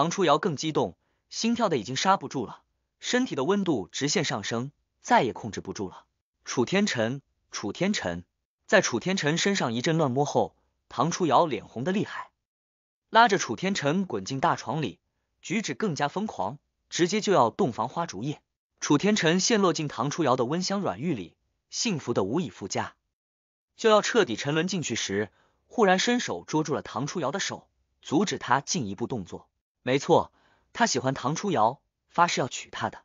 唐初瑶更激动，心跳的已经刹不住了，身体的温度直线上升，再也控制不住了。楚天辰，楚天辰，在楚天辰身上一阵乱摸后，唐初瑶脸红的厉害，拉着楚天辰滚进大床里，举止更加疯狂，直接就要洞房花烛夜。楚天辰陷落进唐初瑶的温香软玉里，幸福的无以复加，就要彻底沉沦进去时，忽然伸手捉住了唐初瑶的手，阻止他进一步动作。没错，他喜欢唐初瑶，发誓要娶她的。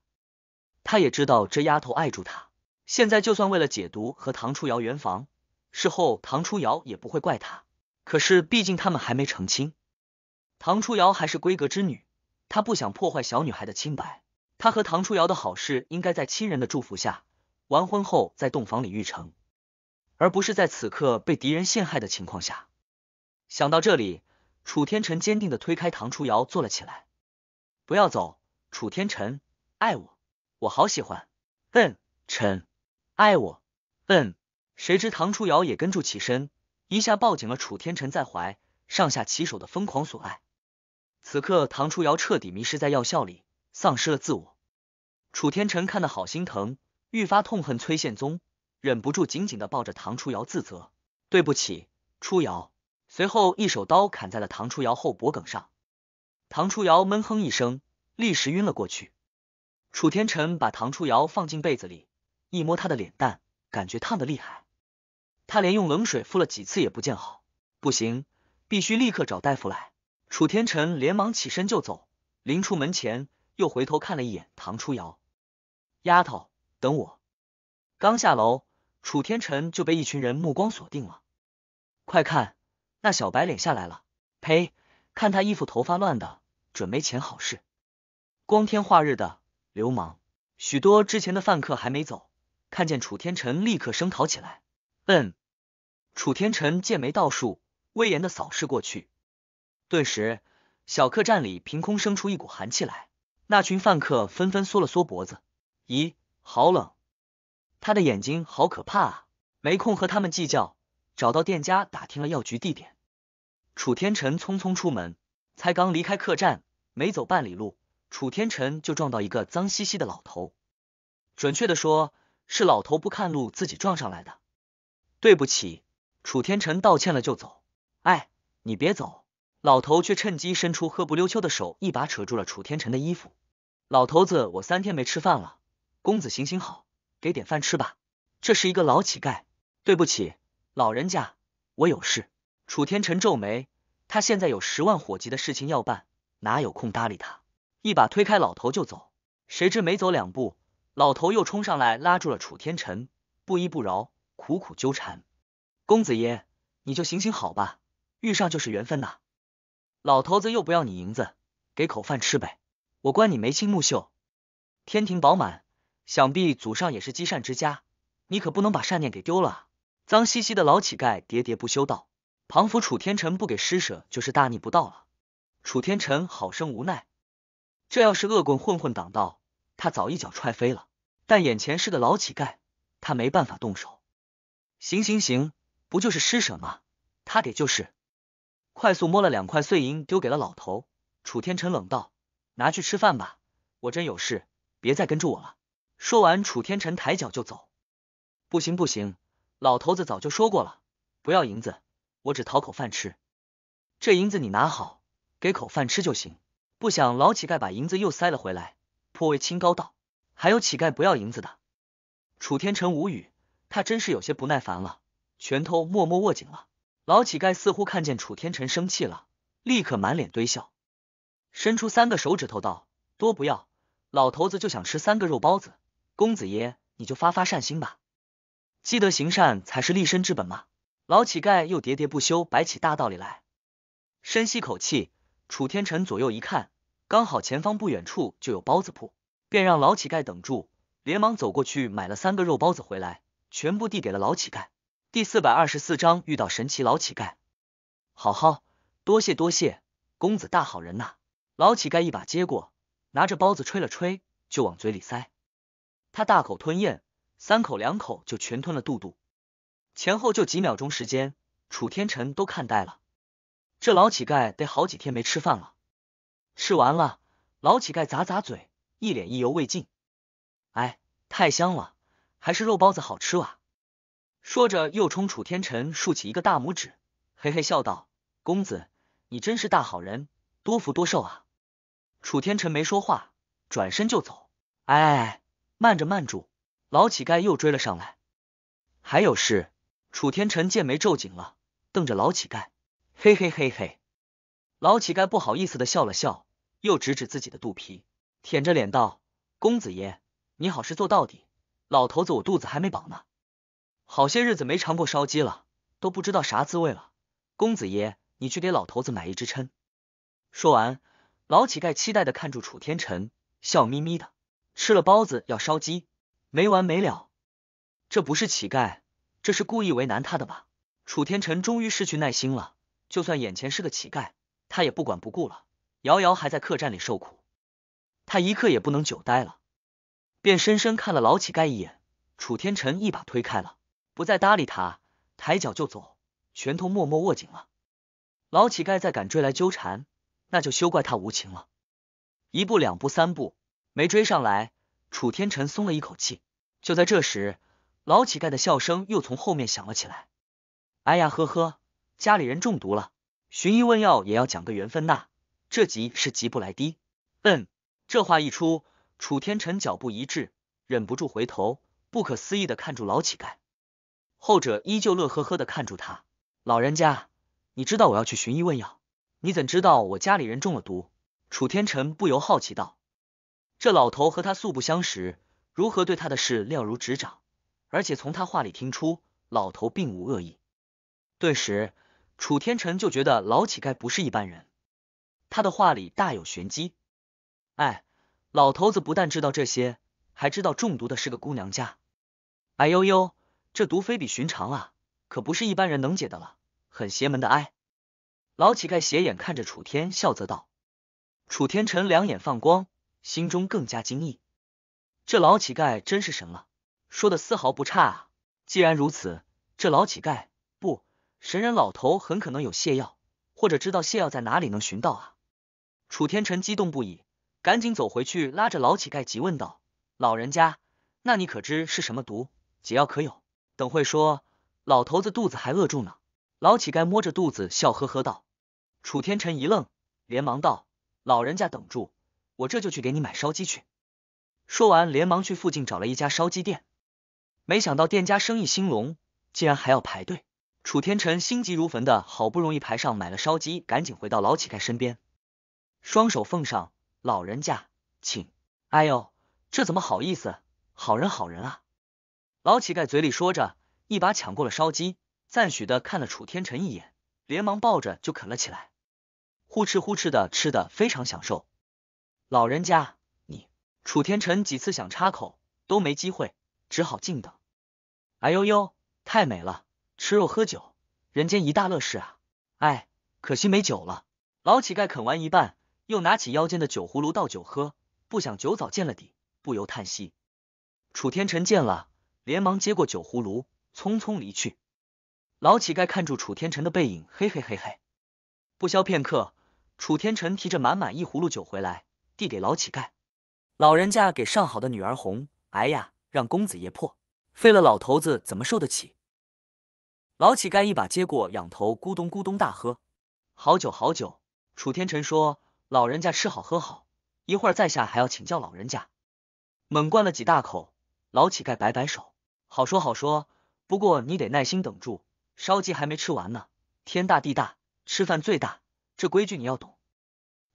他也知道这丫头爱住他，现在就算为了解毒和唐初瑶圆房，事后唐初瑶也不会怪他。可是毕竟他们还没成亲，唐初瑶还是闺阁之女，他不想破坏小女孩的清白。他和唐初瑶的好事应该在亲人的祝福下，完婚后在洞房里育成，而不是在此刻被敌人陷害的情况下。想到这里。楚天辰坚定的推开唐初瑶，坐了起来。不要走，楚天辰爱我，我好喜欢。嗯，臣爱我。嗯。谁知唐初瑶也跟住起身，一下抱紧了楚天辰在怀，上下其手的疯狂索爱。此刻，唐初瑶彻底迷失在药效里，丧失了自我。楚天辰看得好心疼，愈发痛恨崔宪宗，忍不住紧紧的抱着唐初瑶，自责：对不起，初瑶。随后，一手刀砍在了唐初瑶后脖颈上，唐初瑶闷哼一声，立时晕了过去。楚天辰把唐初瑶放进被子里，一摸她的脸蛋，感觉烫的厉害，他连用冷水敷了几次也不见好，不行，必须立刻找大夫来。楚天辰连忙起身就走，临出门前又回头看了一眼唐初瑶，丫头，等我。刚下楼，楚天辰就被一群人目光锁定了，快看！那小白脸下来了，呸！看他衣服头发乱的，准没钱好事。光天化日的流氓！许多之前的饭客还没走，看见楚天辰立刻声讨起来。嗯，楚天辰剑眉倒竖，威严的扫视过去，顿时小客栈里凭空生出一股寒气来。那群饭客纷纷缩了缩脖子。咦，好冷！他的眼睛好可怕啊！没空和他们计较，找到店家打听了药局地点。楚天辰匆匆出门，才刚离开客栈，没走半里路，楚天辰就撞到一个脏兮兮的老头。准确的说，是老头不看路自己撞上来的。对不起，楚天辰道歉了就走。哎，你别走！老头却趁机伸出黑不溜秋的手，一把扯住了楚天辰的衣服。老头子，我三天没吃饭了，公子行行好，给点饭吃吧。这是一个老乞丐。对不起，老人家，我有事。楚天臣皱眉，他现在有十万火急的事情要办，哪有空搭理他？一把推开老头就走。谁知没走两步，老头又冲上来拉住了楚天臣，不依不饶，苦苦纠缠。公子爷，你就行行好吧，遇上就是缘分呐。老头子又不要你银子，给口饭吃呗。我观你眉清目秀，天庭饱满，想必祖上也是积善之家，你可不能把善念给丢了。脏兮兮的老乞丐喋喋不休道。唐府楚天辰不给施舍就是大逆不道了。楚天辰好生无奈，这要是恶棍混混挡道，他早一脚踹飞了。但眼前是个老乞丐，他没办法动手。行行行，不就是施舍吗？他给就是。快速摸了两块碎银，丢给了老头。楚天辰冷道：“拿去吃饭吧，我真有事，别再跟着我了。”说完，楚天辰抬脚就走。不行不行，老头子早就说过了，不要银子。我只讨口饭吃，这银子你拿好，给口饭吃就行。不想老乞丐把银子又塞了回来，颇为清高道：“还有乞丐不要银子的。”楚天辰无语，他真是有些不耐烦了，拳头默默握紧了。老乞丐似乎看见楚天辰生气了，立刻满脸堆笑，伸出三个手指头道：“多不要，老头子就想吃三个肉包子，公子爷你就发发善心吧，积德行善才是立身之本嘛。”老乞丐又喋喋不休，摆起大道理来。深吸口气，楚天辰左右一看，刚好前方不远处就有包子铺，便让老乞丐等住，连忙走过去买了三个肉包子回来，全部递给了老乞丐。第四百二十四章遇到神奇老乞丐。好好，多谢多谢，公子大好人呐！老乞丐一把接过，拿着包子吹了吹，就往嘴里塞。他大口吞咽，三口两口就全吞了肚肚。前后就几秒钟时间，楚天辰都看呆了。这老乞丐得好几天没吃饭了。吃完了，老乞丐咂咂嘴，一脸意犹未尽。哎，太香了，还是肉包子好吃哇！说着又冲楚天辰竖起一个大拇指，嘿嘿笑道：“公子，你真是大好人，多福多寿啊！”楚天辰没说话，转身就走。哎，慢着慢着，老乞丐又追了上来，还有事。楚天臣剑眉皱紧了，瞪着老乞丐，嘿嘿嘿嘿。老乞丐不好意思的笑了笑，又指指自己的肚皮，舔着脸道：“公子爷，你好事做到底。老头子我肚子还没饱呢，好些日子没尝过烧鸡了，都不知道啥滋味了。公子爷，你去给老头子买一只称。”说完，老乞丐期待的看住楚天臣，笑眯眯的。吃了包子要烧鸡，没完没了。这不是乞丐。这是故意为难他的吧？楚天臣终于失去耐心了。就算眼前是个乞丐，他也不管不顾了。瑶瑶还在客栈里受苦，他一刻也不能久待了，便深深看了老乞丐一眼。楚天臣一把推开了，不再搭理他，抬脚就走，拳头默默握紧了。老乞丐再敢追来纠缠，那就休怪他无情了。一步两步三步，没追上来，楚天臣松了一口气。就在这时。老乞丐的笑声又从后面响了起来。哎呀，呵呵，家里人中毒了，寻医问药也要讲个缘分呐，这急是急不来滴。嗯，这话一出，楚天辰脚步一滞，忍不住回头，不可思议的看住老乞丐。后者依旧乐呵呵的看住他。老人家，你知道我要去寻医问药，你怎知道我家里人中了毒？楚天辰不由好奇道，这老头和他素不相识，如何对他的事了如指掌？而且从他话里听出，老头并无恶意。顿时，楚天辰就觉得老乞丐不是一般人，他的话里大有玄机。哎，老头子不但知道这些，还知道中毒的是个姑娘家。哎呦呦，这毒非比寻常啊，可不是一般人能解的了，很邪门的。哎，老乞丐斜眼看着楚天，笑则道：“楚天辰，两眼放光，心中更加惊异，这老乞丐真是神了。”说的丝毫不差啊！既然如此，这老乞丐不神人老头很可能有泻药，或者知道泻药在哪里能寻到啊！楚天臣激动不已，赶紧走回去，拉着老乞丐急问道：“老人家，那你可知是什么毒？解药可有？”等会说，老头子肚子还饿住呢。老乞丐摸着肚子笑呵呵道：“楚天臣一愣，连忙道：老人家等住，我这就去给你买烧鸡去。”说完，连忙去附近找了一家烧鸡店。没想到店家生意兴隆，竟然还要排队。楚天辰心急如焚的，好不容易排上买了烧鸡，赶紧回到老乞丐身边，双手奉上老人家，请。哎呦，这怎么好意思？好人好人啊！老乞丐嘴里说着，一把抢过了烧鸡，赞许的看了楚天辰一眼，连忙抱着就啃了起来，呼哧呼哧的吃的非常享受。老人家，你楚天辰几次想插口都没机会。只好静等。哎呦呦，太美了！吃肉喝酒，人间一大乐事啊！哎，可惜没酒了。老乞丐啃完一半，又拿起腰间的酒葫芦倒酒喝，不想酒早见了底，不由叹息。楚天臣见了，连忙接过酒葫芦，匆匆离去。老乞丐看住楚天臣的背影，嘿嘿嘿嘿。不消片刻，楚天臣提着满满一葫芦酒回来，递给老乞丐。老人家给上好的女儿红。哎呀！让公子爷破废了，老头子怎么受得起？老乞丐一把接过，仰头咕咚咕咚大喝，好酒好酒。楚天臣说：“老人家吃好喝好，一会儿在下还要请教老人家。”猛灌了几大口，老乞丐摆摆手：“好说好说，不过你得耐心等住，烧鸡还没吃完呢。天大地大，吃饭最大，这规矩你要懂。”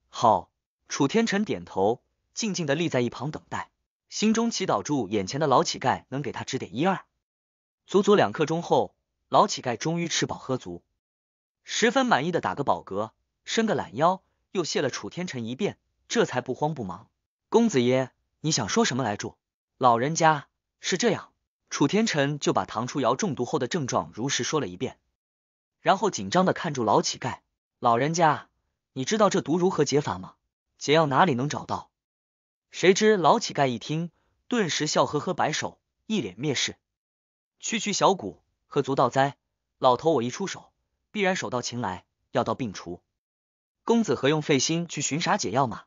好，楚天臣点头，静静的立在一旁等待。心中祈祷住，眼前的老乞丐能给他指点一二。足足两刻钟后，老乞丐终于吃饱喝足，十分满意的打个饱嗝，伸个懒腰，又谢了楚天辰一遍，这才不慌不忙。公子爷，你想说什么来住？老人家是这样，楚天辰就把唐初瑶中毒后的症状如实说了一遍，然后紧张的看住老乞丐。老人家，你知道这毒如何解法吗？解药哪里能找到？谁知老乞丐一听，顿时笑呵呵摆手，一脸蔑视：“区区小蛊何足道哉？老头我一出手，必然手到擒来，药到病除。公子何用费心去寻啥解药嘛？”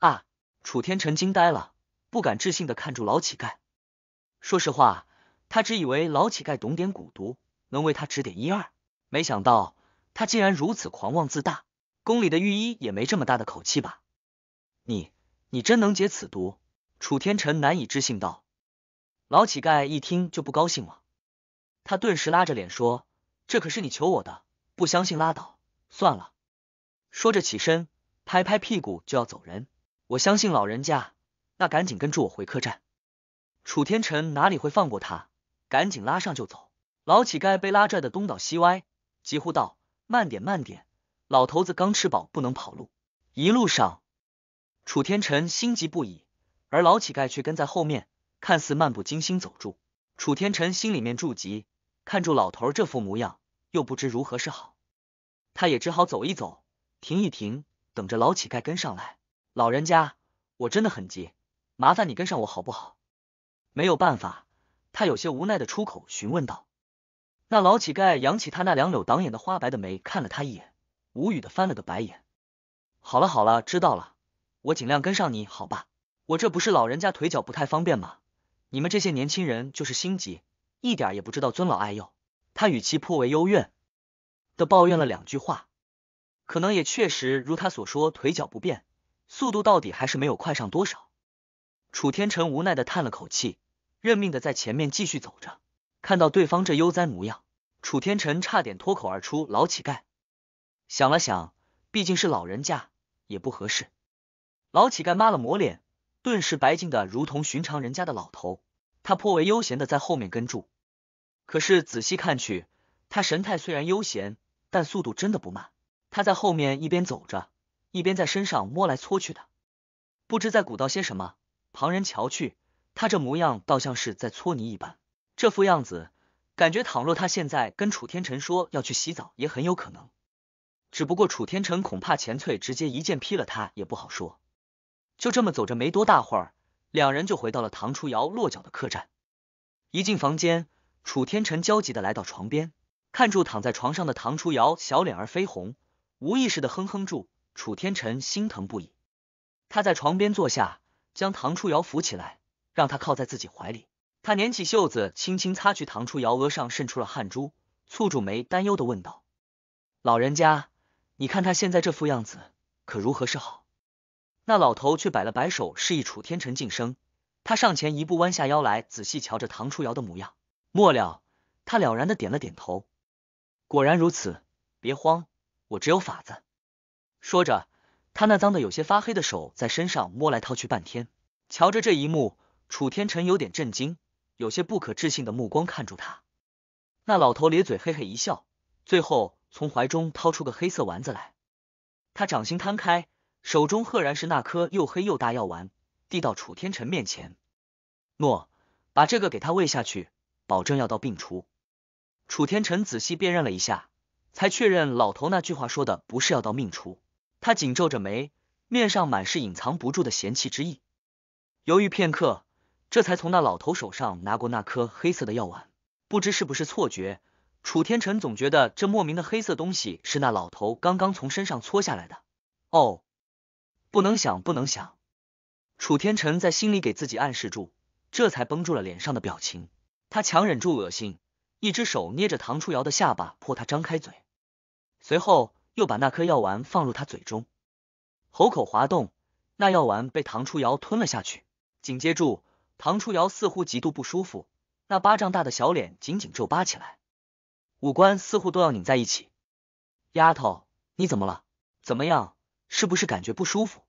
啊！楚天臣惊呆了，不敢置信的看住老乞丐。说实话，他只以为老乞丐懂点蛊毒，能为他指点一二，没想到他竟然如此狂妄自大。宫里的御医也没这么大的口气吧？你。你真能解此毒？楚天臣难以置信道。老乞丐一听就不高兴了，他顿时拉着脸说：“这可是你求我的，不相信拉倒，算了。”说着起身，拍拍屁股就要走人。我相信老人家，那赶紧跟着我回客栈。楚天臣哪里会放过他，赶紧拉上就走。老乞丐被拉拽的东倒西歪，急呼道：“慢点慢点，老头子刚吃饱，不能跑路。”一路上。楚天辰心急不已，而老乞丐却跟在后面，看似漫不经心走住。楚天辰心里面住急，看住老头这副模样，又不知如何是好，他也只好走一走，停一停，等着老乞丐跟上来。老人家，我真的很急，麻烦你跟上我好不好？没有办法，他有些无奈的出口询问道。那老乞丐扬起他那两柳挡眼的花白的眉，看了他一眼，无语的翻了个白眼。好了好了，知道了。我尽量跟上你，好吧？我这不是老人家腿脚不太方便吗？你们这些年轻人就是心急，一点也不知道尊老爱幼。他语气颇为幽怨的抱怨了两句话，可能也确实如他所说，腿脚不便，速度到底还是没有快上多少。楚天辰无奈的叹了口气，认命的在前面继续走着。看到对方这悠哉模样，楚天辰差点脱口而出“老乞丐”。想了想，毕竟是老人家，也不合适。老乞丐抹了抹脸，顿时白净的如同寻常人家的老头。他颇为悠闲的在后面跟住，可是仔细看去，他神态虽然悠闲，但速度真的不慢。他在后面一边走着，一边在身上摸来搓去的，不知在鼓捣些什么。旁人瞧去，他这模样倒像是在搓泥一般。这副样子，感觉倘若他现在跟楚天辰说要去洗澡，也很有可能。只不过楚天辰恐怕钱翠直接一剑劈了他，也不好说。就这么走着，没多大会儿，两人就回到了唐初瑶落脚的客栈。一进房间，楚天辰焦急的来到床边，看住躺在床上的唐初瑶，小脸儿绯红，无意识的哼哼住。楚天辰心疼不已，他在床边坐下，将唐初瑶扶起来，让他靠在自己怀里。他捻起袖子，轻轻擦去唐初瑶额上渗出了汗珠，蹙住眉，担忧的问道：“老人家，你看他现在这副样子，可如何是好？”那老头却摆了摆手，示意楚天辰晋升。他上前一步，弯下腰来，仔细瞧着唐初瑶的模样。末了，他了然的点了点头。果然如此，别慌，我只有法子。说着，他那脏的有些发黑的手在身上摸来掏去半天。瞧着这一幕，楚天辰有点震惊，有些不可置信的目光看住他。那老头咧嘴嘿嘿一笑，最后从怀中掏出个黑色丸子来。他掌心摊开。手中赫然是那颗又黑又大药丸，递到楚天辰面前。诺，把这个给他喂下去，保证药到病除。楚天辰仔细辨认了一下，才确认老头那句话说的不是药到命除。他紧皱着眉，面上满是隐藏不住的嫌弃之意。犹豫片刻，这才从那老头手上拿过那颗黑色的药丸。不知是不是错觉，楚天辰总觉得这莫名的黑色东西是那老头刚刚从身上搓下来的。哦。不能想，不能想！楚天辰在心里给自己暗示住，这才绷住了脸上的表情。他强忍住恶心，一只手捏着唐初瑶的下巴，迫他张开嘴，随后又把那颗药丸放入他嘴中，喉口滑动，那药丸被唐初瑶吞了下去。紧接住，唐初瑶似乎极度不舒服，那巴掌大的小脸紧紧皱巴起来，五官似乎都要拧在一起。丫头，你怎么了？怎么样？是不是感觉不舒服？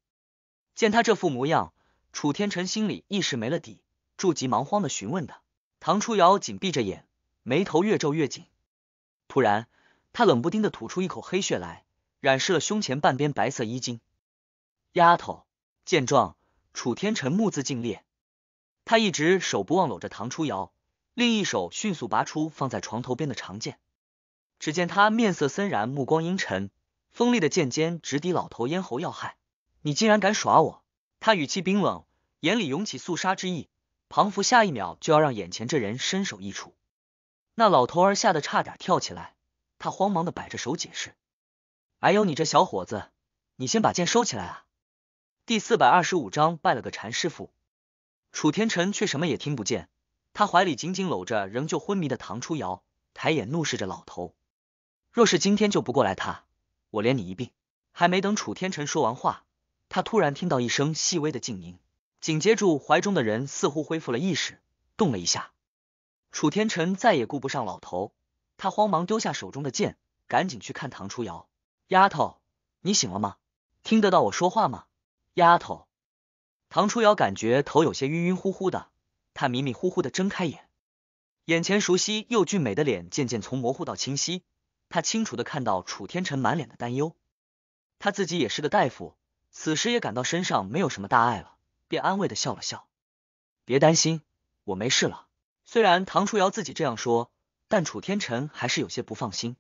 见他这副模样，楚天辰心里一时没了底，着急忙慌的询问他。唐初瑶紧闭着眼，眉头越皱越紧。突然，他冷不丁的吐出一口黑血来，染湿了胸前半边白色衣襟。丫头见状，楚天辰目眦尽裂，他一直手不忘搂着唐初瑶，另一手迅速拔出放在床头边的长剑。只见他面色森然，目光阴沉。锋利的剑尖直抵老头咽喉要害，你竟然敢耍我！他语气冰冷，眼里涌起肃杀之意。仿佛下一秒就要让眼前这人身首异处。那老头儿吓得差点跳起来，他慌忙的摆着手解释：“哎呦，你这小伙子，你先把剑收起来啊！”第四百二十五章拜了个禅师傅。楚天辰却什么也听不见，他怀里紧紧搂着仍旧昏迷的唐初瑶，抬眼怒视着老头。若是今天就不过来，他。我连你一并。还没等楚天辰说完话，他突然听到一声细微的静音，紧接住怀中的人似乎恢复了意识，动了一下。楚天辰再也顾不上老头，他慌忙丢下手中的剑，赶紧去看唐初瑶。丫头，你醒了吗？听得到我说话吗？丫头。唐初瑶感觉头有些晕晕乎乎的，她迷迷糊糊的睁开眼，眼前熟悉又俊美的脸渐渐从模糊到清晰。他清楚的看到楚天臣满脸的担忧，他自己也是个大夫，此时也感到身上没有什么大碍了，便安慰的笑了笑：“别担心，我没事了。”虽然唐初瑶自己这样说，但楚天臣还是有些不放心，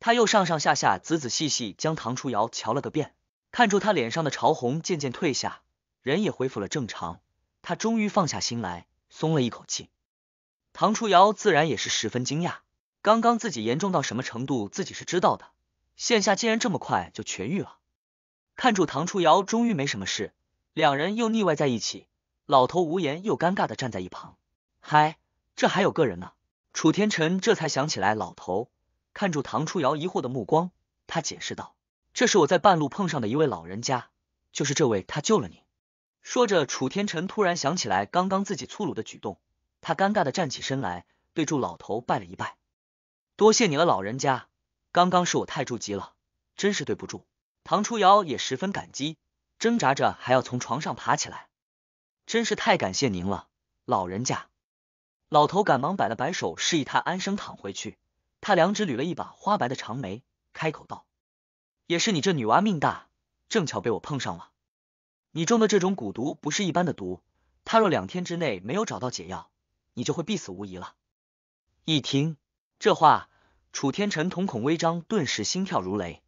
他又上上下下、仔仔细细将唐初瑶瞧了个遍，看出他脸上的潮红渐渐褪下，人也恢复了正常，他终于放下心来，松了一口气。唐初瑶自然也是十分惊讶。刚刚自己严重到什么程度，自己是知道的。现下竟然这么快就痊愈了，看住唐初瑶终于没什么事，两人又腻歪在一起。老头无言又尴尬的站在一旁。嗨，这还有个人呢。楚天辰这才想起来老头，看住唐初瑶疑惑的目光，他解释道：“这是我在半路碰上的一位老人家，就是这位他救了你。”说着，楚天辰突然想起来刚刚自己粗鲁的举动，他尴尬的站起身来，对住老头拜了一拜。多谢你了，老人家。刚刚是我太着急了，真是对不住。唐初瑶也十分感激，挣扎着还要从床上爬起来，真是太感谢您了，老人家。老头赶忙摆了摆手，示意他安生躺回去。他两指捋了一把花白的长眉，开口道：“也是你这女娃命大，正巧被我碰上了。你中的这种蛊毒不是一般的毒，他若两天之内没有找到解药，你就会必死无疑了。”一听。这话，楚天臣瞳孔微张，顿时心跳如雷。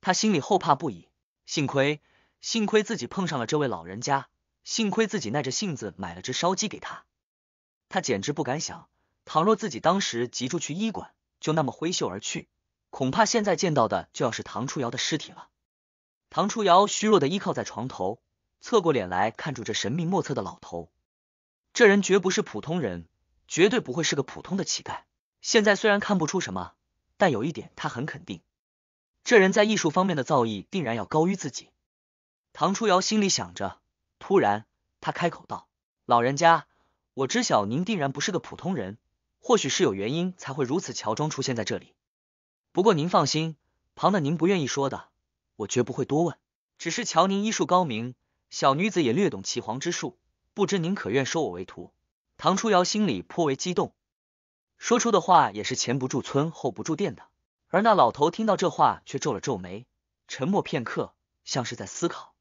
他心里后怕不已，幸亏，幸亏自己碰上了这位老人家，幸亏自己耐着性子买了只烧鸡给他。他简直不敢想，倘若自己当时急着去医馆，就那么挥袖而去，恐怕现在见到的就要是唐初瑶的尸体了。唐初瑶虚弱的依靠在床头，侧过脸来看住这神秘莫测的老头。这人绝不是普通人，绝对不会是个普通的乞丐。现在虽然看不出什么，但有一点他很肯定，这人在艺术方面的造诣定然要高于自己。唐初瑶心里想着，突然他开口道：“老人家，我知晓您定然不是个普通人，或许是有原因才会如此乔装出现在这里。不过您放心，旁的您不愿意说的，我绝不会多问。只是瞧您医术高明，小女子也略懂岐黄之术，不知您可愿收我为徒？”唐初瑶心里颇为激动。说出的话也是前不住村后不住店的，而那老头听到这话却皱了皱眉，沉默片刻，像是在思考。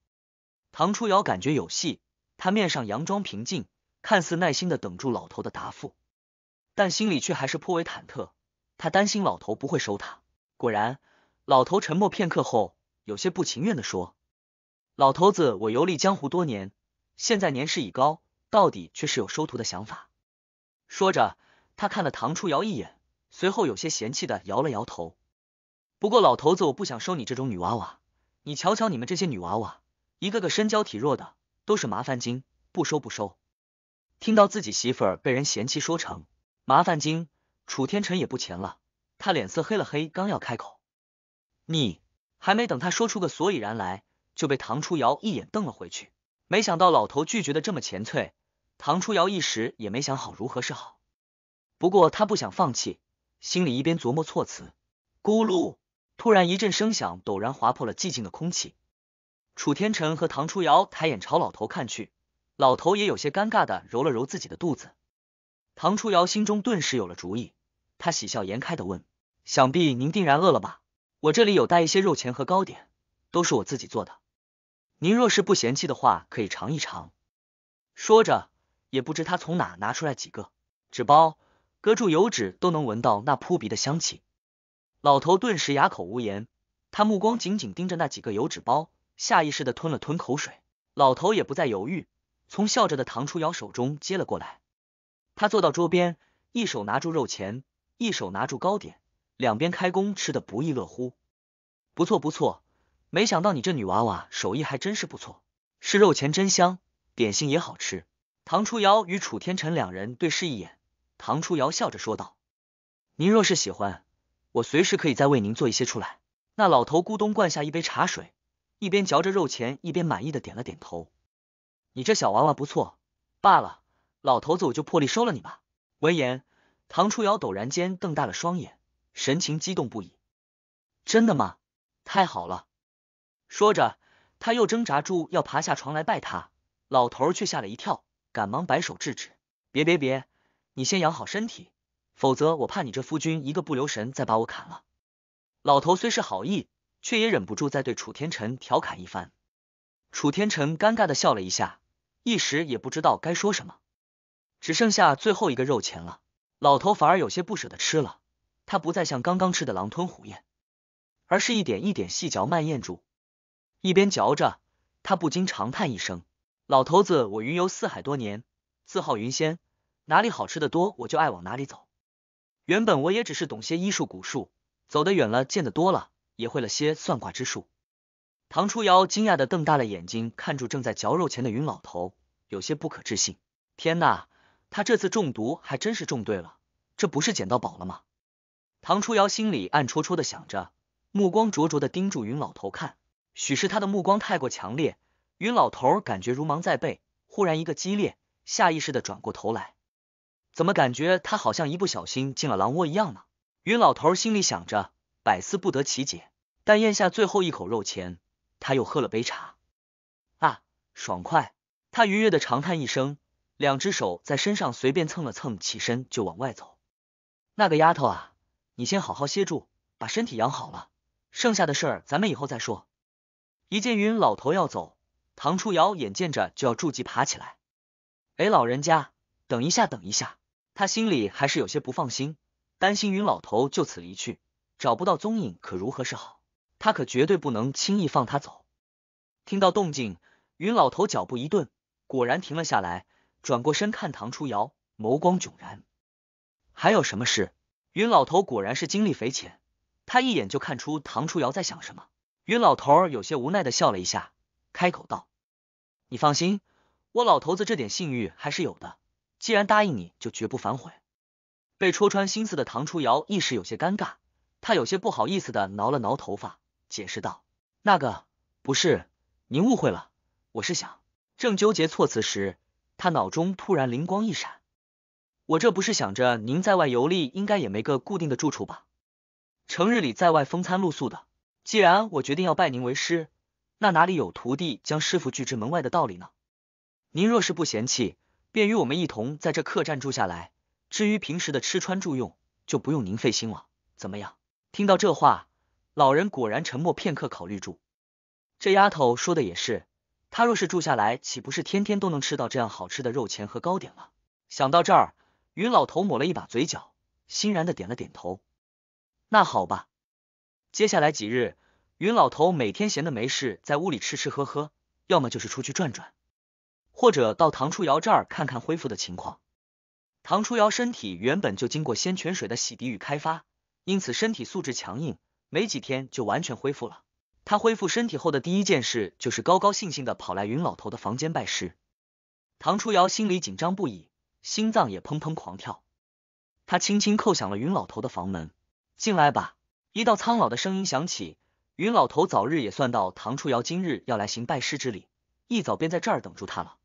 唐初瑶感觉有戏，他面上佯装平静，看似耐心的等住老头的答复，但心里却还是颇为忐忑。他担心老头不会收他。果然，老头沉默片刻后，有些不情愿的说：“老头子，我游历江湖多年，现在年事已高，到底却是有收徒的想法。”说着。他看了唐初瑶一眼，随后有些嫌弃的摇了摇头。不过老头子，我不想收你这种女娃娃。你瞧瞧你们这些女娃娃，一个个身娇体弱的，都是麻烦精，不收不收。听到自己媳妇儿被人嫌弃说成麻烦精，楚天臣也不钱了，他脸色黑了黑，刚要开口，你还没等他说出个所以然来，就被唐初瑶一眼瞪了回去。没想到老头拒绝的这么干脆，唐初瑶一时也没想好如何是好。不过他不想放弃，心里一边琢磨措辞。咕噜，突然一阵声响陡然划破了寂静的空气。楚天辰和唐初瑶抬眼朝老头看去，老头也有些尴尬的揉了揉自己的肚子。唐初瑶心中顿时有了主意，他喜笑颜开的问：“想必您定然饿了吧？我这里有带一些肉钱和糕点，都是我自己做的。您若是不嫌弃的话，可以尝一尝。”说着，也不知他从哪拿出来几个纸包。隔住油纸都能闻到那扑鼻的香气，老头顿时哑口无言。他目光紧紧盯着那几个油纸包，下意识的吞了吞口水。老头也不再犹豫，从笑着的唐初瑶手中接了过来。他坐到桌边，一手拿住肉钳，一手拿住糕点，两边开工，吃的不亦乐乎。不错不错，没想到你这女娃娃手艺还真是不错，是肉钱真香，点心也好吃。唐初瑶与楚天辰两人对视一眼。唐初瑶笑着说道：“您若是喜欢，我随时可以再为您做一些出来。”那老头咕咚灌下一杯茶水，一边嚼着肉钱，一边满意的点了点头：“你这小娃娃不错，罢了，老头子我就破例收了你吧。”闻言，唐初瑶陡然间瞪大了双眼，神情激动不已：“真的吗？太好了！”说着，他又挣扎住要爬下床来拜他，老头儿却吓了一跳，赶忙摆手制止：“别别别！”你先养好身体，否则我怕你这夫君一个不留神再把我砍了。老头虽是好意，却也忍不住再对楚天臣调侃一番。楚天臣尴尬的笑了一下，一时也不知道该说什么。只剩下最后一个肉钱了，老头反而有些不舍得吃了。他不再像刚刚吃的狼吞虎咽，而是一点一点细嚼慢咽住。一边嚼着，他不禁长叹一声：“老头子，我云游四海多年，自号云仙。”哪里好吃的多，我就爱往哪里走。原本我也只是懂些医术古术，走得远了，见得多了，也会了些算卦之术。唐初瑶惊讶的瞪大了眼睛，看住正在嚼肉前的云老头，有些不可置信。天呐，他这次中毒还真是中对了，这不是捡到宝了吗？唐初瑶心里暗戳戳的想着，目光灼灼的盯住云老头看。许是他的目光太过强烈，云老头感觉如芒在背，忽然一个激烈，下意识的转过头来。怎么感觉他好像一不小心进了狼窝一样呢？云老头心里想着，百思不得其解。但咽下最后一口肉前，他又喝了杯茶，啊，爽快！他愉悦的长叹一声，两只手在身上随便蹭了蹭，起身就往外走。那个丫头啊，你先好好歇住，把身体养好了，剩下的事儿咱们以后再说。一见云老头要走，唐初瑶眼见着就要助疾爬起来，哎，老人家，等一下，等一下。他心里还是有些不放心，担心云老头就此离去，找不到踪影，可如何是好？他可绝对不能轻易放他走。听到动静，云老头脚步一顿，果然停了下来，转过身看唐初瑶，眸光炯然。还有什么事？云老头果然是精力匪浅，他一眼就看出唐初瑶在想什么。云老头儿有些无奈的笑了一下，开口道：“你放心，我老头子这点信誉还是有的。”既然答应你，就绝不反悔。被戳穿心思的唐初瑶一时有些尴尬，他有些不好意思的挠了挠头发，解释道：“那个不是您误会了，我是想……”正纠结措辞时，他脑中突然灵光一闪：“我这不是想着您在外游历，应该也没个固定的住处吧？成日里在外风餐露宿的。既然我决定要拜您为师，那哪里有徒弟将师傅拒之门外的道理呢？您若是不嫌弃……”便与我们一同在这客栈住下来。至于平时的吃穿住用，就不用您费心了。怎么样？听到这话，老人果然沉默片刻，考虑住。这丫头说的也是，她若是住下来，岂不是天天都能吃到这样好吃的肉钱和糕点了？想到这儿，云老头抹了一把嘴角，欣然的点了点头。那好吧。接下来几日，云老头每天闲的没事，在屋里吃吃喝喝，要么就是出去转转。或者到唐初瑶这儿看看恢复的情况。唐初瑶身体原本就经过仙泉水的洗涤与开发，因此身体素质强硬，没几天就完全恢复了。他恢复身体后的第一件事就是高高兴兴的跑来云老头的房间拜师。唐初瑶心里紧张不已，心脏也砰砰狂跳。他轻轻叩响了云老头的房门：“进来吧。”一道苍老的声音响起。云老头早日也算到唐初瑶今日要来行拜师之礼，一早便在这儿等住他了。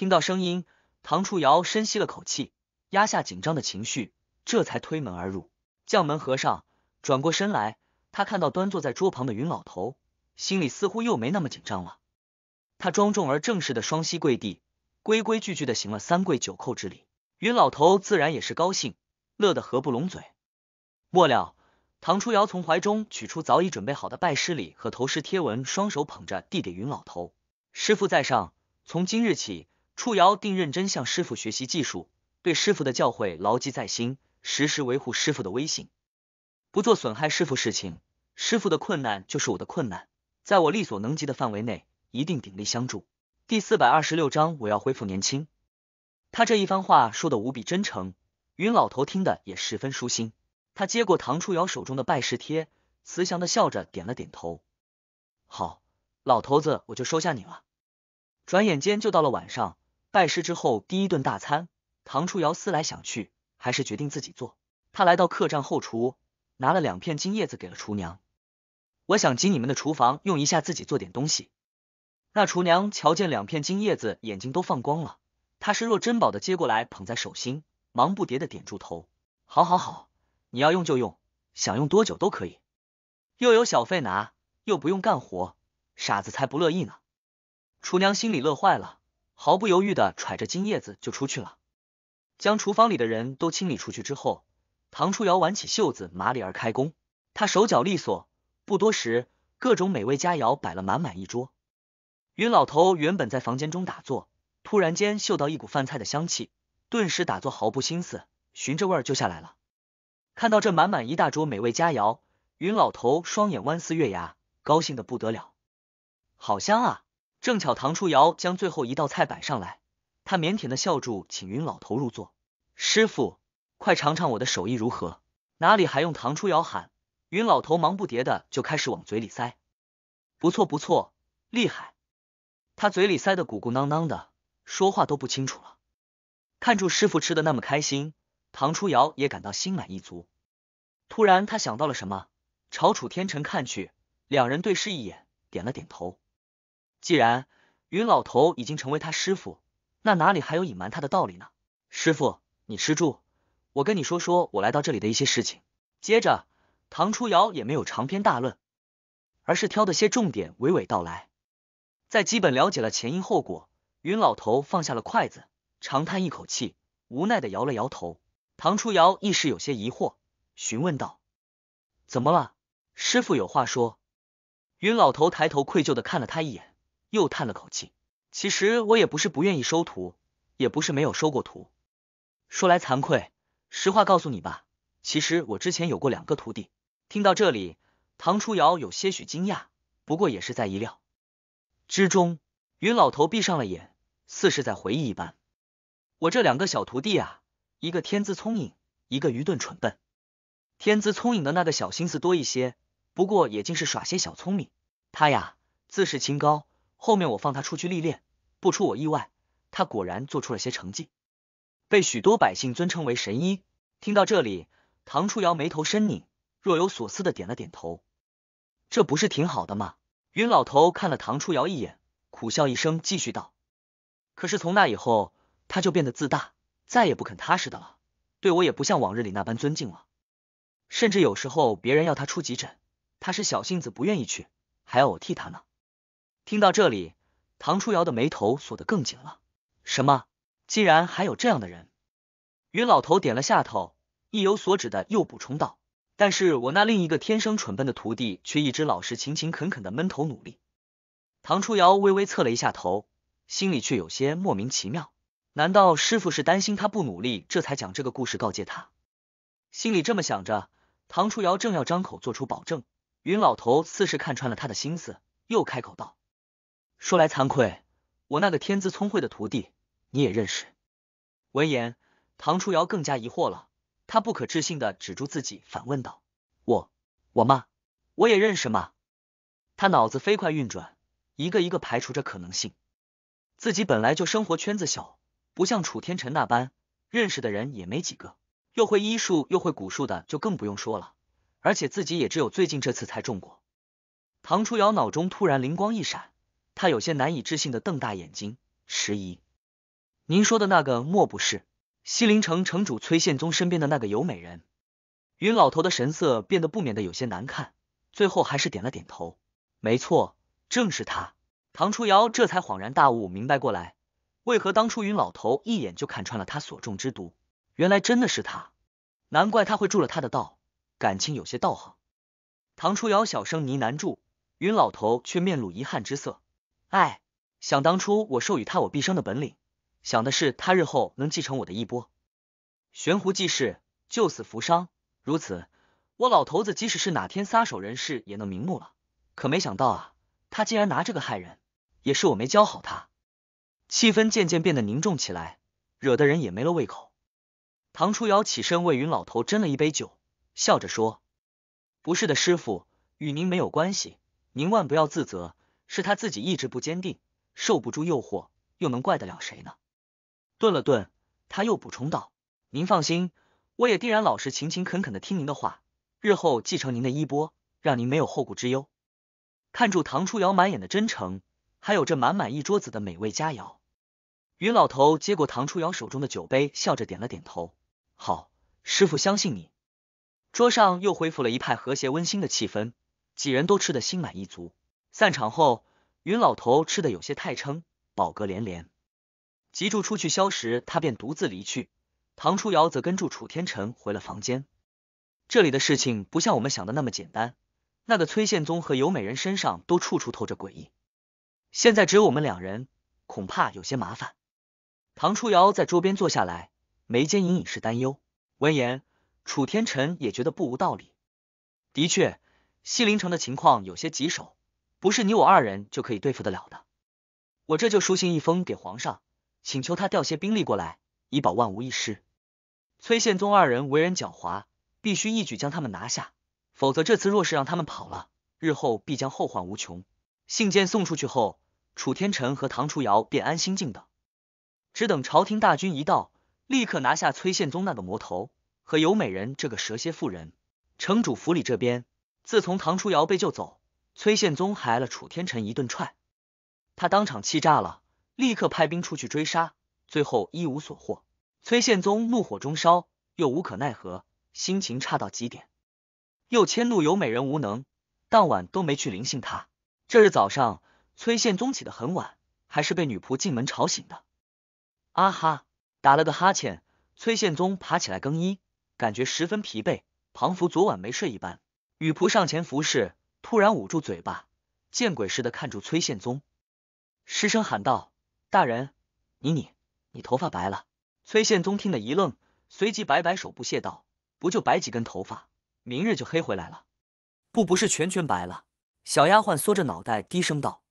听到声音，唐初瑶深吸了口气，压下紧张的情绪，这才推门而入，将门合上，转过身来，他看到端坐在桌旁的云老头，心里似乎又没那么紧张了。他庄重而正式的双膝跪地，规规矩矩的行了三跪九叩之礼。云老头自然也是高兴，乐得合不拢嘴。末了，唐初瑶从怀中取出早已准备好的拜师礼和头饰贴文，双手捧着递给云老头：“师傅在上，从今日起。”楚瑶定认真向师傅学习技术，对师傅的教诲牢记在心，时时维护师傅的威信，不做损害师傅事情。师傅的困难就是我的困难，在我力所能及的范围内，一定鼎力相助。第四百二十六章，我要恢复年轻。他这一番话说的无比真诚，云老头听得也十分舒心。他接过唐楚瑶手中的拜师贴，慈祥的笑着点了点头：“好，老头子，我就收下你了。”转眼间就到了晚上。拜师之后第一顿大餐，唐初瑶思来想去，还是决定自己做。他来到客栈后厨，拿了两片金叶子给了厨娘：“我想借你们的厨房用一下，自己做点东西。”那厨娘瞧见两片金叶子，眼睛都放光了，她视若珍宝的接过来，捧在手心，忙不迭的点住头：“好好好，你要用就用，想用多久都可以。又有小费拿，又不用干活，傻子才不乐意呢。”厨娘心里乐坏了。毫不犹豫地揣着金叶子就出去了，将厨房里的人都清理出去之后，唐初瑶挽起袖子，麻利儿开工。他手脚利索，不多时，各种美味佳肴摆了满满一桌。云老头原本在房间中打坐，突然间嗅到一股饭菜的香气，顿时打坐毫不心思，寻着味儿就下来了。看到这满满一大桌美味佳肴，云老头双眼弯似月牙，高兴的不得了，好香啊！正巧唐初瑶将最后一道菜摆上来，他腼腆的笑住，请云老头入座。师傅，快尝尝我的手艺如何？哪里还用唐初瑶喊？云老头忙不迭的就开始往嘴里塞。不错不错，厉害！他嘴里塞的鼓鼓囊囊的，说话都不清楚了。看住师傅吃的那么开心，唐初瑶也感到心满意足。突然，他想到了什么，朝楚天辰看去，两人对视一眼，点了点头。既然云老头已经成为他师傅，那哪里还有隐瞒他的道理呢？师傅，你吃住，我跟你说说我来到这里的一些事情。接着，唐初瑶也没有长篇大论，而是挑了些重点娓娓道来。在基本了解了前因后果，云老头放下了筷子，长叹一口气，无奈的摇了摇头。唐初瑶一时有些疑惑，询问道：“怎么了？师傅有话说？”云老头抬头愧疚的看了他一眼。又叹了口气，其实我也不是不愿意收徒，也不是没有收过徒。说来惭愧，实话告诉你吧，其实我之前有过两个徒弟。听到这里，唐初瑶有些许惊讶，不过也是在意料之中。云老头闭上了眼，似是在回忆一般。我这两个小徒弟啊，一个天资聪颖，一个愚钝蠢笨。天资聪颖的那个小心思多一些，不过也尽是耍些小聪明。他呀，自视清高。后面我放他出去历练，不出我意外，他果然做出了些成绩，被许多百姓尊称为神医。听到这里，唐初瑶眉头深拧，若有所思的点了点头。这不是挺好的吗？云老头看了唐初瑶一眼，苦笑一声，继续道：“可是从那以后，他就变得自大，再也不肯踏实的了，对我也不像往日里那般尊敬了。甚至有时候别人要他出急诊，他是小性子不愿意去，还要我替他呢。”听到这里，唐初瑶的眉头锁得更紧了。什么？竟然还有这样的人？云老头点了下头，意有所指的又补充道：“但是我那另一个天生蠢笨的徒弟，却一直老实勤勤恳恳的闷头努力。”唐初瑶微微侧了一下头，心里却有些莫名其妙。难道师傅是担心他不努力，这才讲这个故事告诫他？心里这么想着，唐初瑶正要张口做出保证，云老头似是看穿了他的心思，又开口道。说来惭愧，我那个天资聪慧的徒弟你也认识。闻言，唐初瑶更加疑惑了，他不可置信的止住自己，反问道：“我我妈，我也认识吗？”他脑子飞快运转，一个一个排除着可能性。自己本来就生活圈子小，不像楚天辰那般认识的人也没几个，又会医术又会蛊术的就更不用说了。而且自己也只有最近这次才中过。唐初瑶脑中突然灵光一闪。他有些难以置信的瞪大眼睛，迟疑：“您说的那个莫不是西陵城城主崔宪宗身边的那个尤美人？”云老头的神色变得不免的有些难看，最后还是点了点头：“没错，正是他。”唐初瑶这才恍然大悟，明白过来，为何当初云老头一眼就看穿了他所中之毒，原来真的是他，难怪他会助了他的道，感情有些道行。唐初瑶小声呢喃住，云老头却面露遗憾之色。哎，想当初我授予他我毕生的本领，想的是他日后能继承我的衣钵，悬壶济世，救死扶伤，如此，我老头子即使是哪天撒手人世也能瞑目了。可没想到啊，他竟然拿这个害人，也是我没教好他。气氛渐渐变得凝重起来，惹得人也没了胃口。唐初瑶起身为云老头斟了一杯酒，笑着说：“不是的，师傅，与您没有关系，您万不要自责。”是他自己意志不坚定，受不住诱惑，又能怪得了谁呢？顿了顿，他又补充道：“您放心，我也定然老实、勤勤恳恳的听您的话，日后继承您的衣钵，让您没有后顾之忧。”看住唐初瑶满眼的真诚，还有这满满一桌子的美味佳肴，云老头接过唐初瑶手中的酒杯，笑着点了点头：“好，师傅相信你。”桌上又恢复了一派和谐温馨的气氛，几人都吃得心满意足。散场后，云老头吃的有些太撑，饱嗝连连。吉柱出去消食，他便独自离去。唐初瑶则跟住楚天辰回了房间。这里的事情不像我们想的那么简单。那个崔宪宗和尤美人身上都处处透着诡异。现在只有我们两人，恐怕有些麻烦。唐初瑶在桌边坐下来，眉间隐隐是担忧。闻言，楚天辰也觉得不无道理。的确，西陵城的情况有些棘手。不是你我二人就可以对付得了的，我这就书信一封给皇上，请求他调些兵力过来，以保万无一失。崔宪宗二人为人狡猾，必须一举将他们拿下，否则这次若是让他们跑了，日后必将后患无穷。信件送出去后，楚天辰和唐初瑶便安心静等，只等朝廷大军一到，立刻拿下崔宪宗那个魔头和尤美人这个蛇蝎妇人。城主府里这边，自从唐初瑶被救走。崔宪宗还挨了楚天臣一顿踹，他当场气炸了，立刻派兵出去追杀，最后一无所获。崔宪宗怒火中烧，又无可奈何，心情差到极点，又迁怒尤美人无能，当晚都没去灵性他。这日早上，崔宪宗起得很晚，还是被女仆进门吵醒的。啊哈，打了个哈欠，崔宪宗爬起来更衣，感觉十分疲惫，彷佛昨晚没睡一般。女仆上前服侍。突然捂住嘴巴，见鬼似的看住崔宪宗，失声喊道：“大人，你你你头发白了！”崔宪宗听得一愣，随即摆摆手，不屑道：“不就白几根头发，明日就黑回来了。不，不是全全白了。”小丫鬟缩着脑袋低声道：“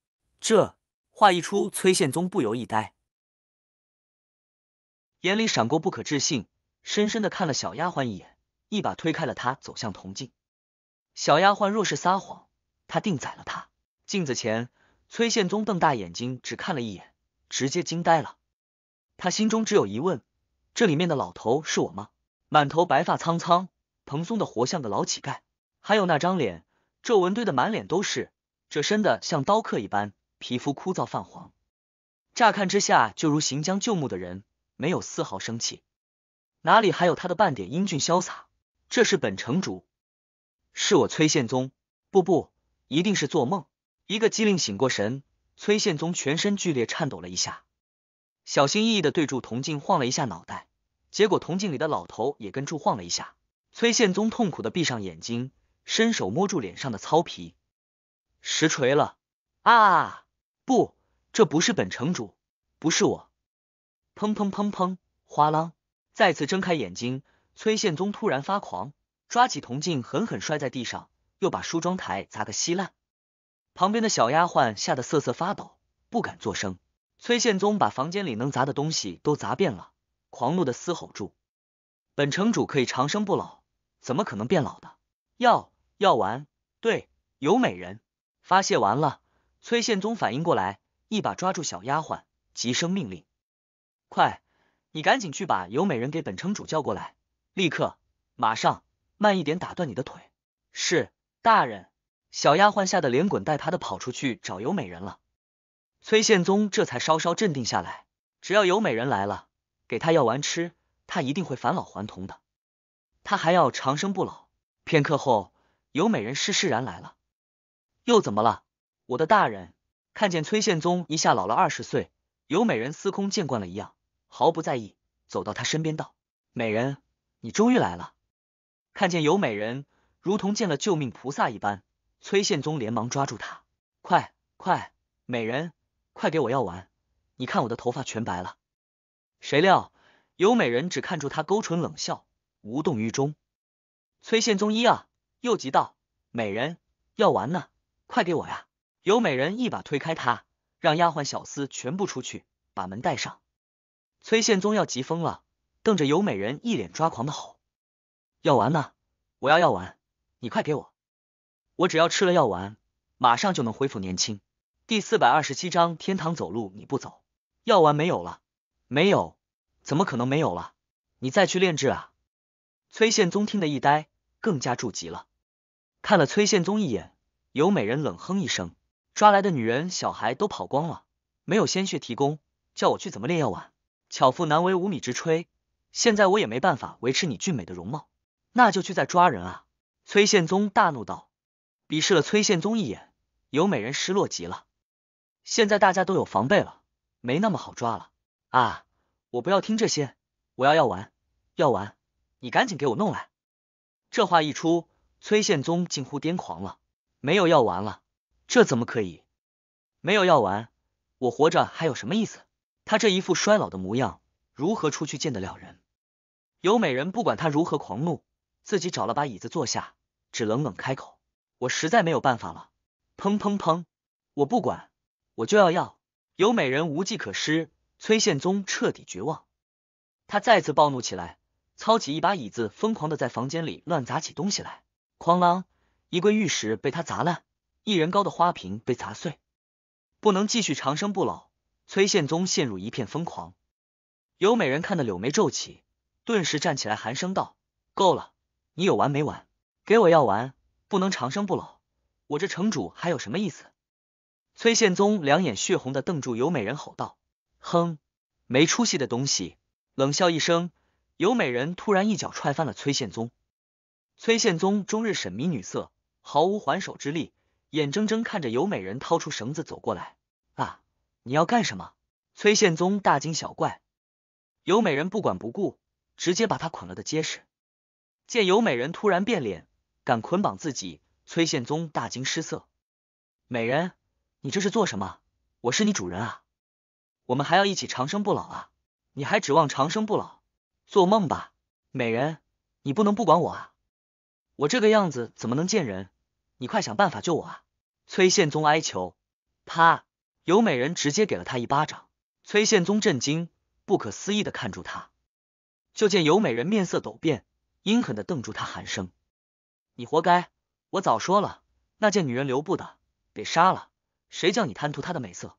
这话一出，崔宪宗不由一呆，眼里闪过不可置信，深深的看了小丫鬟一眼，一把推开了她，走向铜镜。”小丫鬟若是撒谎，他定宰了他。镜子前，崔宪宗瞪大眼睛，只看了一眼，直接惊呆了。他心中只有疑问：这里面的老头是我吗？满头白发苍苍，蓬松的活像个老乞丐，还有那张脸，皱纹堆的满脸都是，这身的像刀刻一般，皮肤枯燥泛黄，乍看之下就如行将就木的人，没有丝毫生气，哪里还有他的半点英俊潇洒？这是本城主。是我崔宪宗，不不，一定是做梦。一个机灵醒过神，崔宪宗全身剧烈颤抖了一下，小心翼翼的对住铜镜晃了一下脑袋，结果铜镜里的老头也跟住晃了一下。崔宪宗痛苦的闭上眼睛，伸手摸住脸上的糙皮，实锤了啊！不，这不是本城主，不是我。砰砰砰砰，哗啦！再次睁开眼睛，崔宪宗突然发狂。抓起铜镜，狠狠摔在地上，又把梳妆台砸个稀烂。旁边的小丫鬟吓得瑟瑟发抖，不敢作声。崔宪宗把房间里能砸的东西都砸遍了，狂怒的嘶吼住：“本城主可以长生不老，怎么可能变老的？药药丸，对，尤美人。”发泄完了，崔宪宗反应过来，一把抓住小丫鬟，急声命令：“快，你赶紧去把尤美人给本城主叫过来！立刻，马上！”慢一点，打断你的腿！是大人，小丫鬟吓得连滚带爬的跑出去找尤美人了。崔宪宗这才稍稍镇定下来。只要尤美人来了，给他药丸吃，他一定会返老还童的。他还要长生不老。片刻后，尤美人施施然来了。又怎么了？我的大人，看见崔宪宗一下老了二十岁，尤美人司空见惯了一样，毫不在意，走到他身边道：“美人，你终于来了。”看见尤美人，如同见了救命菩萨一般。崔宪宗连忙抓住她：“快快，美人，快给我药丸！你看我的头发全白了。谁料尤美人只看住他，勾唇冷笑，无动于衷。崔宪宗一啊，又急道：“美人，药丸呢？快给我呀！”尤美人一把推开他，让丫鬟小厮全部出去，把门带上。崔宪宗要急疯了，瞪着尤美人，一脸抓狂的吼。药丸呢？我要药丸，你快给我！我只要吃了药丸，马上就能恢复年轻。第四百二十七章天堂走路你不走，药丸没有了，没有，怎么可能没有了？你再去炼制啊！崔宪宗听得一呆，更加着急了，看了崔宪宗一眼，尤美人冷哼一声，抓来的女人、小孩都跑光了，没有鲜血提供，叫我去怎么炼药丸？巧妇难为无米之炊，现在我也没办法维持你俊美的容貌。那就去再抓人啊！崔宪宗大怒道，鄙视了崔宪宗一眼，尤美人失落极了。现在大家都有防备了，没那么好抓了啊！我不要听这些，我要药丸，药丸！你赶紧给我弄来！这话一出，崔宪宗近乎癫狂了。没有药丸了，这怎么可以？没有药丸，我活着还有什么意思？他这一副衰老的模样，如何出去见得了人？尤美人不管他如何狂怒。自己找了把椅子坐下，只冷冷开口：“我实在没有办法了。”砰砰砰！我不管，我就要要。尤美人无计可施，崔宪宗彻底绝望，他再次暴怒起来，操起一把椅子，疯狂的在房间里乱砸起东西来。哐啷！一柜玉石被他砸烂，一人高的花瓶被砸碎。不能继续长生不老，崔宪宗陷入一片疯狂。尤美人看得柳眉皱起，顿时站起来，寒声道：“够了。”你有完没完？给我药丸，不能长生不老，我这城主还有什么意思？崔宪宗两眼血红的瞪住尤美人，吼道：“哼，没出息的东西！”冷笑一声，尤美人突然一脚踹翻了崔宪宗。崔宪宗终日沈迷女色，毫无还手之力，眼睁睁看着尤美人掏出绳子走过来。啊！你要干什么？崔宪宗大惊小怪。尤美人不管不顾，直接把他捆了个结实。见尤美人突然变脸，敢捆绑自己，崔宪宗大惊失色。美人，你这是做什么？我是你主人啊，我们还要一起长生不老啊！你还指望长生不老？做梦吧！美人，你不能不管我啊！我这个样子怎么能见人？你快想办法救我啊！崔宪宗哀求。啪！尤美人直接给了他一巴掌。崔宪宗震惊，不可思议的看住他。就见尤美人面色陡变。阴狠的瞪住他，喊声：“你活该！我早说了，那贱女人留步的，给杀了！谁叫你贪图她的美色，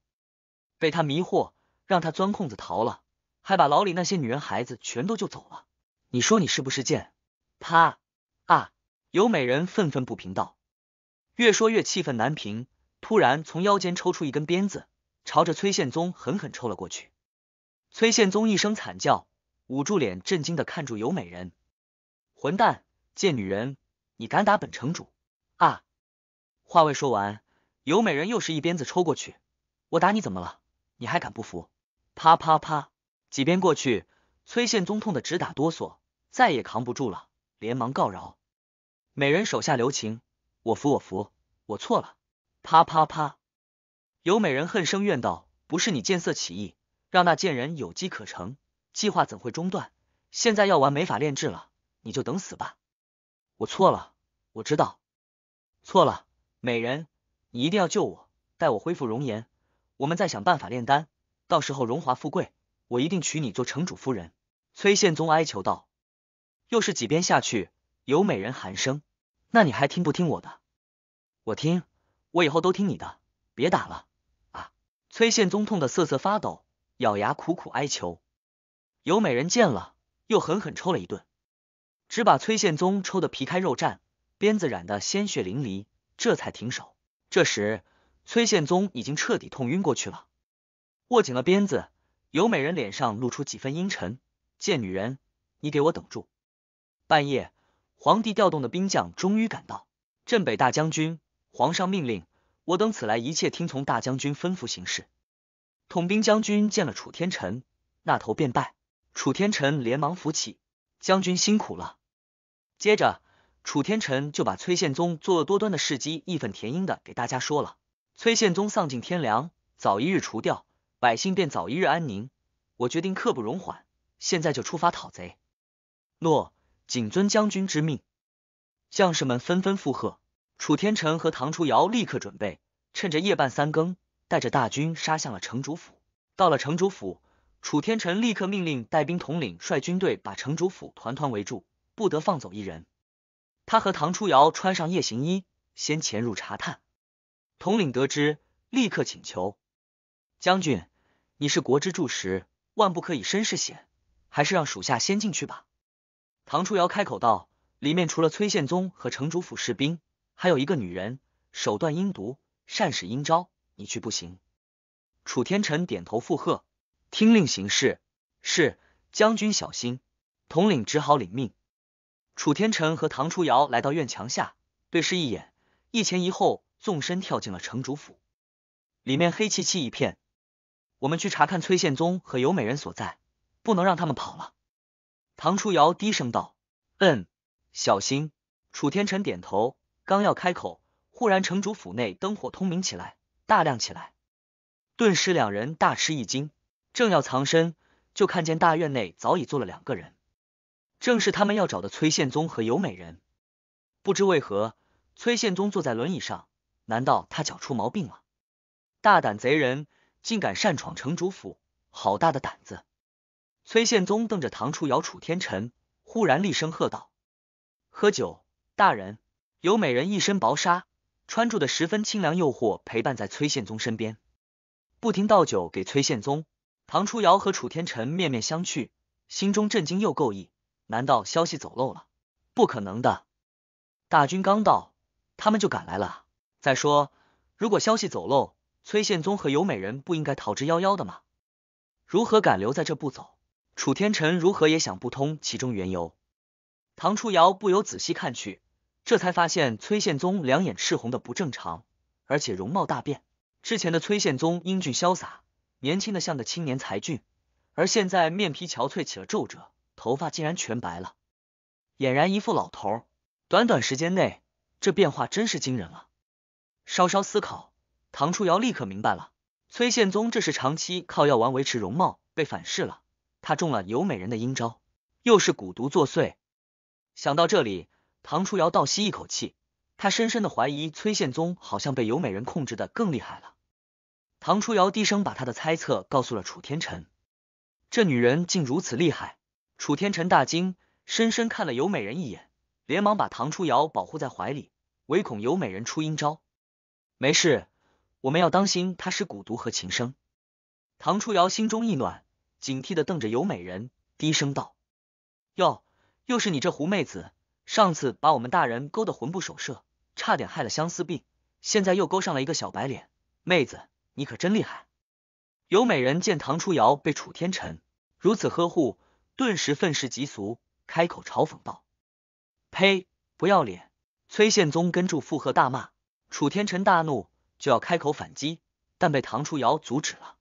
被她迷惑，让她钻空子逃了，还把牢里那些女人孩子全都救走了！你说你是不是贱？”啪！尤美人愤愤不平道，越说越气愤难平，突然从腰间抽出一根鞭子，朝着崔宪宗狠狠抽了过去。崔宪宗一声惨叫，捂住脸，震惊的看住尤美人。混蛋，贱女人，你敢打本城主啊！话未说完，尤美人又是一鞭子抽过去。我打你怎么了？你还敢不服？啪啪啪，几鞭过去，崔宪宗痛的直打哆嗦，再也扛不住了，连忙告饶。美人手下留情，我服我服，我错了。啪啪啪，尤美人恨声怨道：“不是你见色起意，让那贱人有机可乘，计划怎会中断？现在要玩没法炼制了。”你就等死吧！我错了，我知道错了，美人，你一定要救我，待我恢复容颜，我们再想办法炼丹。到时候荣华富贵，我一定娶你做城主夫人。崔宪宗哀求道。又是几鞭下去，有美人喊声：“那你还听不听我的？”“我听，我以后都听你的。”“别打了啊！”崔宪宗痛得瑟瑟发抖，咬牙苦苦哀求。有美人见了，又狠狠抽了一顿。只把崔宪宗抽得皮开肉绽，鞭子染得鲜血淋漓，这才停手。这时，崔宪宗已经彻底痛晕过去了。握紧了鞭子，尤美人脸上露出几分阴沉。贱女人，你给我等住！半夜，皇帝调动的兵将终于赶到。镇北大将军，皇上命令我等此来，一切听从大将军吩咐行事。统兵将军见了楚天臣，那头便拜。楚天臣连忙扶起将军，辛苦了。接着，楚天臣就把崔宪宗作恶多端的事迹义愤填膺的给大家说了。崔宪宗丧尽天良，早一日除掉，百姓便早一日安宁。我决定刻不容缓，现在就出发讨贼。诺，谨遵将军之命。将士们纷纷附和。楚天臣和唐初瑶立刻准备，趁着夜半三更，带着大军杀向了城主府。到了城主府，楚天臣立刻命令带兵统领率军队把城主府团团围住。不得放走一人。他和唐初瑶穿上夜行衣，先潜入查探。统领得知，立刻请求将军：“你是国之柱石，万不可以身试险，还是让属下先进去吧。”唐初瑶开口道：“里面除了崔宪宗和城主府士兵，还有一个女人，手段阴毒，善使阴招，你去不行。”楚天辰点头附和：“听令行事，是将军小心。”统领只好领命。楚天辰和唐初瑶来到院墙下，对视一眼，一前一后纵身跳进了城主府。里面黑漆漆一片，我们去查看崔宪宗和尤美人所在，不能让他们跑了。唐初瑶低声道：“嗯，小心。”楚天辰点头，刚要开口，忽然城主府内灯火通明起来，大亮起来，顿时两人大吃一惊，正要藏身，就看见大院内早已坐了两个人。正是他们要找的崔宪宗和尤美人。不知为何，崔宪宗坐在轮椅上，难道他脚出毛病了？大胆贼人，竟敢擅闯城主府，好大的胆子！崔宪宗瞪着唐初瑶、楚天辰，忽然厉声喝道：“喝酒！”大人，尤美人一身薄纱，穿住的十分清凉，诱惑陪伴在崔宪宗身边，不停倒酒给崔宪宗。唐初瑶和楚天辰面面相觑，心中震惊又够意。难道消息走漏了？不可能的，大军刚到，他们就赶来了。再说，如果消息走漏，崔宪宗和尤美人不应该逃之夭夭的吗？如何敢留在这不走？楚天臣如何也想不通其中缘由。唐初瑶不由仔细看去，这才发现崔宪宗两眼赤红的不正常，而且容貌大变。之前的崔宪宗英俊潇洒，年轻的像个青年才俊，而现在面皮憔悴，起了皱褶。头发竟然全白了，俨然一副老头。短短时间内，这变化真是惊人了。稍稍思考，唐初瑶立刻明白了，崔宪宗这是长期靠药丸维持容貌，被反噬了。他中了尤美人的阴招，又是蛊毒作祟。想到这里，唐初瑶倒吸一口气，他深深的怀疑崔宪宗好像被尤美人控制的更厉害了。唐初瑶低声把他的猜测告诉了楚天辰，这女人竟如此厉害。楚天臣大惊，深深看了尤美人一眼，连忙把唐初瑶保护在怀里，唯恐尤美人出阴招。没事，我们要当心，他是蛊毒和情声。唐初瑶心中一暖，警惕的瞪着尤美人，低声道：“哟，又是你这狐妹子，上次把我们大人勾得魂不守舍，差点害了相思病，现在又勾上了一个小白脸，妹子你可真厉害。”尤美人见唐初瑶被楚天臣如此呵护。顿时愤世嫉俗，开口嘲讽道：“呸，不要脸！”崔宪宗跟住附和大骂。楚天臣大怒，就要开口反击，但被唐初瑶阻止了。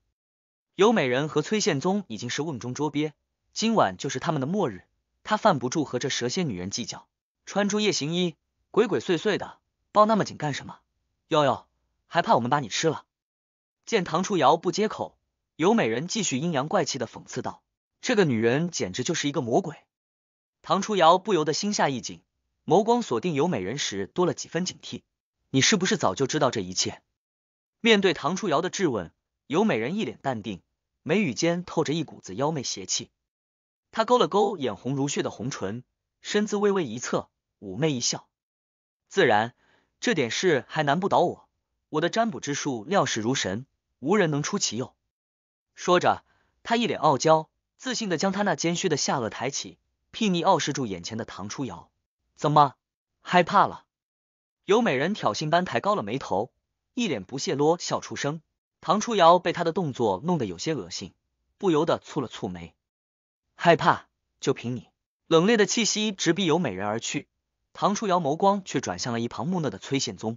尤美人和崔宪宗已经是瓮中捉鳖，今晚就是他们的末日。他犯不住和这蛇蝎女人计较。穿出夜行衣，鬼鬼祟祟的，抱那么紧干什么？哟哟，还怕我们把你吃了？见唐初瑶不接口，尤美人继续阴阳怪气的讽刺道。这个女人简直就是一个魔鬼，唐初瑶不由得心下一紧，眸光锁定尤美人时多了几分警惕。你是不是早就知道这一切？面对唐初瑶的质问，尤美人一脸淡定，眉宇间透着一股子妖媚邪气。她勾了勾眼红如血的红唇，身姿微微一侧，妩媚一笑。自然，这点事还难不倒我。我的占卜之术料事如神，无人能出其右。说着，她一脸傲娇。自信的将他那尖削的下颚抬起，睥睨傲视住眼前的唐初瑶，怎么害怕了？尤美人挑衅般抬高了眉头，一脸不屑，咯笑出声。唐初瑶被他的动作弄得有些恶心，不由得蹙了蹙眉。害怕？就凭你！冷冽的气息直逼尤美人而去，唐初瑶眸光却转向了一旁木讷的崔宪宗，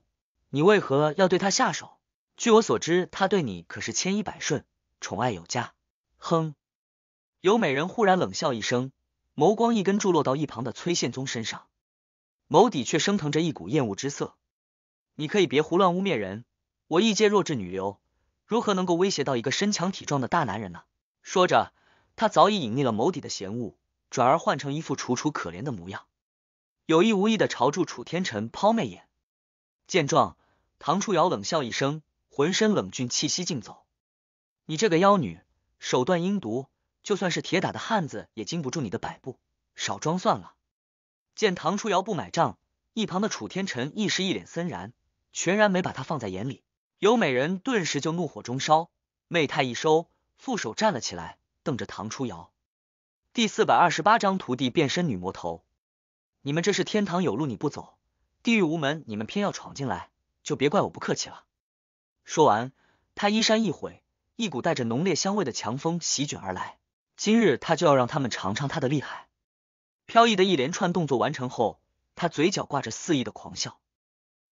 你为何要对他下手？据我所知，他对你可是千依百顺，宠爱有加。哼。尤美人忽然冷笑一声，眸光一根注落到一旁的崔宪宗身上，眸底却升腾着一股厌恶之色。你可以别胡乱污蔑人，我一介弱智女流，如何能够威胁到一个身强体壮的大男人呢？说着，她早已隐匿了眸底的嫌恶，转而换成一副楚楚可怜的模样，有意无意的朝住楚天辰抛媚眼。见状，唐初瑶冷笑一声，浑身冷峻气息尽走。你这个妖女，手段阴毒。就算是铁打的汉子，也经不住你的摆布。少装算了。见唐初瑶不买账，一旁的楚天臣亦是一脸森然，全然没把他放在眼里。尤美人顿时就怒火中烧，媚态一收，负手站了起来，瞪着唐初瑶。第四百二十八章徒弟变身女魔头。你们这是天堂有路你不走，地狱无门你们偏要闯进来，就别怪我不客气了。说完，他衣衫一毁，一股带着浓烈香味的强风席卷而来。今日他就要让他们尝尝他的厉害。飘逸的一连串动作完成后，他嘴角挂着肆意的狂笑。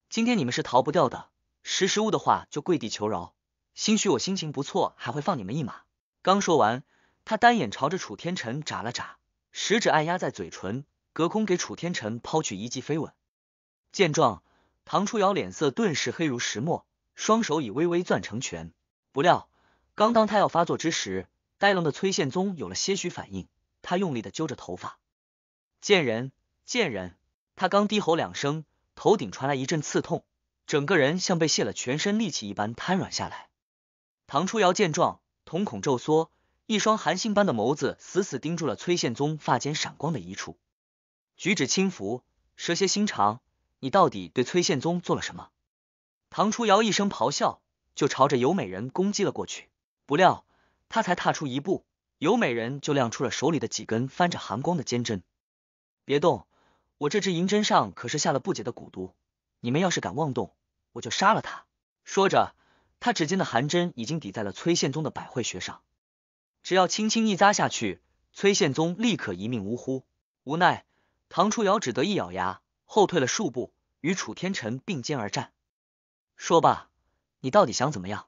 今天你们是逃不掉的，识时务的话就跪地求饶，兴许我心情不错还会放你们一马。刚说完，他单眼朝着楚天辰眨了眨，食指按压在嘴唇，隔空给楚天辰抛去一记飞吻。见状，唐初瑶脸色顿时黑如石墨，双手已微微攥成拳。不料，刚当他要发作之时，呆愣的崔宪宗有了些许反应，他用力的揪着头发，贱人，贱人！他刚低吼两声，头顶传来一阵刺痛，整个人像被卸了全身力气一般瘫软下来。唐初瑶见状，瞳孔骤缩，一双寒星般的眸子死死盯住了崔宪宗发间闪光的一处，举止轻浮，蛇蝎心肠，你到底对崔宪宗做了什么？唐初瑶一声咆哮，就朝着尤美人攻击了过去，不料。他才踏出一步，有美人就亮出了手里的几根泛着寒光的尖针。别动，我这只银针上可是下了不解的蛊毒，你们要是敢妄动，我就杀了他。说着，他指尖的寒针已经抵在了崔宪宗的百会穴上，只要轻轻一扎下去，崔宪宗立刻一命呜呼。无奈，唐初瑶只得一咬牙，后退了数步，与楚天辰并肩而战。说吧，你到底想怎么样？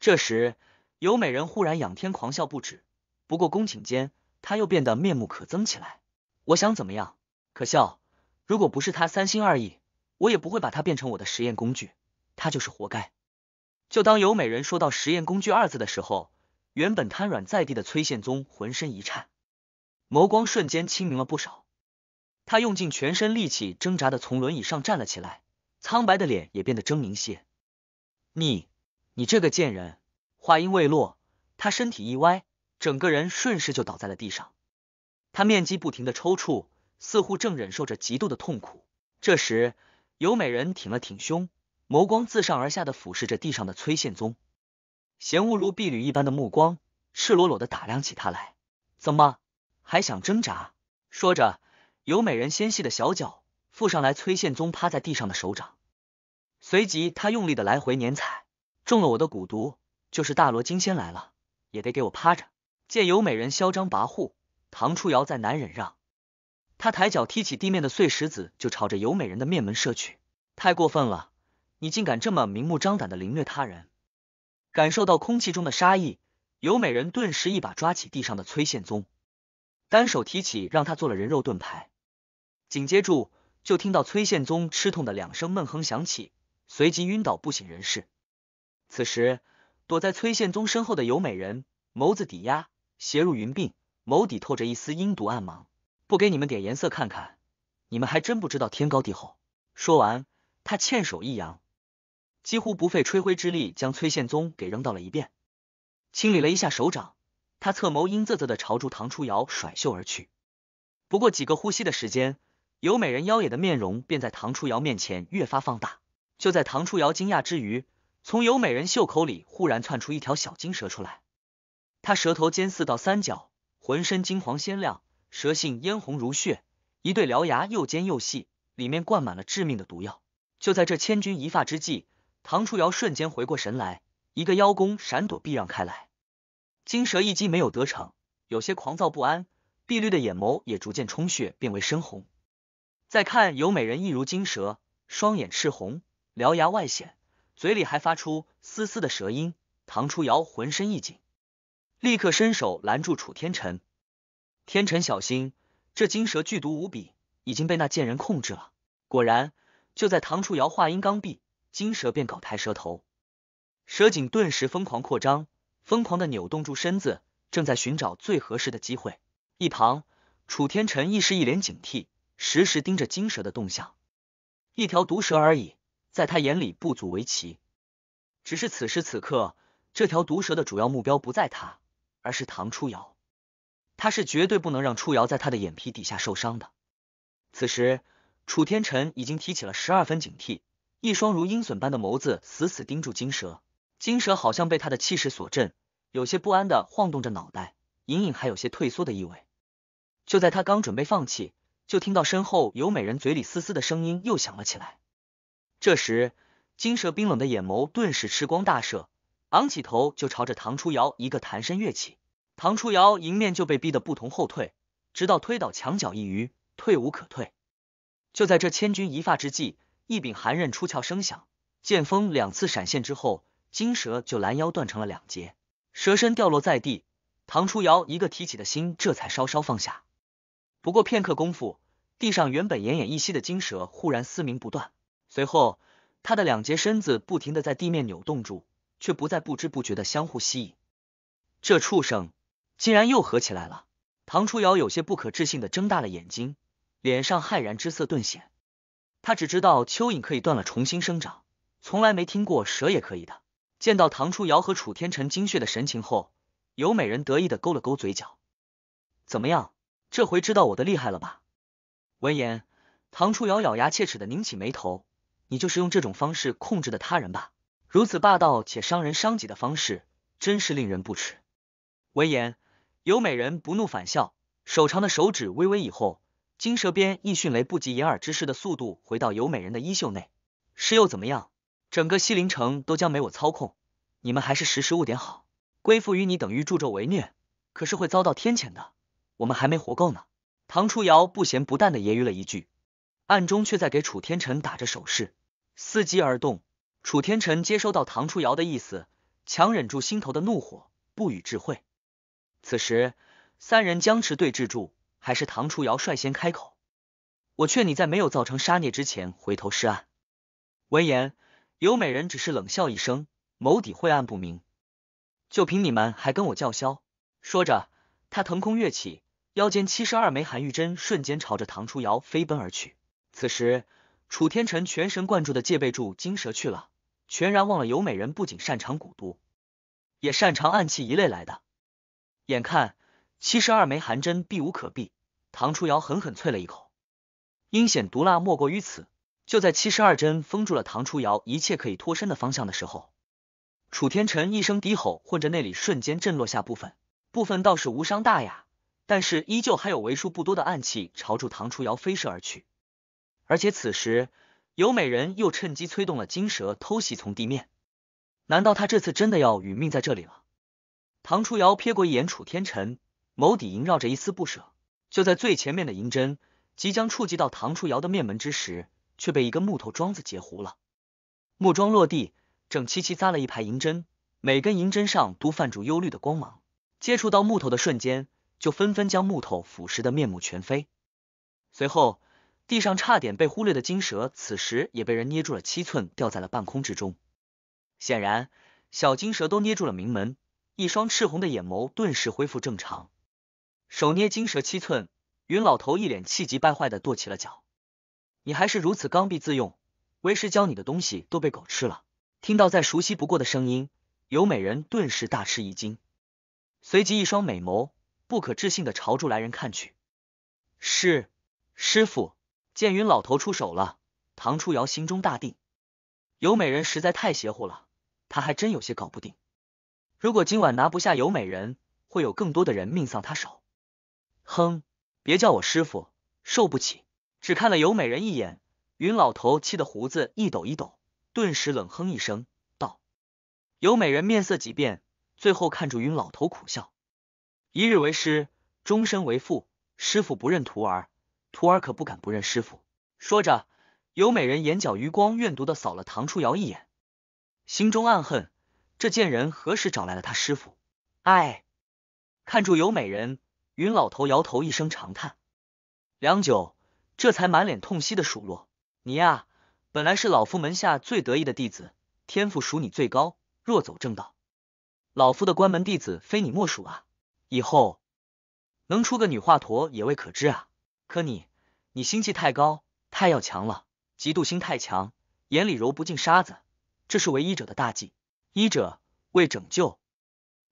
这时。尤美人忽然仰天狂笑不止，不过恭请间，她又变得面目可憎起来。我想怎么样？可笑！如果不是他三心二意，我也不会把他变成我的实验工具。他就是活该。就当尤美人说到“实验工具”二字的时候，原本瘫软在地的崔宪宗浑身一颤，眸光瞬间清明了不少。他用尽全身力气挣扎的从轮椅上站了起来，苍白的脸也变得狰狞些。你，你这个贱人！话音未落，他身体一歪，整个人顺势就倒在了地上。他面肌不停的抽搐，似乎正忍受着极度的痛苦。这时，尤美人挺了挺胸，眸光自上而下的俯视着地上的崔宪宗，嫌恶如婢女一般的目光，赤裸裸的打量起他来。怎么还想挣扎？说着，尤美人纤细的小脚附上来崔宪宗趴在地上的手掌，随即他用力的来回碾踩，中了我的蛊毒。就是大罗金仙来了，也得给我趴着。见尤美人嚣张跋扈，唐初瑶再难忍让，他抬脚踢起地面的碎石子，就朝着尤美人的面门射去。太过分了！你竟敢这么明目张胆的凌虐他人！感受到空气中的杀意，尤美人顿时一把抓起地上的崔宪宗，单手提起，让他做了人肉盾牌。紧接住，就听到崔宪宗吃痛的两声闷哼响起，随即晕倒不省人事。此时。躲在崔宪宗身后的尤美人眸子底压，斜入云鬓，眸底透着一丝阴毒暗芒。不给你们点颜色看看，你们还真不知道天高地厚。说完，他欠手一扬，几乎不费吹灰之力将崔宪宗给扔到了一边。清理了一下手掌，他侧眸阴恻恻的朝住唐初瑶甩袖而去。不过几个呼吸的时间，尤美人妖冶的面容便在唐初瑶面前越发放大。就在唐初瑶惊讶之余，从尤美人袖口里忽然窜出一条小金蛇出来，它蛇头尖似到三角，浑身金黄鲜亮，蛇性嫣红如血，一对獠牙又尖又细，里面灌满了致命的毒药。就在这千钧一发之际，唐初瑶瞬间回过神来，一个妖功闪躲避让开来，金蛇一击没有得逞，有些狂躁不安，碧绿的眼眸也逐渐充血变为深红。再看尤美人一如金蛇，双眼赤红，獠牙外显。嘴里还发出嘶嘶的舌音，唐初瑶浑身一紧，立刻伸手拦住楚天辰。天辰，小心！这金蛇剧毒无比，已经被那贱人控制了。果然，就在唐初瑶话音刚毕，金蛇便搞抬蛇头，蛇颈顿时疯狂扩张，疯狂的扭动住身子，正在寻找最合适的机会。一旁，楚天辰亦是一脸警惕，时时盯着金蛇的动向。一条毒蛇而已。在他眼里不足为奇，只是此时此刻，这条毒蛇的主要目标不在他，而是唐初瑶。他是绝对不能让初瑶在他的眼皮底下受伤的。此时，楚天臣已经提起了十二分警惕，一双如鹰隼般的眸子死死盯住金蛇。金蛇好像被他的气势所震，有些不安的晃动着脑袋，隐隐还有些退缩的意味。就在他刚准备放弃，就听到身后有美人嘴里嘶嘶的声音又响了起来。这时，金蛇冰冷的眼眸顿时赤光大射，昂起头就朝着唐初瑶一个弹身跃起。唐初瑶迎面就被逼得不同后退，直到推倒墙角一隅，退无可退。就在这千钧一发之际，一柄寒刃出鞘，声响，剑锋两次闪现之后，金蛇就拦腰断成了两截，蛇身掉落在地。唐初瑶一个提起的心这才稍稍放下。不过片刻功夫，地上原本奄奄一息的金蛇忽然嘶鸣不断。随后，他的两截身子不停的在地面扭动住，却不再不知不觉的相互吸引。这畜生竟然又合起来了！唐初瑶有些不可置信的睁大了眼睛，脸上骇然之色顿显。他只知道蚯蚓可以断了重新生长，从来没听过蛇也可以的。见到唐初瑶和楚天辰精血的神情后，尤美人得意的勾了勾嘴角：“怎么样，这回知道我的厉害了吧？”闻言，唐初瑶咬牙切齿的拧起眉头。你就是用这种方式控制的他人吧？如此霸道且伤人伤己的方式，真是令人不齿。闻言，尤美人不怒反笑，手长的手指微微一后，金蛇鞭以迅雷不及掩耳之势的速度回到尤美人的衣袖内。是又怎么样？整个西陵城都将没我操控，你们还是识时务点好。归附于你等于助纣为虐，可是会遭到天谴的。我们还没活够呢。唐初瑶不咸不淡的揶揄了一句，暗中却在给楚天辰打着手势。伺机而动，楚天臣接收到唐初瑶的意思，强忍住心头的怒火，不予置喙。此时三人僵持对峙住，还是唐初瑶率先开口：“我劝你在没有造成杀孽之前回头是岸。”闻言，尤美人只是冷笑一声，眸底晦暗不明：“就凭你们还跟我叫嚣？”说着，他腾空跃起，腰间七十二枚寒玉针瞬间朝着唐初瑶飞奔而去。此时。楚天辰全神贯注的戒备住金蛇去了，全然忘了尤美人不仅擅长蛊毒，也擅长暗器一类来的。眼看七十二枚寒针避无可避，唐初瑶狠狠啐了一口，阴险毒辣莫过于此。就在七十二针封住了唐初瑶一切可以脱身的方向的时候，楚天辰一声低吼，混着内力瞬间震落下部分，部分倒是无伤大雅，但是依旧还有为数不多的暗器朝住唐初瑶飞射而去。而且此时，尤美人又趁机催动了金蛇偷袭从地面。难道他这次真的要殒命在这里了？唐初瑶瞥过一眼楚天辰，眸底萦绕着一丝不舍。就在最前面的银针即将触及到唐初瑶的面门之时，却被一根木头桩子截胡了。木桩落地，整齐齐扎了一排银针，每根银针上都泛着幽绿的光芒。接触到木头的瞬间，就纷纷将木头腐蚀的面目全非。随后。地上差点被忽略的金蛇，此时也被人捏住了七寸，掉在了半空之中。显然，小金蛇都捏住了名门，一双赤红的眼眸顿时恢复正常。手捏金蛇七寸，云老头一脸气急败坏的跺起了脚：“你还是如此刚愎自用，为师教你的东西都被狗吃了！”听到再熟悉不过的声音，尤美人顿时大吃一惊，随即一双美眸不可置信的朝住来人看去：“是，师傅。”见云老头出手了，唐初瑶心中大定。尤美人实在太邪乎了，他还真有些搞不定。如果今晚拿不下尤美人，会有更多的人命丧他手。哼，别叫我师傅，受不起。只看了尤美人一眼，云老头气得胡子一抖一抖，顿时冷哼一声道：“尤美人面色几变，最后看着云老头苦笑：一日为师，终身为父。师傅不认徒儿。”徒儿可不敢不认师傅。说着，尤美人眼角余光怨毒的扫了唐初瑶一眼，心中暗恨这贱人何时找来了他师傅。唉，看住尤美人，云老头摇头一声长叹，良久，这才满脸痛惜的数落你呀。本来是老夫门下最得意的弟子，天赋属你最高。若走正道，老夫的关门弟子非你莫属啊。以后能出个女华佗也未可知啊。可你，你心气太高，太要强了，嫉妒心太强，眼里揉不进沙子，这是为医者的大忌。医者为拯救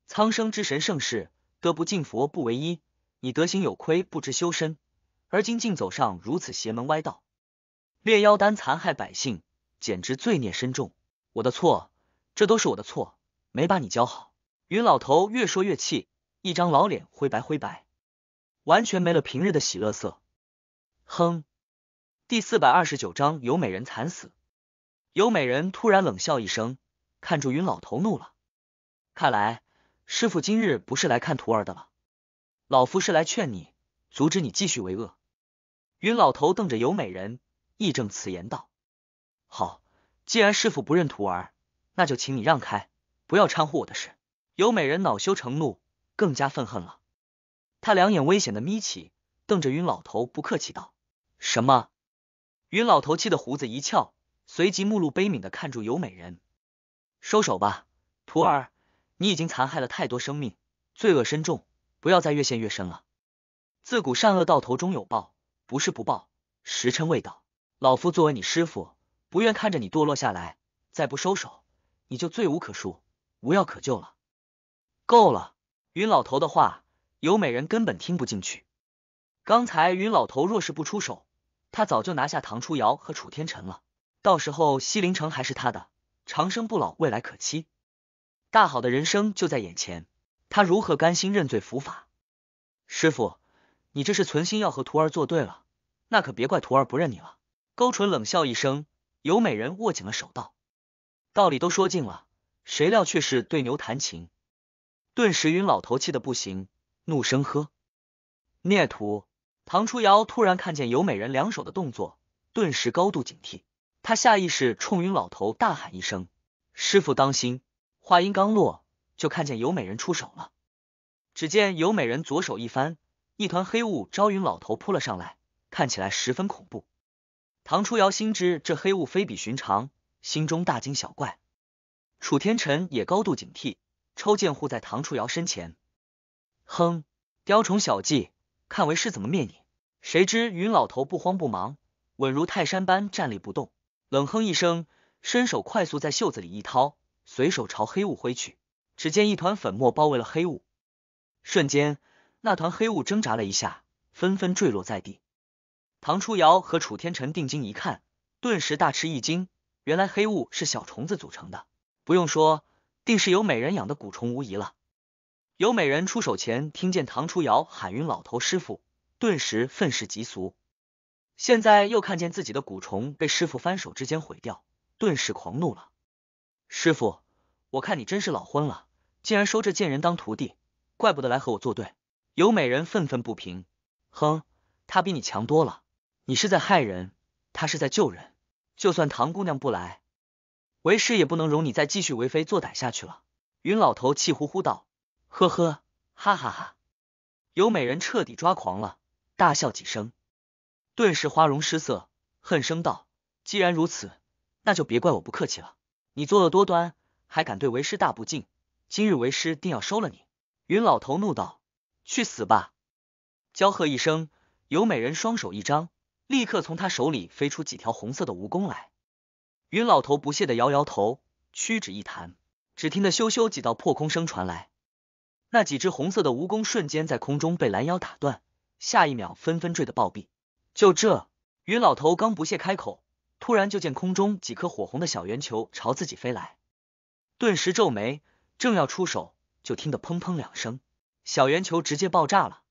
苍生之神圣世，德不敬佛不为医。你德行有亏，不知修身，而今竟走上如此邪门歪道，炼妖丹残害百姓，简直罪孽深重。我的错，这都是我的错，没把你教好。云老头越说越气，一张老脸灰白灰白，完全没了平日的喜乐色。哼，第四百二十九章有美人惨死。有美人突然冷笑一声，看住云老头怒了。看来师傅今日不是来看徒儿的了，老夫是来劝你，阻止你继续为恶。云老头瞪着有美人，义正辞严道：“好，既然师傅不认徒儿，那就请你让开，不要掺和我的事。”有美人恼羞成怒，更加愤恨了。他两眼危险的眯起，瞪着云老头，不客气道。什么？云老头气得胡子一翘，随即目露悲悯的看住尤美人，收手吧，徒儿，你已经残害了太多生命，罪恶深重，不要再越陷越深了。自古善恶到头终有报，不是不报，时辰未到。老夫作为你师傅，不愿看着你堕落下来，再不收手，你就罪无可恕，无药可救了。够了！云老头的话，尤美人根本听不进去。刚才云老头若是不出手。他早就拿下唐初瑶和楚天辰了，到时候西陵城还是他的，长生不老，未来可期，大好的人生就在眼前，他如何甘心认罪伏法？师傅，你这是存心要和徒儿作对了，那可别怪徒儿不认你了。勾唇冷笑一声，尤美人握紧了手道：“道理都说尽了，谁料却是对牛弹琴。”顿时云老头气得不行，怒声喝：“孽徒！”唐初瑶突然看见尤美人两手的动作，顿时高度警惕，他下意识冲云老头大喊一声：“师傅，当心！”话音刚落，就看见尤美人出手了。只见尤美人左手一翻，一团黑雾朝云老头扑了上来，看起来十分恐怖。唐初瑶心知这黑雾非比寻常，心中大惊小怪。楚天辰也高度警惕，抽剑护在唐初瑶身前。哼，雕虫小技。看为师怎么灭你！谁知云老头不慌不忙，稳如泰山般站立不动，冷哼一声，伸手快速在袖子里一掏，随手朝黑雾挥去。只见一团粉末包围了黑雾，瞬间，那团黑雾挣扎了一下，纷纷坠落在地。唐初瑶和楚天辰定睛一看，顿时大吃一惊，原来黑雾是小虫子组成的，不用说，定是有美人养的蛊虫无疑了。尤美人出手前听见唐初瑶喊晕老头师傅，顿时愤世嫉俗。现在又看见自己的蛊虫被师傅翻手之间毁掉，顿时狂怒了。师傅，我看你真是老昏了，竟然收这贱人当徒弟，怪不得来和我作对。尤美人愤愤不平，哼，他比你强多了，你是在害人，他是在救人。就算唐姑娘不来，为师也不能容你再继续为非作歹下去了。云老头气呼呼道。呵呵哈哈哈，尤美人彻底抓狂了，大笑几声，顿时花容失色，恨声道：“既然如此，那就别怪我不客气了！你作恶多端，还敢对为师大不敬，今日为师定要收了你！”云老头怒道：“去死吧！”娇喝一声，尤美人双手一张，立刻从他手里飞出几条红色的蜈蚣来。云老头不屑的摇摇头，屈指一弹，只听得咻咻几道破空声传来。那几只红色的蜈蚣瞬间在空中被拦腰打断，下一秒纷纷坠的暴毙。就这，云老头刚不屑开口，突然就见空中几颗火红的小圆球朝自己飞来，顿时皱眉，正要出手，就听得砰砰两声，小圆球直接爆炸了。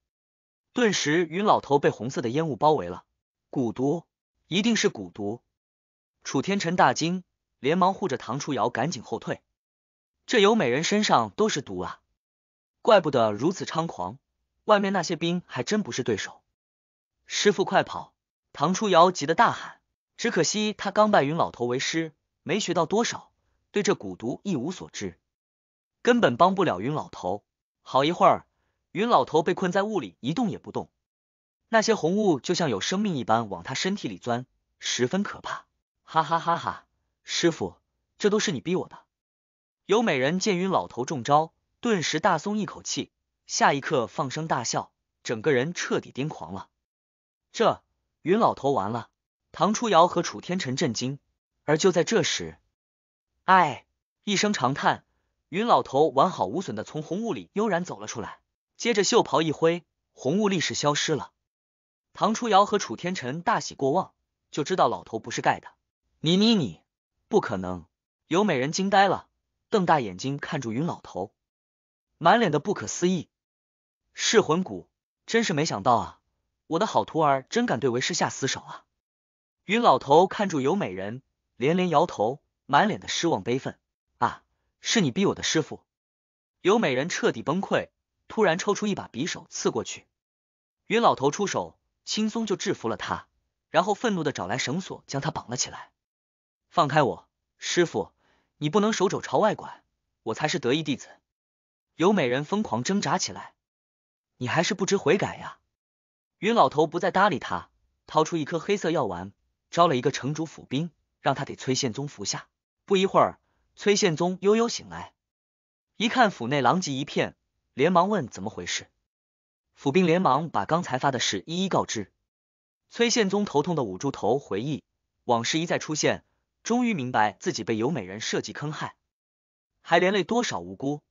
顿时，云老头被红色的烟雾包围了。蛊毒，一定是蛊毒！楚天辰大惊，连忙护着唐初瑶赶紧后退。这尤美人身上都是毒啊！怪不得如此猖狂，外面那些兵还真不是对手。师傅，快跑！唐初瑶急得大喊。只可惜他刚拜云老头为师，没学到多少，对这蛊毒一无所知，根本帮不了云老头。好一会儿，云老头被困在雾里，一动也不动。那些红雾就像有生命一般往他身体里钻，十分可怕。哈哈哈哈！师傅，这都是你逼我的。有美人见云老头中招。顿时大松一口气，下一刻放声大笑，整个人彻底癫狂了。这云老头完了！唐初瑶和楚天辰震惊，而就在这时，哎，一声长叹，云老头完好无损的从红雾里悠然走了出来，接着袖袍一挥，红雾立时消失了。唐初瑶和楚天辰大喜过望，就知道老头不是盖的。你你你，不可能！有美人惊呆了，瞪大眼睛看住云老头。满脸的不可思议，噬魂谷真是没想到啊！我的好徒儿真敢对为师下死手啊！云老头看住尤美人，连连摇头，满脸的失望悲愤啊！是你逼我的师傅，尤美人彻底崩溃，突然抽出一把匕首刺过去。云老头出手，轻松就制服了他，然后愤怒的找来绳索将他绑了起来。放开我，师傅，你不能手肘朝外拐，我才是得意弟子。尤美人疯狂挣扎起来，你还是不知悔改呀！云老头不再搭理他，掏出一颗黑色药丸，招了一个城主府兵，让他给崔宪宗服下。不一会儿，崔宪宗悠悠醒来，一看府内狼藉一片，连忙问怎么回事。府兵连忙把刚才发的事一一告知。崔宪宗头痛的捂住头，回忆往事一再出现，终于明白自己被尤美人设计坑害，还连累多少无辜。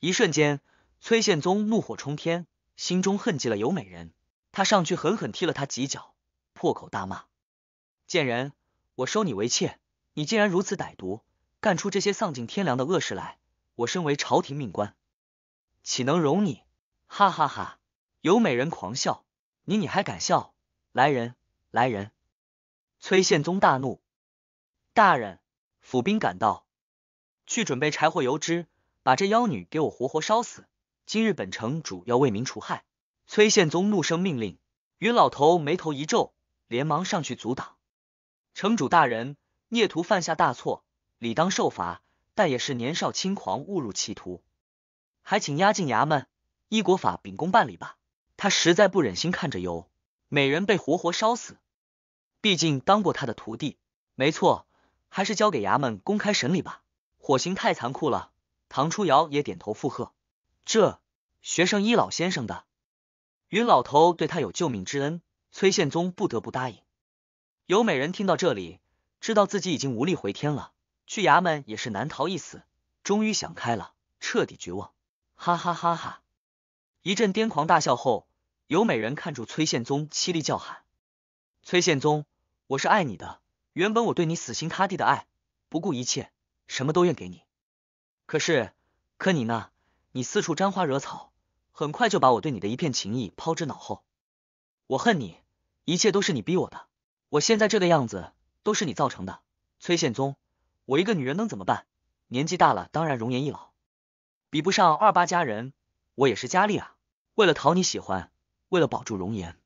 一瞬间，崔宪宗怒火冲天，心中恨极了尤美人。他上去狠狠踢了他几脚，破口大骂：“贱人，我收你为妾，你竟然如此歹毒，干出这些丧尽天良的恶事来！我身为朝廷命官，岂能容你？”哈哈哈！尤美人狂笑：“你你还敢笑？来人，来人！”崔宪宗大怒：“大人，府兵赶到，去准备柴火、油脂。”把这妖女给我活活烧死！今日本城主要为民除害。崔宪宗怒声命令。云老头眉头一皱，连忙上去阻挡。城主大人，孽徒犯下大错，理当受罚。但也是年少轻狂，误入歧途，还请押进衙门，依国法秉公办理吧。他实在不忍心看着尤美人被活活烧死，毕竟当过他的徒弟。没错，还是交给衙门公开审理吧。火刑太残酷了。唐初瑶也点头附和，这学生依老先生的，云老头对他有救命之恩，崔宪宗不得不答应。尤美人听到这里，知道自己已经无力回天了，去衙门也是难逃一死，终于想开了，彻底绝望。哈哈哈哈！一阵癫狂大笑后，尤美人看住崔宪宗，凄厉叫喊：“崔宪宗，我是爱你的，原本我对你死心塌地的爱，不顾一切，什么都愿给你。”可是，可你呢？你四处沾花惹草，很快就把我对你的一片情意抛之脑后。我恨你，一切都是你逼我的。我现在这个样子都是你造成的。崔宪宗，我一个女人能怎么办？年纪大了，当然容颜易老，比不上二八佳人。我也是佳丽啊。为了讨你喜欢，为了保住容颜，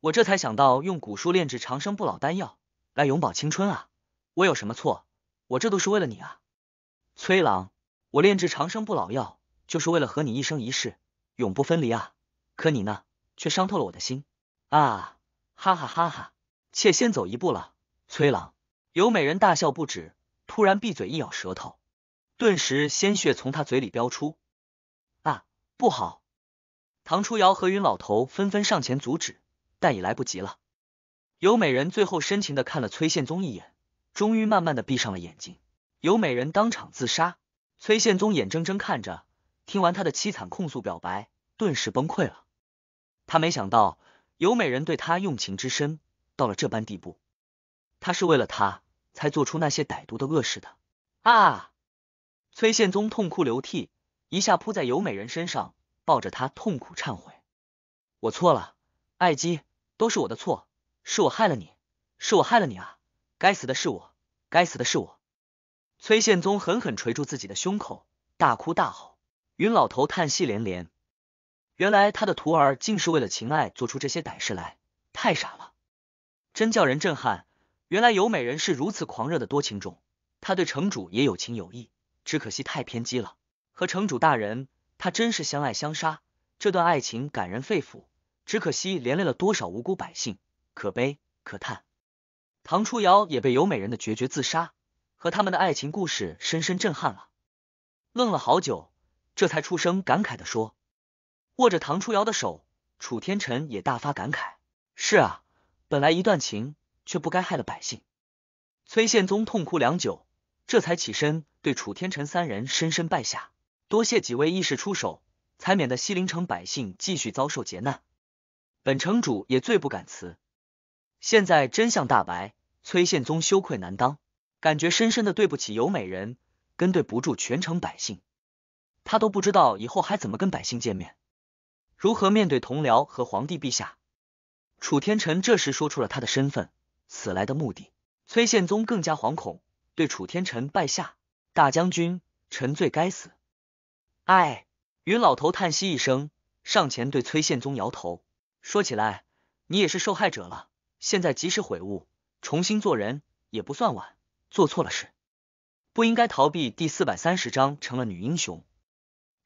我这才想到用古树炼制长生不老丹药，来永葆青春啊。我有什么错？我这都是为了你啊，崔郎。我炼制长生不老药，就是为了和你一生一世永不分离啊！可你呢，却伤透了我的心啊！哈哈哈！哈，妾先走一步了，崔郎。尤美人大笑不止，突然闭嘴一咬舌头，顿时鲜血从他嘴里飙出。啊，不好！唐初瑶和云老头纷纷上前阻止，但已来不及了。尤美人最后深情的看了崔宪宗一眼，终于慢慢的闭上了眼睛。尤美人当场自杀。崔宪宗眼睁睁看着，听完他的凄惨控诉、表白，顿时崩溃了。他没想到尤美人对他用情之深到了这般地步，他是为了他才做出那些歹毒的恶事的。啊！崔宪宗痛哭流涕，一下扑在尤美人身上，抱着她痛苦忏悔：“我错了，爱姬，都是我的错，是我害了你，是我害了你啊！该死的是我，该死的是我。”崔宪宗狠狠捶住自己的胸口，大哭大吼。云老头叹息连连，原来他的徒儿竟是为了情爱做出这些歹事来，太傻了，真叫人震撼。原来尤美人是如此狂热的多情种，他对城主也有情有义，只可惜太偏激了。和城主大人，他真是相爱相杀，这段爱情感人肺腑，只可惜连累了多少无辜百姓，可悲可叹。唐初瑶也被尤美人的决绝自杀。和他们的爱情故事深深震撼了，愣了好久，这才出声感慨的说：“握着唐初瑶的手，楚天臣也大发感慨：是啊，本来一段情，却不该害了百姓。崔宪宗痛哭良久，这才起身对楚天臣三人深深拜下，多谢几位义士出手，才免得西陵城百姓继续遭受劫难。本城主也罪不敢辞。现在真相大白，崔宪宗羞愧难当。”感觉深深的对不起尤美人，跟对不住全城百姓，他都不知道以后还怎么跟百姓见面，如何面对同僚和皇帝陛下？楚天臣这时说出了他的身份，此来的目的。崔宪宗更加惶恐，对楚天臣拜下：“大将军，臣罪该死。”哎，云老头叹息一声，上前对崔宪宗摇头说：“起来，你也是受害者了。现在及时悔悟，重新做人也不算晚。”做错了事，不应该逃避。第四百三十章成了女英雄。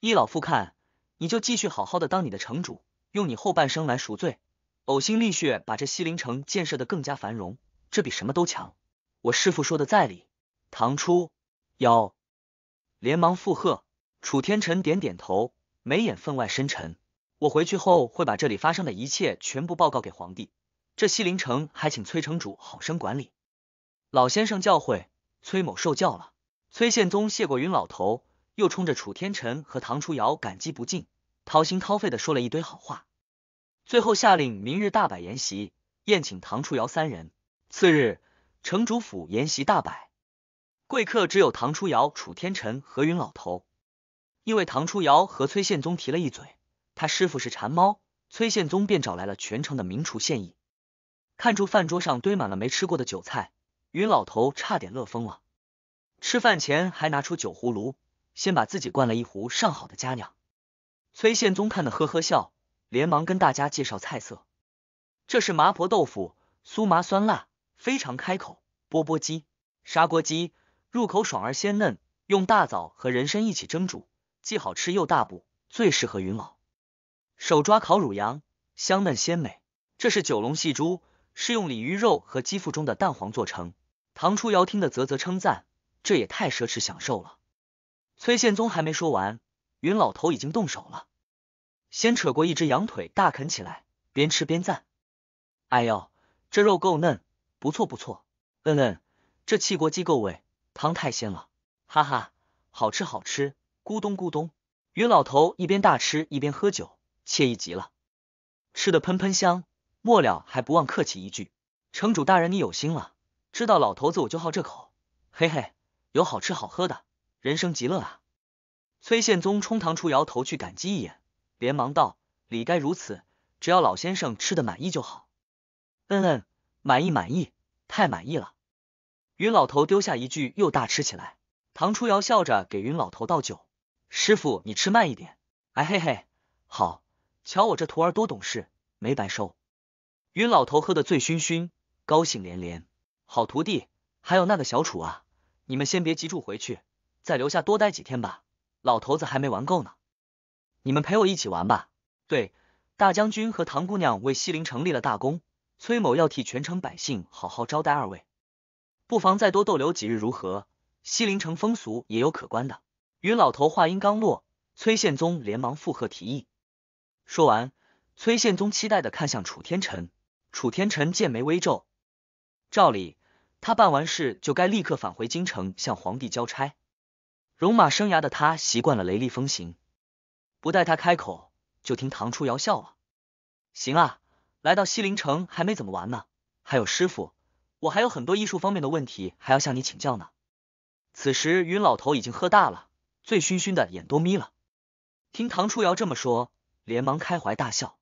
依老夫看，你就继续好好的当你的城主，用你后半生来赎罪，呕心沥血把这西陵城建设的更加繁荣，这比什么都强。我师父说的在理。唐初，妖连忙附和。楚天辰点点头，眉眼分外深沉。我回去后会把这里发生的一切全部报告给皇帝。这西陵城还请崔城主好生管理。老先生教诲，崔某受教了。崔宪宗谢过云老头，又冲着楚天辰和唐初瑶感激不尽，掏心掏肺的说了一堆好话。最后下令明日大摆筵席，宴请唐初瑶三人。次日，城主府筵席大摆，贵客只有唐初瑶、楚天辰和云老头。因为唐初瑶和崔宪宗提了一嘴，他师傅是馋猫，崔宪宗便找来了全城的名厨献艺。看出饭桌上堆满了没吃过的酒菜。云老头差点乐疯了，吃饭前还拿出酒葫芦，先把自己灌了一壶上好的佳酿。崔宪宗看得呵呵笑，连忙跟大家介绍菜色：这是麻婆豆腐，酥麻酸辣，非常开口；钵钵鸡，砂锅鸡，入口爽而鲜嫩，用大枣和人参一起蒸煮，既好吃又大补，最适合云老。手抓烤乳羊，香嫩鲜美；这是九龙戏珠，是用鲤鱼肉和鸡腹中的蛋黄做成。唐初瑶听得啧啧称赞，这也太奢侈享受了。崔宪宗还没说完，云老头已经动手了，先扯过一只羊腿大啃起来，边吃边赞：“哎呦，这肉够嫩，不错不错，嗯嗯，这汽锅鸡够味，汤太鲜了，哈哈，好吃好吃，咕咚咕咚。”云老头一边大吃一边喝酒，惬意极了，吃的喷喷香，末了还不忘客气一句：“城主大人，你有心了。”知道老头子我就好这口，嘿嘿，有好吃好喝的，人生极乐啊！崔宪宗冲唐初尧投去感激一眼，连忙道：“理该如此，只要老先生吃的满意就好。”嗯嗯，满意满意，太满意了！云老头丢下一句，又大吃起来。唐初尧笑着给云老头倒酒：“师傅，你吃慢一点。”哎嘿嘿，好，瞧我这徒儿多懂事，没白收。云老头喝得醉醺醺，高兴连连。好徒弟，还有那个小楚啊，你们先别急着回去，再留下多待几天吧。老头子还没玩够呢，你们陪我一起玩吧。对，大将军和唐姑娘为西陵城立了大功，崔某要替全城百姓好好招待二位，不妨再多逗留几日如何？西陵城风俗也有可观的。云老头话音刚落，崔宪宗连忙附和提议。说完，崔宪宗期待的看向楚天辰，楚天辰剑眉微皱，照理。他办完事就该立刻返回京城向皇帝交差。戎马生涯的他习惯了雷厉风行，不待他开口，就听唐初瑶笑了：“行啊，来到西陵城还没怎么玩呢，还有师傅，我还有很多艺术方面的问题还要向你请教呢。”此时云老头已经喝大了，醉醺醺的眼都眯了，听唐初瑶这么说，连忙开怀大笑，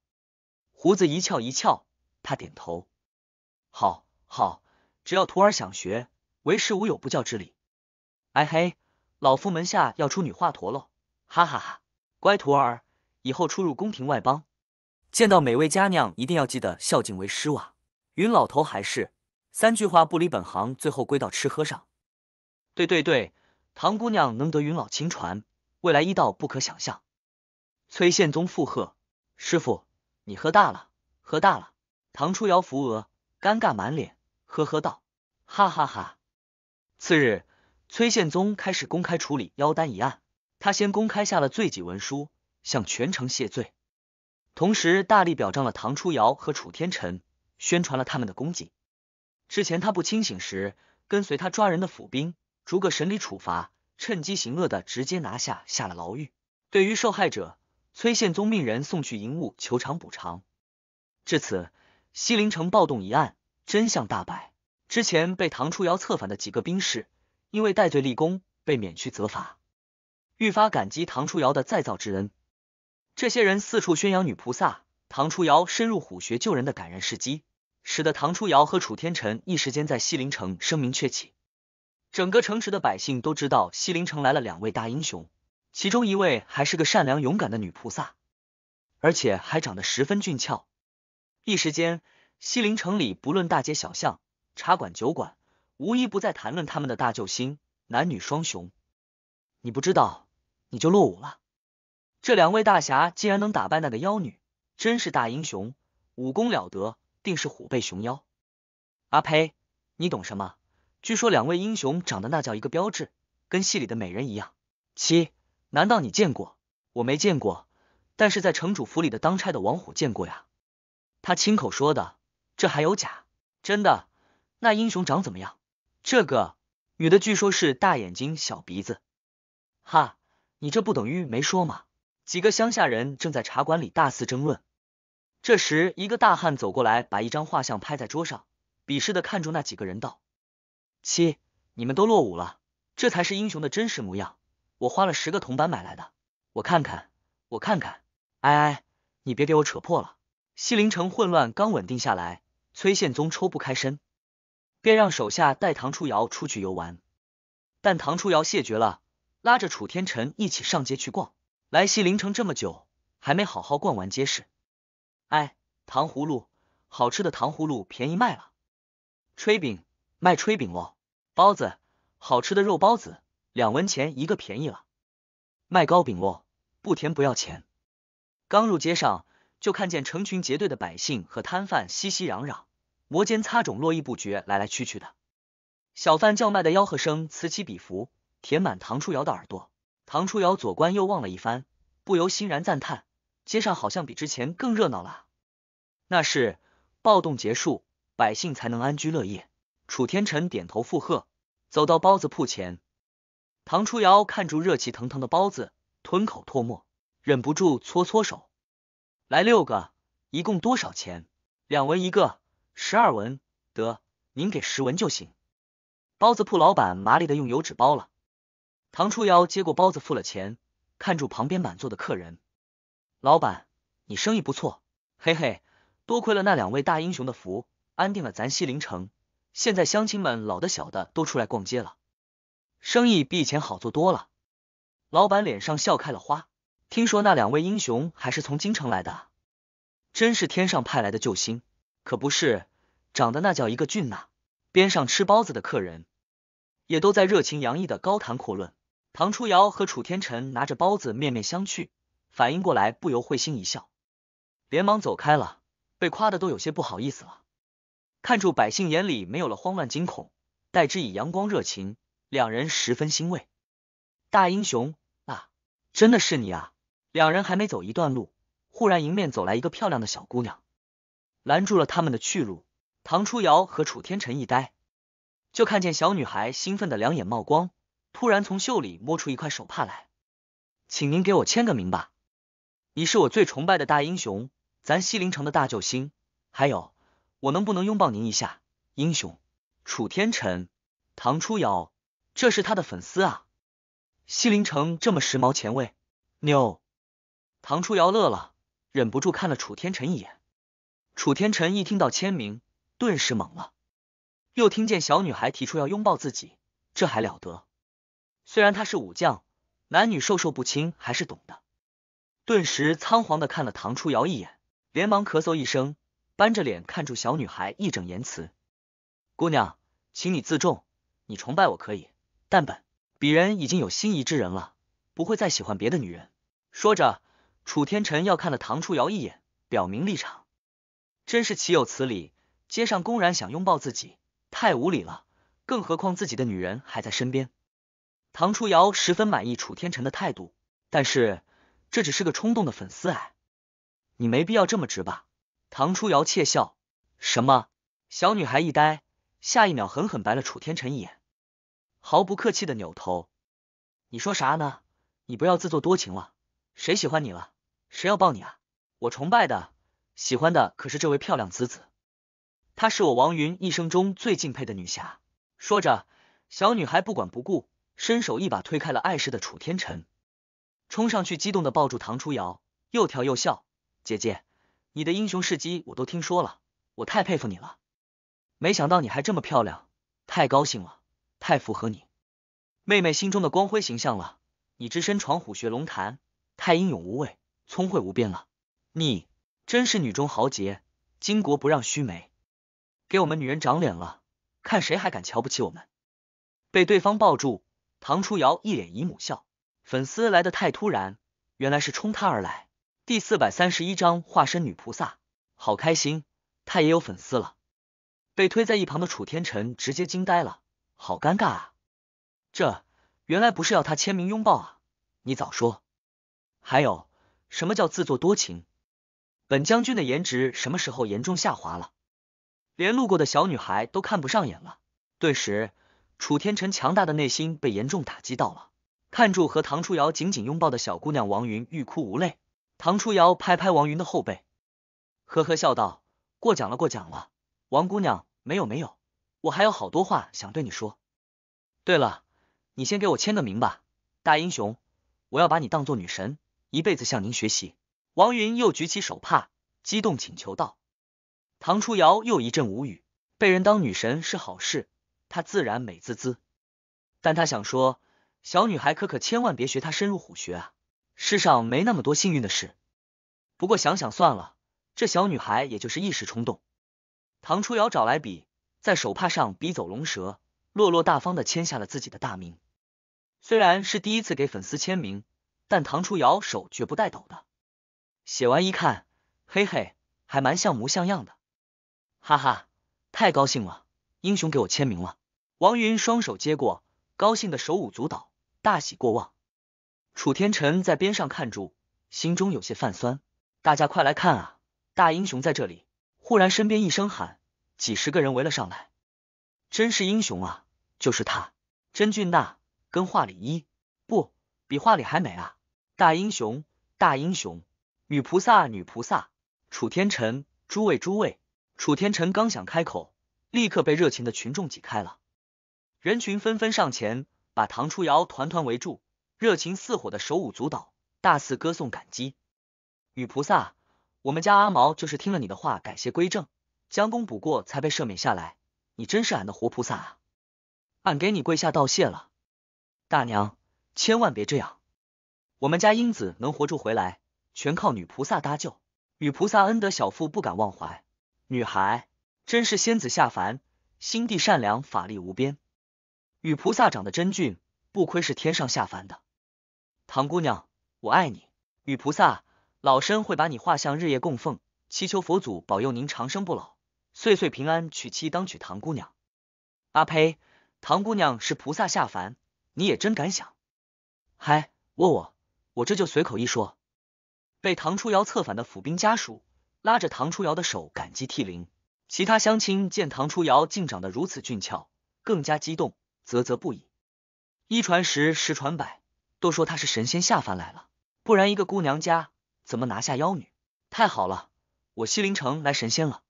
胡子一翘一翘，他点头：“好，好。”只要徒儿想学，为师无有不教之理。哎嘿，老夫门下要出女华佗喽！哈哈哈，乖徒儿，以后出入宫廷外邦，见到每位佳酿，一定要记得孝敬为师哇！云老头还是三句话不离本行，最后归到吃喝上。对对对，唐姑娘能得云老亲传，未来医道不可想象。崔宪宗附和：“师傅，你喝大了，喝大了。”唐初瑶扶额，尴尬满脸。呵呵道，哈哈哈。次日，崔宪宗开始公开处理妖丹一案。他先公开下了罪己文书，向全城谢罪，同时大力表彰了唐初尧和楚天辰，宣传了他们的功绩。之前他不清醒时，跟随他抓人的府兵逐个审理处罚，趁机行恶的直接拿下，下了牢狱。对于受害者，崔宪宗命人送去银物求偿补偿。至此，西陵城暴动一案。真相大白，之前被唐初瑶策反的几个兵士，因为戴罪立功被免去责罚，愈发感激唐初瑶的再造之恩。这些人四处宣扬女菩萨唐初瑶深入虎穴救人的感人事迹，使得唐初瑶和楚天辰一时间在西陵城声名鹊起。整个城池的百姓都知道西陵城来了两位大英雄，其中一位还是个善良勇敢的女菩萨，而且还长得十分俊俏。一时间。西陵城里，不论大街小巷、茶馆酒馆，无一不在谈论他们的大救星——男女双雄。你不知道，你就落伍了。这两位大侠竟然能打败那个妖女，真是大英雄，武功了得，定是虎背熊腰。阿呸！你懂什么？据说两位英雄长得那叫一个标致，跟戏里的美人一样。七，难道你见过？我没见过，但是在城主府里的当差的王虎见过呀，他亲口说的。这还有假？真的？那英雄长怎么样？这个女的据说是大眼睛、小鼻子。哈，你这不等于没说吗？几个乡下人正在茶馆里大肆争论。这时，一个大汉走过来，把一张画像拍在桌上，鄙视的看住那几个人，道：“七，你们都落伍了，这才是英雄的真实模样。我花了十个铜板买来的，我看看，我看看。哎哎，你别给我扯破了。”西陵城混乱刚稳定下来。崔宪宗抽不开身，便让手下带唐初瑶出去游玩，但唐初瑶谢绝了，拉着楚天辰一起上街去逛。来西陵城这么久，还没好好逛完街市。哎，糖葫芦，好吃的糖葫芦便宜卖了。炊饼，卖炊饼喽。包子，好吃的肉包子，两文钱一个，便宜了。卖糕饼喽，不甜不要钱。刚入街上，就看见成群结队的百姓和摊贩熙熙攘攘。摩肩擦踵，络绎不绝，来来去去的小贩叫卖的吆喝声此起彼伏，填满唐初瑶的耳朵。唐初瑶左观右望了一番，不由欣然赞叹：街上好像比之前更热闹了。那是暴动结束，百姓才能安居乐业。楚天辰点头附和，走到包子铺前。唐初瑶看住热气腾腾的包子，吞口唾沫，忍不住搓搓手。来六个，一共多少钱？两文一个。十二文，得您给十文就行。包子铺老板麻利的用油纸包了，唐初瑶接过包子付了钱，看住旁边满座的客人。老板，你生意不错，嘿嘿，多亏了那两位大英雄的福，安定了咱西陵城。现在乡亲们老的、小的都出来逛街了，生意比以前好做多了。老板脸上笑开了花。听说那两位英雄还是从京城来的，真是天上派来的救星，可不是。长得那叫一个俊呐！边上吃包子的客人也都在热情洋溢的高谈阔论。唐初瑶和楚天辰拿着包子面面相觑，反应过来不由会心一笑，连忙走开了。被夸的都有些不好意思了。看住百姓眼里没有了慌乱惊恐，代之以阳光热情，两人十分欣慰。大英雄啊，真的是你啊！两人还没走一段路，忽然迎面走来一个漂亮的小姑娘，拦住了他们的去路。唐初瑶和楚天辰一呆，就看见小女孩兴奋的两眼冒光，突然从袖里摸出一块手帕来，请您给我签个名吧。你是我最崇拜的大英雄，咱西陵城的大救星。还有，我能不能拥抱您一下，英雄？楚天辰，唐初瑶，这是他的粉丝啊。西陵城这么时髦前卫，妞。唐初瑶乐了，忍不住看了楚天辰一眼。楚天辰一听到签名。顿时懵了，又听见小女孩提出要拥抱自己，这还了得？虽然她是武将，男女授受不亲还是懂的。顿时仓皇的看了唐初瑶一眼，连忙咳嗽一声，扳着脸看住小女孩，义正言辞：“姑娘，请你自重，你崇拜我可以，但本鄙人已经有心仪之人了，不会再喜欢别的女人。”说着，楚天辰要看了唐初瑶一眼，表明立场。真是岂有此理！街上公然想拥抱自己，太无理了。更何况自己的女人还在身边。唐初瑶十分满意楚天辰的态度，但是这只是个冲动的粉丝哎，你没必要这么直吧？唐初瑶窃笑。什么？小女孩一呆，下一秒狠狠白了楚天辰一眼，毫不客气的扭头。你说啥呢？你不要自作多情了。谁喜欢你了？谁要抱你啊？我崇拜的、喜欢的可是这位漂亮子子。她是我王云一生中最敬佩的女侠。说着，小女孩不管不顾，伸手一把推开了碍事的楚天臣，冲上去激动的抱住唐初瑶，又跳又笑：“姐姐，你的英雄事迹我都听说了，我太佩服你了！没想到你还这么漂亮，太高兴了，太符合你妹妹心中的光辉形象了！你只身闯虎穴龙潭，太英勇无畏，聪慧无边了，你真是女中豪杰，巾帼不让须眉。”给我们女人长脸了，看谁还敢瞧不起我们！被对方抱住，唐初瑶一脸姨母笑。粉丝来的太突然，原来是冲他而来。第四百三十一章，化身女菩萨，好开心，他也有粉丝了。被推在一旁的楚天辰直接惊呆了，好尴尬啊！这原来不是要他签名拥抱啊！你早说！还有，什么叫自作多情？本将军的颜值什么时候严重下滑了？连路过的小女孩都看不上眼了。顿时，楚天辰强大的内心被严重打击到了。看住和唐初瑶紧紧拥抱的小姑娘王云，欲哭无泪。唐初瑶拍拍王云的后背，呵呵笑道：“过奖了，过奖了，王姑娘，没有，没有，我还有好多话想对你说。对了，你先给我签个名吧，大英雄，我要把你当做女神，一辈子向您学习。”王云又举起手帕，激动请求道。唐初瑶又一阵无语，被人当女神是好事，她自然美滋滋。但她想说，小女孩可可千万别学她深入虎穴啊！世上没那么多幸运的事。不过想想算了，这小女孩也就是一时冲动。唐初瑶找来笔，在手帕上笔走龙蛇，落落大方的签下了自己的大名。虽然是第一次给粉丝签名，但唐初瑶手绝不带抖的。写完一看，嘿嘿，还蛮像模像样的。哈哈，太高兴了！英雄给我签名了。王云双手接过，高兴的手舞足蹈，大喜过望。楚天辰在边上看住，心中有些泛酸。大家快来看啊！大英雄在这里！忽然身边一声喊，几十个人围了上来。真是英雄啊！就是他，真俊呐，跟画里一不比画里还美啊！大英雄，大英雄，女菩萨，女菩萨！楚天辰，诸位，诸位。楚天臣刚想开口，立刻被热情的群众挤开了。人群纷纷上前，把唐初瑶团团围住，热情似火的手舞足蹈，大肆歌颂感激。女菩萨，我们家阿毛就是听了你的话改邪归正，将功补过，才被赦免下来。你真是俺的活菩萨啊！俺给你跪下道谢了。大娘，千万别这样。我们家英子能活住回来，全靠女菩萨搭救。女菩萨恩德，小腹不敢忘怀。女孩真是仙子下凡，心地善良，法力无边。与菩萨长得真俊，不亏是天上下凡的。唐姑娘，我爱你。与菩萨，老身会把你画像日夜供奉，祈求佛祖保佑您长生不老，岁岁平安。娶妻当娶唐姑娘。阿呸，唐姑娘是菩萨下凡，你也真敢想。嗨，我我我这就随口一说。被唐初瑶策反的府兵家属。拉着唐初瑶的手，感激涕零。其他乡亲见唐初瑶竟长得如此俊俏，更加激动，啧啧不已。一传十，十传百，都说她是神仙下凡来了。不然一个姑娘家怎么拿下妖女？太好了，我西陵城来神仙了。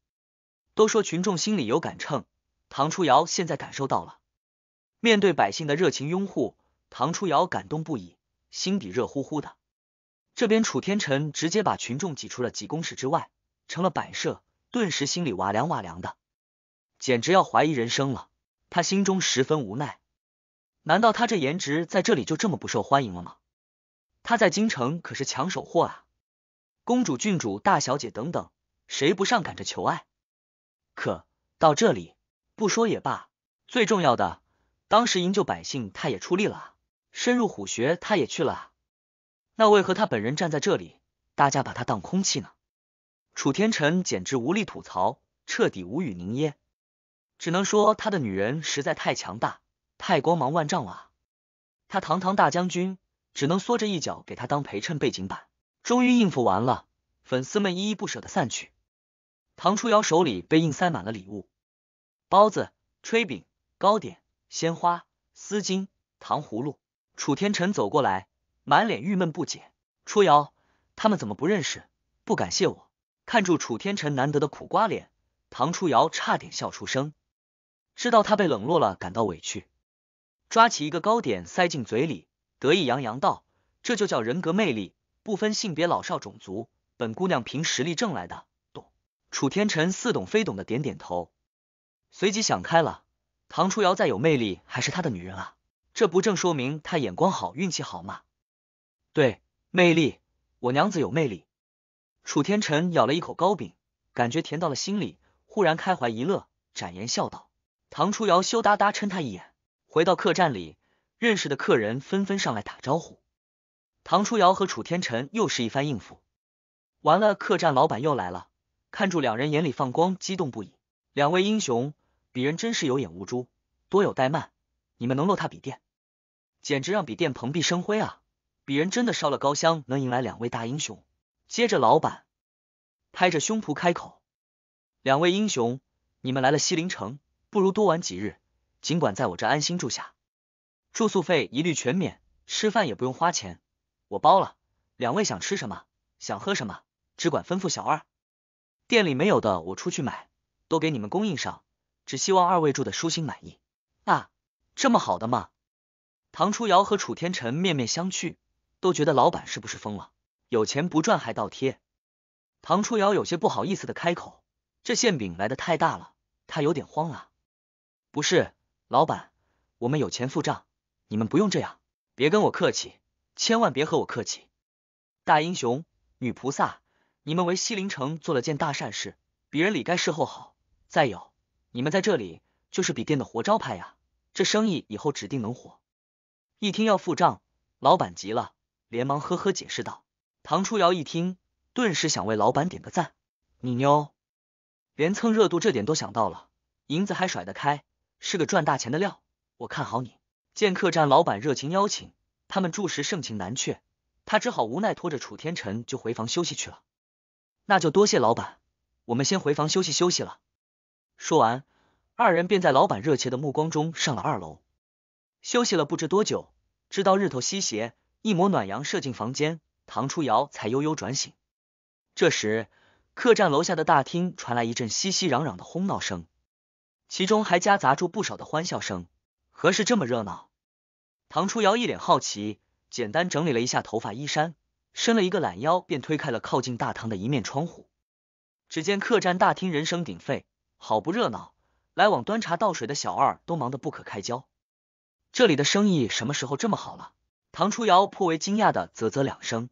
都说群众心里有杆秤，唐初瑶现在感受到了。面对百姓的热情拥护，唐初瑶感动不已，心底热乎乎的。这边楚天臣直接把群众挤出了几公尺之外。成了摆设，顿时心里哇凉哇凉的，简直要怀疑人生了。他心中十分无奈，难道他这颜值在这里就这么不受欢迎了吗？他在京城可是抢手货啊，公主、郡主、大小姐等等，谁不上赶着求爱？可到这里不说也罢。最重要的，当时营救百姓他也出力了啊，深入虎穴他也去了啊，那为何他本人站在这里，大家把他当空气呢？楚天辰简直无力吐槽，彻底无语凝噎，只能说他的女人实在太强大，太光芒万丈了。他堂堂大将军，只能缩着一脚给他当陪衬背景板。终于应付完了，粉丝们依依不舍的散去。唐初瑶手里被硬塞满了礼物，包子、炊饼、糕点、鲜花、丝巾、糖葫芦。楚天辰走过来，满脸郁闷不解：“初瑶，他们怎么不认识？不感谢我？”看住楚天辰难得的苦瓜脸，唐初瑶差点笑出声，知道他被冷落了，感到委屈，抓起一个糕点塞进嘴里，得意洋洋道：“这就叫人格魅力，不分性别、老少、种族，本姑娘凭实力挣来的。”懂？楚天辰似懂非懂的点点头，随即想开了：唐初瑶再有魅力，还是他的女人啊，这不正说明他眼光好、运气好吗？对，魅力，我娘子有魅力。楚天辰咬了一口糕饼，感觉甜到了心里，忽然开怀一乐，展颜笑道。唐初瑶羞答答嗔他一眼。回到客栈里，认识的客人纷纷上来打招呼。唐初瑶和楚天辰又是一番应付。完了，客栈老板又来了，看住两人眼里放光，激动不已。两位英雄，鄙人真是有眼无珠，多有怠慢。你们能落他笔店，简直让笔店蓬荜生辉啊！鄙人真的烧了高香，能迎来两位大英雄。接着，老板拍着胸脯开口：“两位英雄，你们来了西陵城，不如多玩几日，尽管在我这安心住下，住宿费一律全免，吃饭也不用花钱，我包了。两位想吃什么，想喝什么，只管吩咐小二，店里没有的我出去买，都给你们供应上。只希望二位住的舒心满意啊！这么好的嘛？”唐初瑶和楚天辰面面相觑，都觉得老板是不是疯了。有钱不赚还倒贴，唐初瑶有些不好意思的开口：“这馅饼来的太大了，他有点慌了。”“不是，老板，我们有钱付账，你们不用这样，别跟我客气，千万别和我客气。”“大英雄，女菩萨，你们为西陵城做了件大善事，鄙人理该事后好。再有，你们在这里就是笔店的活招牌呀，这生意以后指定能火。”一听要付账，老板急了，连忙呵呵解释道。唐初瑶一听，顿时想为老板点个赞，你妞连蹭热度这点都想到了，银子还甩得开，是个赚大钱的料，我看好你。见客栈老板热情邀请，他们住时盛情难却，他只好无奈拖着楚天辰就回房休息去了。那就多谢老板，我们先回房休息休息了。说完，二人便在老板热切的目光中上了二楼。休息了不知多久，直到日头西斜，一抹暖阳射进房间。唐初瑶才悠悠转醒，这时客栈楼下的大厅传来一阵熙熙攘攘的哄闹声，其中还夹杂住不少的欢笑声。何事这么热闹？唐初瑶一脸好奇，简单整理了一下头发衣衫，伸了一个懒腰，便推开了靠近大堂的一面窗户。只见客栈大厅人声鼎沸，好不热闹。来往端茶倒水的小二都忙得不可开交。这里的生意什么时候这么好了？唐初瑶颇为惊讶的啧啧两声。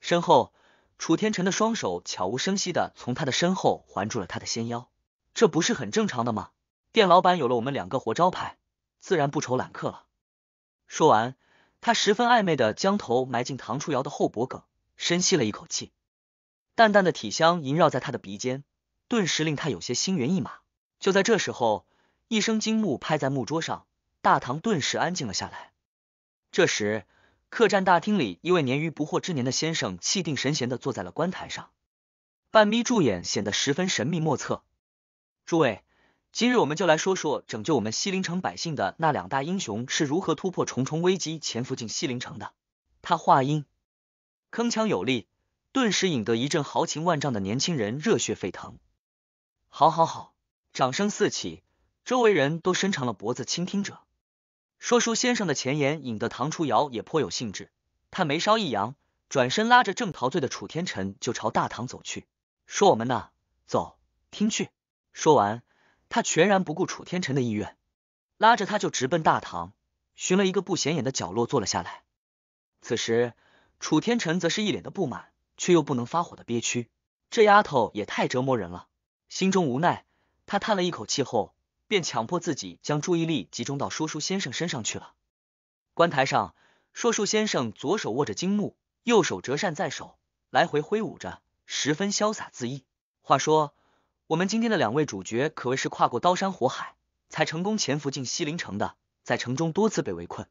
身后，楚天辰的双手悄无声息的从他的身后环住了他的纤腰，这不是很正常的吗？店老板有了我们两个活招牌，自然不愁揽客了。说完，他十分暧昧的将头埋进唐初瑶的后脖梗，深吸了一口气，淡淡的体香萦绕在他的鼻尖，顿时令他有些心猿意马。就在这时候，一声惊木拍在木桌上，大堂顿时安静了下来。这时，客栈大厅里，一位年逾不惑之年的先生气定神闲地坐在了观台上，半眯住眼，显得十分神秘莫测。诸位，今日我们就来说说拯救我们西陵城百姓的那两大英雄是如何突破重重危机潜伏进西陵城的。他话音铿锵有力，顿时引得一阵豪情万丈的年轻人热血沸腾。好，好，好！掌声四起，周围人都伸长了脖子倾听着。说书先生的前言引得唐初瑶也颇有兴致，他眉梢一扬，转身拉着正陶醉的楚天辰就朝大堂走去，说：“我们呢，走，听去。”说完，他全然不顾楚天辰的意愿，拉着他就直奔大堂，寻了一个不显眼的角落坐了下来。此时，楚天辰则是一脸的不满，却又不能发火的憋屈，这丫头也太折磨人了。心中无奈，他叹了一口气后。便强迫自己将注意力集中到说书先生身上去了。观台上，说书先生左手握着金木，右手折扇在手，来回挥舞着，十分潇洒恣意。话说，我们今天的两位主角可谓是跨过刀山火海，才成功潜伏进西陵城的，在城中多次被围困，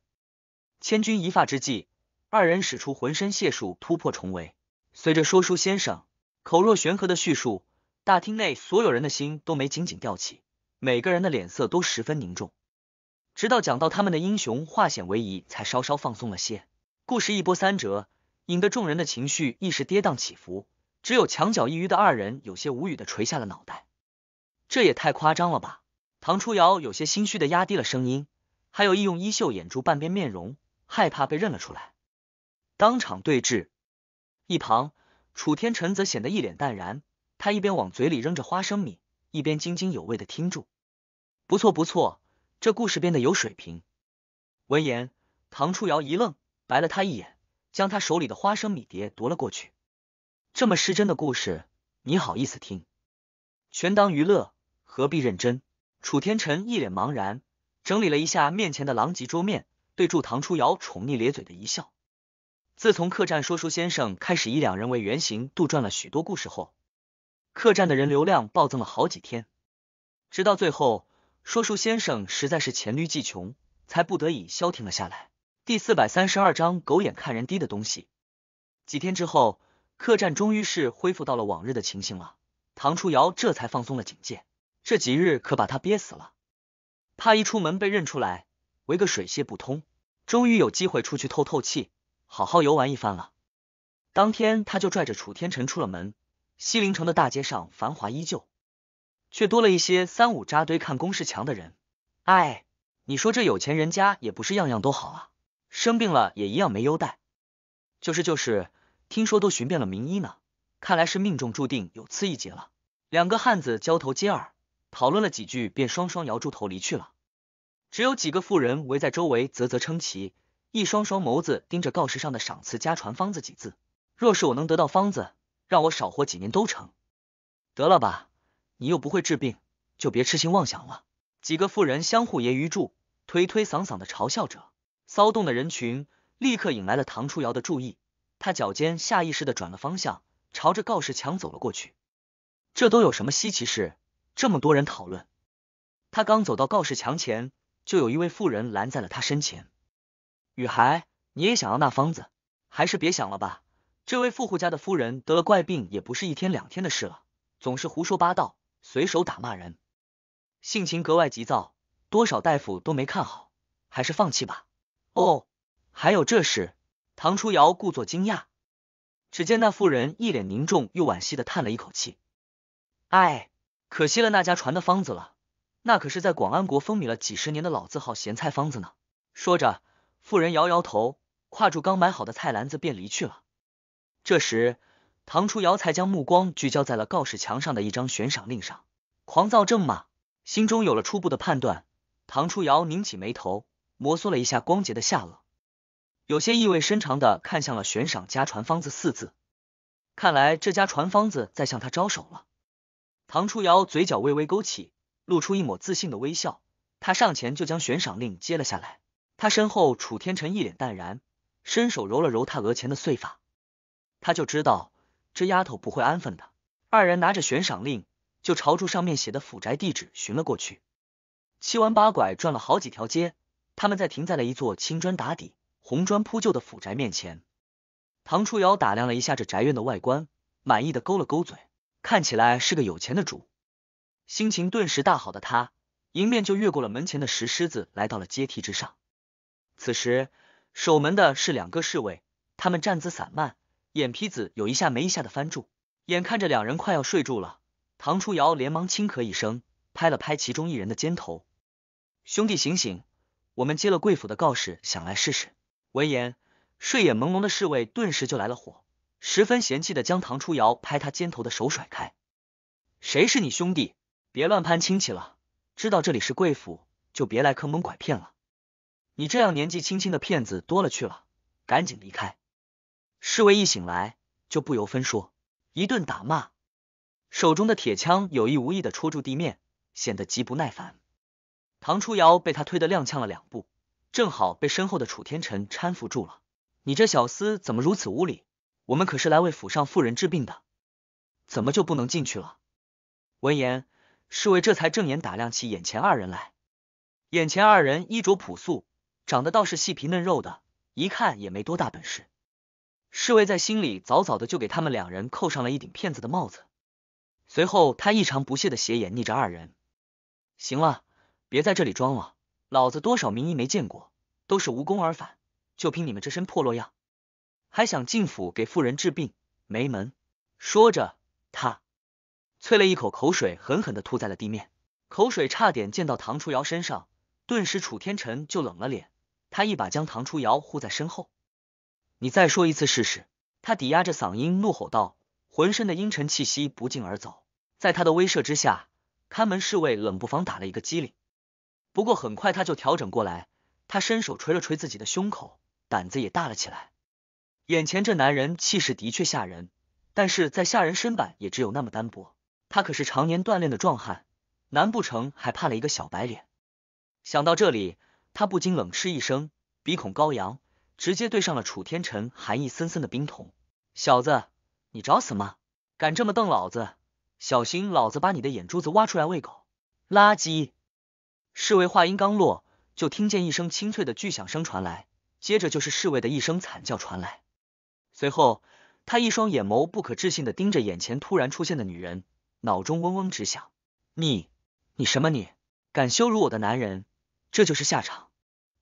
千钧一发之际，二人使出浑身解数突破重围。随着说书先生口若悬河的叙述，大厅内所有人的心都没紧紧吊起。每个人的脸色都十分凝重，直到讲到他们的英雄化险为夷，才稍稍放松了些。故事一波三折，引得众人的情绪一时跌宕起伏。只有墙角一隅的二人，有些无语的垂下了脑袋。这也太夸张了吧？唐初瑶有些心虚的压低了声音，还有意用衣袖掩住半边面容，害怕被认了出来。当场对峙，一旁楚天辰则显得一脸淡然，他一边往嘴里扔着花生米。一边津津有味的听住，不错不错，这故事编的有水平。闻言，唐初瑶一愣，白了他一眼，将他手里的花生米碟夺了过去。这么失真的故事，你好意思听？全当娱乐，何必认真？楚天辰一脸茫然，整理了一下面前的狼藉桌面，对住唐初瑶宠溺咧嘴的一笑。自从客栈说书先生开始以两人为原型，杜撰了许多故事后。客栈的人流量暴增了好几天，直到最后，说书先生实在是黔驴技穷，才不得已消停了下来。第四百三十二章狗眼看人低的东西。几天之后，客栈终于是恢复到了往日的情形了。唐初瑶这才放松了警戒，这几日可把他憋死了，怕一出门被认出来，围个水泄不通。终于有机会出去透透气，好好游玩一番了。当天他就拽着楚天辰出了门。西陵城的大街上繁华依旧，却多了一些三五扎堆看公事墙的人。哎，你说这有钱人家也不是样样都好啊，生病了也一样没优待。就是就是，听说都寻遍了名医呢，看来是命中注定有次一劫了。两个汉子交头接耳讨论了几句，便双双摇住头离去了。只有几个妇人围在周围啧啧称奇，一双双眸子盯着告示上的赏赐家传方子几字。若是我能得到方子。让我少活几年都成，得了吧，你又不会治病，就别痴心妄想了。几个妇人相互揶揄住，推推搡搡的嘲笑着，骚动的人群立刻引来了唐初瑶的注意。他脚尖下意识的转了方向，朝着告示墙走了过去。这都有什么稀奇事？这么多人讨论。他刚走到告示墙前，就有一位妇人拦在了他身前：“女孩，你也想要那方子？还是别想了吧。”这位富户家的夫人得了怪病，也不是一天两天的事了，总是胡说八道，随手打骂人，性情格外急躁，多少大夫都没看好，还是放弃吧。哦，还有这事。唐初瑶故作惊讶，只见那妇人一脸凝重又惋惜的叹了一口气：“哎，可惜了那家传的方子了，那可是在广安国风靡了几十年的老字号咸菜方子呢。”说着，妇人摇摇头，挎住刚买好的菜篮子便离去了。这时，唐初瑶才将目光聚焦在了告示墙上的一张悬赏令上。狂躁症吗？心中有了初步的判断。唐初瑶拧起眉头，摩挲了一下光洁的下颚，有些意味深长的看向了“悬赏家传方子”四字。看来这家传方子在向他招手了。唐初瑶嘴角微微勾起，露出一抹自信的微笑。他上前就将悬赏令接了下来。他身后，楚天辰一脸淡然，伸手揉了揉他额前的碎发。他就知道这丫头不会安分的。二人拿着悬赏令，就朝住上面写的府宅地址寻了过去。七弯八拐转了好几条街，他们在停在了一座青砖打底、红砖铺就的府宅面前。唐初瑶打量了一下这宅院的外观，满意的勾了勾嘴，看起来是个有钱的主，心情顿时大好。的他迎面就越过了门前的石狮子，来到了阶梯之上。此时守门的是两个侍卫，他们站姿散漫。眼皮子有一下没一下的翻住，眼看着两人快要睡住了，唐初瑶连忙轻咳一声，拍了拍其中一人的肩头：“兄弟醒醒，我们接了贵府的告示，想来试试。”闻言，睡眼朦胧的侍卫顿时就来了火，十分嫌弃的将唐初瑶拍他肩头的手甩开：“谁是你兄弟？别乱攀亲戚了！知道这里是贵府，就别来坑蒙拐骗了。你这样年纪轻轻的骗子多了去了，赶紧离开！”侍卫一醒来就不由分说，一顿打骂，手中的铁枪有意无意的戳住地面，显得极不耐烦。唐初瑶被他推得踉跄了两步，正好被身后的楚天臣搀扶住了。你这小厮怎么如此无礼？我们可是来为府上妇人治病的，怎么就不能进去了？闻言，侍卫这才正眼打量起眼前二人来。眼前二人衣着朴素，长得倒是细皮嫩肉的，一看也没多大本事。侍卫在心里早早的就给他们两人扣上了一顶骗子的帽子，随后他异常不屑的斜眼睨着二人，行了，别在这里装了，老子多少名医没见过，都是无功而返，就凭你们这身破落样，还想进府给富人治病，没门！说着，他啐了一口口水，狠狠的吐在了地面，口水差点溅到唐初瑶身上，顿时楚天辰就冷了脸，他一把将唐初瑶护在身后。你再说一次试试！他抵押着嗓音怒吼道，浑身的阴沉气息不胫而走。在他的威慑之下，看门侍卫冷不防打了一个激灵，不过很快他就调整过来。他伸手捶了捶自己的胸口，胆子也大了起来。眼前这男人气势的确吓人，但是在吓人身板也只有那么单薄。他可是常年锻炼的壮汉，难不成还怕了一个小白脸？想到这里，他不禁冷嗤一声，鼻孔高扬。直接对上了楚天辰寒意森森的冰瞳，小子，你找死吗？敢这么瞪老子，小心老子把你的眼珠子挖出来喂狗！垃圾！侍卫话音刚落，就听见一声清脆的巨响声传来，接着就是侍卫的一声惨叫传来。随后，他一双眼眸不可置信的盯着眼前突然出现的女人，脑中嗡嗡直响。你，你什么？你敢羞辱我的男人，这就是下场！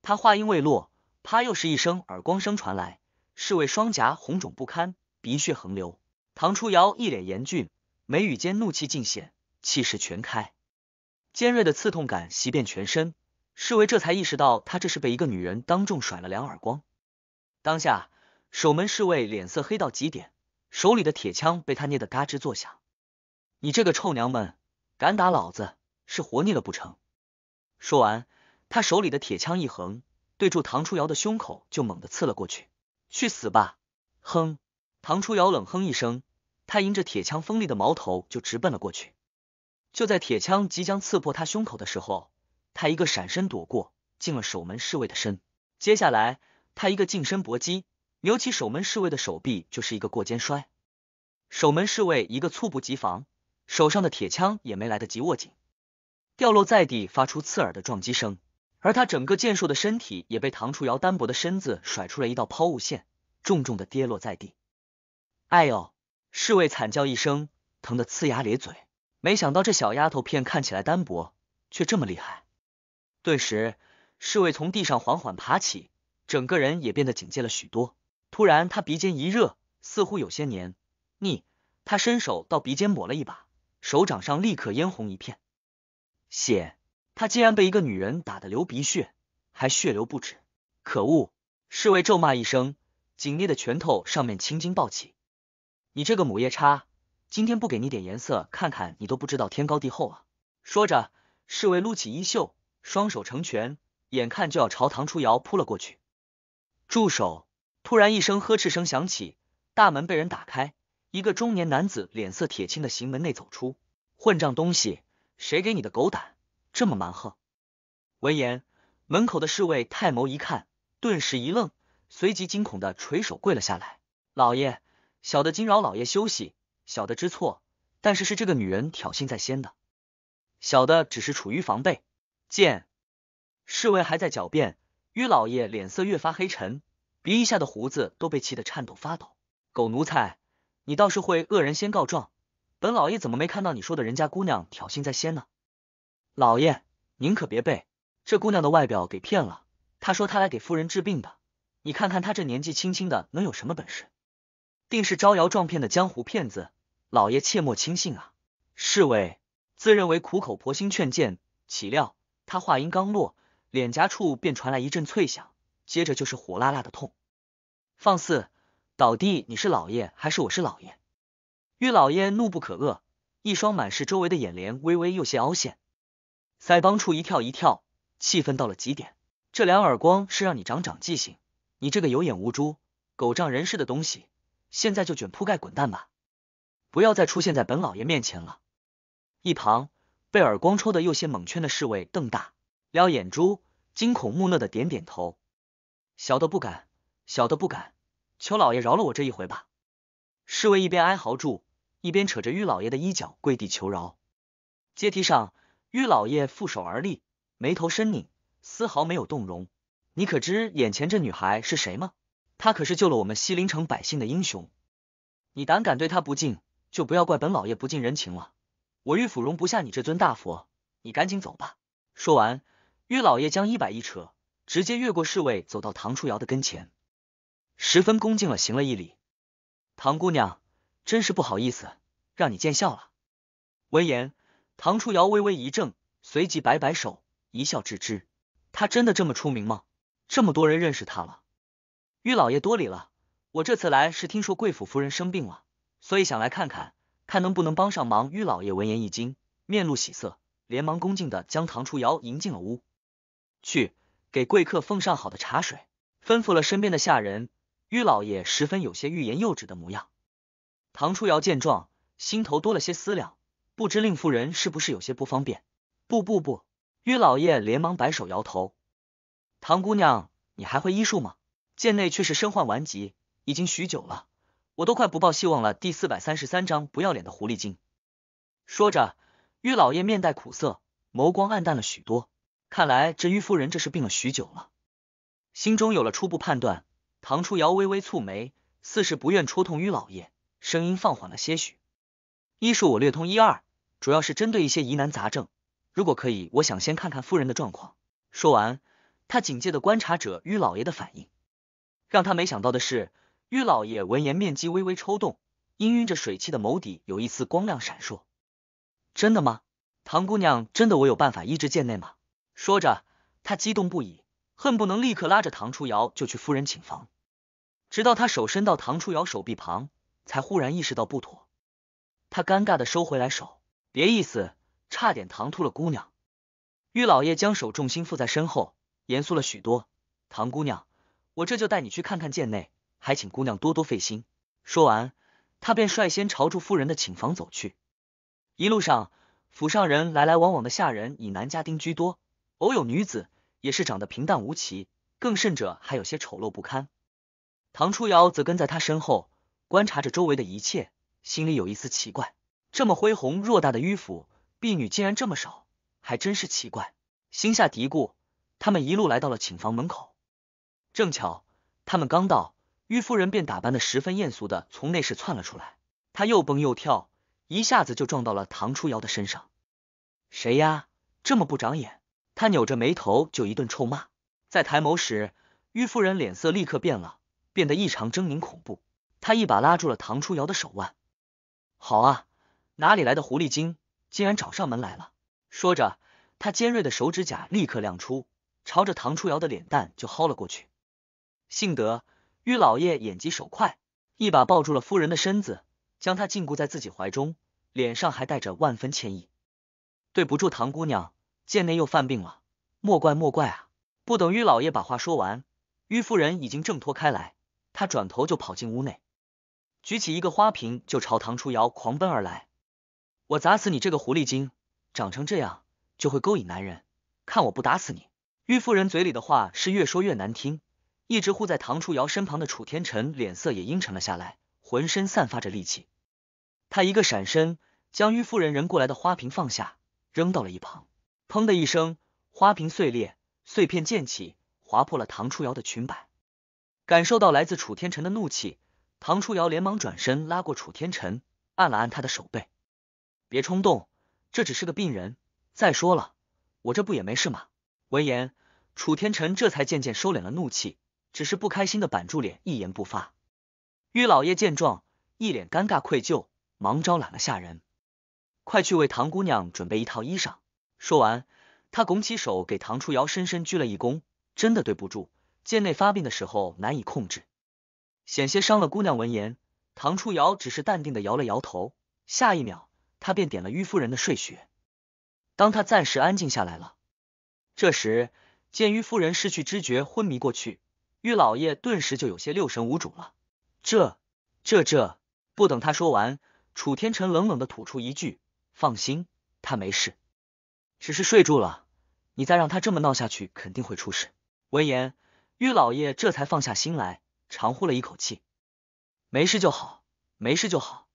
他话音未落。啪！又是一声耳光声传来，侍卫双颊红肿不堪，鼻血横流。唐初瑶一脸严峻，眉宇间怒气尽显，气势全开。尖锐的刺痛感袭遍全身，侍卫这才意识到他这是被一个女人当众甩了两耳光。当下，守门侍卫脸色黑到极点，手里的铁枪被他捏得嘎吱作响。“你这个臭娘们，敢打老子，是活腻了不成？”说完，他手里的铁枪一横。对住唐初瑶的胸口就猛地刺了过去，去死吧！哼！唐初瑶冷哼一声，他迎着铁枪锋利的矛头就直奔了过去。就在铁枪即将刺破他胸口的时候，他一个闪身躲过，进了守门侍卫的身。接下来，他一个近身搏击，扭起守门侍卫的手臂，就是一个过肩摔。守门侍卫一个猝不及防，手上的铁枪也没来得及握紧，掉落在地，发出刺耳的撞击声。而他整个健硕的身体也被唐初瑶单薄的身子甩出了一道抛物线，重重的跌落在地。哎呦！侍卫惨叫一声，疼得呲牙咧嘴。没想到这小丫头片看起来单薄，却这么厉害。顿时，侍卫从地上缓缓爬起，整个人也变得警戒了许多。突然，他鼻尖一热，似乎有些黏腻。他伸手到鼻尖抹了一把，手掌上立刻嫣红一片，血。他竟然被一个女人打得流鼻血，还血流不止！可恶！侍卫咒骂一声，紧捏的拳头上面青筋暴起。你这个母夜叉，今天不给你点颜色看看，你都不知道天高地厚了！说着，侍卫撸起衣袖，双手成拳，眼看就要朝唐初瑶扑了过去。住手！突然一声呵斥声响起，大门被人打开，一个中年男子脸色铁青的行门内走出。混账东西，谁给你的狗胆？这么蛮横！闻言，门口的侍卫太眸一看，顿时一愣，随即惊恐的垂手跪了下来。老爷，小的惊扰老爷休息，小的知错，但是是这个女人挑衅在先的，小的只是处于防备。见侍卫还在狡辩，于老爷脸色越发黑沉，鼻翼下的胡子都被气得颤抖发抖。狗奴才，你倒是会恶人先告状，本老爷怎么没看到你说的人家姑娘挑衅在先呢？老爷，您可别被这姑娘的外表给骗了。她说她来给夫人治病的，你看看她这年纪轻轻的，能有什么本事？定是招摇撞骗的江湖骗子。老爷切莫轻信啊！侍卫自认为苦口婆心劝谏，岂料他话音刚落，脸颊处便传来一阵脆响，接着就是火辣辣的痛。放肆！倒地！你是老爷还是我是老爷？玉老爷怒不可遏，一双满是周围的眼帘微微有些凹陷。腮帮处一跳一跳，气愤到了极点。这两耳光是让你长长记性，你这个有眼无珠、狗仗人势的东西，现在就卷铺盖滚蛋吧，不要再出现在本老爷面前了。一旁被耳光抽的有些蒙圈的侍卫瞪大撩眼珠，惊恐木讷的点点头：“小的不敢，小的不敢，求老爷饶了我这一回吧。”侍卫一边哀嚎住，一边扯着玉老爷的衣角跪地求饶。阶梯上。玉老爷负手而立，眉头深拧，丝毫没有动容。你可知眼前这女孩是谁吗？她可是救了我们西陵城百姓的英雄。你胆敢对她不敬，就不要怪本老爷不近人情了。我玉府容不下你这尊大佛，你赶紧走吧。说完，玉老爷将衣摆一扯，直接越过侍卫，走到唐初瑶的跟前，十分恭敬了行了一礼。唐姑娘，真是不好意思，让你见笑了。闻言。唐初瑶微微一怔，随即摆摆手，一笑置之。他真的这么出名吗？这么多人认识他了？玉老爷多礼了，我这次来是听说贵府夫人生病了，所以想来看看，看能不能帮上忙。玉老爷闻言一惊，面露喜色，连忙恭敬的将唐初瑶迎进了屋，去给贵客奉上好的茶水，吩咐了身边的下人。玉老爷十分有些欲言又止的模样。唐初瑶见状，心头多了些思量。不知令夫人是不是有些不方便？不不不，于老爷连忙摆手摇头。唐姑娘，你还会医术吗？贱内却是身患顽疾，已经许久了，我都快不抱希望了。第四百三十三章不要脸的狐狸精。说着，于老爷面带苦涩，眸光暗淡了许多。看来这于夫人这是病了许久了。心中有了初步判断，唐初瑶微微蹙眉，似是不愿戳痛于老爷，声音放缓了些许：“医术我略通一二。”主要是针对一些疑难杂症，如果可以，我想先看看夫人的状况。说完，他警戒的观察着玉老爷的反应。让他没想到的是，玉老爷闻言面肌微微抽动，氤氲着水汽的眸底有一丝光亮闪烁。真的吗？唐姑娘，真的我有办法医治贱内吗？说着，他激动不已，恨不能立刻拉着唐初瑶就去夫人寝房。直到他手伸到唐初瑶手臂旁，才忽然意识到不妥，他尴尬的收回来手。别意思，差点唐突了姑娘。玉老爷将手重心附在身后，严肃了许多。唐姑娘，我这就带你去看看贱内，还请姑娘多多费心。说完，他便率先朝住夫人的寝房走去。一路上，府上人来来往往的下人以男家丁居多，偶有女子，也是长得平淡无奇，更甚者还有些丑陋不堪。唐初瑶则跟在他身后，观察着周围的一切，心里有一丝奇怪。这么恢宏偌大的迂府，婢女竟然这么少，还真是奇怪。心下嘀咕，他们一路来到了寝房门口，正巧他们刚到，迂夫人便打扮的十分艳俗的从内室窜了出来，她又蹦又跳，一下子就撞到了唐初瑶的身上。谁呀？这么不长眼！她扭着眉头就一顿臭骂。在抬眸时，迂夫人脸色立刻变了，变得异常狰狞恐怖。她一把拉住了唐初瑶的手腕，好啊！哪里来的狐狸精，竟然找上门来了！说着，他尖锐的手指甲立刻亮出，朝着唐初瑶的脸蛋就薅了过去。幸得于老爷眼疾手快，一把抱住了夫人的身子，将她禁锢在自己怀中，脸上还带着万分歉意：“对不住唐姑娘，贱内又犯病了，莫怪莫怪啊！”不等于老爷把话说完，于夫人已经挣脱开来，她转头就跑进屋内，举起一个花瓶就朝唐初瑶狂奔而来。我砸死你这个狐狸精！长成这样就会勾引男人，看我不打死你！玉夫人嘴里的话是越说越难听，一直护在唐初瑶身旁的楚天辰脸色也阴沉了下来，浑身散发着戾气。他一个闪身，将玉夫人扔过来的花瓶放下，扔到了一旁。砰的一声，花瓶碎裂，碎片溅起，划破了唐初瑶的裙摆。感受到来自楚天辰的怒气，唐初瑶连忙转身拉过楚天辰，按了按他的手背。别冲动，这只是个病人。再说了，我这不也没事吗？闻言，楚天臣这才渐渐收敛了怒气，只是不开心的板住脸，一言不发。玉老爷见状，一脸尴尬愧疚，忙招揽了下人，快去为唐姑娘准备一套衣裳。说完，他拱起手，给唐初瑶深深鞠了一躬，真的对不住，贱内发病的时候难以控制，险些伤了姑娘。闻言，唐初瑶只是淡定的摇了摇头，下一秒。他便点了郁夫人的睡穴，当他暂时安静下来了，这时见郁夫人失去知觉昏迷过去，于老爷顿时就有些六神无主了。这、这、这……不等他说完，楚天臣冷冷的吐出一句：“放心，他没事，只是睡住了。你再让他这么闹下去，肯定会出事。”闻言，于老爷这才放下心来，长呼了一口气：“没事就好，没事就好。”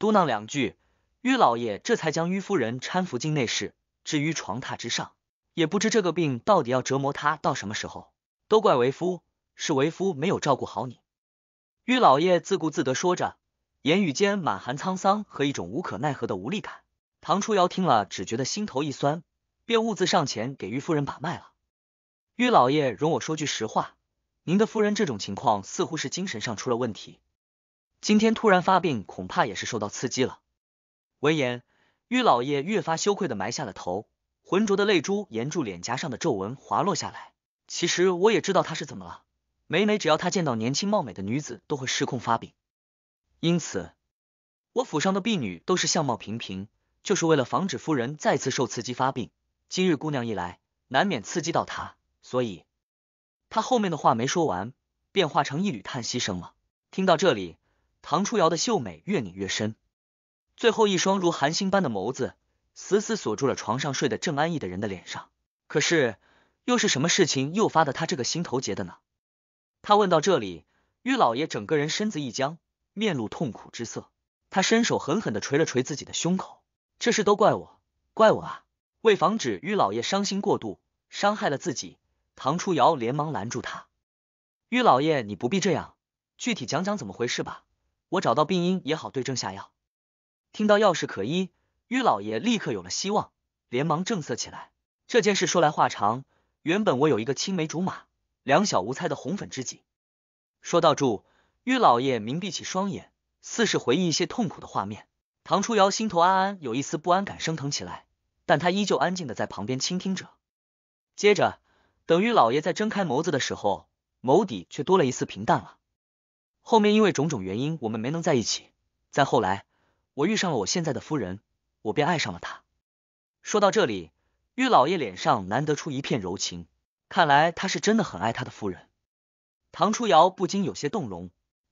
嘟囔两句。玉老爷这才将玉夫人搀扶进内室，置于床榻之上，也不知这个病到底要折磨他到什么时候。都怪为夫，是为夫没有照顾好你。玉老爷自顾自地说着，言语间满含沧桑和一种无可奈何的无力感。唐初瑶听了，只觉得心头一酸，便兀自上前给玉夫人把脉了。玉老爷，容我说句实话，您的夫人这种情况似乎是精神上出了问题，今天突然发病，恐怕也是受到刺激了。闻言，玉老爷越发羞愧的埋下了头，浑浊的泪珠沿住脸颊上的皱纹滑落下来。其实我也知道他是怎么了，每每只要他见到年轻貌美的女子，都会失控发病。因此，我府上的婢女都是相貌平平，就是为了防止夫人再次受刺激发病。今日姑娘一来，难免刺激到她，所以她后面的话没说完，便化成一缕叹息声了。听到这里，唐初瑶的秀美越拧越深。最后一双如寒星般的眸子，死死锁住了床上睡得正安逸的人的脸上。可是，又是什么事情诱发的他这个心头结的呢？他问到这里，玉老爷整个人身子一僵，面露痛苦之色。他伸手狠狠的捶了捶自己的胸口，这事都怪我，怪我啊！为防止玉老爷伤心过度，伤害了自己，唐初瑶连忙拦住他：“玉老爷，你不必这样，具体讲讲怎么回事吧，我找到病因也好对症下药。”听到要事可医，玉老爷立刻有了希望，连忙正色起来。这件事说来话长，原本我有一个青梅竹马、两小无猜的红粉知己。说到住，玉老爷明闭起双眼，似是回忆一些痛苦的画面。唐初瑶心头安安有一丝不安感升腾起来，但她依旧安静的在旁边倾听着。接着，等玉老爷在睁开眸子的时候，眸底却多了一丝平淡了。后面因为种种原因，我们没能在一起。再后来。我遇上了我现在的夫人，我便爱上了她。说到这里，玉老爷脸上难得出一片柔情，看来他是真的很爱他的夫人。唐初瑶不禁有些动容。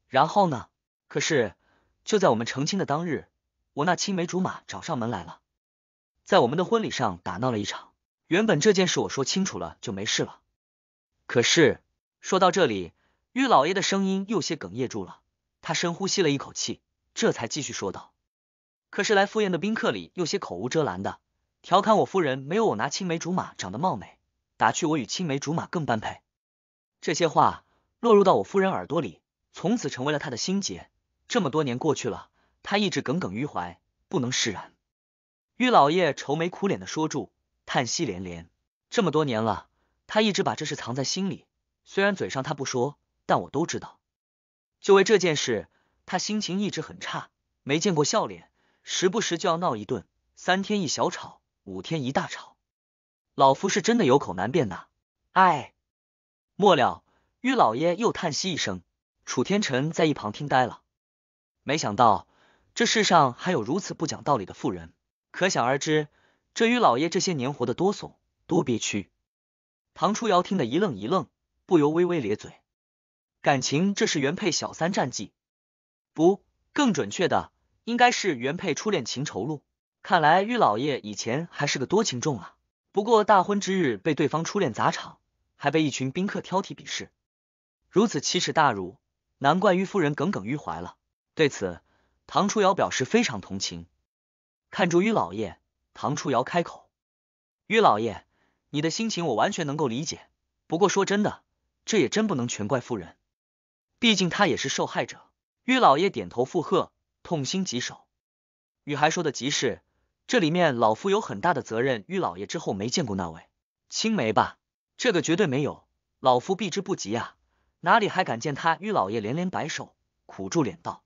然后呢？可是就在我们成亲的当日，我那青梅竹马找上门来了，在我们的婚礼上打闹了一场。原本这件事我说清楚了就没事了，可是说到这里，玉老爷的声音又些哽咽住了。他深呼吸了一口气，这才继续说道。可是来赴宴的宾客里，有些口无遮拦的调侃我夫人没有我拿青梅竹马长得貌美，打趣我与青梅竹马更般配。这些话落入到我夫人耳朵里，从此成为了她的心结。这么多年过去了，她一直耿耿于怀，不能释然。玉老爷愁眉苦脸的说住，叹息连连。这么多年了，他一直把这事藏在心里。虽然嘴上他不说，但我都知道。就为这件事，他心情一直很差，没见过笑脸。时不时就要闹一顿，三天一小吵，五天一大吵，老夫是真的有口难辩呐。哎，末了，玉老爷又叹息一声。楚天臣在一旁听呆了，没想到这世上还有如此不讲道理的妇人，可想而知，这玉老爷这些年活得多怂多憋屈。唐初瑶听得一愣一愣，不由微微咧嘴，感情这是原配小三战绩，不更准确的。应该是原配初恋情仇录。看来玉老爷以前还是个多情重啊。不过大婚之日被对方初恋砸场，还被一群宾客挑剔鄙视，如此奇耻大辱，难怪玉夫人耿耿于怀了。对此，唐初瑶表示非常同情。看住玉老爷，唐初瑶开口：“玉老爷，你的心情我完全能够理解。不过说真的，这也真不能全怪夫人，毕竟她也是受害者。”玉老爷点头附和。痛心疾首，女孩说的极是，这里面老夫有很大的责任。于老爷之后没见过那位青梅吧？这个绝对没有，老夫避之不及啊，哪里还敢见他？于老爷连连摆手，苦住脸道，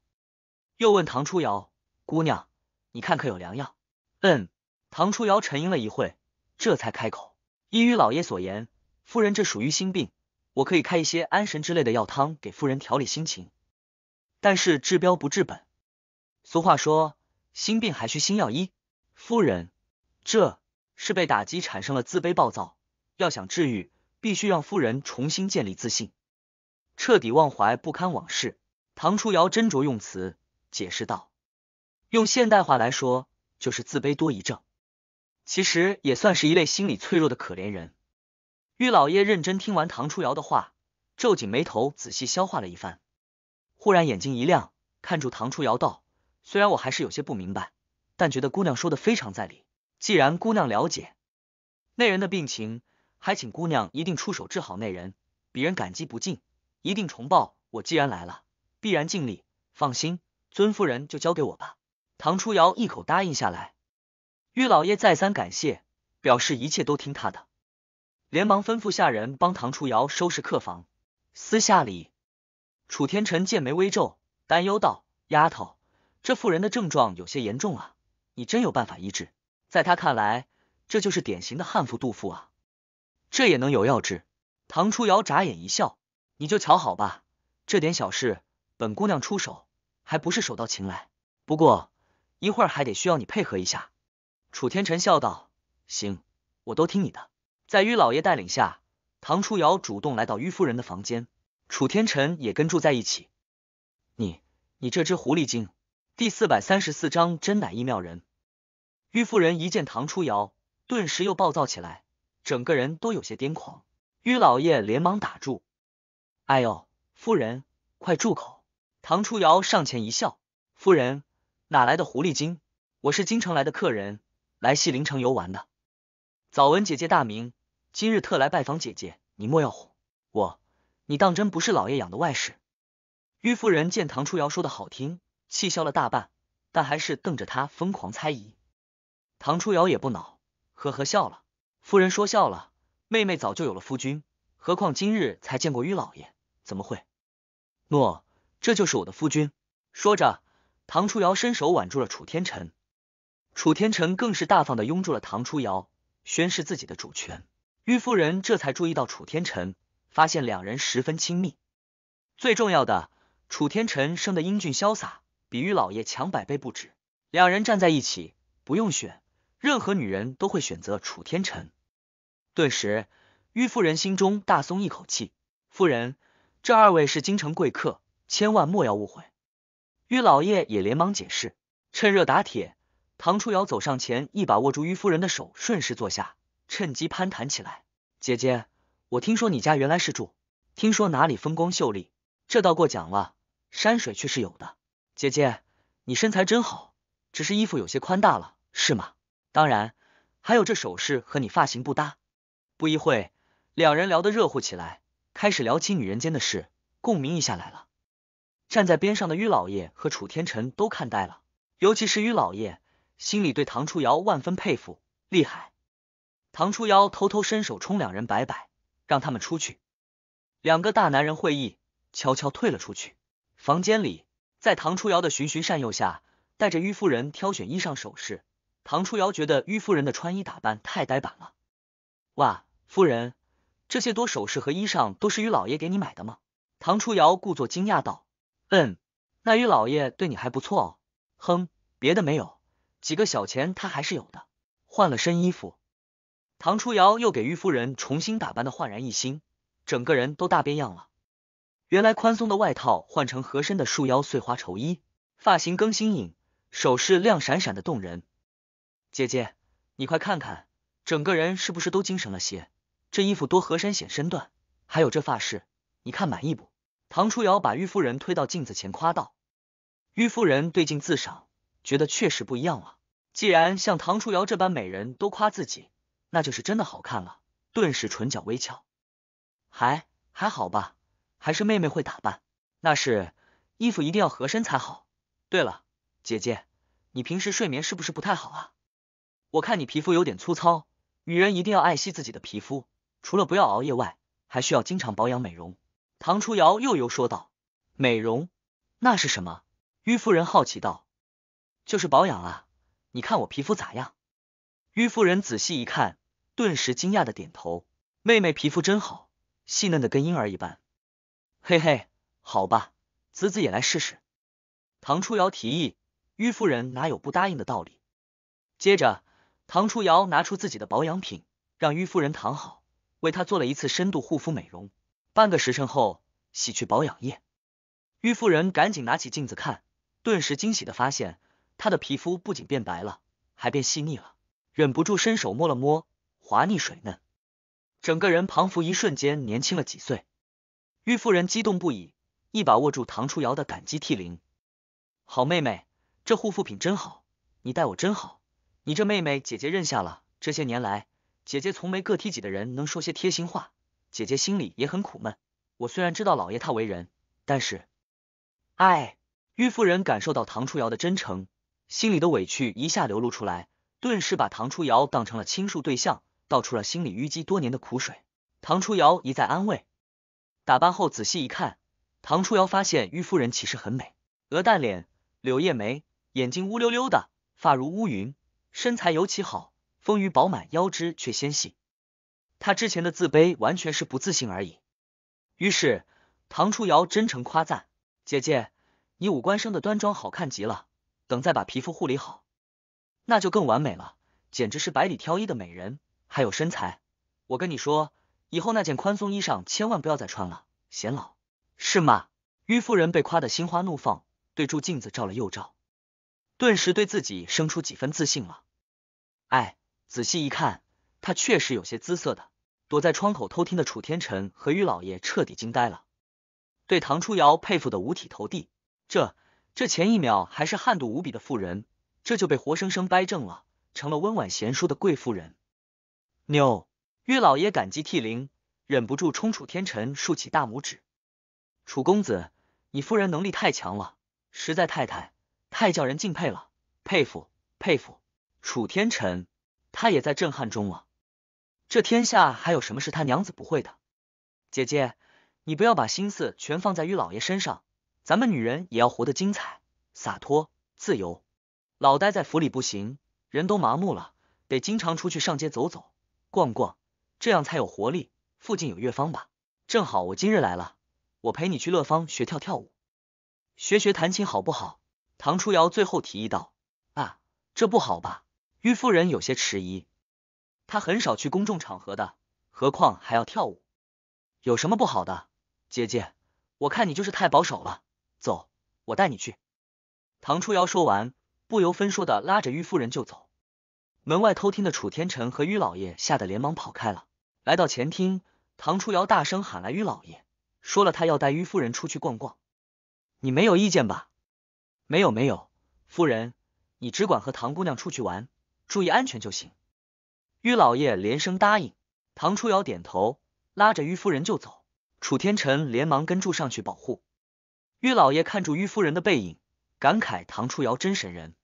又问唐初瑶姑娘：“你看可有良药？”嗯，唐初瑶沉吟了一会，这才开口：“依于老爷所言，夫人这属于心病，我可以开一些安神之类的药汤给夫人调理心情，但是治标不治本。”俗话说，心病还需心药医。夫人，这是被打击产生了自卑暴躁，要想治愈，必须让夫人重新建立自信，彻底忘怀不堪往事。唐初瑶斟酌用词，解释道：“用现代话来说，就是自卑多疑症。其实也算是一类心理脆弱的可怜人。”玉老爷认真听完唐初瑶的话，皱紧眉头，仔细消化了一番，忽然眼睛一亮，看住唐初瑶道。虽然我还是有些不明白，但觉得姑娘说的非常在理。既然姑娘了解那人的病情，还请姑娘一定出手治好那人，鄙人感激不尽，一定重报。我既然来了，必然尽力。放心，尊夫人就交给我吧。唐初瑶一口答应下来。玉老爷再三感谢，表示一切都听他的，连忙吩咐下人帮唐初瑶收拾客房。私下里，楚天臣剑眉微皱，担忧道：“丫头。”这妇人的症状有些严重啊，你真有办法医治？在他看来，这就是典型的汉妇妒妇啊，这也能有药治？唐初瑶眨眼一笑，你就瞧好吧，这点小事，本姑娘出手还不是手到擒来。不过一会儿还得需要你配合一下。楚天辰笑道：“行，我都听你的。”在于老爷带领下，唐初瑶主动来到于夫人的房间，楚天辰也跟住在一起。你，你这只狐狸精！第四百三十四章，真乃一妙人。玉夫人一见唐初瑶，顿时又暴躁起来，整个人都有些癫狂。玉老爷连忙打住：“哎呦，夫人，快住口！”唐初瑶上前一笑：“夫人，哪来的狐狸精？我是京城来的客人，来西陵城游玩的。早闻姐姐大名，今日特来拜访姐姐。你莫要哄我，你当真不是老爷养的外室？”玉夫人见唐初瑶说的好听。气消了大半，但还是瞪着他疯狂猜疑。唐初瑶也不恼，呵呵笑了。夫人说笑了，妹妹早就有了夫君，何况今日才见过于老爷，怎么会？诺，这就是我的夫君。说着，唐初瑶伸手挽住了楚天辰，楚天辰更是大方的拥住了唐初瑶，宣誓自己的主权。玉夫人这才注意到楚天辰，发现两人十分亲密。最重要的，楚天辰生得英俊潇洒。比玉老爷强百倍不止，两人站在一起，不用选，任何女人都会选择楚天辰。顿时，玉夫人心中大松一口气。夫人，这二位是京城贵客，千万莫要误会。玉老爷也连忙解释。趁热打铁，唐初瑶走上前，一把握住玉夫人的手，顺势坐下，趁机攀谈起来。姐姐，我听说你家原来是住，听说哪里风光秀丽，这倒过奖了，山水却是有的。姐姐，你身材真好，只是衣服有些宽大了，是吗？当然，还有这首饰和你发型不搭。不一会，两人聊得热乎起来，开始聊起女人间的事，共鸣一下来了。站在边上的于老爷和楚天辰都看呆了，尤其是于老爷，心里对唐初瑶万分佩服，厉害。唐初瑶偷偷伸手冲两人摆摆，让他们出去。两个大男人会意，悄悄退了出去。房间里。在唐初瑶的循循善诱下，带着于夫人挑选衣裳首饰。唐初瑶觉得于夫人的穿衣打扮太呆板了。哇，夫人，这些多首饰和衣裳都是于老爷给你买的吗？唐初瑶故作惊讶道。嗯，那于老爷对你还不错哦。哼，别的没有，几个小钱他还是有的。换了身衣服，唐初瑶又给于夫人重新打扮的焕然一新，整个人都大变样了。原来宽松的外套换成合身的束腰碎花绸衣，发型更新颖，首饰亮闪闪的动人。姐姐，你快看看，整个人是不是都精神了些？这衣服多合身显身段，还有这发饰，你看满意不？唐初瑶把玉夫人推到镜子前夸道。玉夫人对镜自赏，觉得确实不一样了。既然像唐初瑶这般美人都夸自己，那就是真的好看了。顿时唇角微翘，还还好吧。还是妹妹会打扮，那是衣服一定要合身才好。对了，姐姐，你平时睡眠是不是不太好啊？我看你皮肤有点粗糙，女人一定要爱惜自己的皮肤，除了不要熬夜外，还需要经常保养美容。唐初瑶又又说道。美容那是什么？于夫人好奇道。就是保养啊，你看我皮肤咋样？于夫人仔细一看，顿时惊讶的点头。妹妹皮肤真好，细嫩的跟婴儿一般。嘿嘿，好吧，子子也来试试。唐初瑶提议，于夫人哪有不答应的道理？接着，唐初瑶拿出自己的保养品，让于夫人躺好，为她做了一次深度护肤美容。半个时辰后，洗去保养液，于夫人赶紧拿起镜子看，顿时惊喜的发现，她的皮肤不仅变白了，还变细腻了，忍不住伸手摸了摸，滑腻水嫩，整个人仿佛一瞬间年轻了几岁。玉夫人激动不已，一把握住唐初瑶的，感激涕零。好妹妹，这护肤品真好，你待我真好。你这妹妹，姐姐认下了。这些年来，姐姐从没个提己的人能说些贴心话，姐姐心里也很苦闷。我虽然知道老爷他为人，但是……哎，玉夫人感受到唐初瑶的真诚，心里的委屈一下流露出来，顿时把唐初瑶当成了倾诉对象，道出了心里淤积多年的苦水。唐初瑶一再安慰。打扮后仔细一看，唐初瑶发现玉夫人其实很美，鹅蛋脸，柳叶眉，眼睛乌溜溜的，发如乌云，身材尤其好，丰腴饱满，腰肢却纤细。她之前的自卑完全是不自信而已。于是唐初瑶真诚夸赞：“姐姐，你五官生的端庄，好看极了。等再把皮肤护理好，那就更完美了，简直是百里挑一的美人。还有身材，我跟你说。”以后那件宽松衣裳千万不要再穿了，显老，是吗？于夫人被夸得心花怒放，对住镜子照了又照，顿时对自己生出几分自信了。哎，仔细一看，她确实有些姿色的。躲在窗口偷听的楚天辰和于老爷彻底惊呆了，对唐初瑶佩服的五体投地。这这前一秒还是悍妒无比的妇人，这就被活生生掰正了，成了温婉贤淑的贵妇人。妞。于老爷感激涕零，忍不住冲楚天辰竖起大拇指：“楚公子，你夫人能力太强了，实在太太，太叫人敬佩了，佩服佩服！”楚天辰他也在震撼中了。这天下还有什么是他娘子不会的？姐姐，你不要把心思全放在于老爷身上，咱们女人也要活得精彩、洒脱、自由。老待在府里不行，人都麻木了，得经常出去上街走走、逛逛。这样才有活力。附近有乐坊吧？正好我今日来了，我陪你去乐坊学跳跳舞，学学弹琴好不好？唐初瑶最后提议道。啊，这不好吧？玉夫人有些迟疑。她很少去公众场合的，何况还要跳舞，有什么不好的？姐姐，我看你就是太保守了。走，我带你去。唐初瑶说完，不由分说的拉着玉夫人就走。门外偷听的楚天辰和于老爷吓得连忙跑开了。来到前厅，唐初瑶大声喊来于老爷，说了他要带于夫人出去逛逛，你没有意见吧？没有没有，夫人，你只管和唐姑娘出去玩，注意安全就行。于老爷连声答应，唐初瑶点头，拉着于夫人就走。楚天臣连忙跟住上去保护。于老爷看住于夫人的背影，感慨唐初瑶真神人。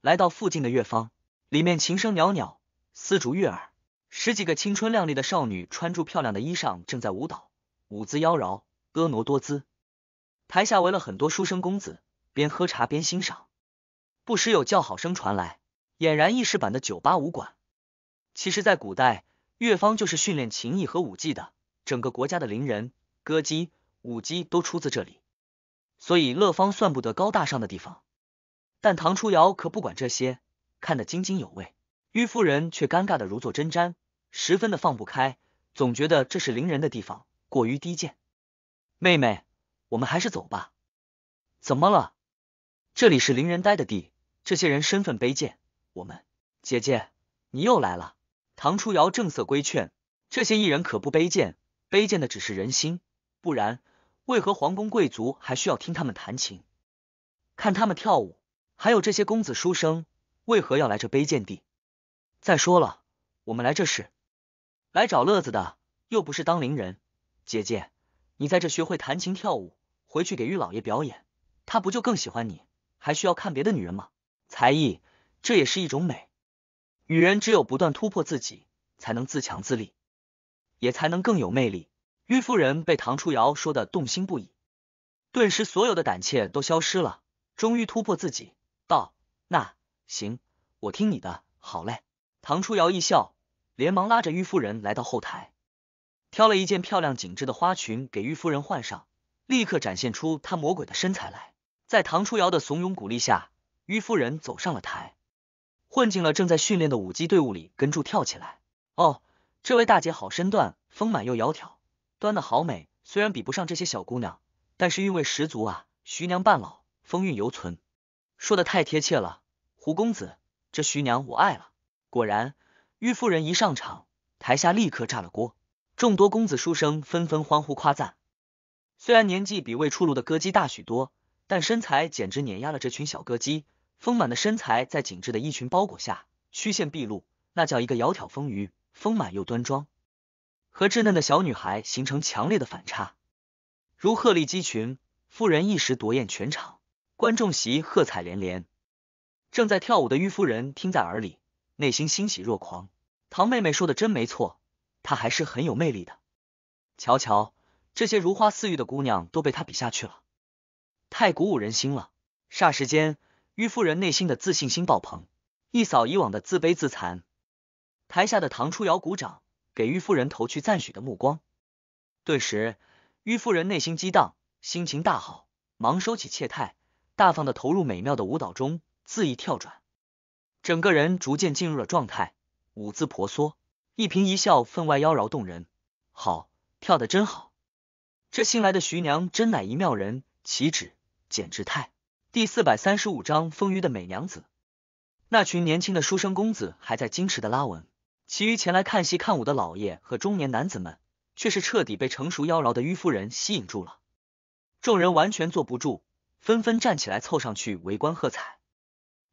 来到附近的乐坊，里面琴声袅袅，丝竹悦耳。十几个青春靓丽的少女，穿住漂亮的衣裳，正在舞蹈，舞姿妖娆，婀娜多姿。台下围了很多书生公子，边喝茶边欣赏，不时有叫好声传来，俨然一时版的酒吧舞馆。其实，在古代，乐坊就是训练琴艺和舞技的，整个国家的伶人、歌姬、舞姬都出自这里，所以乐坊算不得高大上的地方。但唐初瑶可不管这些，看得津津有味。玉夫人却尴尬的如坐针毡，十分的放不开，总觉得这是凌人的地方过于低贱。妹妹，我们还是走吧。怎么了？这里是凌人待的地，这些人身份卑贱。我们姐姐，你又来了。唐初瑶正色规劝：这些艺人可不卑贱，卑贱的只是人心。不然，为何皇宫贵族还需要听他们弹琴、看他们跳舞？还有这些公子书生，为何要来这卑贱地？再说了，我们来这是来找乐子的，又不是当灵人。姐姐，你在这学会弹琴跳舞，回去给玉老爷表演，他不就更喜欢你，还需要看别的女人吗？才艺，这也是一种美。女人只有不断突破自己，才能自强自立，也才能更有魅力。玉夫人被唐初瑶说的动心不已，顿时所有的胆怯都消失了，终于突破自己，道：“那行，我听你的，好嘞。”唐初瑶一笑，连忙拉着玉夫人来到后台，挑了一件漂亮紧致的花裙给玉夫人换上，立刻展现出她魔鬼的身材来。在唐初瑶的怂恿鼓励下，玉夫人走上了台，混进了正在训练的舞姬队伍里，跟住跳起来。哦，这位大姐好身段，丰满又窈窕，端的好美。虽然比不上这些小姑娘，但是韵味十足啊！徐娘半老，风韵犹存，说的太贴切了。胡公子，这徐娘我爱了。果然，玉夫人一上场，台下立刻炸了锅，众多公子书生纷纷欢呼夸赞。虽然年纪比未出炉的歌姬大许多，但身材简直碾压了这群小歌姬。丰满的身材在紧致的衣裙包裹下，曲线毕露，那叫一个窈窕丰腴，丰满又端庄，和稚嫩的小女孩形成强烈的反差，如鹤立鸡群。夫人一时夺艳全场，观众席喝彩连连。正在跳舞的玉夫人听在耳里。内心欣喜若狂，唐妹妹说的真没错，她还是很有魅力的。瞧瞧，这些如花似玉的姑娘都被她比下去了，太鼓舞人心了。霎时间，玉夫人内心的自信心爆棚，一扫以往的自卑自残。台下的唐初瑶鼓掌，给玉夫人投去赞许的目光。顿时，玉夫人内心激荡，心情大好，忙收起怯态，大方的投入美妙的舞蹈中，恣意跳转。整个人逐渐进入了状态，舞姿婆娑，一颦一笑分外妖娆动人。好，跳的真好！这新来的徐娘真乃一妙人，岂止，简直太……第四百三十五章风腴的美娘子。那群年轻的书生公子还在矜持的拉文，其余前来看戏看舞的老爷和中年男子们，却是彻底被成熟妖娆的迂夫人吸引住了。众人完全坐不住，纷纷站起来凑上去围观喝彩。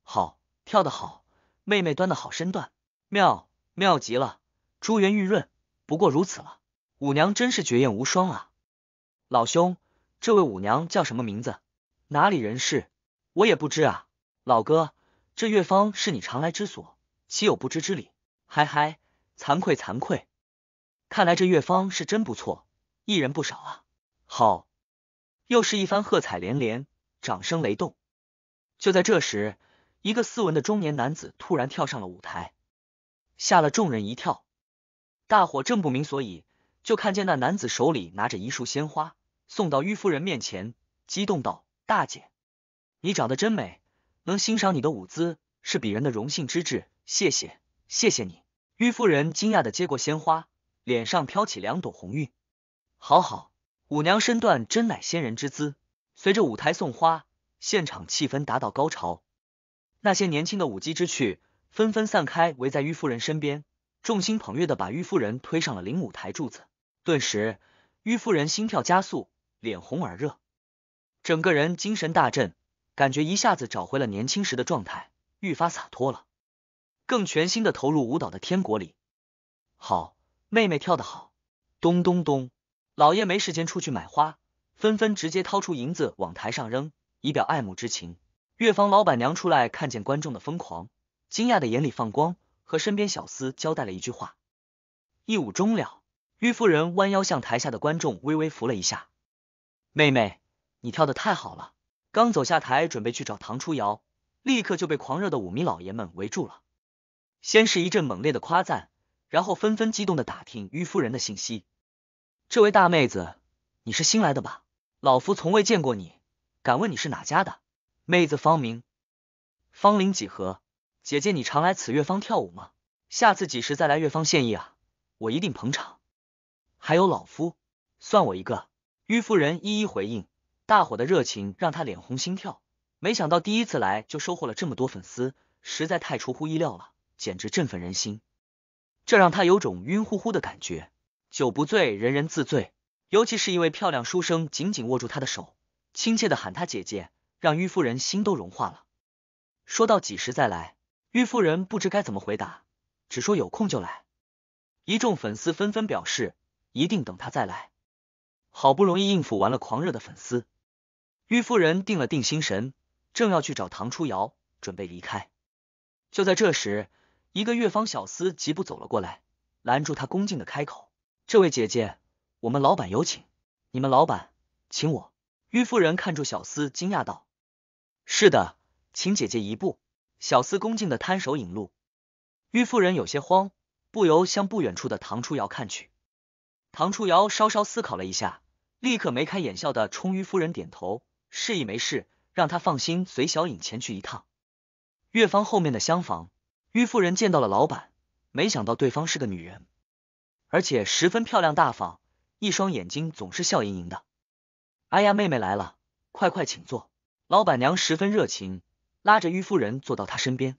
好。跳得好，妹妹端的好身段，妙妙极了，珠圆玉润，不过如此了。舞娘真是绝艳无双啊！老兄，这位舞娘叫什么名字？哪里人士？我也不知啊。老哥，这月芳是你常来之所，岂有不知之理？嗨嗨，惭愧惭愧。看来这月芳是真不错，艺人不少啊。好，又是一番喝彩连连，掌声雷动。就在这时。一个斯文的中年男子突然跳上了舞台，吓了众人一跳。大伙正不明所以，就看见那男子手里拿着一束鲜花，送到于夫人面前，激动道：“大姐，你长得真美，能欣赏你的舞姿是鄙人的荣幸之至，谢谢，谢谢你。”于夫人惊讶的接过鲜花，脸上飘起两朵红晕。好好，舞娘身段真乃仙人之姿。随着舞台送花，现场气氛达到高潮。那些年轻的舞姬之趣纷纷散开，围在玉夫人身边，众星捧月的把玉夫人推上了领舞台柱子。顿时，玉夫人心跳加速，脸红耳热，整个人精神大振，感觉一下子找回了年轻时的状态，愈发洒脱了，更全心的投入舞蹈的天国里。好，妹妹跳得好！咚咚咚，老爷没时间出去买花，纷纷直接掏出银子往台上扔，以表爱慕之情。乐坊老板娘出来，看见观众的疯狂，惊讶的眼里放光，和身边小厮交代了一句话：“一舞终了。”虞夫人弯腰向台下的观众微微扶了一下：“妹妹，你跳的太好了！”刚走下台，准备去找唐初瑶，立刻就被狂热的舞迷老爷们围住了。先是一阵猛烈的夸赞，然后纷纷激动的打听虞夫人的信息：“这位大妹子，你是新来的吧？老夫从未见过你，敢问你是哪家的？”妹子芳名，芳龄几何？姐姐，你常来此月芳跳舞吗？下次几时再来月芳献艺啊？我一定捧场。还有老夫，算我一个。迂夫人一一回应，大伙的热情让她脸红心跳。没想到第一次来就收获了这么多粉丝，实在太出乎意料了，简直振奋人心。这让她有种晕乎乎的感觉。酒不醉人人自醉，尤其是一位漂亮书生紧紧握住她的手，亲切的喊她姐姐。让玉夫人心都融化了。说到几时再来，玉夫人不知该怎么回答，只说有空就来。一众粉丝纷纷表示一定等他再来。好不容易应付完了狂热的粉丝，玉夫人定了定心神，正要去找唐初瑶准备离开，就在这时，一个乐坊小厮疾步走了过来，拦住他，恭敬的开口：“这位姐姐，我们老板有请你们老板，请我。”玉夫人看住小厮，惊讶道。是的，请姐姐一步。小厮恭敬的摊手引路。虞夫人有些慌，不由向不远处的唐初瑶看去。唐初瑶稍稍思考了一下，立刻眉开眼笑的冲虞夫人点头，示意没事，让她放心随小影前去一趟。月方后面的厢房，虞夫人见到了老板，没想到对方是个女人，而且十分漂亮大方，一双眼睛总是笑盈盈的。哎呀，妹妹来了，快快请坐。老板娘十分热情，拉着于夫人坐到她身边。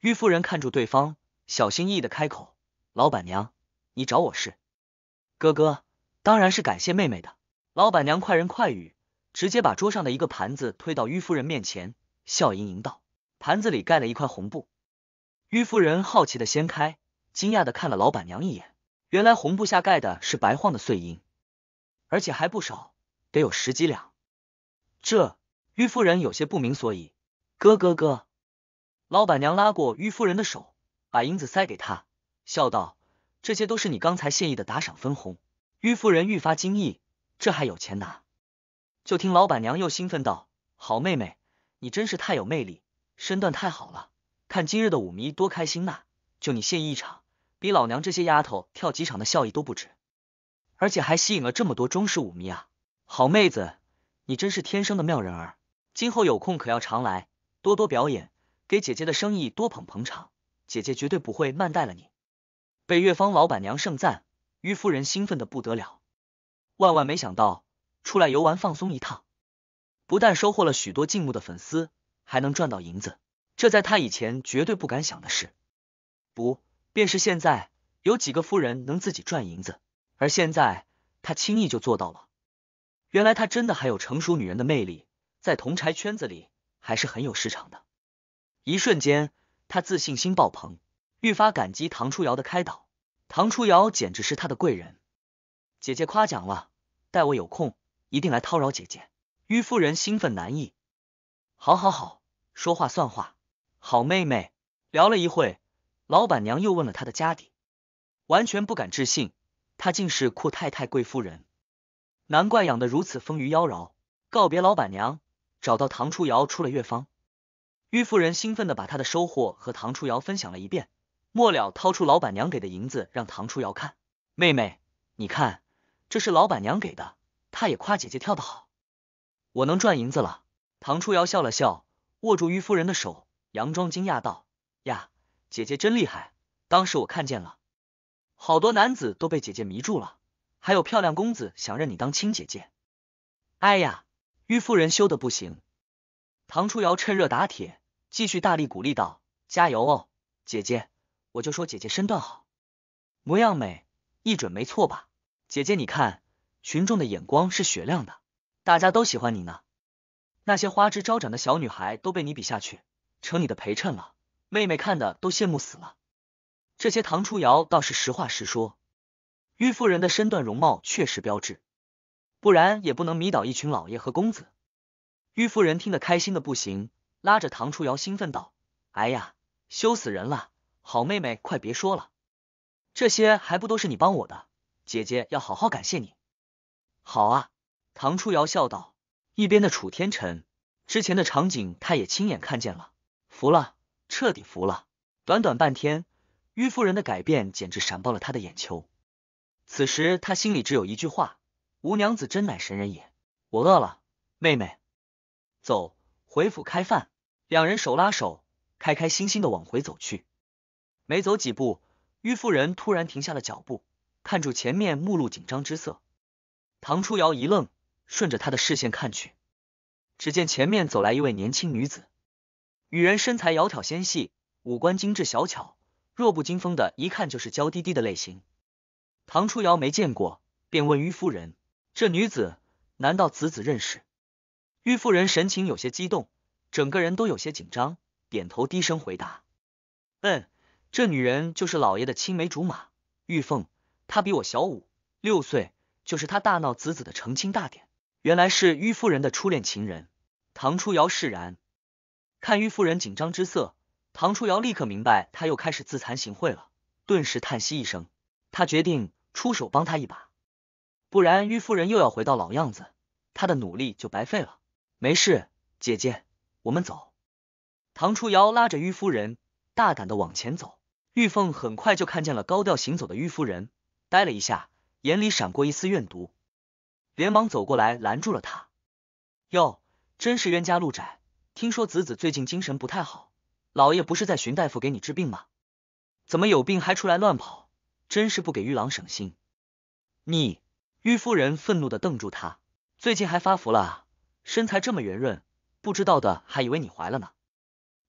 于夫人看住对方，小心翼翼的开口：“老板娘，你找我事？”哥哥当然是感谢妹妹的。老板娘快人快语，直接把桌上的一个盘子推到于夫人面前，笑盈盈道：“盘子里盖了一块红布。”于夫人好奇的掀开，惊讶的看了老板娘一眼，原来红布下盖的是白晃的碎银，而且还不少，得有十几两。这。于夫人有些不明所以，哥哥哥，老板娘拉过于夫人的手，把银子塞给她，笑道：“这些都是你刚才献艺的打赏分红。”于夫人愈发惊异，这还有钱拿？就听老板娘又兴奋道：“好妹妹，你真是太有魅力，身段太好了！看今日的舞迷多开心呐！就你献艺一场，比老娘这些丫头跳几场的效益都不止，而且还吸引了这么多中式舞迷啊！好妹子，你真是天生的妙人儿。”今后有空可要常来，多多表演，给姐姐的生意多捧捧场，姐姐绝对不会慢待了你。被月坊老板娘盛赞，于夫人兴奋的不得了。万万没想到，出来游玩放松一趟，不但收获了许多敬慕的粉丝，还能赚到银子，这在她以前绝对不敢想的事。不，便是现在，有几个夫人能自己赚银子，而现在她轻易就做到了。原来她真的还有成熟女人的魅力。在同柴圈子里还是很有市场的。一瞬间，他自信心爆棚，愈发感激唐初瑶的开导。唐初瑶简直是他的贵人。姐姐夸奖了，待我有空一定来叨扰姐姐。虞夫人兴奋难抑，好好好，说话算话，好妹妹。聊了一会，老板娘又问了他的家底，完全不敢置信，他竟是阔太太贵夫人，难怪养得如此丰腴妖娆。告别老板娘。找到唐初瑶出了乐坊，虞夫人兴奋的把她的收获和唐初瑶分享了一遍，末了掏出老板娘给的银子让唐初瑶看，妹妹，你看，这是老板娘给的，她也夸姐姐跳得好，我能赚银子了。唐初瑶笑了笑，握住玉夫人的手，佯装惊讶道：“呀，姐姐真厉害，当时我看见了，好多男子都被姐姐迷住了，还有漂亮公子想认你当亲姐姐。”哎呀。玉夫人羞得不行，唐初瑶趁热打铁，继续大力鼓励道：“加油哦，姐姐！我就说姐姐身段好，模样美，一准没错吧？姐姐你看，群众的眼光是雪亮的，大家都喜欢你呢。那些花枝招展的小女孩都被你比下去，成你的陪衬了。妹妹看的都羡慕死了。这些唐初瑶倒是实话实说，玉夫人的身段容貌确实标致。”不然也不能迷倒一群老爷和公子。虞夫人听得开心的不行，拉着唐初瑶兴奋道：“哎呀，羞死人了！好妹妹，快别说了，这些还不都是你帮我的？姐姐要好好感谢你。”好啊，唐初瑶笑道。一边的楚天辰，之前的场景他也亲眼看见了，服了，彻底服了。短短半天，虞夫人的改变简直闪爆了他的眼球。此时他心里只有一句话。吴娘子真乃神人也，我饿了，妹妹，走回府开饭。两人手拉手，开开心心的往回走去。没走几步，虞夫人突然停下了脚步，看住前面，目露紧张之色。唐初瑶一愣，顺着她的视线看去，只见前面走来一位年轻女子，女人身材窈窕纤细，五官精致小巧，弱不禁风的，一看就是娇滴滴的类型。唐初瑶没见过，便问虞夫人。这女子难道子子认识？玉夫人神情有些激动，整个人都有些紧张，点头低声回答：“嗯，这女人就是老爷的青梅竹马玉凤，她比我小五六岁，就是她大闹子子的成亲大典，原来是玉夫人的初恋情人。”唐初瑶释然，看玉夫人紧张之色，唐初瑶立刻明白她又开始自惭形秽了，顿时叹息一声，她决定出手帮她一把。不然，虞夫人又要回到老样子，她的努力就白费了。没事，姐姐，我们走。唐初瑶拉着虞夫人，大胆的往前走。玉凤很快就看见了高调行走的虞夫人，呆了一下，眼里闪过一丝怨毒，连忙走过来拦住了她。哟，真是冤家路窄。听说子子最近精神不太好，老爷不是在寻大夫给你治病吗？怎么有病还出来乱跑？真是不给玉郎省心。你。玉夫人愤怒的瞪住他，最近还发福了啊，身材这么圆润，不知道的还以为你怀了呢。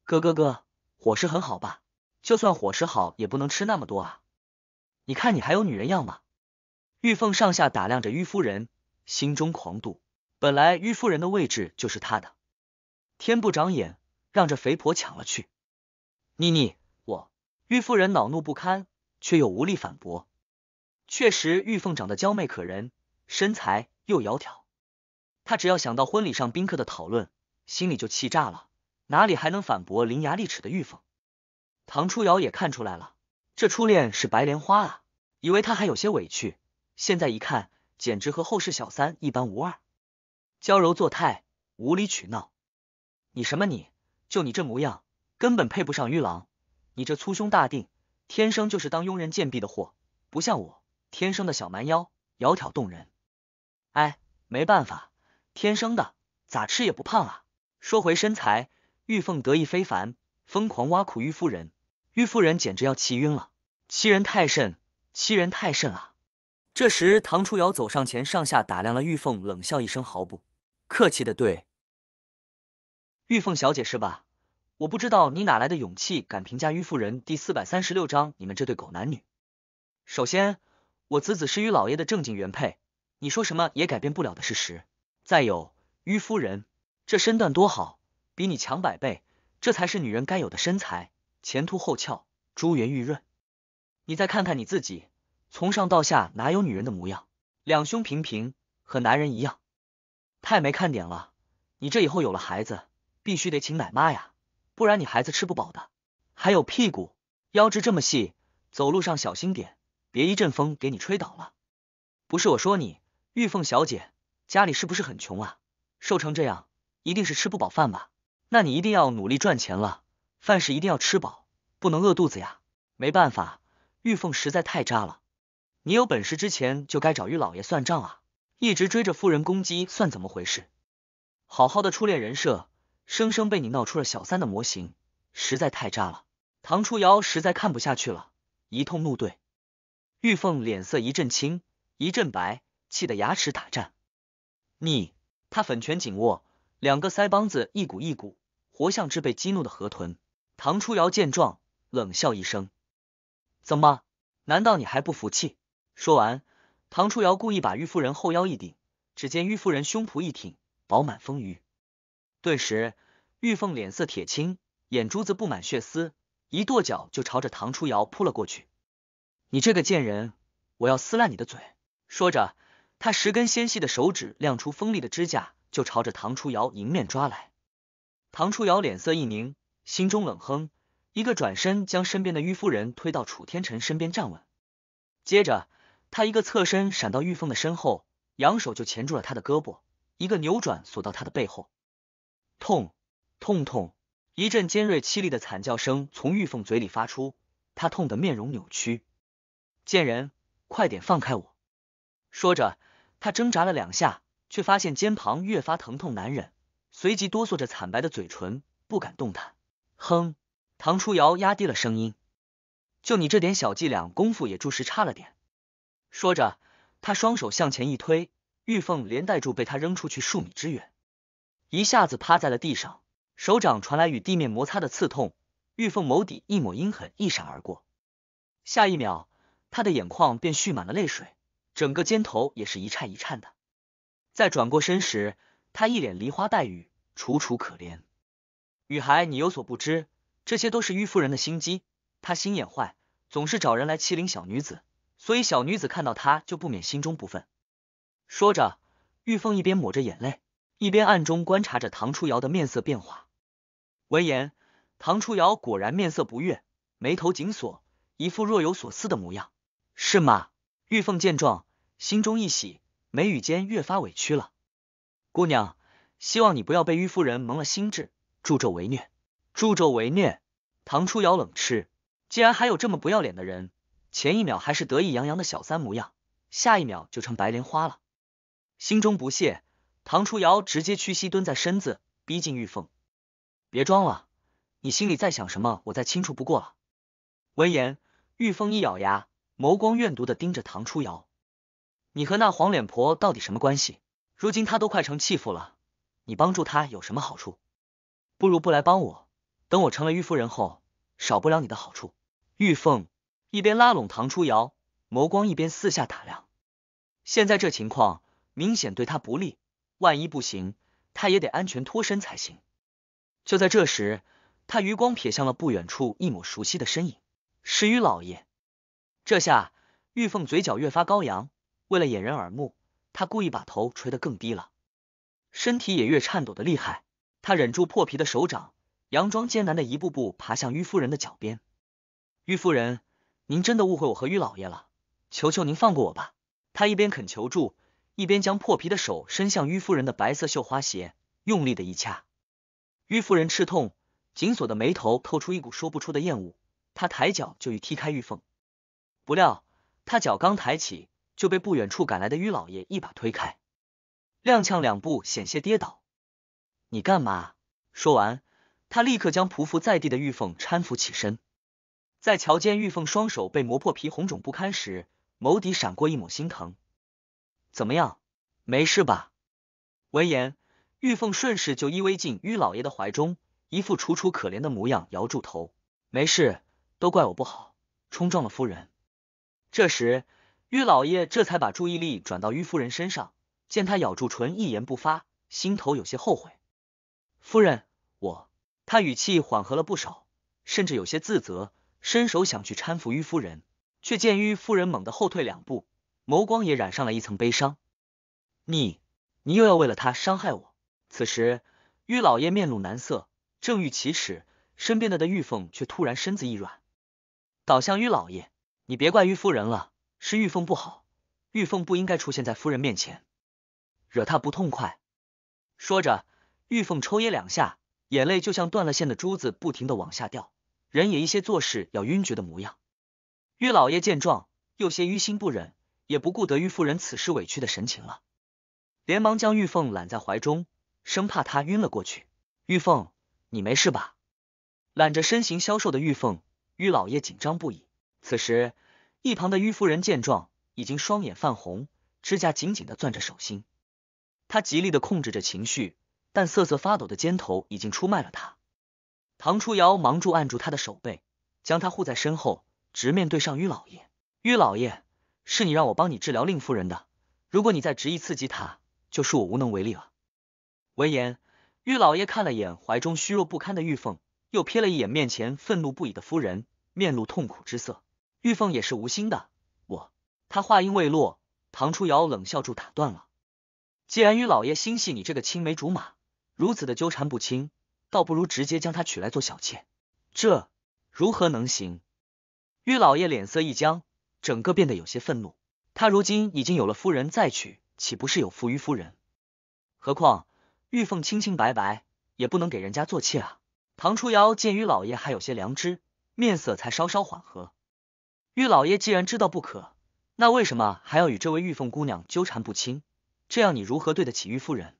哥，哥哥，伙食很好吧？就算伙食好，也不能吃那么多啊！你看你还有女人样吗？玉凤上下打量着玉夫人，心中狂妒。本来玉夫人的位置就是她的，天不长眼，让这肥婆抢了去。妮妮，我玉夫人恼怒不堪，却又无力反驳。确实，玉凤长得娇媚可人，身材又窈窕。他只要想到婚礼上宾客的讨论，心里就气炸了。哪里还能反驳伶牙俐齿的玉凤？唐初瑶也看出来了，这初恋是白莲花啊！以为他还有些委屈，现在一看，简直和后世小三一般无二，娇柔作态，无理取闹。你什么？你就你这模样，根本配不上玉郎。你这粗胸大腚，天生就是当佣人贱婢的货，不像我。天生的小蛮腰，窈窕动人。哎，没办法，天生的，咋吃也不胖啊。说回身材，玉凤得意非凡，疯狂挖苦玉夫人，玉夫人简直要气晕了，欺人太甚，欺人太甚啊！这时，唐初瑶走上前，上下打量了玉凤，冷笑一声，毫不客气的对：“玉凤小姐是吧？我不知道你哪来的勇气，敢评价玉夫人。”第四百三十六章，你们这对狗男女。首先。我子子是于老爷的正经原配，你说什么也改变不了的事实。再有，于夫人这身段多好，比你强百倍，这才是女人该有的身材，前凸后翘，珠圆玉润。你再看看你自己，从上到下哪有女人的模样？两胸平平，和男人一样，太没看点了。你这以后有了孩子，必须得请奶妈呀，不然你孩子吃不饱的。还有屁股，腰肢这么细，走路上小心点。别一阵风给你吹倒了，不是我说你，玉凤小姐家里是不是很穷啊？瘦成这样，一定是吃不饱饭吧？那你一定要努力赚钱了，饭是一定要吃饱，不能饿肚子呀。没办法，玉凤实在太渣了。你有本事之前就该找玉老爷算账啊！一直追着夫人攻击，算怎么回事？好好的初恋人设，生生被你闹出了小三的模型，实在太渣了。唐初瑶实在看不下去了，一通怒怼。玉凤脸色一阵青一阵白，气得牙齿打颤。你，她粉拳紧握，两个腮帮子一鼓一鼓，活像只被激怒的河豚。唐初瑶见状，冷笑一声：“怎么？难道你还不服气？”说完，唐初瑶故意把玉夫人后腰一顶，只见玉夫人胸脯一挺，饱满丰腴。顿时，玉凤脸色铁青，眼珠子布满血丝，一跺脚就朝着唐初瑶扑了过去。你这个贱人，我要撕烂你的嘴！说着，他十根纤细的手指亮出锋利的指甲，就朝着唐初瑶迎面抓来。唐初瑶脸色一凝，心中冷哼，一个转身将身边的玉夫人推到楚天辰身边站稳，接着他一个侧身闪到玉凤的身后，扬手就钳住了他的胳膊，一个扭转锁到他的背后。痛痛痛！一阵尖锐凄厉的惨叫声从玉凤嘴里发出，她痛得面容扭曲。贱人，快点放开我！说着，他挣扎了两下，却发现肩膀越发疼痛难忍，随即哆嗦着惨白的嘴唇，不敢动弹。哼，唐初瑶压低了声音：“就你这点小伎俩，功夫也着实差了点。”说着，他双手向前一推，玉凤连带住被他扔出去数米之远，一下子趴在了地上，手掌传来与地面摩擦的刺痛，玉凤眸底一抹阴狠一闪而过，下一秒。她的眼眶便蓄满了泪水，整个肩头也是一颤一颤的。再转过身时，她一脸梨花带雨，楚楚可怜。女孩，你有所不知，这些都是玉夫人的心机。她心眼坏，总是找人来欺凌小女子，所以小女子看到她就不免心中不忿。说着，玉凤一边抹着眼泪，一边暗中观察着唐初瑶的面色变化。闻言，唐初瑶果然面色不悦，眉头紧锁，一副若有所思的模样。是吗？玉凤见状，心中一喜，眉宇间越发委屈了。姑娘，希望你不要被玉夫人蒙了心智，助纣为虐。助纣为虐！唐初瑶冷斥，竟然还有这么不要脸的人！前一秒还是得意洋洋的小三模样，下一秒就成白莲花了。心中不屑，唐初瑶直接屈膝蹲在身子，逼近玉凤。别装了，你心里在想什么，我再清楚不过了。闻言，玉凤一咬牙。眸光怨毒的盯着唐初瑶，你和那黄脸婆到底什么关系？如今她都快成弃妇了，你帮助她有什么好处？不如不来帮我，等我成了玉夫人后，少不了你的好处。玉凤一边拉拢唐初瑶，眸光一边四下打量。现在这情况明显对他不利，万一不行，他也得安全脱身才行。就在这时，他余光瞥向了不远处一抹熟悉的身影，是玉老爷。这下玉凤嘴角越发高扬，为了掩人耳目，她故意把头垂得更低了，身体也越颤抖的厉害。她忍住破皮的手掌，佯装艰难的一步步爬向玉夫人的脚边。玉夫人，您真的误会我和玉老爷了，求求您放过我吧！她一边恳求助，一边将破皮的手伸向玉夫人的白色绣花鞋，用力的一掐。玉夫人吃痛，紧锁的眉头透出一股说不出的厌恶，她抬脚就欲踢开玉凤。不料他脚刚抬起，就被不远处赶来的于老爷一把推开，踉跄两步，险些跌倒。你干嘛？说完，他立刻将匍匐在地的玉凤搀扶起身。在瞧见玉凤双手被磨破皮、红肿不堪时，眸底闪过一抹心疼。怎么样，没事吧？闻言，玉凤顺势就依偎进于老爷的怀中，一副楚楚可怜的模样，摇住头。没事，都怪我不好，冲撞了夫人。这时，玉老爷这才把注意力转到玉夫人身上，见她咬住唇，一言不发，心头有些后悔。夫人，我……他语气缓和了不少，甚至有些自责，伸手想去搀扶玉夫人，却见玉夫人猛地后退两步，眸光也染上了一层悲伤。你，你又要为了他伤害我？此时，玉老爷面露难色，正欲启齿，身边的的玉凤却突然身子一软，倒向玉老爷。你别怪玉夫人了，是玉凤不好，玉凤不应该出现在夫人面前，惹她不痛快。说着，玉凤抽噎两下，眼泪就像断了线的珠子，不停的往下掉，人也一些做事要晕厥的模样。玉老爷见状，有些于心不忍，也不顾得玉夫人此时委屈的神情了，连忙将玉凤揽在怀中，生怕她晕了过去。玉凤，你没事吧？揽着身形消瘦的玉凤，玉老爷紧张不已。此时，一旁的于夫人见状，已经双眼泛红，指甲紧紧的攥着手心。她极力的控制着情绪，但瑟瑟发抖的肩头已经出卖了她。唐初瑶忙住按住她的手背，将她护在身后，直面对上于老爷。于老爷，是你让我帮你治疗令夫人的。如果你再执意刺激她，就恕我无能为力了。闻言，玉老爷看了眼怀中虚弱不堪的玉凤，又瞥了一眼面前愤怒不已的夫人，面露痛苦之色。玉凤也是无心的，我他话音未落，唐初瑶冷笑住打断了。既然于老爷心系你这个青梅竹马，如此的纠缠不清，倒不如直接将她娶来做小妾。这如何能行？玉老爷脸色一僵，整个变得有些愤怒。他如今已经有了夫人，再娶岂不是有负于夫人？何况玉凤清清白白，也不能给人家做妾啊。唐初瑶见于老爷还有些良知，面色才稍稍缓和。玉老爷既然知道不可，那为什么还要与这位玉凤姑娘纠缠不清？这样你如何对得起玉夫人？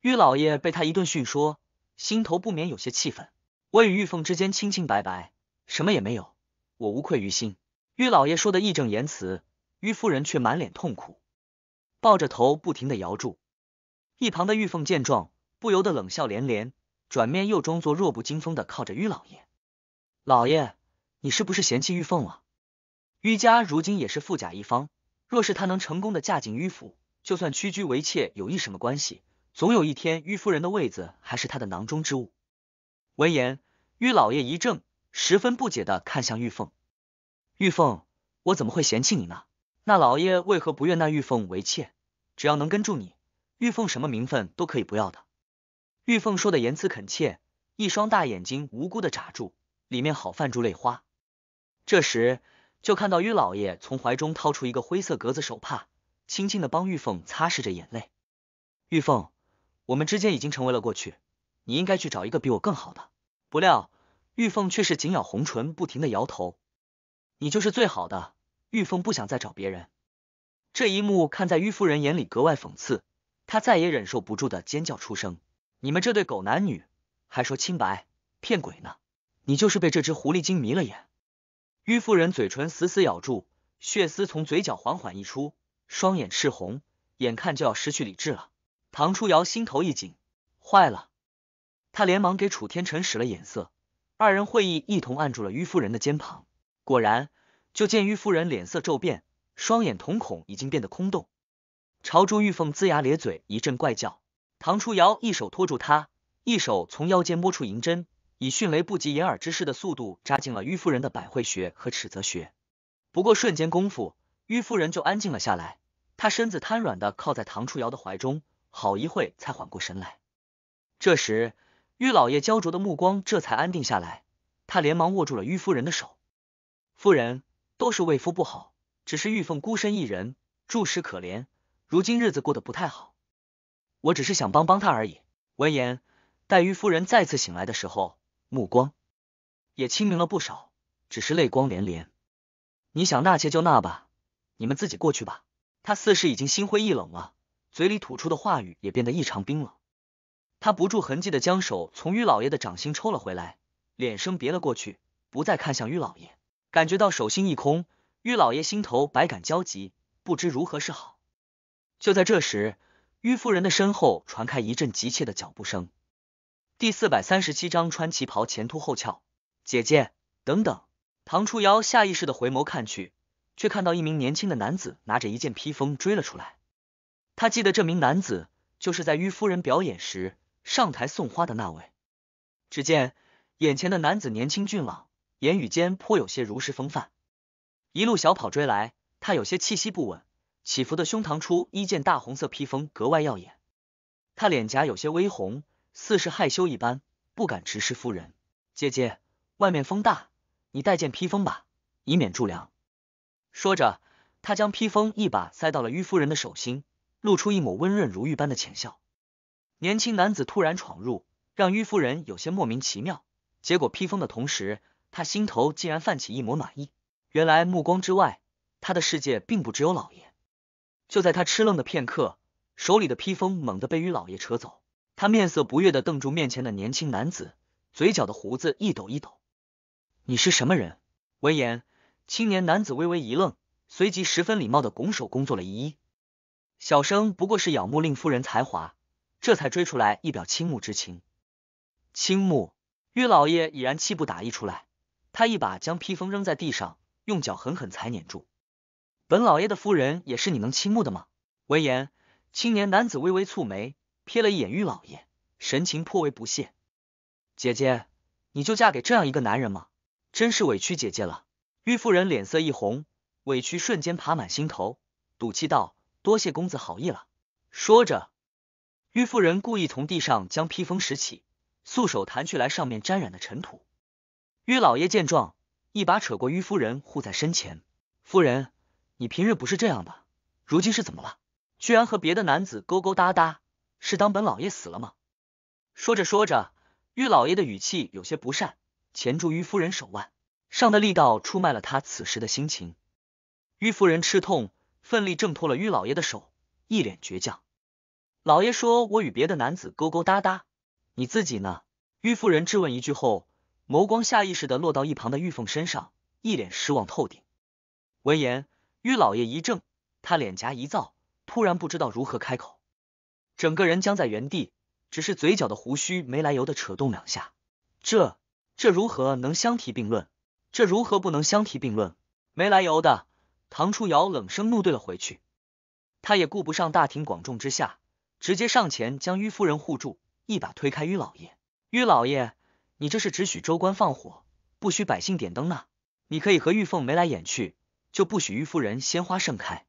玉老爷被他一顿训说，心头不免有些气愤。我与玉凤之间清清白白，什么也没有，我无愧于心。玉老爷说的义正言辞，玉夫人却满脸痛苦，抱着头不停的摇住。一旁的玉凤见状，不由得冷笑连连，转面又装作弱不禁风的靠着玉老爷。老爷，你是不是嫌弃玉凤了？于家如今也是富甲一方，若是她能成功的嫁进于府，就算屈居为妾，有一什么关系？总有一天，于夫人的位子还是她的囊中之物。闻言，于老爷一怔，十分不解的看向玉凤。玉凤，我怎么会嫌弃你呢？那老爷为何不愿那玉凤为妾？只要能跟住你，玉凤什么名分都可以不要的。玉凤说的言辞恳切，一双大眼睛无辜的眨住，里面好泛出泪花。这时。就看到于老爷从怀中掏出一个灰色格子手帕，轻轻的帮玉凤擦拭着眼泪。玉凤，我们之间已经成为了过去，你应该去找一个比我更好的。不料，玉凤却是紧咬红唇，不停的摇头。你就是最好的，玉凤不想再找别人。这一幕看在于夫人眼里格外讽刺，她再也忍受不住的尖叫出声：你们这对狗男女，还说清白，骗鬼呢！你就是被这只狐狸精迷了眼。虞夫人嘴唇死死咬住，血丝从嘴角缓缓溢出，双眼赤红，眼看就要失去理智了。唐初瑶心头一紧，坏了，他连忙给楚天辰使了眼色，二人会意，一同按住了虞夫人的肩膀。果然，就见虞夫人脸色骤变，双眼瞳孔已经变得空洞，朝朱玉凤龇牙咧嘴一阵怪叫。唐初瑶一手托住他，一手从腰间摸出银针。以迅雷不及掩耳之势的速度扎进了迂夫人的百会穴和尺泽穴，不过瞬间功夫，迂夫人就安静了下来，她身子瘫软的靠在唐初瑶的怀中，好一会才缓过神来。这时，玉老爷焦灼的目光这才安定下来，他连忙握住了迂夫人的手，夫人，都是为夫不好，只是玉凤孤身一人，住食可怜，如今日子过得不太好，我只是想帮帮他而已。闻言，待于夫人再次醒来的时候。目光也清明了不少，只是泪光连连。你想纳妾就纳吧，你们自己过去吧。他似是已经心灰意冷了，嘴里吐出的话语也变得异常冰冷。他不住痕迹的将手从于老爷的掌心抽了回来，脸生别了过去，不再看向于老爷。感觉到手心一空，于老爷心头百感交集，不知如何是好。就在这时，于夫人的身后传开一阵急切的脚步声。第四百三十七章穿旗袍前凸后翘。姐姐，等等！唐初瑶下意识的回眸看去，却看到一名年轻的男子拿着一件披风追了出来。他记得这名男子就是在于夫人表演时上台送花的那位。只见眼前的男子年轻俊朗，言语间颇有些儒士风范，一路小跑追来，他有些气息不稳，起伏的胸膛出一件大红色披风格外耀眼，他脸颊有些微红。似是害羞一般，不敢直视夫人。姐姐，外面风大，你带件披风吧，以免助凉。说着，他将披风一把塞到了于夫人的手心，露出一抹温润如玉般的浅笑。年轻男子突然闯入，让于夫人有些莫名其妙。结果披风的同时，他心头竟然泛起一抹暖意。原来目光之外，他的世界并不只有老爷。就在他痴愣的片刻，手里的披风猛地被于老爷扯走。他面色不悦的瞪住面前的年轻男子，嘴角的胡子一抖一抖。你是什么人？闻言，青年男子微微一愣，随即十分礼貌的拱手恭作了一揖。小生不过是仰慕令夫人才华，这才追出来一表倾慕之情。倾慕，玉老爷已然气不打一出来，他一把将披风扔在地上，用脚狠狠踩碾住。本老爷的夫人也是你能倾慕的吗？闻言，青年男子微微蹙眉。瞥了一眼玉老爷，神情颇为不屑。姐姐，你就嫁给这样一个男人吗？真是委屈姐姐了。玉夫人脸色一红，委屈瞬间爬满心头，赌气道：“多谢公子好意了。”说着，玉夫人故意从地上将披风拾起，素手弹去来上面沾染的尘土。玉老爷见状，一把扯过玉夫人护在身前：“夫人，你平日不是这样的，如今是怎么了？居然和别的男子勾勾搭搭？”是当本老爷死了吗？说着说着，玉老爷的语气有些不善，钳住玉夫人手腕上的力道出卖了他此时的心情。玉夫人吃痛，奋力挣脱了玉老爷的手，一脸倔强。老爷说我与别的男子勾勾搭搭，你自己呢？玉夫人质问一句后，眸光下意识的落到一旁的玉凤身上，一脸失望透顶。闻言，玉老爷一怔，他脸颊一燥，突然不知道如何开口。整个人僵在原地，只是嘴角的胡须没来由的扯动两下。这这如何能相提并论？这如何不能相提并论？没来由的，唐初瑶冷声怒对了回去。他也顾不上大庭广众之下，直接上前将于夫人护住，一把推开于老爷。于老爷，你这是只许州官放火，不许百姓点灯呢？你可以和玉凤眉来眼去，就不许于夫人鲜花盛开，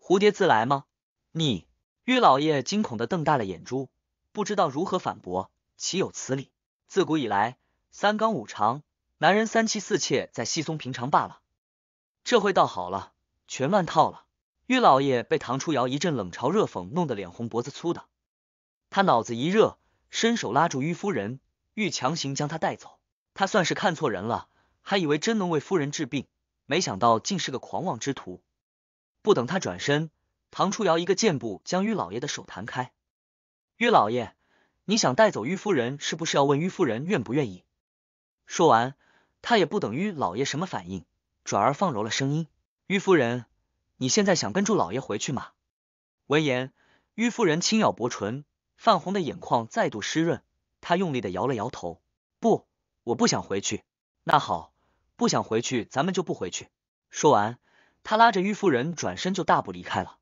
蝴蝶自来吗？你。玉老爷惊恐的瞪大了眼珠，不知道如何反驳，岂有此理！自古以来，三纲五常，男人三妻四妾在稀松平常罢了，这回倒好了，全乱套了。玉老爷被唐初瑶一阵冷嘲热讽弄得脸红脖子粗的，他脑子一热，伸手拉住玉夫人，欲强行将她带走。他算是看错人了，还以为真能为夫人治病，没想到竟是个狂妄之徒。不等他转身。唐初瑶一个箭步将于老爷的手弹开，于老爷，你想带走于夫人，是不是要问于夫人愿不愿意？说完，他也不等于老爷什么反应，转而放柔了声音：“于夫人，你现在想跟住老爷回去吗？”闻言，郁夫人轻咬薄唇，泛红的眼眶再度湿润。她用力的摇了摇头：“不，我不想回去。”那好，不想回去，咱们就不回去。说完，他拉着郁夫人转身就大步离开了。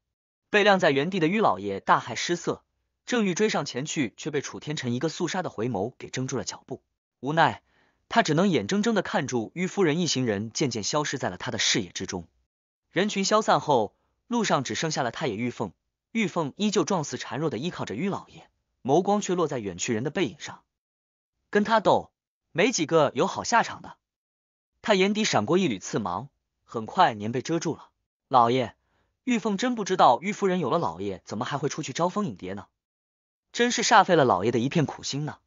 被晾在原地的于老爷大骇失色，正欲追上前去，却被楚天辰一个肃杀的回眸给怔住了脚步。无奈，他只能眼睁睁的看住于夫人一行人渐渐消失在了他的视野之中。人群消散后，路上只剩下了他也玉凤。玉凤依旧状似孱弱的依靠着于老爷，眸光却落在远去人的背影上。跟他斗，没几个有好下场的。他眼底闪过一缕刺芒，很快便被遮住了。老爷。玉凤真不知道玉夫人有了老爷，怎么还会出去招蜂引蝶呢？真是煞费了老爷的一片苦心呢。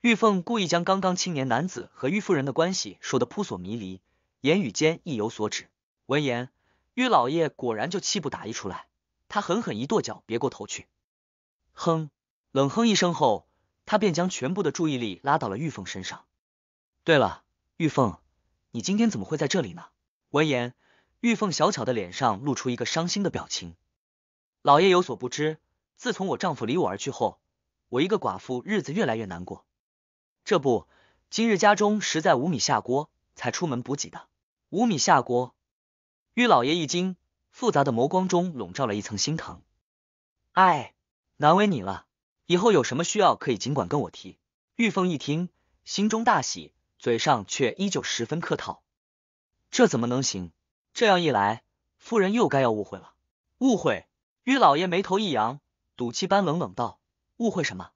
玉凤故意将刚刚青年男子和玉夫人的关系说得扑朔迷离，言语间意有所指。闻言，玉老爷果然就气不打一出来，他狠狠一跺脚，别过头去，哼，冷哼一声后，他便将全部的注意力拉到了玉凤身上。对了，玉凤，你今天怎么会在这里呢？闻言。玉凤小巧的脸上露出一个伤心的表情。老爷有所不知，自从我丈夫离我而去后，我一个寡妇日子越来越难过。这不，今日家中实在无米下锅，才出门补给的。无米下锅，玉老爷一惊，复杂的眸光中笼罩了一层心疼。哎，难为你了，以后有什么需要可以尽管跟我提。玉凤一听，心中大喜，嘴上却依旧十分客套。这怎么能行？这样一来，夫人又该要误会了。误会，于老爷眉头一扬，赌气般冷冷道：“误会什么？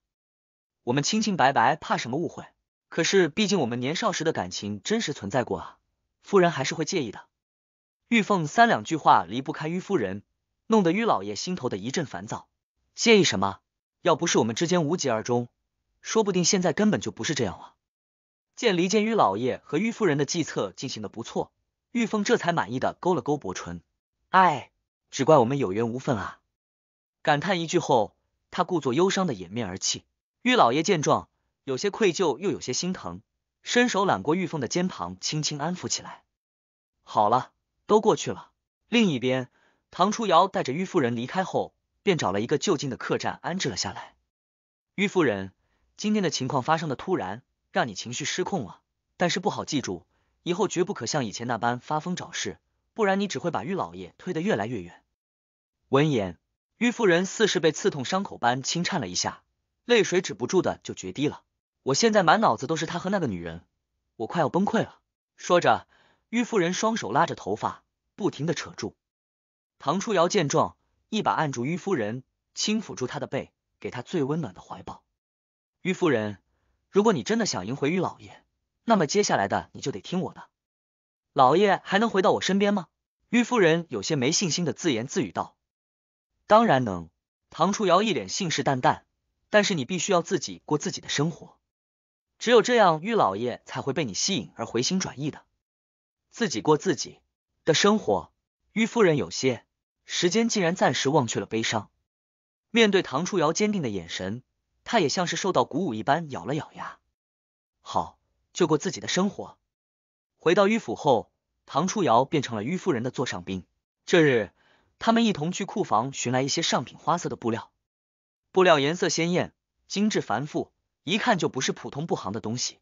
我们清清白白，怕什么误会？可是，毕竟我们年少时的感情真实存在过啊，夫人还是会介意的。”玉凤三两句话离不开于夫人，弄得于老爷心头的一阵烦躁。介意什么？要不是我们之间无疾而终，说不定现在根本就不是这样了。见离间于老爷和于夫人的计策进行的不错。玉凤这才满意的勾了勾薄唇，哎，只怪我们有缘无分啊！感叹一句后，她故作忧伤的掩面而泣。玉老爷见状，有些愧疚又有些心疼，伸手揽过玉凤的肩膀，轻轻安抚起来。好了，都过去了。另一边，唐初瑶带着玉夫人离开后，便找了一个就近的客栈安置了下来。玉夫人，今天的情况发生的突然，让你情绪失控了，但是不好记住。以后绝不可像以前那般发疯找事，不然你只会把玉老爷推得越来越远。闻言，玉夫人似是被刺痛伤口般轻颤了一下，泪水止不住的就决堤了。我现在满脑子都是他和那个女人，我快要崩溃了。说着，玉夫人双手拉着头发，不停的扯住。唐初瑶见状，一把按住玉夫人，轻抚住她的背，给她最温暖的怀抱。玉夫人，如果你真的想赢回玉老爷。那么接下来的你就得听我的，老爷还能回到我身边吗？玉夫人有些没信心的自言自语道：“当然能。”唐初瑶一脸信誓旦旦，但是你必须要自己过自己的生活，只有这样，玉老爷才会被你吸引而回心转意的。自己过自己的生活，玉夫人有些时间竟然暂时忘却了悲伤。面对唐初瑶坚定的眼神，她也像是受到鼓舞一般，咬了咬牙：“好。”就过自己的生活。回到迂府后，唐初瑶变成了迂夫人的座上宾。这日，他们一同去库房寻来一些上品花色的布料，布料颜色鲜艳，精致繁复，一看就不是普通布行的东西。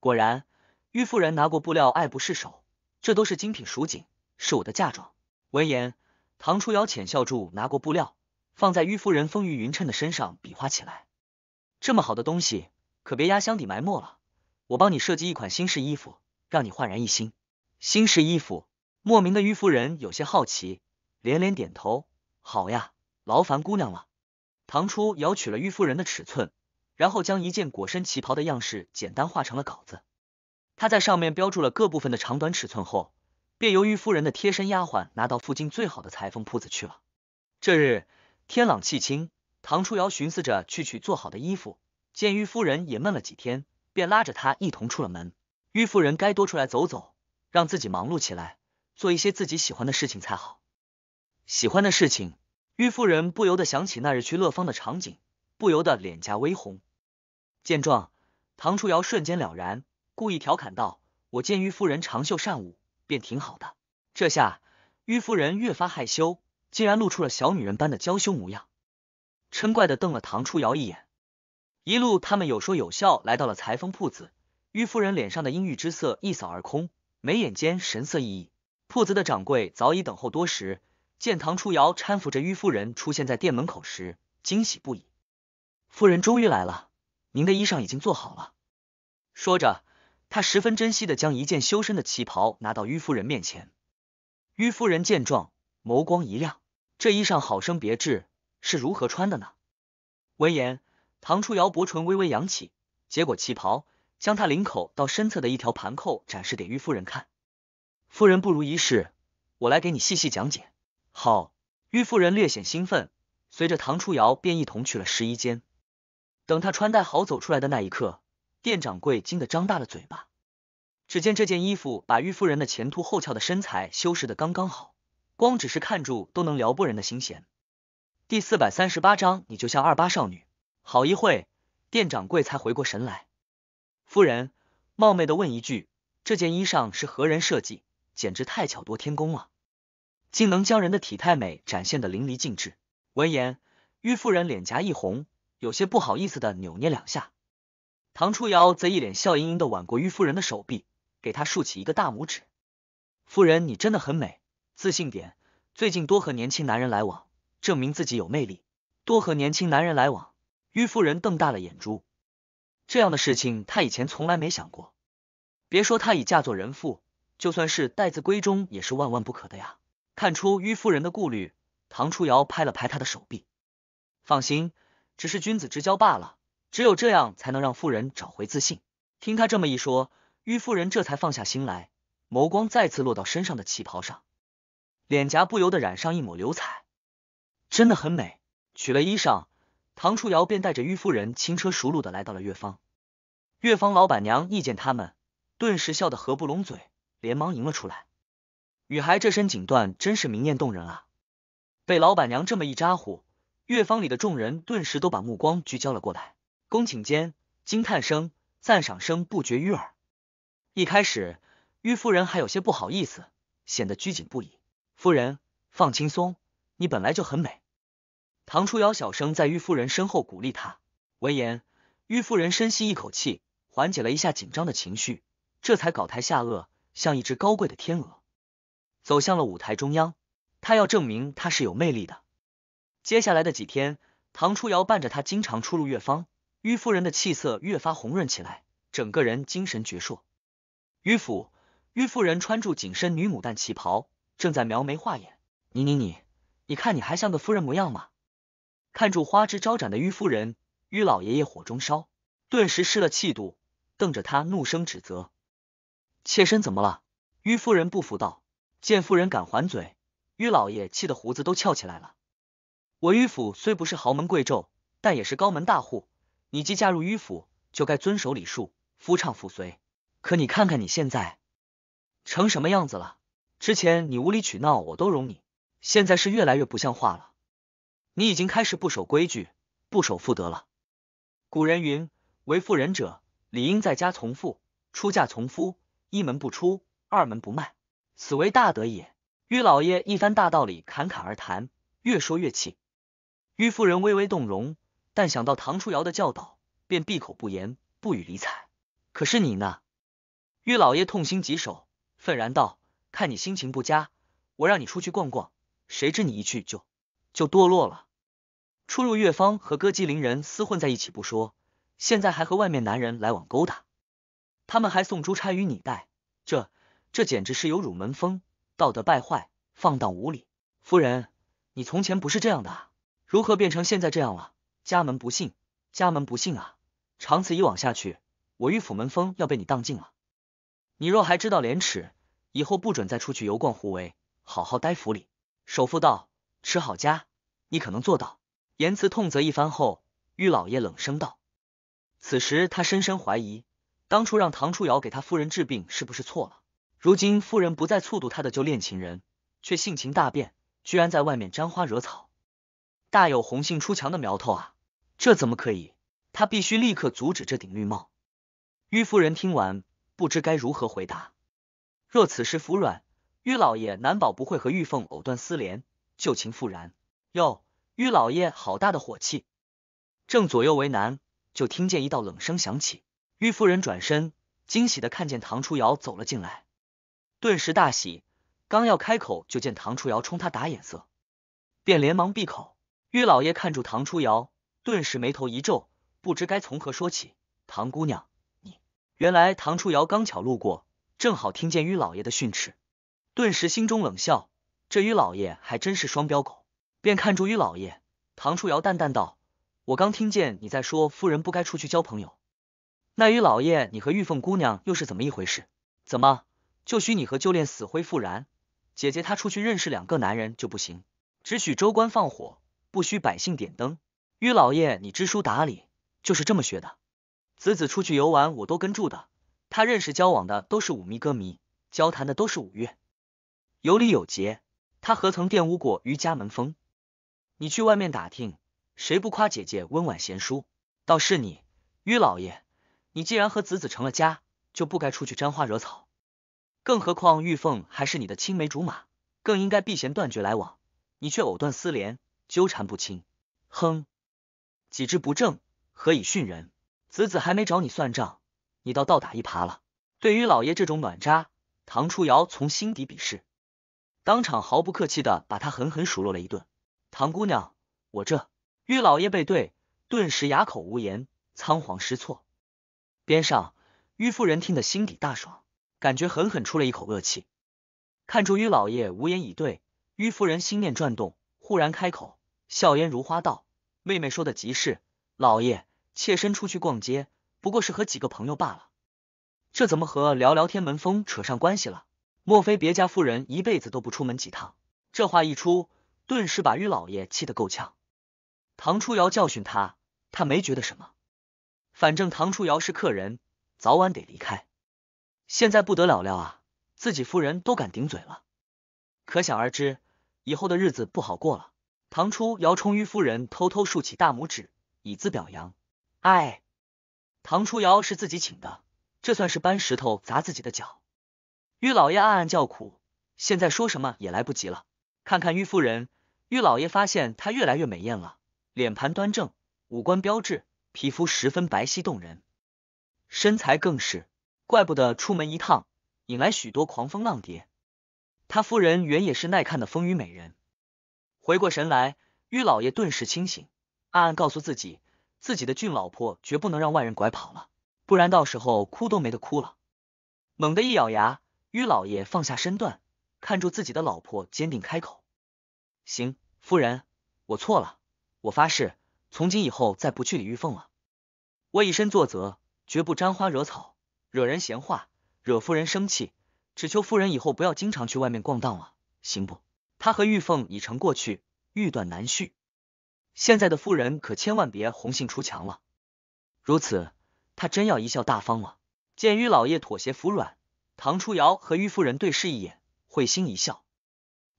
果然，迂夫人拿过布料，爱不释手。这都是精品蜀锦，是我的嫁妆。闻言，唐初瑶浅笑住拿过布料，放在迂夫人风腴匀称的身上比划起来。这么好的东西，可别压箱底埋没了。我帮你设计一款新式衣服，让你焕然一新。新式衣服，莫名的玉夫人有些好奇，连连点头。好呀，劳烦姑娘了。唐初瑶取了玉夫人的尺寸，然后将一件裹身旗袍的样式简单画成了稿子。他在上面标注了各部分的长短尺寸后，便由玉夫人的贴身丫鬟拿到附近最好的裁缝铺子去了。这日天朗气清，唐初瑶寻思着去取做好的衣服，见玉夫人也闷了几天。便拉着他一同出了门。玉夫人该多出来走走，让自己忙碌起来，做一些自己喜欢的事情才好。喜欢的事情，玉夫人不由得想起那日去乐坊的场景，不由得脸颊微红。见状，唐初瑶瞬间了然，故意调侃道：“我见玉夫人长袖善舞，便挺好的。”这下，玉夫人越发害羞，竟然露出了小女人般的娇羞模样，嗔怪的瞪了唐初瑶一眼。一路，他们有说有笑，来到了裁缝铺子。虞夫人脸上的阴郁之色一扫而空，眉眼间神色奕奕。铺子的掌柜早已等候多时，见唐初瑶搀扶着虞夫人出现在店门口时，惊喜不已：“夫人终于来了，您的衣裳已经做好了。”说着，他十分珍惜的将一件修身的旗袍拿到虞夫人面前。虞夫人见状，眸光一亮：“这衣裳好生别致，是如何穿的呢？”闻言。唐初瑶薄唇微微扬起，结果旗袍将她领口到身侧的一条盘扣展示给玉夫人看。夫人不如一试，我来给你细细讲解。好，玉夫人略显兴奋，随着唐初瑶便一同去了试衣间。等她穿戴好走出来的那一刻，店掌柜惊得张大了嘴巴。只见这件衣服把玉夫人的前凸后翘的身材修饰的刚刚好，光只是看住都能撩拨人的心弦。第四百三十八章，你就像二八少女。好一会，店掌柜才回过神来。夫人，冒昧的问一句，这件衣裳是何人设计？简直太巧夺天工了，竟能将人的体态美展现的淋漓尽致。闻言，玉夫人脸颊一红，有些不好意思的扭捏两下。唐初瑶则一脸笑盈盈的挽过玉夫人的手臂，给她竖起一个大拇指。夫人，你真的很美，自信点，最近多和年轻男人来往，证明自己有魅力。多和年轻男人来往。虞夫人瞪大了眼珠，这样的事情她以前从来没想过。别说她已嫁作人妇，就算是待字闺中，也是万万不可的呀。看出虞夫人的顾虑，唐初瑶拍了拍她的手臂：“放心，只是君子之交罢了。只有这样才能让夫人找回自信。”听他这么一说，虞夫人这才放下心来，眸光再次落到身上的旗袍上，脸颊不由得染上一抹流彩，真的很美。取了衣裳。唐初瑶便带着于夫人轻车熟路的来到了乐坊，乐坊老板娘一见他们，顿时笑得合不拢嘴，连忙迎了出来。女孩这身锦缎真是明艳动人啊！被老板娘这么一咋呼，乐坊里的众人顿时都把目光聚焦了过来，恭请间、惊叹声、赞赏声不绝于耳。一开始，于夫人还有些不好意思，显得拘谨不已。夫人，放轻松，你本来就很美。唐初瑶小声在虞夫人身后鼓励她。闻言，虞夫人深吸一口气，缓解了一下紧张的情绪，这才搞抬下颚，像一只高贵的天鹅，走向了舞台中央。她要证明她是有魅力的。接下来的几天，唐初瑶伴着她经常出入乐坊，虞夫人的气色越发红润起来，整个人精神矍铄。迂府，玉夫人穿着紧身女牡丹旗袍，正在描眉画眼。你你你，你看你还像个夫人模样吗？看住花枝招展的于夫人，于老爷爷火中烧，顿时失了气度，瞪着她怒声指责：“妾身怎么了？”于夫人不服道：“见夫人敢还嘴。”于老爷气得胡子都翘起来了。我于府虽不是豪门贵胄，但也是高门大户。你既嫁入于府，就该遵守礼数，夫唱妇随。可你看看你现在成什么样子了？之前你无理取闹，我都容你，现在是越来越不像话了。你已经开始不守规矩、不守妇德了。古人云：“为妇人者，理应在家从父，出嫁从夫，一门不出，二门不迈，此为大德也。”玉老爷一番大道理侃侃而谈，越说越气。玉夫人微微动容，但想到唐初瑶的教导，便闭口不言，不予理睬。可是你呢？玉老爷痛心疾首，愤然道：“看你心情不佳，我让你出去逛逛，谁知你一去就就堕落了。”出入乐坊和歌姬伶人厮混在一起不说，现在还和外面男人来往勾搭，他们还送珠钗与你戴，这这简直是有辱门风，道德败坏，放荡无礼。夫人，你从前不是这样的，如何变成现在这样了？家门不幸，家门不幸啊！长此以往下去，我玉府门风要被你荡尽了。你若还知道廉耻，以后不准再出去游逛胡为，好好待府里。首富道，持好家，你可能做到。言辞痛责一番后，玉老爷冷声道：“此时他深深怀疑，当初让唐初瑶给他夫人治病是不是错了？如今夫人不再醋度他的旧恋情人，却性情大变，居然在外面沾花惹草，大有红杏出墙的苗头啊！这怎么可以？他必须立刻阻止这顶绿帽。”玉夫人听完，不知该如何回答。若此时服软，玉老爷难保不会和玉凤藕断丝连，旧情复燃哟。玉老爷好大的火气，正左右为难，就听见一道冷声响起。玉夫人转身，惊喜的看见唐初瑶走了进来，顿时大喜，刚要开口，就见唐初瑶冲他打眼色，便连忙闭口。玉老爷看住唐初瑶，顿时眉头一皱，不知该从何说起。唐姑娘，你原来唐初瑶刚巧路过，正好听见玉老爷的训斥，顿时心中冷笑，这玉老爷还真是双标狗。便看住于老爷，唐初瑶淡淡道：“我刚听见你在说夫人不该出去交朋友。那于老爷，你和玉凤姑娘又是怎么一回事？怎么就许你和旧恋死灰复燃，姐姐她出去认识两个男人就不行？只许州官放火，不许百姓点灯。于老爷，你知书达理，就是这么学的。子子出去游玩，我都跟住的。他认识交往的都是舞迷歌迷，交谈的都是五乐。有礼有节。他何曾玷污过于家门风？”你去外面打听，谁不夸姐姐温婉贤淑？倒是你，于老爷，你既然和子子成了家，就不该出去沾花惹草。更何况玉凤还是你的青梅竹马，更应该避嫌断绝来往，你却藕断丝连，纠缠不清。哼，己之不正，何以训人？子子还没找你算账，你倒倒打一耙了。对于老爷这种暖渣，唐初瑶从心底鄙视，当场毫不客气的把他狠狠数落了一顿。唐姑娘，我这于老爷背对，顿时哑口无言，仓皇失措。边上郁夫人听得心底大爽，感觉狠狠出了一口恶气。看住于老爷无言以对，郁夫人心念转动，忽然开口，笑颜如花道：“妹妹说的极是，老爷，妾身出去逛街，不过是和几个朋友罢了。这怎么和聊聊天门风扯上关系了？莫非别家夫人一辈子都不出门几趟？”这话一出。顿时把于老爷气得够呛。唐初瑶教训他，他没觉得什么，反正唐初瑶是客人，早晚得离开。现在不得了了啊！自己夫人都敢顶嘴了，可想而知，以后的日子不好过了。唐初瑶冲于夫人偷偷竖起大拇指，以资表扬。唉，唐初瑶是自己请的，这算是搬石头砸自己的脚。于老爷暗暗叫苦，现在说什么也来不及了。看看于夫人。玉老爷发现她越来越美艳了，脸盘端正，五官标致，皮肤十分白皙动人，身材更是，怪不得出门一趟引来许多狂风浪蝶。他夫人原也是耐看的风雨美人。回过神来，玉老爷顿时清醒，暗暗告诉自己，自己的俊老婆绝不能让外人拐跑了，不然到时候哭都没得哭了。猛地一咬牙，玉老爷放下身段，看住自己的老婆，坚定开口。行，夫人，我错了，我发誓，从今以后再不去理玉凤了。我以身作则，绝不沾花惹草，惹人闲话，惹夫人生气。只求夫人以后不要经常去外面逛荡了，行不？他和玉凤已成过去，欲断难续。现在的夫人可千万别红杏出墙了。如此，他真要一笑大方了。见于老爷妥协服软，唐初瑶和于夫人对视一眼，会心一笑。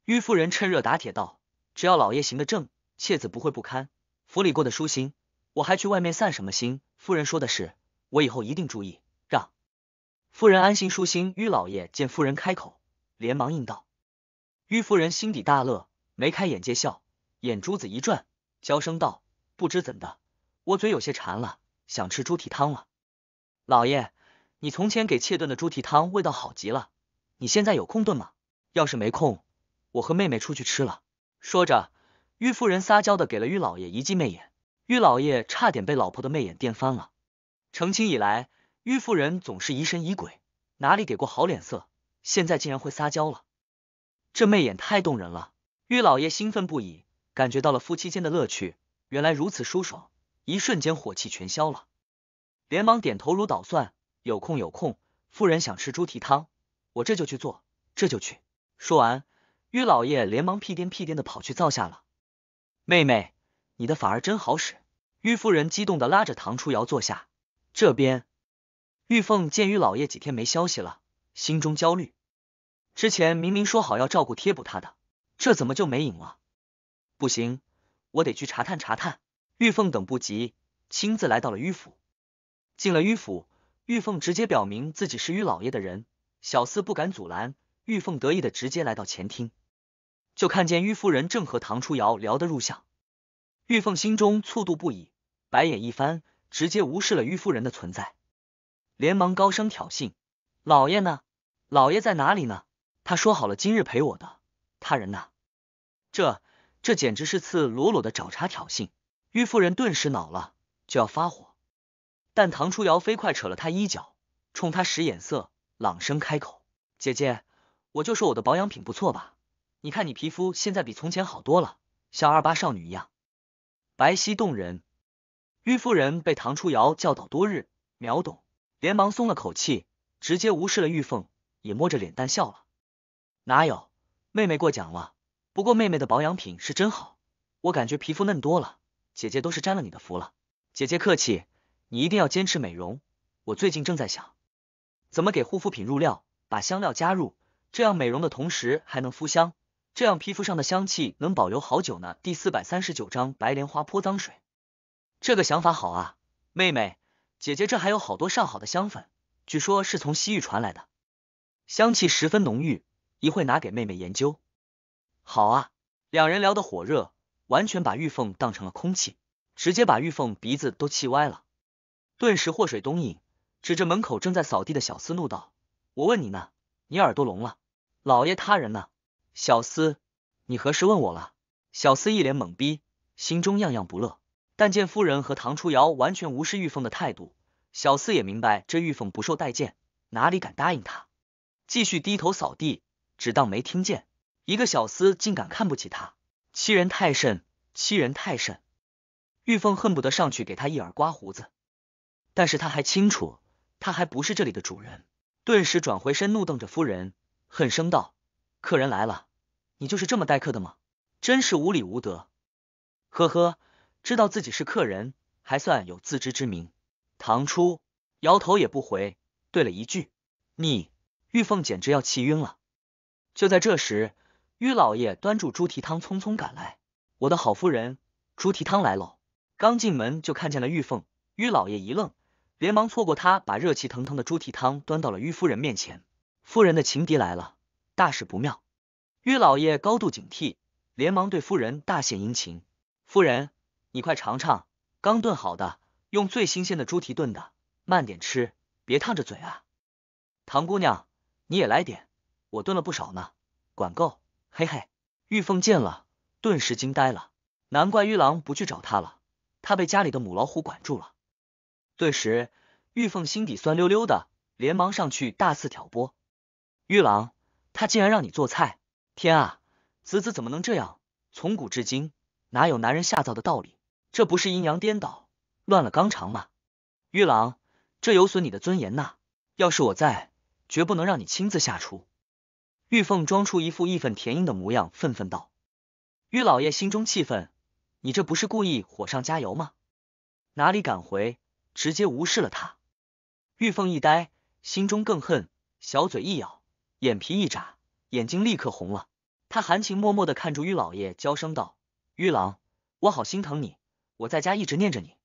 于夫人趁热打铁道。只要老爷行得正，妾子不会不堪，府里过得舒心，我还去外面散什么心？夫人说的是，我以后一定注意，让夫人安心舒心。于老爷见夫人开口，连忙应道。于夫人心底大乐，眉开眼见笑，眼珠子一转，娇声道：“不知怎的，我嘴有些馋了，想吃猪蹄汤了。老爷，你从前给妾炖的猪蹄汤味道好极了，你现在有空炖吗？要是没空，我和妹妹出去吃了。”说着，玉夫人撒娇的给了玉老爷一记媚眼，玉老爷差点被老婆的媚眼电翻了。成亲以来，玉夫人总是疑神疑鬼，哪里给过好脸色？现在竟然会撒娇了，这媚眼太动人了！玉老爷兴奋不已，感觉到了夫妻间的乐趣，原来如此舒爽，一瞬间火气全消了，连忙点头如捣蒜。有空有空，夫人想吃猪蹄汤，我这就去做，这就去。说完。玉老爷连忙屁颠屁颠的跑去造下了，妹妹，你的法儿真好使！玉夫人激动的拉着唐初瑶坐下。这边，玉凤见玉老爷几天没消息了，心中焦虑。之前明明说好要照顾贴补他的，这怎么就没影了？不行，我得去查探查探。玉凤等不及，亲自来到了玉府。进了玉府，玉凤直接表明自己是玉老爷的人，小厮不敢阻拦。玉凤得意的直接来到前厅，就看见玉夫人正和唐初瑶聊得入相。玉凤心中醋妒不已，白眼一翻，直接无视了玉夫人的存在，连忙高声挑衅：“老爷呢？老爷在哪里呢？他说好了今日陪我的，他人呢？这这简直是赤裸裸的找茬挑衅！”玉夫人顿时恼了，就要发火，但唐初瑶飞快扯了她衣角，冲她使眼色，朗声开口：“姐姐。”我就说我的保养品不错吧，你看你皮肤现在比从前好多了，像二八少女一样，白皙动人。玉夫人被唐初瑶教导多日，秒懂，连忙松了口气，直接无视了玉凤，也摸着脸蛋笑了。哪有，妹妹过奖了。不过妹妹的保养品是真好，我感觉皮肤嫩多了。姐姐都是沾了你的福了。姐姐客气，你一定要坚持美容。我最近正在想，怎么给护肤品入料，把香料加入。这样美容的同时还能敷香，这样皮肤上的香气能保留好久呢。第四百三十九章白莲花泼脏水，这个想法好啊！妹妹，姐姐这还有好多上好的香粉，据说是从西域传来的，香气十分浓郁，一会拿给妹妹研究。好啊！两人聊得火热，完全把玉凤当成了空气，直接把玉凤鼻子都气歪了。顿时祸水东引，指着门口正在扫地的小厮怒道：“我问你呢！”你耳朵聋了？老爷他人呢？小厮，你何时问我了？小厮一脸懵逼，心中样样不乐。但见夫人和唐初瑶完全无视玉凤的态度，小厮也明白这玉凤不受待见，哪里敢答应他，继续低头扫地，只当没听见。一个小厮竟敢看不起他，欺人太甚，欺人太甚！玉凤恨不得上去给他一耳刮胡子，但是他还清楚，他还不是这里的主人。顿时转回身，怒瞪着夫人，恨声道：“客人来了，你就是这么待客的吗？真是无礼无德！”呵呵，知道自己是客人，还算有自知之明。唐初摇头也不回，对了一句：“你。”玉凤简直要气晕了。就在这时，玉老爷端住猪蹄汤，匆匆赶来。我的好夫人，猪蹄汤来喽！刚进门就看见了玉凤，玉老爷一愣。连忙错过他，把热气腾腾的猪蹄汤端到了于夫人面前。夫人的情敌来了，大事不妙。于老爷高度警惕，连忙对夫人，大献殷勤。夫人，你快尝尝，刚炖好的，用最新鲜的猪蹄炖的，慢点吃，别烫着嘴啊。唐姑娘，你也来点，我炖了不少呢，管够。嘿嘿。玉凤见了，顿时惊呆了，难怪玉郎不去找他了，他被家里的母老虎管住了。顿时，玉凤心底酸溜溜的，连忙上去大肆挑拨。玉郎，他竟然让你做菜！天啊，子子怎么能这样？从古至今，哪有男人下灶的道理？这不是阴阳颠倒，乱了纲常吗？玉郎，这有损你的尊严呐！要是我在，绝不能让你亲自下厨。玉凤装出一副义愤填膺的模样，愤愤道：“玉老爷心中气愤，你这不是故意火上加油吗？哪里敢回？”直接无视了他，玉凤一呆，心中更恨，小嘴一咬，眼皮一眨，眼睛立刻红了。她含情脉脉的看着玉老爷，娇声道：“玉郎，我好心疼你，我在家一直念着你，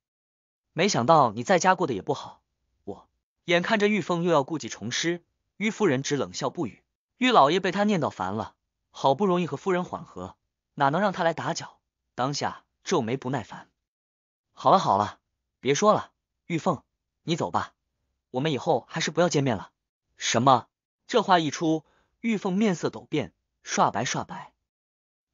没想到你在家过得也不好。我……”眼看着玉凤又要故技重施，玉夫人只冷笑不语。玉老爷被她念叨烦了，好不容易和夫人缓和，哪能让她来打搅？当下皱眉不耐烦：“好了好了，别说了。”玉凤，你走吧，我们以后还是不要见面了。什么？这话一出，玉凤面色陡变，刷白刷白，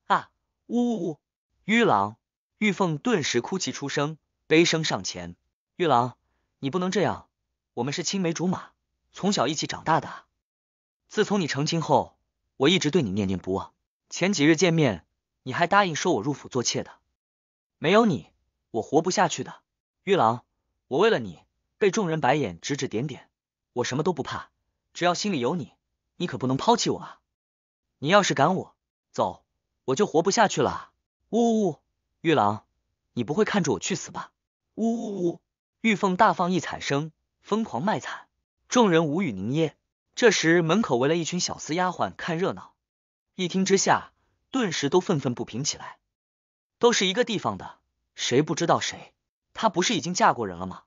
啊！呜呜呜！玉郎，玉凤顿时哭泣出声，悲声上前。玉郎，你不能这样，我们是青梅竹马，从小一起长大的。自从你成亲后，我一直对你念念不忘。前几日见面，你还答应收我入府做妾的。没有你，我活不下去的，玉郎。我为了你，被众人白眼指指点点，我什么都不怕，只要心里有你，你可不能抛弃我啊！你要是赶我走，我就活不下去了！呜呜，呜，玉郎，你不会看着我去死吧？呜呜呜，玉凤大放异彩声，疯狂卖惨，众人无语凝噎。这时门口围了一群小厮丫鬟看热闹，一听之下，顿时都愤愤不平起来，都是一个地方的，谁不知道谁？她不是已经嫁过人了吗？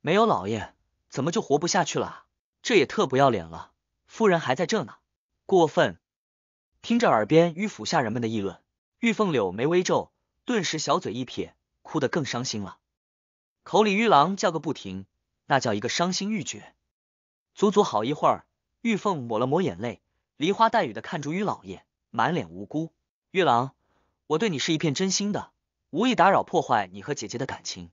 没有老爷，怎么就活不下去了这也特不要脸了！夫人还在这呢，过分！听着耳边迂腐下人们的议论，玉凤柳眉微皱，顿时小嘴一撇，哭得更伤心了，口里玉郎叫个不停，那叫一个伤心欲绝。足足好一会儿，玉凤抹了抹眼泪，梨花带雨的看着于老爷，满脸无辜。玉郎，我对你是一片真心的。无意打扰破坏你和姐姐的感情，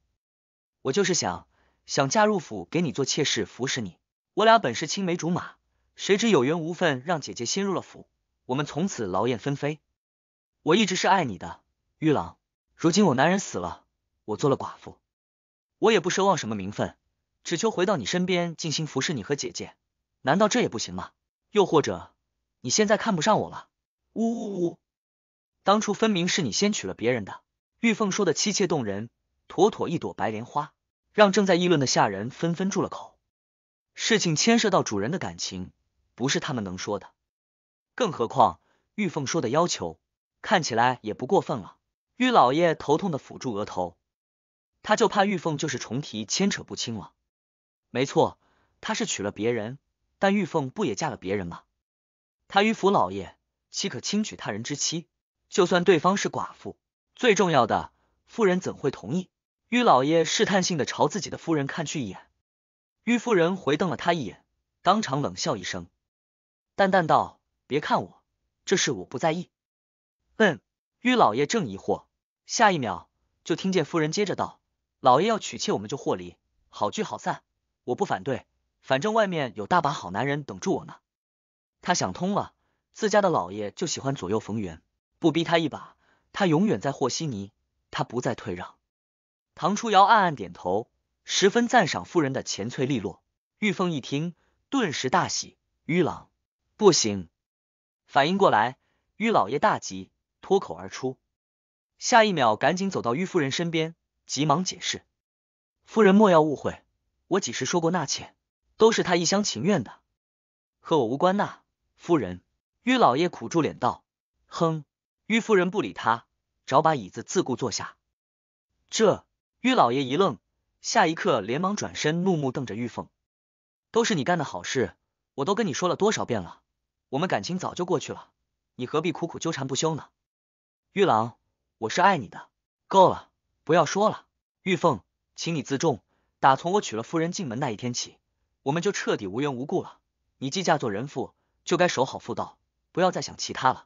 我就是想，想嫁入府给你做妾室服侍你。我俩本是青梅竹马，谁知有缘无分，让姐姐先入了府，我们从此劳燕分飞。我一直是爱你的，玉郎。如今我男人死了，我做了寡妇，我也不奢望什么名分，只求回到你身边，尽心服侍你和姐姐。难道这也不行吗？又或者你现在看不上我了？呜呜呜！当初分明是你先娶了别人的。玉凤说的凄切动人，妥妥一朵白莲花，让正在议论的下人纷纷住了口。事情牵涉到主人的感情，不是他们能说的。更何况玉凤说的要求，看起来也不过分了。玉老爷头痛的抚住额头，他就怕玉凤就是重提，牵扯不清了。没错，他是娶了别人，但玉凤不也嫁了别人吗？他与府老爷岂可轻娶他人之妻？就算对方是寡妇。最重要的，夫人怎会同意？玉老爷试探性的朝自己的夫人看去一眼，玉夫人回瞪了他一眼，当场冷笑一声，淡淡道：“别看我，这事我不在意。”嗯，玉老爷正疑惑，下一秒就听见夫人接着道：“老爷要娶妾，我们就和离，好聚好散，我不反对。反正外面有大把好男人等住我呢。”他想通了，自家的老爷就喜欢左右逢源，不逼他一把。他永远在和稀泥，他不再退让。唐初瑶暗暗点头，十分赞赏夫人的前脆利落。玉凤一听，顿时大喜。玉郎不行，反应过来，玉老爷大急，脱口而出。下一秒，赶紧走到玉夫人身边，急忙解释：“夫人莫要误会，我几时说过纳妾？都是他一厢情愿的，和我无关呐。”夫人，玉老爷苦住脸道：“哼。”玉夫人不理他，找把椅子自顾坐下。这玉老爷一愣，下一刻连忙转身，怒目瞪着玉凤：“都是你干的好事，我都跟你说了多少遍了，我们感情早就过去了，你何必苦苦纠缠不休呢？”玉郎，我是爱你的。够了，不要说了。玉凤，请你自重。打从我娶了夫人进门那一天起，我们就彻底无缘无故了。你既嫁做人妇，就该守好妇道，不要再想其他了。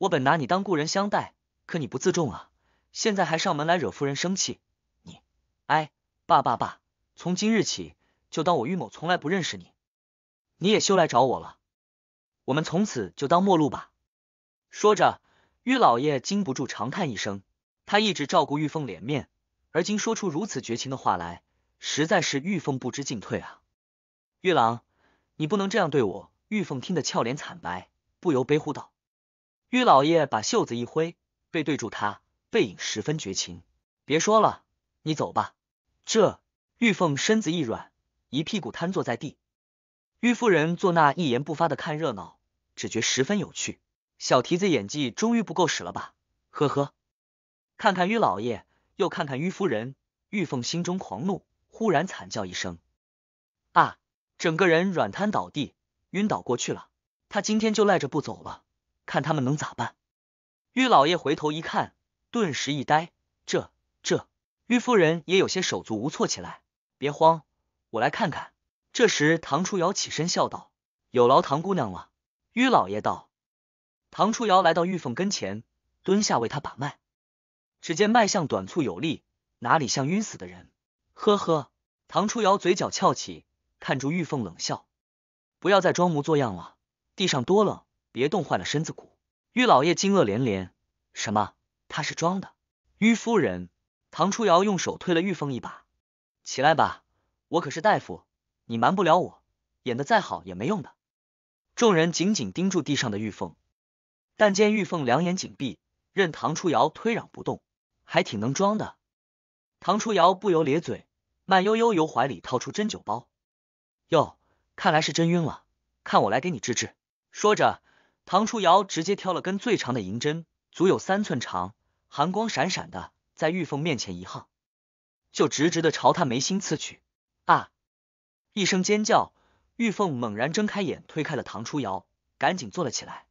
我本拿你当故人相待，可你不自重啊！现在还上门来惹夫人生气，你，哎，罢罢罢，从今日起就当我玉某从来不认识你，你也休来找我了，我们从此就当陌路吧。说着，玉老爷禁不住长叹一声，他一直照顾玉凤脸面，而今说出如此绝情的话来，实在是玉凤不知进退啊。玉郎，你不能这样对我！玉凤听得俏脸惨白，不由悲呼道。玉老爷把袖子一挥，背对住他，背影十分绝情。别说了，你走吧。这玉凤身子一软，一屁股瘫坐在地。玉夫人坐那一言不发的看热闹，只觉十分有趣。小蹄子演技终于不够使了吧？呵呵，看看玉老爷，又看看玉夫人，玉凤心中狂怒，忽然惨叫一声，啊！整个人软瘫倒地，晕倒过去了。他今天就赖着不走了。看他们能咋办？玉老爷回头一看，顿时一呆，这这，玉夫人也有些手足无措起来。别慌，我来看看。这时，唐初瑶起身笑道：“有劳唐姑娘了。”玉老爷道：“唐初瑶来到玉凤跟前，蹲下为她把脉，只见脉象短促有力，哪里像晕死的人？”呵呵，唐初瑶嘴角翘起，看着玉凤冷笑：“不要再装模作样了，地上多冷。”别冻坏了身子骨！玉老爷惊愕连连，什么？他是装的？玉夫人，唐初瑶用手推了玉凤一把，起来吧，我可是大夫，你瞒不了我，演的再好也没用的。众人紧紧盯住地上的玉凤，但见玉凤两眼紧闭，任唐初瑶推攘不动，还挺能装的。唐初瑶不由咧嘴，慢悠悠由怀里掏出针灸包，哟，看来是真晕了，看我来给你治治。说着。唐初瑶直接挑了根最长的银针，足有三寸长，寒光闪闪的，在玉凤面前一晃，就直直的朝她眉心刺去。啊！一声尖叫，玉凤猛然睁开眼，推开了唐初瑶，赶紧坐了起来，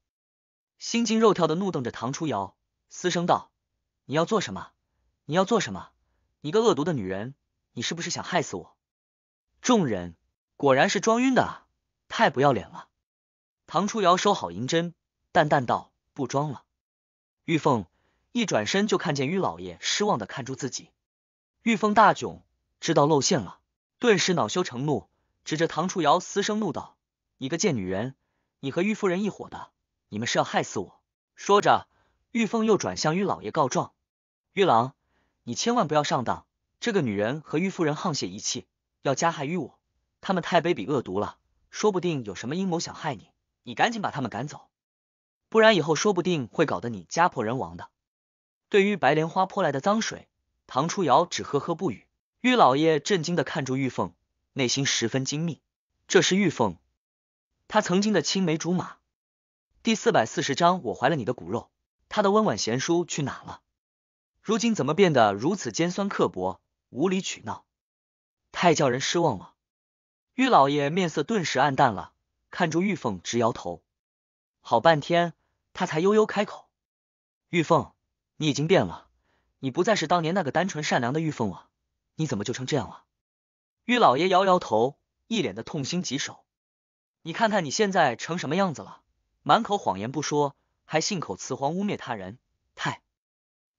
心惊肉跳的怒瞪着唐初瑶，嘶声道：“你要做什么？你要做什么？你个恶毒的女人，你是不是想害死我？”众人果然是装晕的啊，太不要脸了！唐初瑶收好银针，淡淡道：“不装了。”玉凤一转身就看见于老爷失望的看住自己，玉凤大窘，知道露馅了，顿时恼羞成怒，指着唐初瑶嘶声怒道：“你个贱女人，你和玉夫人一伙的，你们是要害死我！”说着，玉凤又转向于老爷告状：“玉郎，你千万不要上当，这个女人和玉夫人沆瀣一气，要加害于我，他们太卑鄙恶毒了，说不定有什么阴谋想害你。”你赶紧把他们赶走，不然以后说不定会搞得你家破人亡的。对于白莲花泼来的脏水，唐初瑶只呵呵不语。玉老爷震惊的看住玉凤，内心十分精密。这是玉凤，他曾经的青梅竹马。第四百四十章，我怀了你的骨肉，他的温婉贤淑去哪了？如今怎么变得如此尖酸刻薄、无理取闹？太叫人失望了。玉老爷面色顿时暗淡了。看住玉凤，直摇头，好半天，他才悠悠开口：“玉凤，你已经变了，你不再是当年那个单纯善良的玉凤了，你怎么就成这样了？”玉老爷摇摇头，一脸的痛心疾首：“你看看你现在成什么样子了，满口谎言不说，还信口雌黄，污蔑他人，太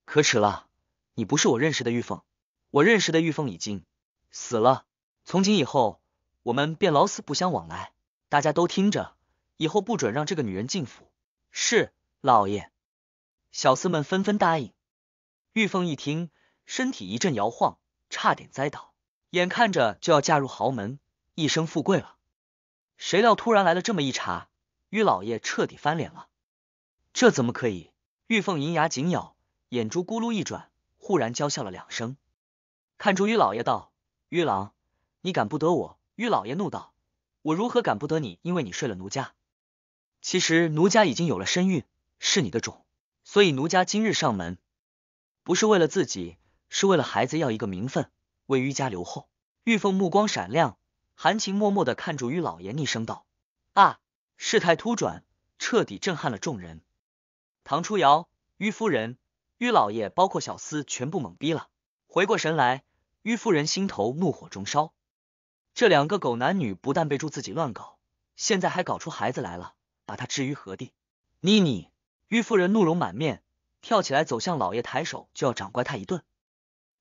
可耻了！你不是我认识的玉凤，我认识的玉凤已经死了，从今以后，我们便老死不相往来。”大家都听着，以后不准让这个女人进府。是老爷，小厮们纷纷答应。玉凤一听，身体一阵摇晃，差点栽倒。眼看着就要嫁入豪门，一生富贵了，谁料突然来了这么一茬，玉老爷彻底翻脸了。这怎么可以？玉凤银牙紧咬，眼珠咕噜一转，忽然娇笑了两声，看出玉老爷道：“玉郎，你敢不得我。”玉老爷怒道。我如何敢不得你？因为你睡了奴家。其实奴家已经有了身孕，是你的种，所以奴家今日上门，不是为了自己，是为了孩子要一个名分，为于家留后。玉凤目光闪亮，含情脉脉的看住于老爷，逆声道。啊！”事态突转，彻底震撼了众人。唐初瑶、于夫人、于老爷，包括小厮全部懵逼了。回过神来，于夫人心头怒火中烧。这两个狗男女不但被住自己乱搞，现在还搞出孩子来了，把他置于何地？妮妮，玉夫人怒容满面，跳起来走向老爷，抬手就要掌掴他一顿。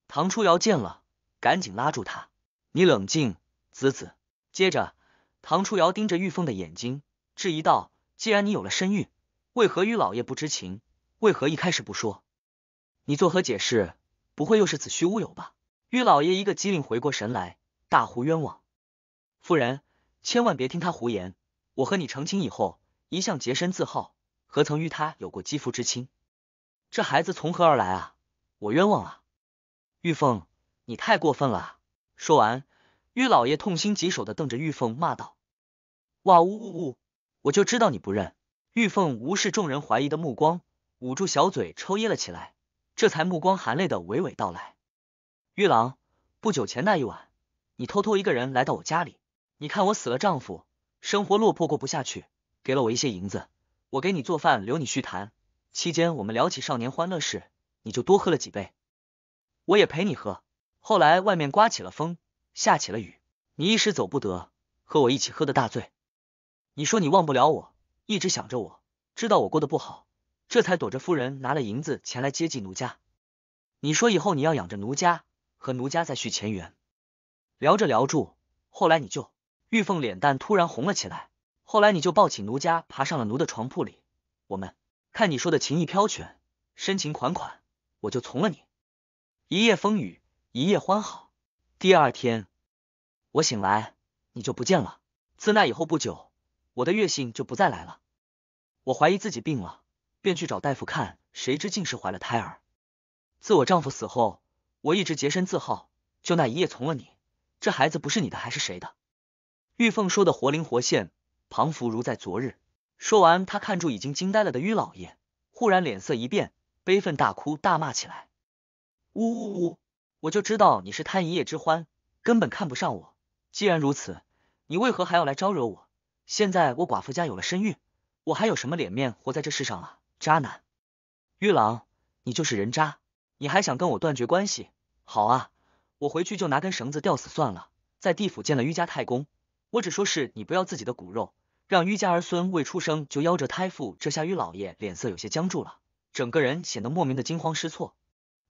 唐初瑶见了，赶紧拉住他：“你冷静，子子。”接着，唐初瑶盯着玉凤的眼睛，质疑道：“既然你有了身孕，为何玉老爷不知情？为何一开始不说？你作何解释？不会又是子虚乌有吧？”玉老爷一个机灵，回过神来。大呼冤枉！夫人，千万别听他胡言！我和你成亲以后，一向洁身自好，何曾与他有过肌肤之亲？这孩子从何而来啊？我冤枉啊！玉凤，你太过分了！说完，玉老爷痛心疾首的瞪着玉凤骂道：“哇呜呜呜！我就知道你不认！”玉凤无视众人怀疑的目光，捂住小嘴抽噎了起来，这才目光含泪的娓娓道来：“玉郎，不久前那一晚……”你偷偷一个人来到我家里，你看我死了丈夫，生活落魄过不下去，给了我一些银子，我给你做饭，留你叙谈。期间我们聊起少年欢乐事，你就多喝了几杯，我也陪你喝。后来外面刮起了风，下起了雨，你一时走不得，和我一起喝的大醉。你说你忘不了我，一直想着我，知道我过得不好，这才躲着夫人拿了银子前来接济奴家。你说以后你要养着奴家，和奴家再续前缘。聊着聊着，后来你就玉凤脸蛋突然红了起来。后来你就抱起奴家，爬上了奴的床铺里。我们看你说的情意飘泉，深情款款，我就从了你。一夜风雨，一夜欢好。第二天我醒来，你就不见了。自那以后不久，我的月信就不再来了。我怀疑自己病了，便去找大夫看，谁知竟是怀了胎儿。自我丈夫死后，我一直洁身自好，就那一夜从了你。这孩子不是你的，还是谁的？玉凤说的活灵活现，仿佛如在昨日。说完，他看住已经惊呆了的玉老爷，忽然脸色一变，悲愤大哭大骂起来：“呜呜呜！我就知道你是贪一夜之欢，根本看不上我。既然如此，你为何还要来招惹我？现在我寡妇家有了身孕，我还有什么脸面活在这世上啊？渣男，玉郎，你就是人渣！你还想跟我断绝关系？好啊！”我回去就拿根绳子吊死算了，在地府见了于家太公，我只说是你不要自己的骨肉，让于家儿孙未出生就夭折胎腹。这下于老爷脸色有些僵住了，整个人显得莫名的惊慌失措。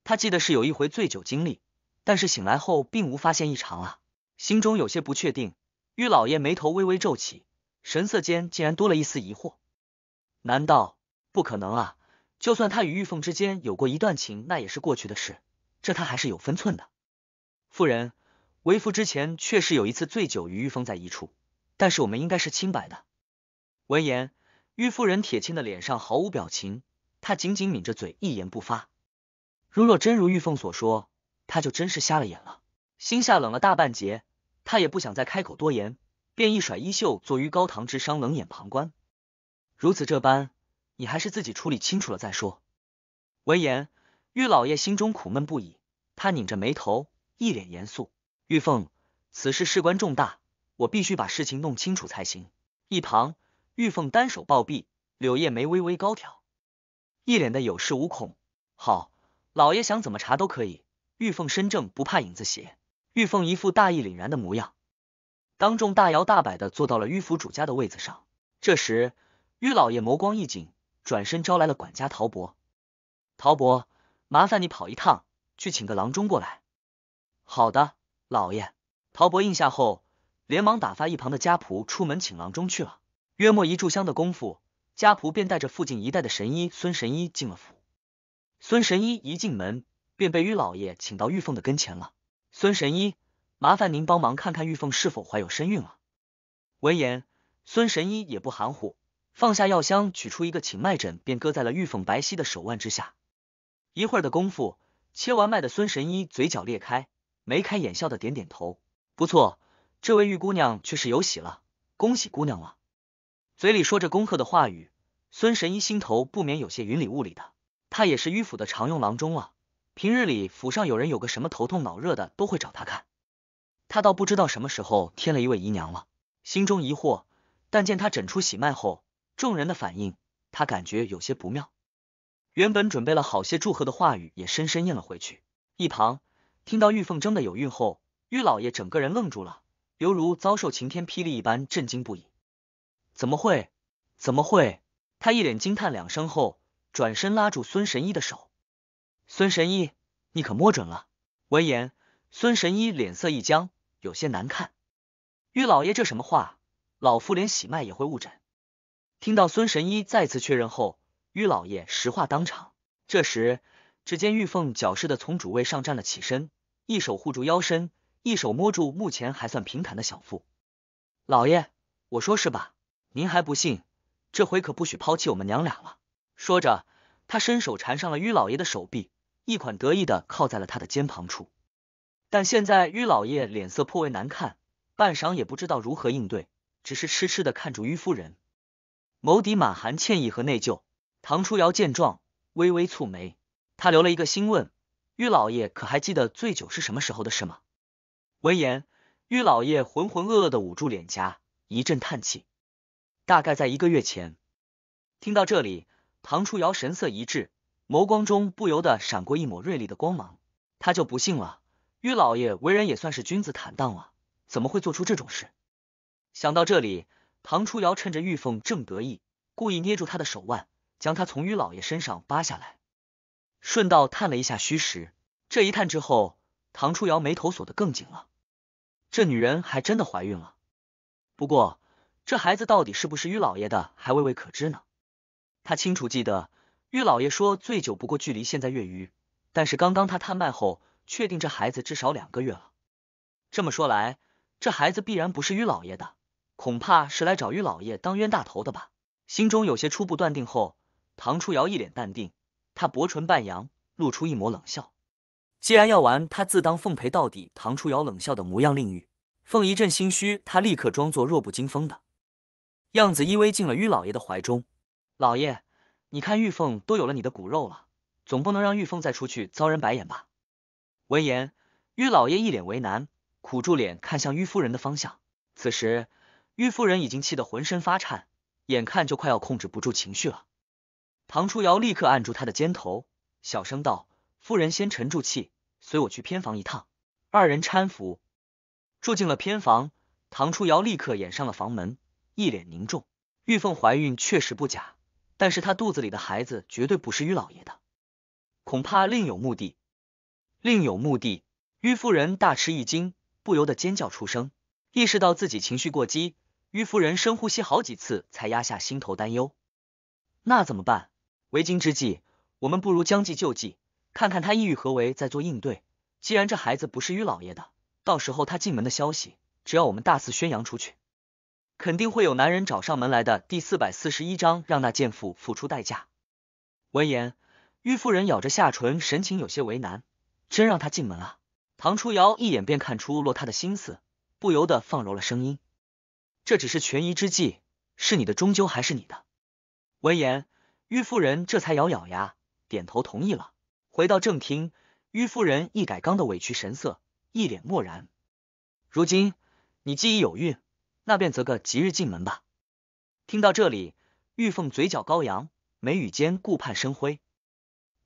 他记得是有一回醉酒经历，但是醒来后并无发现异常啊，心中有些不确定。于老爷眉头微微皱起，神色间竟然多了一丝疑惑。难道不可能啊？就算他与玉凤之间有过一段情，那也是过去的事，这他还是有分寸的。妇人，为夫之前确实有一次醉酒与玉凤在一处，但是我们应该是清白的。闻言，玉夫人铁青的脸上毫无表情，她紧紧抿着嘴，一言不发。如若真如玉凤所说，她就真是瞎了眼了。心下冷了大半截，他也不想再开口多言，便一甩衣袖，坐于高堂之上，冷眼旁观。如此这般，你还是自己处理清楚了再说。闻言，玉老爷心中苦闷不已，他拧着眉头。一脸严肃，玉凤，此事事关重大，我必须把事情弄清楚才行。一旁，玉凤单手抱臂，柳叶眉微微高挑，一脸的有恃无恐。好，老爷想怎么查都可以，玉凤身正不怕影子斜。玉凤一副大义凛然的模样，当众大摇大摆的坐到了迂腐主家的位子上。这时，玉老爷眸光一紧，转身招来了管家陶博。陶博，麻烦你跑一趟，去请个郎中过来。好的，老爷。陶伯应下后，连忙打发一旁的家仆出门请郎中去了。约莫一炷香的功夫，家仆便带着附近一带的神医孙神医进了府。孙神医一进门，便被于老爷请到玉凤的跟前了。孙神医，麻烦您帮忙看看玉凤是否怀有身孕了。闻言，孙神医也不含糊，放下药箱，取出一个请脉枕，便搁在了玉凤白皙的手腕之下。一会儿的功夫，切完脉的孙神医嘴角裂开。眉开眼笑的点点头，不错，这位玉姑娘却是有喜了，恭喜姑娘了。嘴里说着恭贺的话语，孙神医心头不免有些云里雾里的。他也是迂腐的常用郎中了，平日里府上有人有个什么头痛脑热的，都会找他看。他倒不知道什么时候添了一位姨娘了，心中疑惑。但见他诊出喜脉后，众人的反应，他感觉有些不妙。原本准备了好些祝贺的话语，也深深咽了回去。一旁。听到玉凤争的有孕后，玉老爷整个人愣住了，犹如遭受晴天霹雳一般，震惊不已。怎么会？怎么会？他一脸惊叹两声后，转身拉住孙神医的手：“孙神医，你可摸准了？”闻言，孙神医脸色一僵，有些难看。玉老爷这什么话？老夫连喜脉也会误诊。听到孙神医再次确认后，玉老爷石化当场。这时，只见玉凤矫饰的从主位上站了起身。一手护住腰身，一手摸住目前还算平坦的小腹。老爷，我说是吧？您还不信，这回可不许抛弃我们娘俩了。说着，他伸手缠上了于老爷的手臂，一款得意的靠在了他的肩膀处。但现在于老爷脸色颇为难看，半晌也不知道如何应对，只是痴痴的看住于夫人，眸底满含歉意和内疚。唐初瑶见状，微微蹙眉，他留了一个心问。玉老爷可还记得醉酒是什么时候的事吗？闻言，玉老爷浑浑噩噩的捂住脸颊，一阵叹气。大概在一个月前。听到这里，唐初瑶神色一滞，眸光中不由得闪过一抹锐利的光芒。他就不信了，玉老爷为人也算是君子坦荡了，怎么会做出这种事？想到这里，唐初瑶趁着玉凤正得意，故意捏住他的手腕，将他从玉老爷身上扒下来。顺道探了一下虚实，这一探之后，唐初瑶眉头锁得更紧了。这女人还真的怀孕了，不过这孩子到底是不是于老爷的，还未未可知呢。他清楚记得于老爷说最久不过距离现在月余，但是刚刚他探脉后确定这孩子至少两个月了。这么说来，这孩子必然不是于老爷的，恐怕是来找于老爷当冤大头的吧。心中有些初步断定后，唐初瑶一脸淡定。他薄唇半扬，露出一抹冷笑。既然要玩，他自当奉陪到底。唐初瑶冷笑的模样令玉凤一阵心虚，他立刻装作弱不禁风的样子，依偎进了玉老爷的怀中。老爷，你看玉凤都有了你的骨肉了，总不能让玉凤再出去遭人白眼吧？闻言，玉老爷一脸为难，苦住脸看向玉夫人的方向。此时，玉夫人已经气得浑身发颤，眼看就快要控制不住情绪了。唐初瑶立刻按住他的肩头，小声道：“夫人先沉住气，随我去偏房一趟。”二人搀扶，住进了偏房。唐初瑶立刻掩上了房门，一脸凝重。玉凤怀孕确实不假，但是她肚子里的孩子绝对不是于老爷的，恐怕另有目的。另有目的，于夫人大吃一惊，不由得尖叫出声。意识到自己情绪过激，于夫人深呼吸好几次，才压下心头担忧。那怎么办？为今之计，我们不如将计就计，看看他意欲何为，再做应对。既然这孩子不是于老爷的，到时候他进门的消息，只要我们大肆宣扬出去，肯定会有男人找上门来的。第四百四十一章，让那贱妇付出代价。闻言，玉夫人咬着下唇，神情有些为难。真让他进门啊！唐初瑶一眼便看出落他的心思，不由得放柔了声音：“这只是权宜之计，是你的终究还是你的。”闻言。玉夫人这才咬咬牙，点头同意了。回到正厅，玉夫人一改刚的委屈神色，一脸漠然。如今你既已有孕，那便择个吉日进门吧。听到这里，玉凤嘴角高扬，眉宇间顾盼生辉。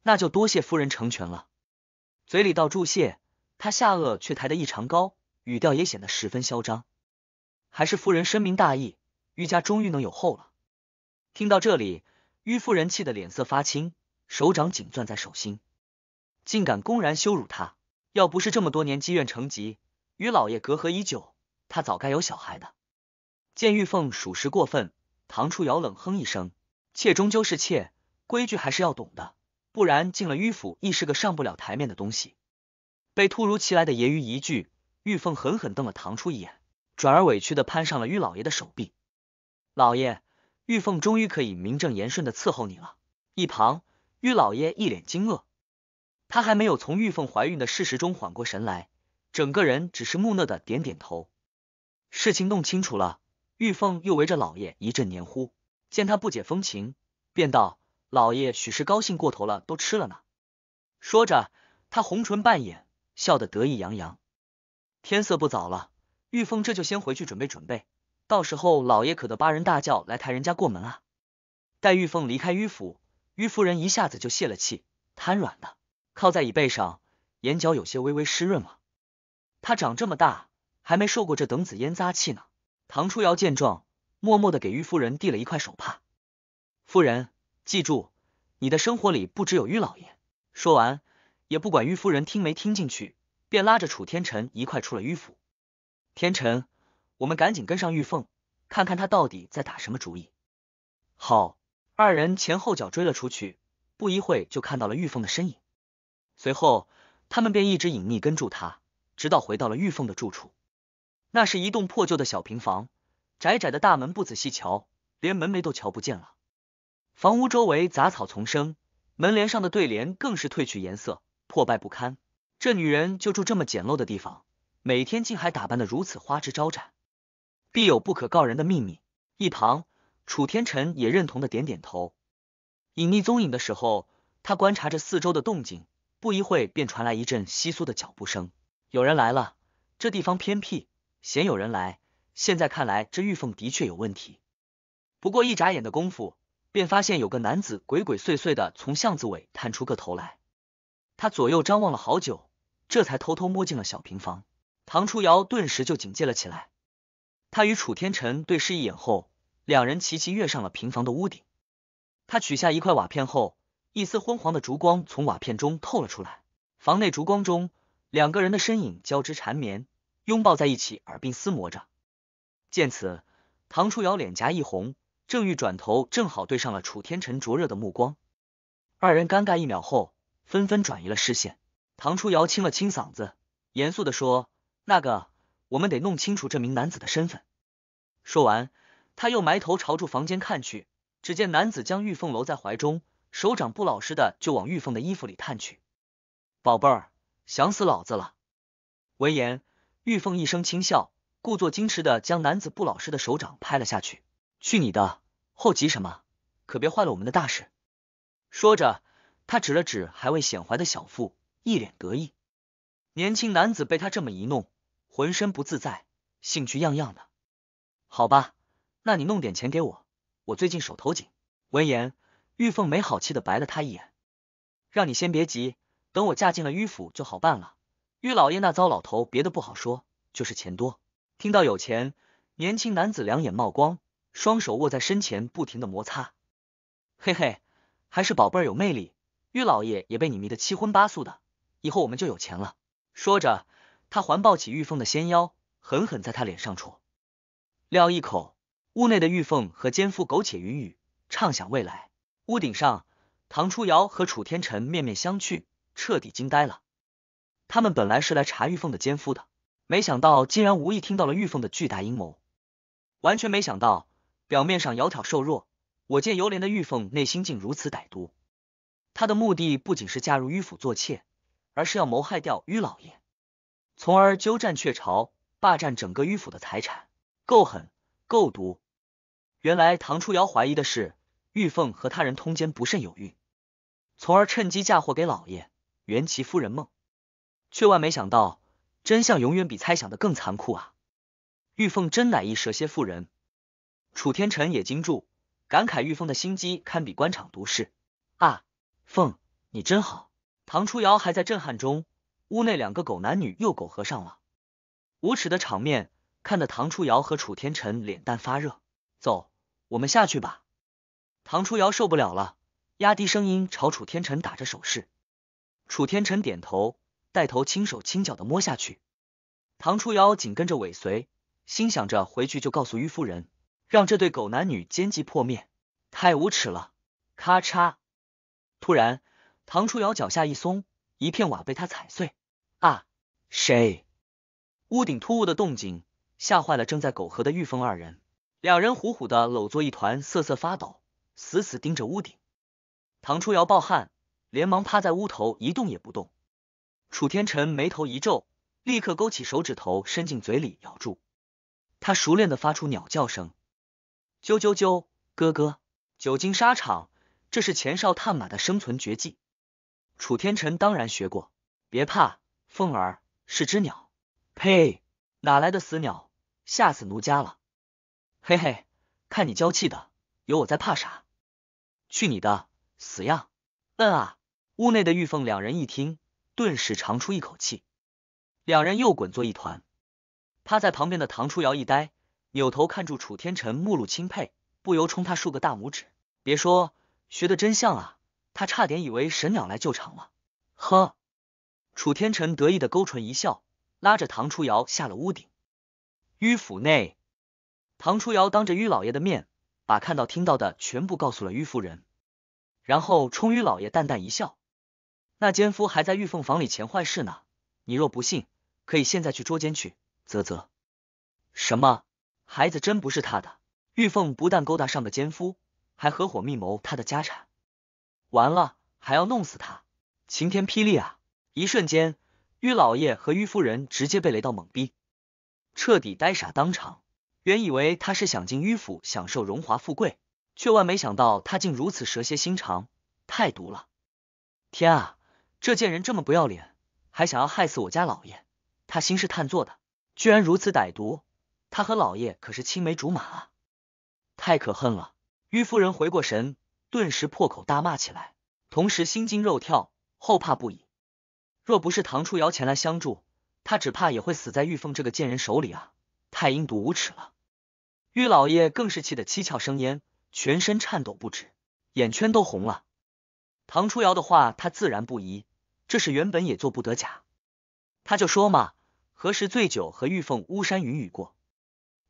那就多谢夫人成全了。嘴里道祝谢，她下颚却抬得异常高，语调也显得十分嚣张。还是夫人深明大义，玉家终于能有后了。听到这里。迂夫人气得脸色发青，手掌紧攥在手心，竟敢公然羞辱她！要不是这么多年积怨成疾，与老爷隔阂已久，她早该有小孩的。见玉凤属实过分，唐初瑶冷哼一声：“妾终究是妾，规矩还是要懂的，不然进了迂府亦是个上不了台面的东西。”被突如其来的揶揄一句，玉凤狠狠瞪了唐初一眼，转而委屈的攀上了于老爷的手臂：“老爷。”玉凤终于可以名正言顺的伺候你了。一旁，玉老爷一脸惊愕，他还没有从玉凤怀孕的事实中缓过神来，整个人只是木讷的点点头。事情弄清楚了，玉凤又围着老爷一阵黏糊。见他不解风情，便道：“老爷许是高兴过头了，都吃了呢。”说着，他红唇半掩，笑得得意洋洋。天色不早了，玉凤这就先回去准备准备。到时候老爷可得八人大轿来抬人家过门啊！待玉凤离开迂府，迂夫人一下子就泄了气，瘫软的靠在椅背上，眼角有些微微湿润了。她长这么大还没受过这等紫烟扎气呢。唐初瑶见状，默默的给迂夫人递了一块手帕。夫人，记住，你的生活里不只有迂老爷。说完，也不管迂夫人听没听进去，便拉着楚天辰一块出了迂府。天辰。我们赶紧跟上玉凤，看看她到底在打什么主意。好，二人前后脚追了出去，不一会就看到了玉凤的身影。随后，他们便一直隐匿跟住她，直到回到了玉凤的住处。那是一栋破旧的小平房，窄窄的大门，不仔细瞧，连门楣都瞧不见了。房屋周围杂草丛生，门帘上的对联更是褪去颜色，破败不堪。这女人就住这么简陋的地方，每天竟还打扮的如此花枝招展。必有不可告人的秘密。一旁，楚天臣也认同的点点头。隐匿踪影的时候，他观察着四周的动静，不一会便传来一阵窸窣的脚步声，有人来了。这地方偏僻，鲜有人来。现在看来，这玉凤的确有问题。不过一眨眼的功夫，便发现有个男子鬼鬼祟祟的从巷子尾探出个头来，他左右张望了好久，这才偷偷摸进了小平房。唐初瑶顿时就警戒了起来。他与楚天辰对视一眼后，两人齐齐跃上了平房的屋顶。他取下一块瓦片后，一丝昏黄的烛光从瓦片中透了出来。房内烛光中，两个人的身影交织缠绵，拥抱在一起，耳鬓厮磨着。见此，唐初瑶脸颊一红，正欲转头，正好对上了楚天辰灼热的目光。二人尴尬一秒后，纷纷转移了视线。唐初瑶清了清嗓子，严肃的说：“那个。”我们得弄清楚这名男子的身份。说完，他又埋头朝住房间看去，只见男子将玉凤搂在怀中，手掌不老实的就往玉凤的衣服里探去。宝贝儿，想死老子了！闻言，玉凤一声轻笑，故作矜持的将男子不老实的手掌拍了下去。去你的，后急什么？可别坏了我们的大事。说着，他指了指还未显怀的小腹，一脸得意。年轻男子被他这么一弄。浑身不自在，兴趣样样的，好吧，那你弄点钱给我，我最近手头紧。闻言，玉凤没好气的白了他一眼，让你先别急，等我嫁进了迂府就好办了。玉老爷那糟老头，别的不好说，就是钱多。听到有钱，年轻男子两眼冒光，双手握在身前，不停的摩擦。嘿嘿，还是宝贝儿有魅力，玉老爷也被你迷得七荤八素的，以后我们就有钱了。说着。他环抱起玉凤的纤腰，狠狠在她脸上戳，撂一口。屋内的玉凤和奸夫苟且云雨，畅想未来。屋顶上，唐初瑶和楚天辰面面相觑，彻底惊呆了。他们本来是来查玉凤的奸夫的，没想到竟然无意听到了玉凤的巨大阴谋，完全没想到表面上窈窕瘦弱、我见犹怜的玉凤内心竟如此歹毒。他的目的不仅是嫁入迂府做妾，而是要谋害掉迂老爷。从而鸠占鹊巢，霸占整个迂府的财产，够狠，够毒。原来唐初瑶怀疑的是玉凤和他人通奸，不甚有孕，从而趁机嫁祸给老爷，圆其夫人梦。却万没想到，真相永远比猜想的更残酷啊！玉凤真乃一蛇蝎妇人。楚天辰也惊住，感慨玉凤的心机堪比官场毒士啊！凤，你真好。唐初瑶还在震撼中。屋内两个狗男女又苟合上了，无耻的场面看得唐初瑶和楚天辰脸蛋发热。走，我们下去吧。唐初瑶受不了了，压低声音朝楚天辰打着手势。楚天辰点头，带头轻手轻脚的摸下去。唐初瑶紧跟着尾随，心想着回去就告诉于夫人，让这对狗男女奸计破灭，太无耻了。咔嚓！突然，唐初瑶脚下一松，一片瓦被他踩碎。啊！谁？屋顶突兀的动静吓坏了正在苟合的玉峰二人，两人虎虎的搂作一团，瑟瑟发抖，死死盯着屋顶。唐初瑶暴汗，连忙趴在屋头一动也不动。楚天辰眉头一皱，立刻勾起手指头伸进嘴里咬住，他熟练的发出鸟叫声，啾啾啾，咯咯。久经沙场，这是前哨探马的生存绝技。楚天辰当然学过，别怕。凤儿是只鸟，呸！哪来的死鸟，吓死奴家了！嘿嘿，看你娇气的，有我在怕啥？去你的死样！嗯啊！屋内的玉凤两人一听，顿时长出一口气，两人又滚作一团。趴在旁边的唐初瑶一呆，扭头看住楚天辰，目露钦佩，不由冲他竖个大拇指。别说，学的真像啊！他差点以为神鸟来救场了。呵。楚天辰得意的勾唇一笑，拉着唐初瑶下了屋顶。迂府内，唐初瑶当着迂老爷的面，把看到、听到的全部告诉了迂夫人。然后冲于老爷淡淡一笑：“那奸夫还在玉凤房里前坏事呢，你若不信，可以现在去捉奸去。”啧啧，什么孩子真不是他的？玉凤不但勾搭上个奸夫，还合伙密谋他的家产，完了还要弄死他！晴天霹雳啊！一瞬间，于老爷和于夫人直接被雷到懵逼，彻底呆傻当场。原以为他是想进迂府享受荣华富贵，却万没想到他竟如此蛇蝎心肠，太毒了！天啊，这贱人这么不要脸，还想要害死我家老爷，他心是炭做的，居然如此歹毒！他和老爷可是青梅竹马啊，太可恨了！于夫人回过神，顿时破口大骂起来，同时心惊肉跳，后怕不已。若不是唐初瑶前来相助，他只怕也会死在玉凤这个贱人手里啊！太阴毒无耻了！玉老爷更是气得七窍生烟，全身颤抖不止，眼圈都红了。唐初瑶的话他自然不疑，这事原本也做不得假。他就说嘛，何时醉酒和玉凤巫山云雨过？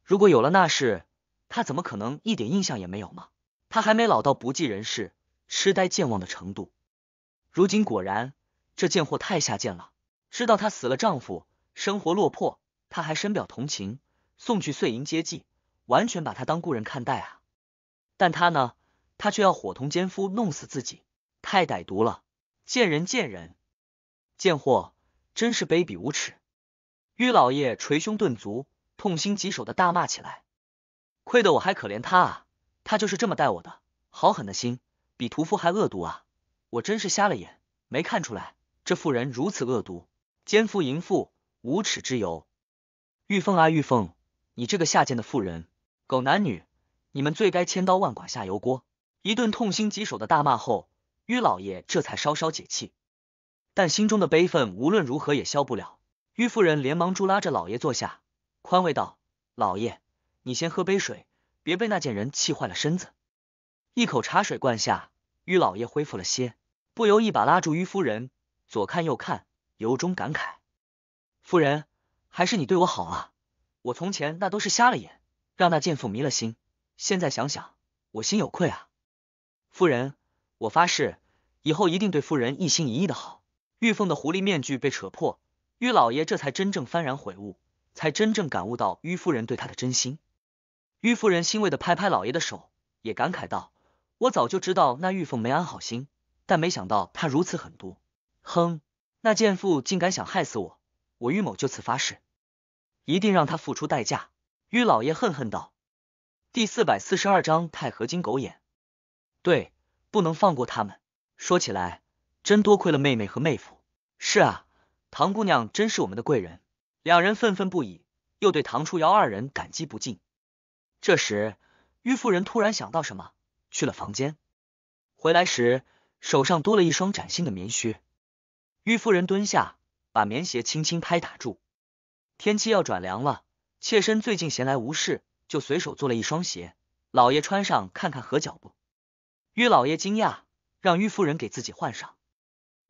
如果有了那事，他怎么可能一点印象也没有吗？他还没老到不记人事、痴呆健忘的程度。如今果然。这贱货太下贱了！知道她死了丈夫，生活落魄，她还深表同情，送去碎银接济，完全把她当故人看待啊！但她呢，她却要伙同奸夫弄死自己，太歹毒了！贱人，贱人，贱货，真是卑鄙无耻！玉老爷捶胸顿足，痛心疾首的大骂起来：“亏得我还可怜他啊！他就是这么待我的，好狠的心，比屠夫还恶毒啊！我真是瞎了眼，没看出来。”这妇人如此恶毒，奸夫淫妇，无耻之尤。玉凤啊玉凤，你这个下贱的妇人，狗男女，你们最该千刀万剐下油锅！一顿痛心疾首的大骂后，于老爷这才稍稍解气，但心中的悲愤无论如何也消不了。于夫人连忙助拉着老爷坐下，宽慰道：“老爷，你先喝杯水，别被那贱人气坏了身子。”一口茶水灌下，于老爷恢复了些，不由一把拉住于夫人。左看右看，由衷感慨：“夫人，还是你对我好啊！我从前那都是瞎了眼，让那贱妇迷了心。现在想想，我心有愧啊！夫人，我发誓，以后一定对夫人一心一意的好。”玉凤的狐狸面具被扯破，玉老爷这才真正幡然悔悟，才真正感悟到玉夫人对他的真心。玉夫人欣慰的拍拍老爷的手，也感慨道：“我早就知道那玉凤没安好心，但没想到她如此狠毒。”哼，那贱妇竟敢想害死我，我玉某就此发誓，一定让他付出代价。于老爷恨恨道：“第四百四十二章钛合金狗眼，对，不能放过他们。说起来，真多亏了妹妹和妹夫。是啊，唐姑娘真是我们的贵人。”两人愤愤不已，又对唐初瑶二人感激不尽。这时，玉夫人突然想到什么，去了房间，回来时手上多了一双崭新的棉靴。玉夫人蹲下，把棉鞋轻轻拍打住。天气要转凉了，妾身最近闲来无事，就随手做了一双鞋。老爷穿上看看合脚不？玉老爷惊讶，让玉夫人给自己换上。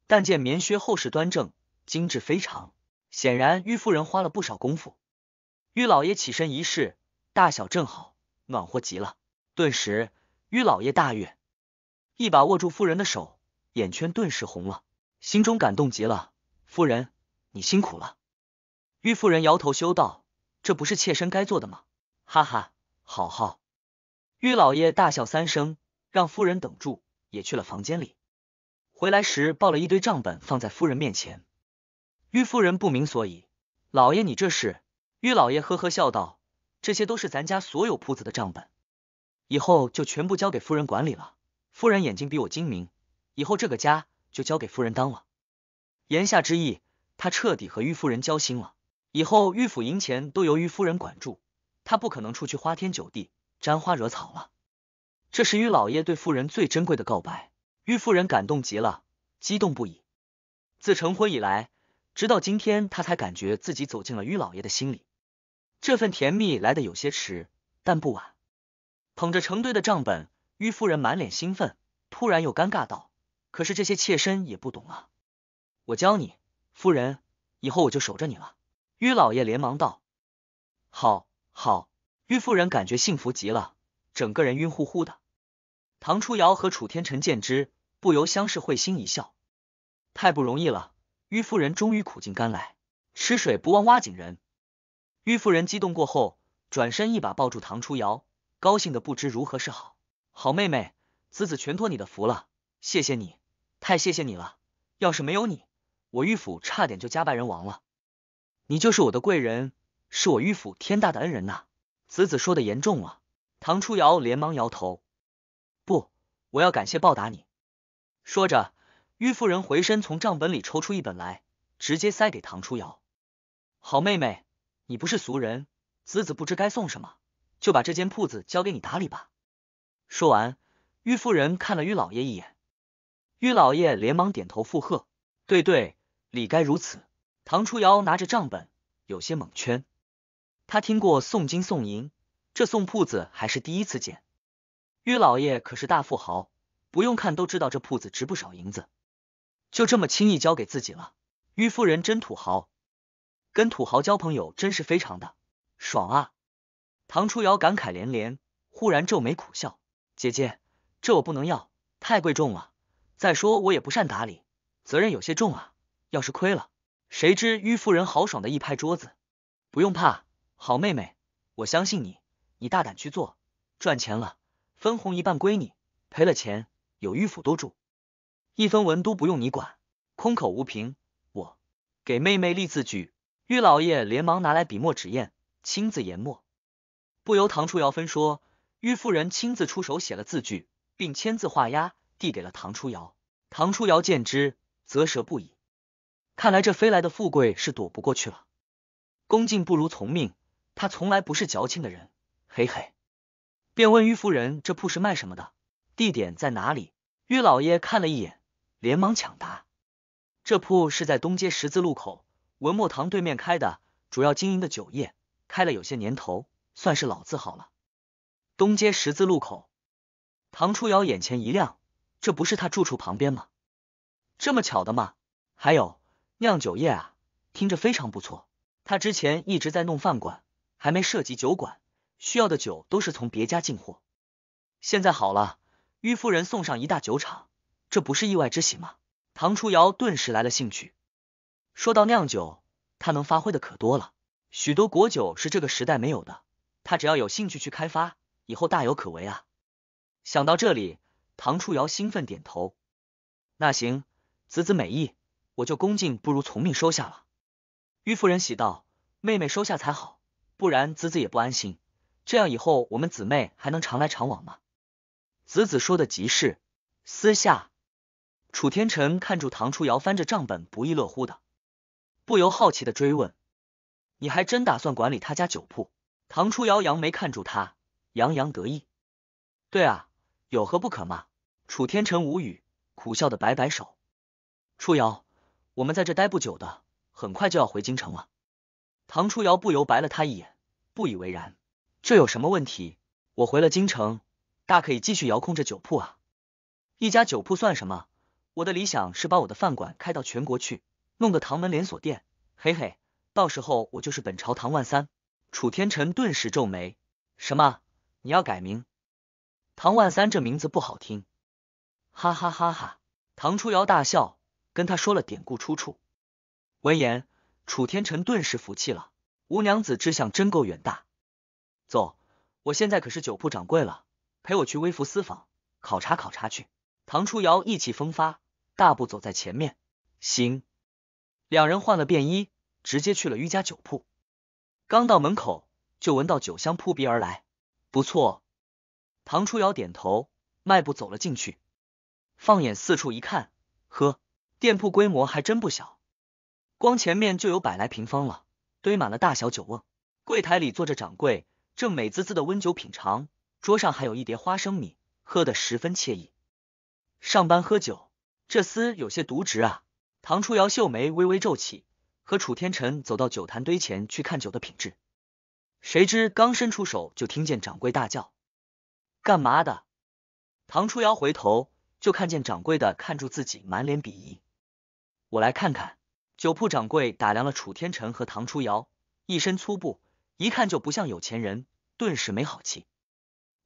但见棉靴厚实端正，精致非常，显然玉夫人花了不少功夫。玉老爷起身一试，大小正好，暖和极了。顿时，玉老爷大悦，一把握住夫人的手，眼圈顿时红了。心中感动极了，夫人，你辛苦了。玉夫人摇头羞道：“这不是妾身该做的吗？”哈哈，好好。玉老爷大笑三声，让夫人等住，也去了房间里。回来时抱了一堆账本放在夫人面前。玉夫人不明所以：“老爷，你这是？”玉老爷呵呵笑道：“这些都是咱家所有铺子的账本，以后就全部交给夫人管理了。夫人眼睛比我精明，以后这个家……”就交给夫人当了，言下之意，他彻底和玉夫人交心了。以后玉府银钱都由玉夫人管住，他不可能出去花天酒地、沾花惹草了。这是玉老爷对夫人最珍贵的告白，玉夫人感动极了，激动不已。自成婚以来，直到今天，他才感觉自己走进了玉老爷的心里。这份甜蜜来的有些迟，但不晚。捧着成堆的账本，玉夫人满脸兴奋，突然又尴尬道。可是这些妾身也不懂啊，我教你，夫人，以后我就守着你了。”于老爷连忙道，“好，好。”于夫人感觉幸福极了，整个人晕乎乎的。唐初瑶和楚天辰见之，不由相视会心一笑，太不容易了，于夫人终于苦尽甘来，吃水不忘挖井人。于夫人激动过后，转身一把抱住唐初瑶，高兴的不知如何是好，“好妹妹，子子全托你的福了，谢谢你。”太谢谢你了，要是没有你，我玉府差点就家败人亡了。你就是我的贵人，是我玉府天大的恩人呐。子子说的严重了，唐初瑶连忙摇头，不，我要感谢报答你。说着，玉夫人回身从账本里抽出一本来，直接塞给唐初瑶。好妹妹，你不是俗人，子子不知该送什么，就把这间铺子交给你打理吧。说完，玉夫人看了玉老爷一眼。玉老爷连忙点头附和：“对对，理该如此。”唐初瑶拿着账本，有些懵圈。他听过送金送银，这送铺子还是第一次见。玉老爷可是大富豪，不用看都知道这铺子值不少银子，就这么轻易交给自己了。玉夫人真土豪，跟土豪交朋友真是非常的爽啊！唐初瑶感慨连连，忽然皱眉苦笑：“姐姐，这我不能要，太贵重了。”再说我也不善打理，责任有些重啊。要是亏了，谁知迂夫人豪爽的一拍桌子，不用怕，好妹妹，我相信你，你大胆去做，赚钱了分红一半归你，赔了钱有玉府多住，一分文都不用你管。空口无凭，我给妹妹立字据。玉老爷连忙拿来笔墨纸砚，亲自研墨，不由唐初瑶分说，迂夫人亲自出手写了字据，并签字画押。递给了唐初瑶，唐初瑶见之，啧舌不已。看来这飞来的富贵是躲不过去了，恭敬不如从命。他从来不是矫情的人，嘿嘿。便问于夫人：“这铺是卖什么的？地点在哪里？”于老爷看了一眼，连忙抢答：“这铺是在东街十字路口文墨堂对面开的，主要经营的酒业，开了有些年头，算是老字号了。”东街十字路口，唐初瑶眼前一亮。这不是他住处旁边吗？这么巧的吗？还有酿酒业啊，听着非常不错。他之前一直在弄饭馆，还没涉及酒馆，需要的酒都是从别家进货。现在好了，于夫人送上一大酒厂，这不是意外之喜吗？唐初瑶顿时来了兴趣。说到酿酒，他能发挥的可多了。许多果酒是这个时代没有的，他只要有兴趣去开发，以后大有可为啊！想到这里。唐初瑶兴奋点头，那行，子子美意，我就恭敬不如从命，收下了。玉夫人喜道：“妹妹收下才好，不然子子也不安心。这样以后我们姊妹还能常来常往吗？”子子说的极是。私下，楚天辰看住唐初瑶翻着账本不亦乐乎的，不由好奇的追问：“你还真打算管理他家酒铺？”唐初瑶扬眉看住他，洋洋得意：“对啊。”有何不可嘛？楚天辰无语，苦笑的摆摆手。初瑶，我们在这待不久的，很快就要回京城了。唐初瑶不由白了他一眼，不以为然。这有什么问题？我回了京城，大可以继续遥控这酒铺啊。一家酒铺算什么？我的理想是把我的饭馆开到全国去，弄个唐门连锁店。嘿嘿，到时候我就是本朝唐万三。楚天辰顿时皱眉，什么？你要改名？唐万三这名字不好听，哈哈哈哈！唐初瑶大笑，跟他说了典故出处。闻言，楚天辰顿时服气了。吴娘子志向真够远大。走，我现在可是酒铺掌柜了，陪我去微服私访，考察考察去。唐初瑶意气风发，大步走在前面。行，两人换了便衣，直接去了于家酒铺。刚到门口，就闻到酒香扑鼻而来，不错。唐初瑶点头，迈步走了进去，放眼四处一看，呵，店铺规模还真不小，光前面就有百来平方了，堆满了大小酒瓮。柜台里坐着掌柜，正美滋滋的温酒品尝，桌上还有一碟花生米，喝得十分惬意。上班喝酒，这厮有些渎职啊！唐初瑶秀眉微微皱起，和楚天辰走到酒坛堆前去看酒的品质，谁知刚伸出手，就听见掌柜大叫。干嘛的？唐初瑶回头就看见掌柜的看住自己，满脸鄙夷。我来看看。酒铺掌柜打量了楚天辰和唐初瑶，一身粗布，一看就不像有钱人，顿时没好气。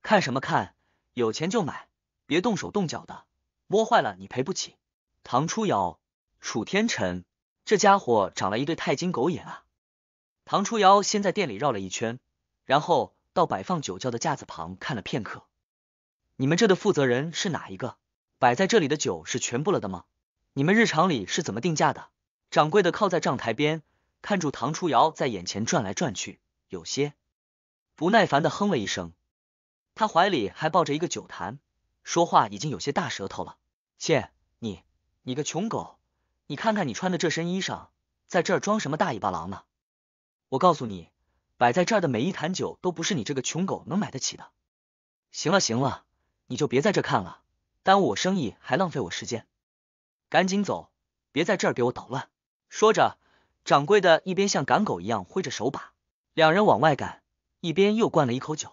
看什么看？有钱就买，别动手动脚的，摸坏了你赔不起。唐初瑶，楚天辰，这家伙长了一对钛金狗眼啊！唐初瑶先在店里绕了一圈，然后到摆放酒窖的架子旁看了片刻。你们这的负责人是哪一个？摆在这里的酒是全部了的吗？你们日常里是怎么定价的？掌柜的靠在账台边，看住唐初瑶在眼前转来转去，有些不耐烦的哼了一声。他怀里还抱着一个酒坛，说话已经有些大舌头了。切，你你个穷狗，你看看你穿的这身衣裳，在这儿装什么大尾巴狼呢？我告诉你，摆在这儿的每一坛酒都不是你这个穷狗能买得起的。行了行了。你就别在这看了，耽误我生意还浪费我时间，赶紧走，别在这给我捣乱。说着，掌柜的一边像赶狗一样挥着手把两人往外赶，一边又灌了一口酒。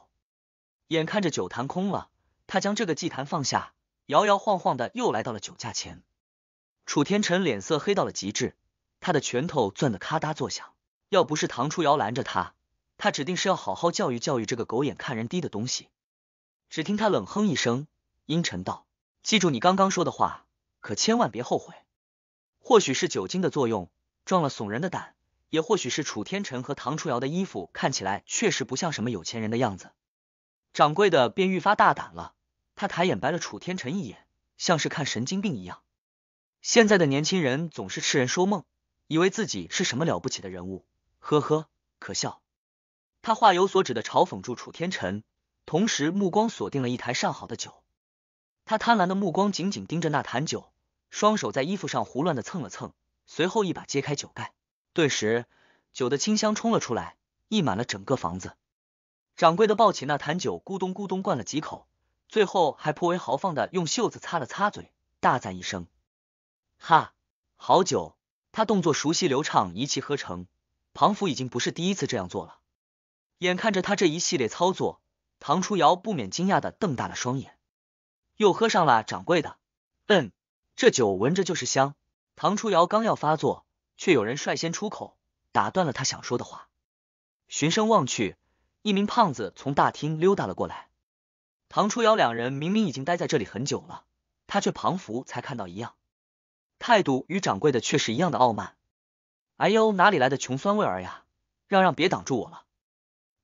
眼看着酒坛空了，他将这个祭坛放下，摇摇晃晃的又来到了酒架前。楚天辰脸色黑到了极致，他的拳头攥得咔嗒作响，要不是唐初瑶拦着他，他指定是要好好教育教育这个狗眼看人低的东西。只听他冷哼一声，阴沉道：“记住你刚刚说的话，可千万别后悔。”或许是酒精的作用，壮了怂人的胆，也或许是楚天辰和唐楚瑶的衣服看起来确实不像什么有钱人的样子，掌柜的便愈发大胆了。他抬眼白了楚天辰一眼，像是看神经病一样。现在的年轻人总是痴人说梦，以为自己是什么了不起的人物，呵呵，可笑。他话有所指的嘲讽住楚天辰。同时，目光锁定了一台上好的酒，他贪婪的目光紧紧盯着那坛酒，双手在衣服上胡乱的蹭了蹭，随后一把揭开酒盖，顿时酒的清香冲了出来，溢满了整个房子。掌柜的抱起那坛酒，咕咚咕咚灌了几口，最后还颇为豪放的用袖子擦了擦嘴，大赞一声：“哈，好酒！”他动作熟悉流畅，一气呵成。庞福已经不是第一次这样做了，眼看着他这一系列操作。唐初瑶不免惊讶的瞪大了双眼，又喝上了掌柜的。嗯，这酒闻着就是香。唐初瑶刚要发作，却有人率先出口打断了他想说的话。循声望去，一名胖子从大厅溜达了过来。唐初瑶两人明明已经待在这里很久了，他却彷佛才看到一样，态度与掌柜的却是一样的傲慢。哎呦，哪里来的穷酸味儿呀！让让，别挡住我了。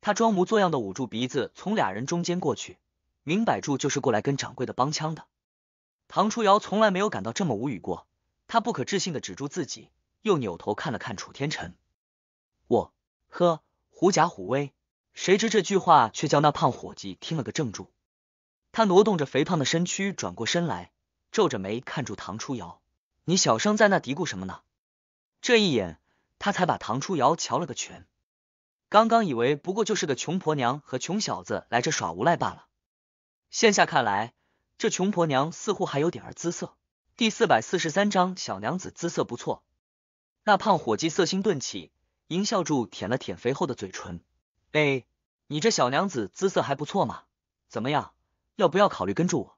他装模作样的捂住鼻子，从俩人中间过去，明摆着就是过来跟掌柜的帮腔的。唐初瑶从来没有感到这么无语过，他不可置信的止住自己，又扭头看了看楚天辰。我呵，狐假虎威。谁知这句话却叫那胖伙计听了个正住。他挪动着肥胖的身躯，转过身来，皱着眉看住唐初瑶。你小声在那嘀咕什么呢？这一眼，他才把唐初瑶瞧了个全。刚刚以为不过就是个穷婆娘和穷小子来这耍无赖罢了，现下看来，这穷婆娘似乎还有点儿姿色。第四百四十三章小娘子姿色不错。那胖伙计色心顿起，淫笑住舔了舔肥厚的嘴唇。哎，你这小娘子姿色还不错嘛？怎么样，要不要考虑跟住我？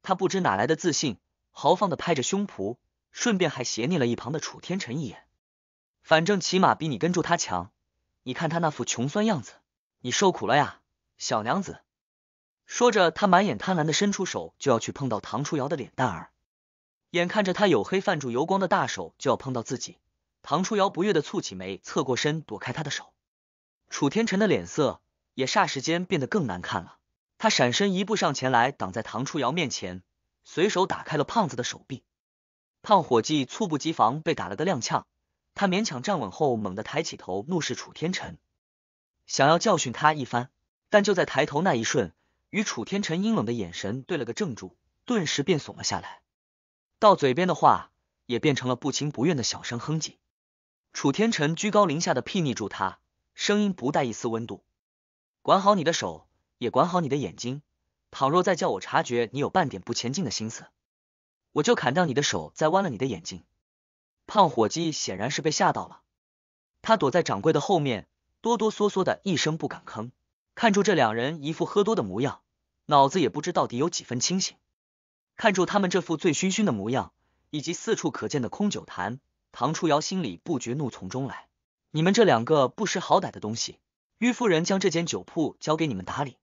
他不知哪来的自信，豪放的拍着胸脯，顺便还斜睨了一旁的楚天辰一眼。反正起码比你跟住他强。你看他那副穷酸样子，你受苦了呀，小娘子。说着，他满眼贪婪的伸出手，就要去碰到唐初瑶的脸蛋儿。眼看着他黝黑泛着油光的大手就要碰到自己，唐初瑶不悦的蹙起眉，侧过身躲开他的手。楚天辰的脸色也霎时间变得更难看了，他闪身一步上前来，挡在唐初瑶面前，随手打开了胖子的手臂。胖伙计猝不及防被打了个踉跄。他勉强站稳后，猛地抬起头，怒视楚天辰，想要教训他一番，但就在抬头那一瞬，与楚天辰阴冷的眼神对了个正住，顿时便怂了下来，到嘴边的话也变成了不情不愿的小声哼唧。楚天辰居高临下的睥睨住他，声音不带一丝温度：“管好你的手，也管好你的眼睛。倘若再叫我察觉你有半点不前进的心思，我就砍掉你的手，再剜了你的眼睛。”胖伙计显然是被吓到了，他躲在掌柜的后面，哆哆嗦嗦的一声不敢吭。看住这两人一副喝多的模样，脑子也不知到底有几分清醒。看住他们这副醉醺醺的模样，以及四处可见的空酒坛，唐初瑶心里不觉怒从中来。你们这两个不识好歹的东西，于夫人将这间酒铺交给你们打理，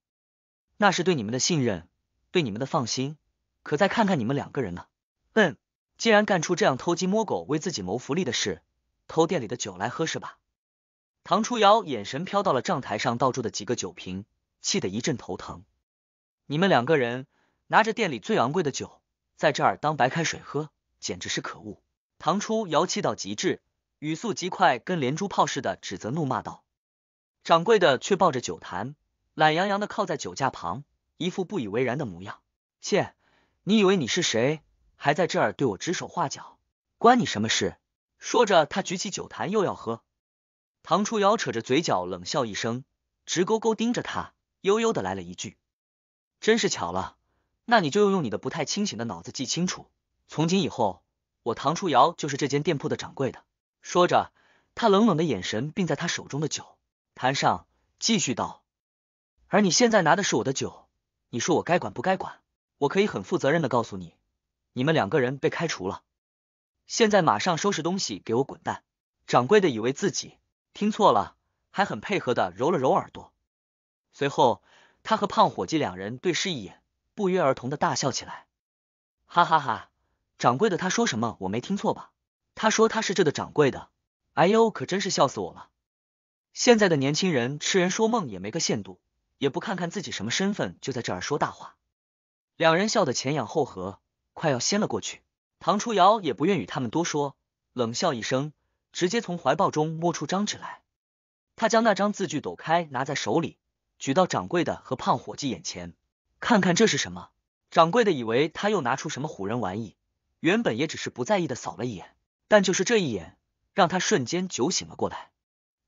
那是对你们的信任，对你们的放心。可再看看你们两个人呢？嗯。竟然干出这样偷鸡摸狗为自己谋福利的事，偷店里的酒来喝是吧？唐初瑶眼神飘到了账台上倒住的几个酒瓶，气得一阵头疼。你们两个人拿着店里最昂贵的酒，在这儿当白开水喝，简直是可恶！唐初瑶气到极致，语速极快，跟连珠炮似的指责怒骂道：“掌柜的却抱着酒坛，懒洋洋的靠在酒架旁，一副不以为然的模样。切，你以为你是谁？”还在这儿对我指手画脚，关你什么事？说着，他举起酒坛又要喝。唐初瑶扯着嘴角冷笑一声，直勾勾盯着他，悠悠的来了一句：“真是巧了，那你就用你的不太清醒的脑子记清楚，从今以后，我唐初瑶就是这间店铺的掌柜的。”说着，他冷冷的眼神并在他手中的酒坛上，继续道：“而你现在拿的是我的酒，你说我该管不该管？我可以很负责任的告诉你。”你们两个人被开除了，现在马上收拾东西给我滚蛋！掌柜的以为自己听错了，还很配合的揉了揉耳朵。随后，他和胖伙计两人对视一眼，不约而同的大笑起来。哈哈哈！掌柜的他说什么我没听错吧？他说他是这的掌柜的。哎呦，可真是笑死我了！现在的年轻人痴人说梦也没个限度，也不看看自己什么身份就在这儿说大话。两人笑得前仰后合。快要掀了过去，唐初瑶也不愿与他们多说，冷笑一声，直接从怀抱中摸出张纸来。他将那张字据抖开，拿在手里，举到掌柜的和胖伙计眼前，看看这是什么。掌柜的以为他又拿出什么唬人玩意，原本也只是不在意的扫了一眼，但就是这一眼，让他瞬间酒醒了过来。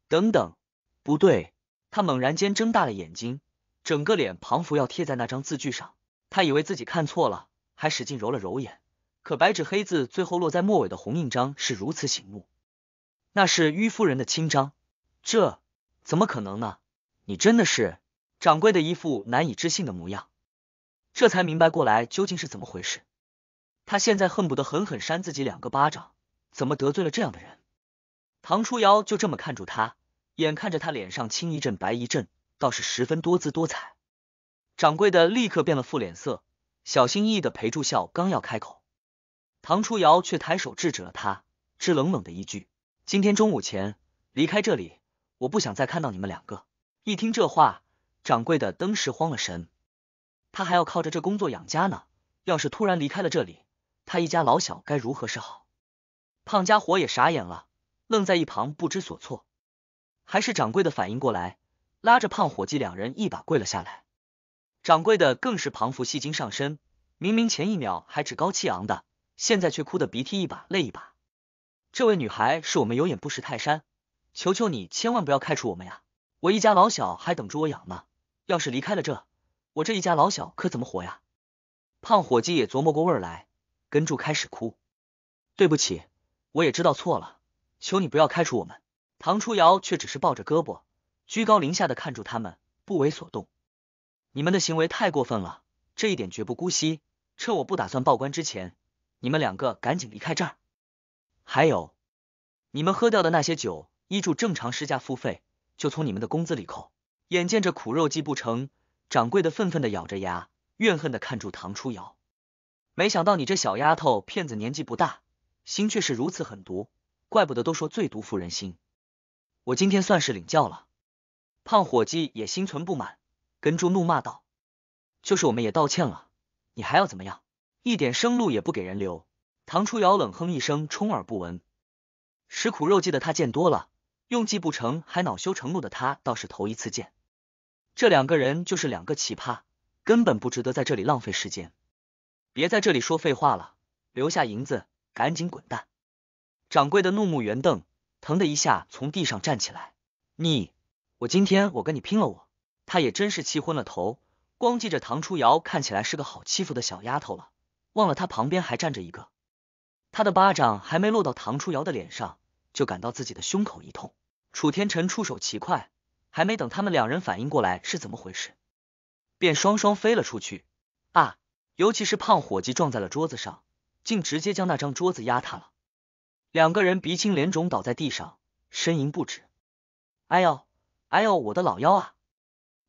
等等，不对！他猛然间睁大了眼睛，整个脸仿佛要贴在那张字据上。他以为自己看错了。还使劲揉了揉眼，可白纸黑字最后落在末尾的红印章是如此醒目，那是于夫人的亲章，这怎么可能呢？你真的是掌柜的，一副难以置信的模样，这才明白过来究竟是怎么回事。他现在恨不得狠狠扇自己两个巴掌，怎么得罪了这样的人？唐初瑶就这么看住他，眼看着他脸上青一阵白一阵，倒是十分多姿多彩。掌柜的立刻变了副脸色。小心翼翼的裴住孝刚要开口，唐初瑶却抬手制止了他，只冷冷的一句：“今天中午前离开这里，我不想再看到你们两个。”一听这话，掌柜的登时慌了神，他还要靠着这工作养家呢，要是突然离开了这里，他一家老小该如何是好？胖家伙也傻眼了，愣在一旁不知所措。还是掌柜的反应过来，拉着胖伙计两人一把跪了下来。掌柜的更是庞服戏精上身，明明前一秒还趾高气昂的，现在却哭得鼻涕一把泪一把。这位女孩是我们有眼不识泰山，求求你千万不要开除我们呀！我一家老小还等着我养呢，要是离开了这，我这一家老小可怎么活呀？胖伙计也琢磨过味儿来，跟住开始哭，对不起，我也知道错了，求你不要开除我们。唐初瑶却只是抱着胳膊，居高临下的看住他们，不为所动。你们的行为太过分了，这一点绝不姑息。趁我不打算报官之前，你们两个赶紧离开这儿。还有，你们喝掉的那些酒，依住正常市价付费，就从你们的工资里扣。眼见着苦肉计不成，掌柜的愤愤的咬着牙，怨恨的看住唐初瑶。没想到你这小丫头骗子，年纪不大，心却是如此狠毒，怪不得都说最毒妇人心。我今天算是领教了。胖伙计也心存不满。跟住怒骂道：“就是我们也道歉了，你还要怎么样？一点生路也不给人留。”唐初瑶冷哼一声，充耳不闻。使苦肉计的他见多了，用计不成还恼羞成怒的他倒是头一次见。这两个人就是两个奇葩，根本不值得在这里浪费时间。别在这里说废话了，留下银子，赶紧滚蛋！掌柜的怒目圆瞪，疼的一下从地上站起来：“你，我今天我跟你拼了我！”他也真是气昏了头，光记着唐初瑶看起来是个好欺负的小丫头了，忘了她旁边还站着一个。他的巴掌还没落到唐初瑶的脸上，就感到自己的胸口一痛。楚天辰出手奇快，还没等他们两人反应过来是怎么回事，便双双飞了出去。啊！尤其是胖伙计撞在了桌子上，竟直接将那张桌子压塌了。两个人鼻青脸肿，倒在地上呻吟不止。哎呦，哎呦，我的老腰啊！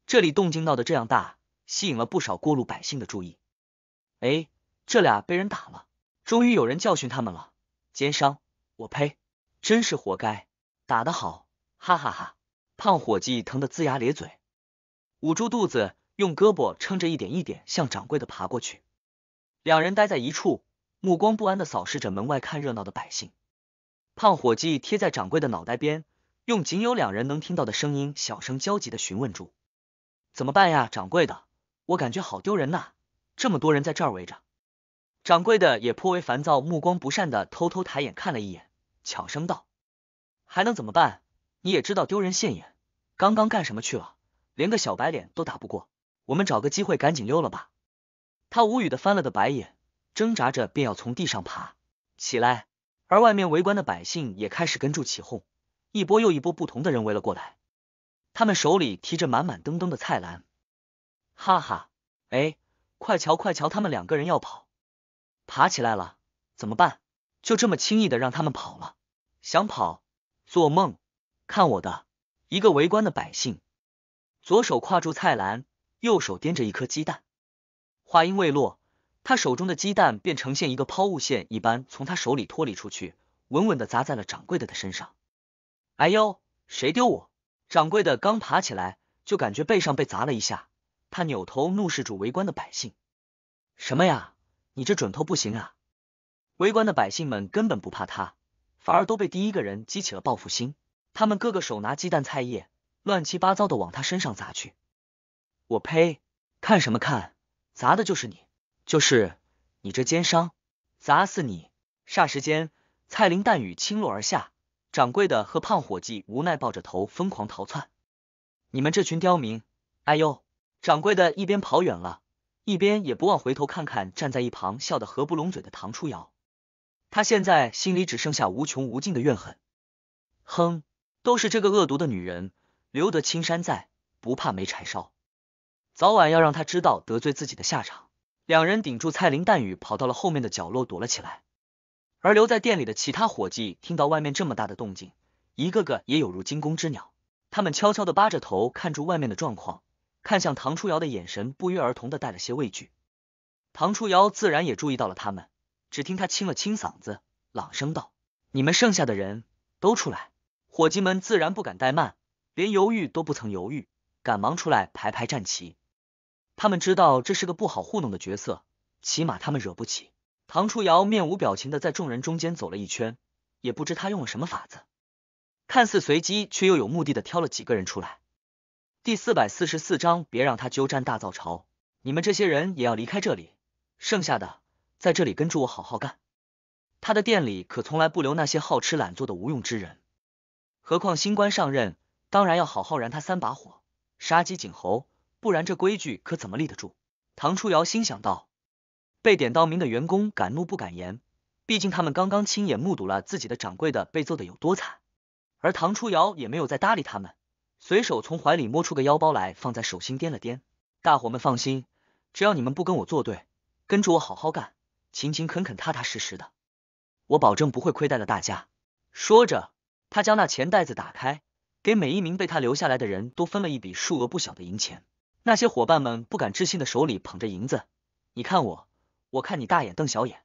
这里动静闹得这样大，吸引了不少过路百姓的注意。哎，这俩被人打了，终于有人教训他们了。奸商，我呸，真是活该！打得好，哈哈哈！胖伙计疼得龇牙咧嘴，捂住肚子，用胳膊撑着，一点一点向掌柜的爬过去。两人待在一处，目光不安的扫视着门外看热闹的百姓。胖伙计贴在掌柜的脑袋边，用仅有两人能听到的声音，小声焦急的询问住。怎么办呀，掌柜的，我感觉好丢人呐！这么多人在这儿围着，掌柜的也颇为烦躁，目光不善的偷偷抬眼看了一眼，悄声道：“还能怎么办？你也知道丢人现眼，刚刚干什么去了？连个小白脸都打不过，我们找个机会赶紧溜了吧。”他无语的翻了个白眼，挣扎着便要从地上爬起来，而外面围观的百姓也开始跟住起哄，一波又一波不同的人围了过来。他们手里提着满满登登的菜篮，哈哈！哎，快瞧快瞧，他们两个人要跑，爬起来了，怎么办？就这么轻易的让他们跑了？想跑？做梦！看我的！一个围观的百姓，左手挎住菜篮，右手掂着一颗鸡蛋。话音未落，他手中的鸡蛋便呈现一个抛物线一般从他手里脱离出去，稳稳的砸在了掌柜的的身上。哎呦，谁丢我？掌柜的刚爬起来，就感觉背上被砸了一下。他扭头怒视住围观的百姓：“什么呀，你这准头不行啊！”围观的百姓们根本不怕他，反而都被第一个人激起了报复心。他们个个手拿鸡蛋菜叶，乱七八糟的往他身上砸去。我呸！看什么看？砸的就是你，就是你这奸商！砸死你！霎时间，蔡林弹雨倾落而下。掌柜的和胖伙计无奈抱着头疯狂逃窜，你们这群刁民！哎呦，掌柜的一边跑远了，一边也不忘回头看看站在一旁笑得合不拢嘴的唐初瑶。他现在心里只剩下无穷无尽的怨恨。哼，都是这个恶毒的女人，留得青山在，不怕没柴烧，早晚要让她知道得罪自己的下场。两人顶住蔡林弹雨，跑到了后面的角落躲了起来。而留在店里的其他伙计听到外面这么大的动静，一个个也有如惊弓之鸟。他们悄悄地扒着头看住外面的状况，看向唐初瑶的眼神不约而同的带了些畏惧。唐初瑶自然也注意到了他们，只听他清了清嗓子，朗声道：“你们剩下的人都出来。”伙计们自然不敢怠慢，连犹豫都不曾犹豫，赶忙出来排排站齐。他们知道这是个不好糊弄的角色，起码他们惹不起。唐初瑶面无表情的在众人中间走了一圈，也不知他用了什么法子，看似随机却又有目的的挑了几个人出来。第四百四十四章，别让他鸠占大造巢，你们这些人也要离开这里，剩下的在这里跟着我好好干。他的店里可从来不留那些好吃懒做的无用之人，何况新官上任，当然要好好燃他三把火，杀鸡儆猴，不然这规矩可怎么立得住？唐初瑶心想道。被点到名的员工敢怒不敢言，毕竟他们刚刚亲眼目睹了自己的掌柜的被揍的有多惨。而唐初瑶也没有再搭理他们，随手从怀里摸出个腰包来，放在手心掂了掂。大伙们放心，只要你们不跟我作对，跟着我好好干，勤勤恳恳、踏踏实实的，我保证不会亏待了大家。说着，他将那钱袋子打开，给每一名被他留下来的人都分了一笔数额不小的银钱。那些伙伴们不敢置信的手里捧着银子，你看我。我看你大眼瞪小眼，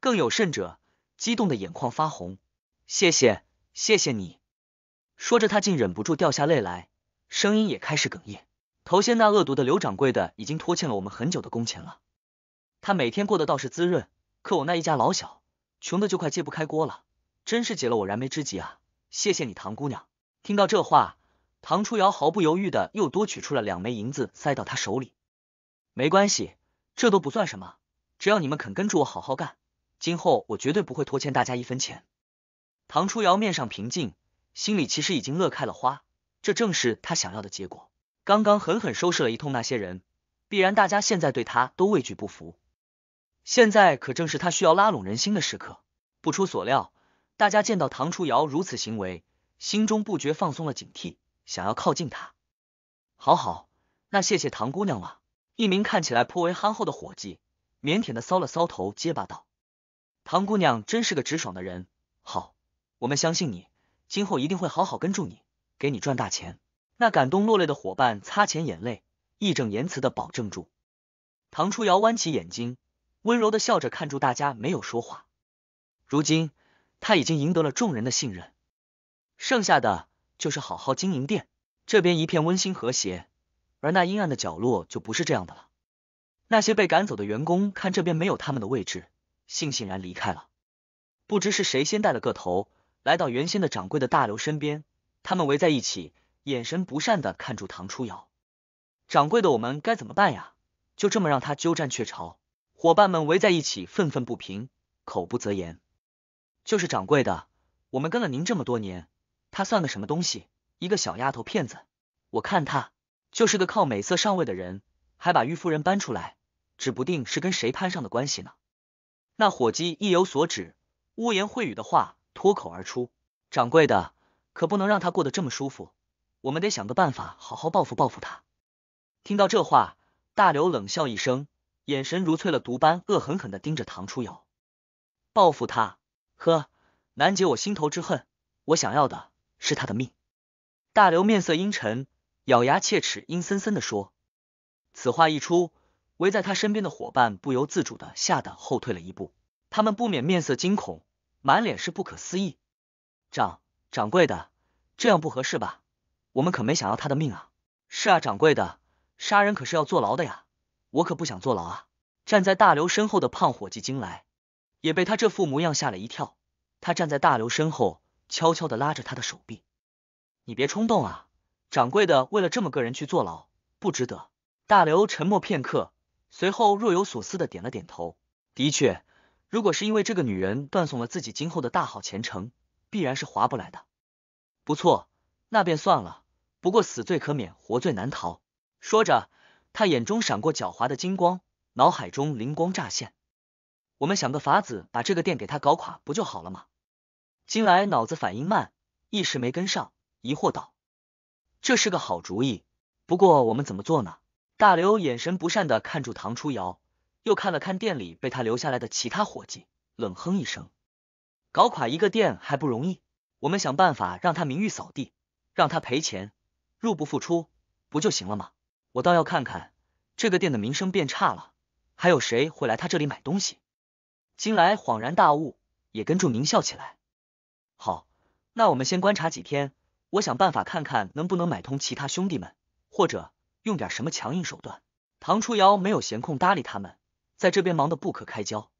更有甚者，激动的眼眶发红。谢谢，谢谢你。说着，他竟忍不住掉下泪来，声音也开始哽咽。头先那恶毒的刘掌柜的已经拖欠了我们很久的工钱了，他每天过得倒是滋润，可我那一家老小，穷的就快揭不开锅了，真是解了我燃眉之急啊！谢谢你，唐姑娘。听到这话，唐初瑶毫不犹豫的又多取出了两枚银子塞到他手里。没关系，这都不算什么。只要你们肯跟着我好好干，今后我绝对不会拖欠大家一分钱。唐初瑶面上平静，心里其实已经乐开了花，这正是他想要的结果。刚刚狠狠收拾了一通那些人，必然大家现在对他都畏惧不服。现在可正是他需要拉拢人心的时刻。不出所料，大家见到唐初瑶如此行为，心中不觉放松了警惕，想要靠近他。好好，那谢谢唐姑娘了。一名看起来颇为憨厚的伙计。腼腆的搔了搔头，结巴道：“唐姑娘真是个直爽的人，好，我们相信你，今后一定会好好跟住你，给你赚大钱。”那感动落泪的伙伴擦乾眼泪，义正言辞的保证住。唐初瑶弯起眼睛，温柔的笑着看住大家，没有说话。如今，他已经赢得了众人的信任，剩下的就是好好经营店。这边一片温馨和谐，而那阴暗的角落就不是这样的了。那些被赶走的员工看这边没有他们的位置，悻悻然离开了。不知是谁先带了个头，来到原先的掌柜的大刘身边。他们围在一起，眼神不善的看住唐初瑶。掌柜的，我们该怎么办呀？就这么让他鸠占鹊巢？伙伴们围在一起，愤愤不平，口不择言。就是掌柜的，我们跟了您这么多年，他算个什么东西？一个小丫头片子，我看他就是个靠美色上位的人，还把玉夫人搬出来。指不定是跟谁攀上的关系呢？那伙计意有所指，污言秽语的话脱口而出。掌柜的可不能让他过得这么舒服，我们得想个办法好好报复报复他。听到这话，大刘冷笑一声，眼神如淬了毒般，恶狠狠的盯着唐初瑶。报复他？呵，难解我心头之恨。我想要的是他的命。大刘面色阴沉，咬牙切齿，阴森森的说。此话一出。围在他身边的伙伴不由自主的吓得后退了一步，他们不免面色惊恐，满脸是不可思议。掌掌柜的，这样不合适吧？我们可没想要他的命啊！是啊，掌柜的，杀人可是要坐牢的呀，我可不想坐牢啊！站在大刘身后的胖伙计惊来也被他这副模样吓了一跳，他站在大刘身后，悄悄的拉着他的手臂：“你别冲动啊，掌柜的，为了这么个人去坐牢，不值得。”大刘沉默片刻。随后若有所思的点了点头。的确，如果是因为这个女人断送了自己今后的大好前程，必然是划不来的。不错，那便算了。不过死罪可免，活罪难逃。说着，他眼中闪过狡猾的金光，脑海中灵光乍现。我们想个法子把这个店给他搞垮不就好了吗？金来脑子反应慢，一时没跟上，疑惑道：“这是个好主意，不过我们怎么做呢？”大刘眼神不善的看住唐初瑶，又看了看店里被他留下来的其他伙计，冷哼一声：“搞垮一个店还不容易？我们想办法让他名誉扫地，让他赔钱，入不敷出，不就行了吗？我倒要看看这个店的名声变差了，还有谁会来他这里买东西。”金来恍然大悟，也跟住狞笑起来：“好，那我们先观察几天，我想办法看看能不能买通其他兄弟们，或者……”用点什么强硬手段？唐初瑶没有闲空搭理他们，在这边忙得不可开交。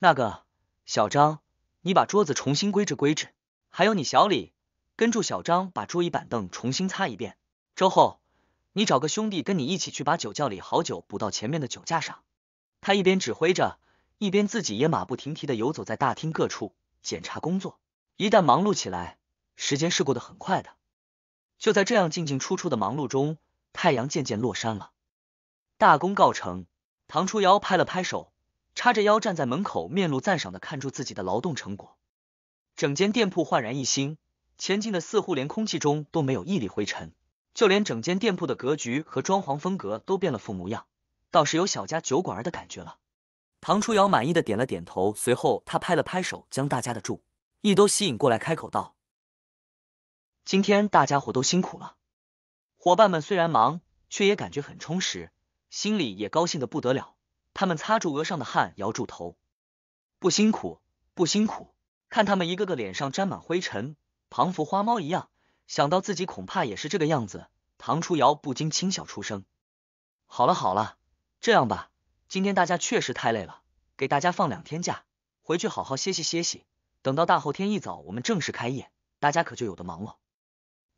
那个小张，你把桌子重新规置规置。还有你小李，跟住小张把桌椅板凳重新擦一遍。周后，你找个兄弟跟你一起去把酒窖里好酒补到前面的酒架上。他一边指挥着，一边自己也马不停蹄的游走在大厅各处检查工作。一旦忙碌起来，时间是过得很快的。就在这样进进出出的忙碌中。太阳渐渐落山了，大功告成。唐初瑶拍了拍手，叉着腰站在门口，面露赞赏的看住自己的劳动成果。整间店铺焕然一新，前进的似乎连空气中都没有一粒灰尘，就连整间店铺的格局和装潢风格都变了副模样，倒是有小家酒馆儿的感觉了。唐初瑶满意的点了点头，随后他拍了拍手，将大家的注意都吸引过来，开口道：“今天大家伙都辛苦了。”伙伴们虽然忙，却也感觉很充实，心里也高兴的不得了。他们擦住额上的汗，摇住头，不辛苦，不辛苦。看他们一个个脸上沾满灰尘，彷佛花猫一样。想到自己恐怕也是这个样子，唐初瑶不禁轻笑出声。好了好了，这样吧，今天大家确实太累了，给大家放两天假，回去好好歇息歇息。等到大后天一早，我们正式开业，大家可就有的忙了。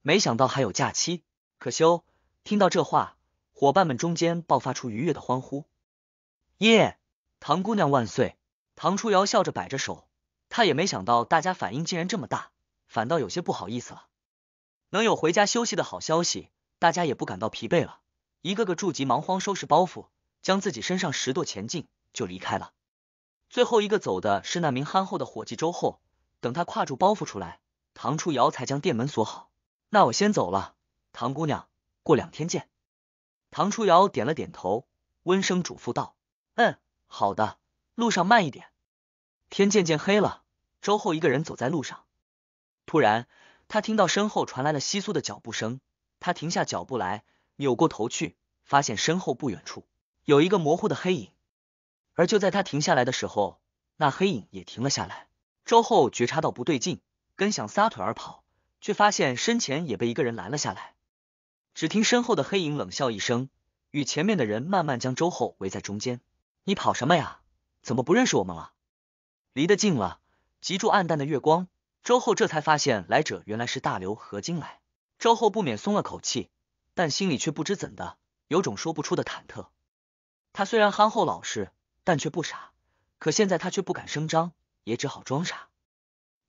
没想到还有假期。可修，听到这话，伙伴们中间爆发出愉悦的欢呼。耶，唐姑娘万岁！唐初瑶笑着摆着手，她也没想到大家反应竟然这么大，反倒有些不好意思了。能有回家休息的好消息，大家也不感到疲惫了，一个个驻急忙慌收拾包袱，将自己身上拾掇前进就离开了。最后一个走的是那名憨厚的伙计周厚，等他跨住包袱出来，唐初瑶才将店门锁好。那我先走了。唐姑娘，过两天见。唐初瑶点了点头，温声嘱咐道：“嗯，好的，路上慢一点。”天渐渐黑了，周后一个人走在路上，突然他听到身后传来了窸窣的脚步声，他停下脚步来，扭过头去，发现身后不远处有一个模糊的黑影。而就在他停下来的时候，那黑影也停了下来。周后觉察到不对劲，跟想撒腿而跑，却发现身前也被一个人拦了下来。只听身后的黑影冷笑一声，与前面的人慢慢将周后围在中间。你跑什么呀？怎么不认识我们了？离得近了，极住暗淡的月光，周后这才发现来者原来是大刘和金来。周后不免松了口气，但心里却不知怎的，有种说不出的忐忑。他虽然憨厚老实，但却不傻，可现在他却不敢声张，也只好装傻。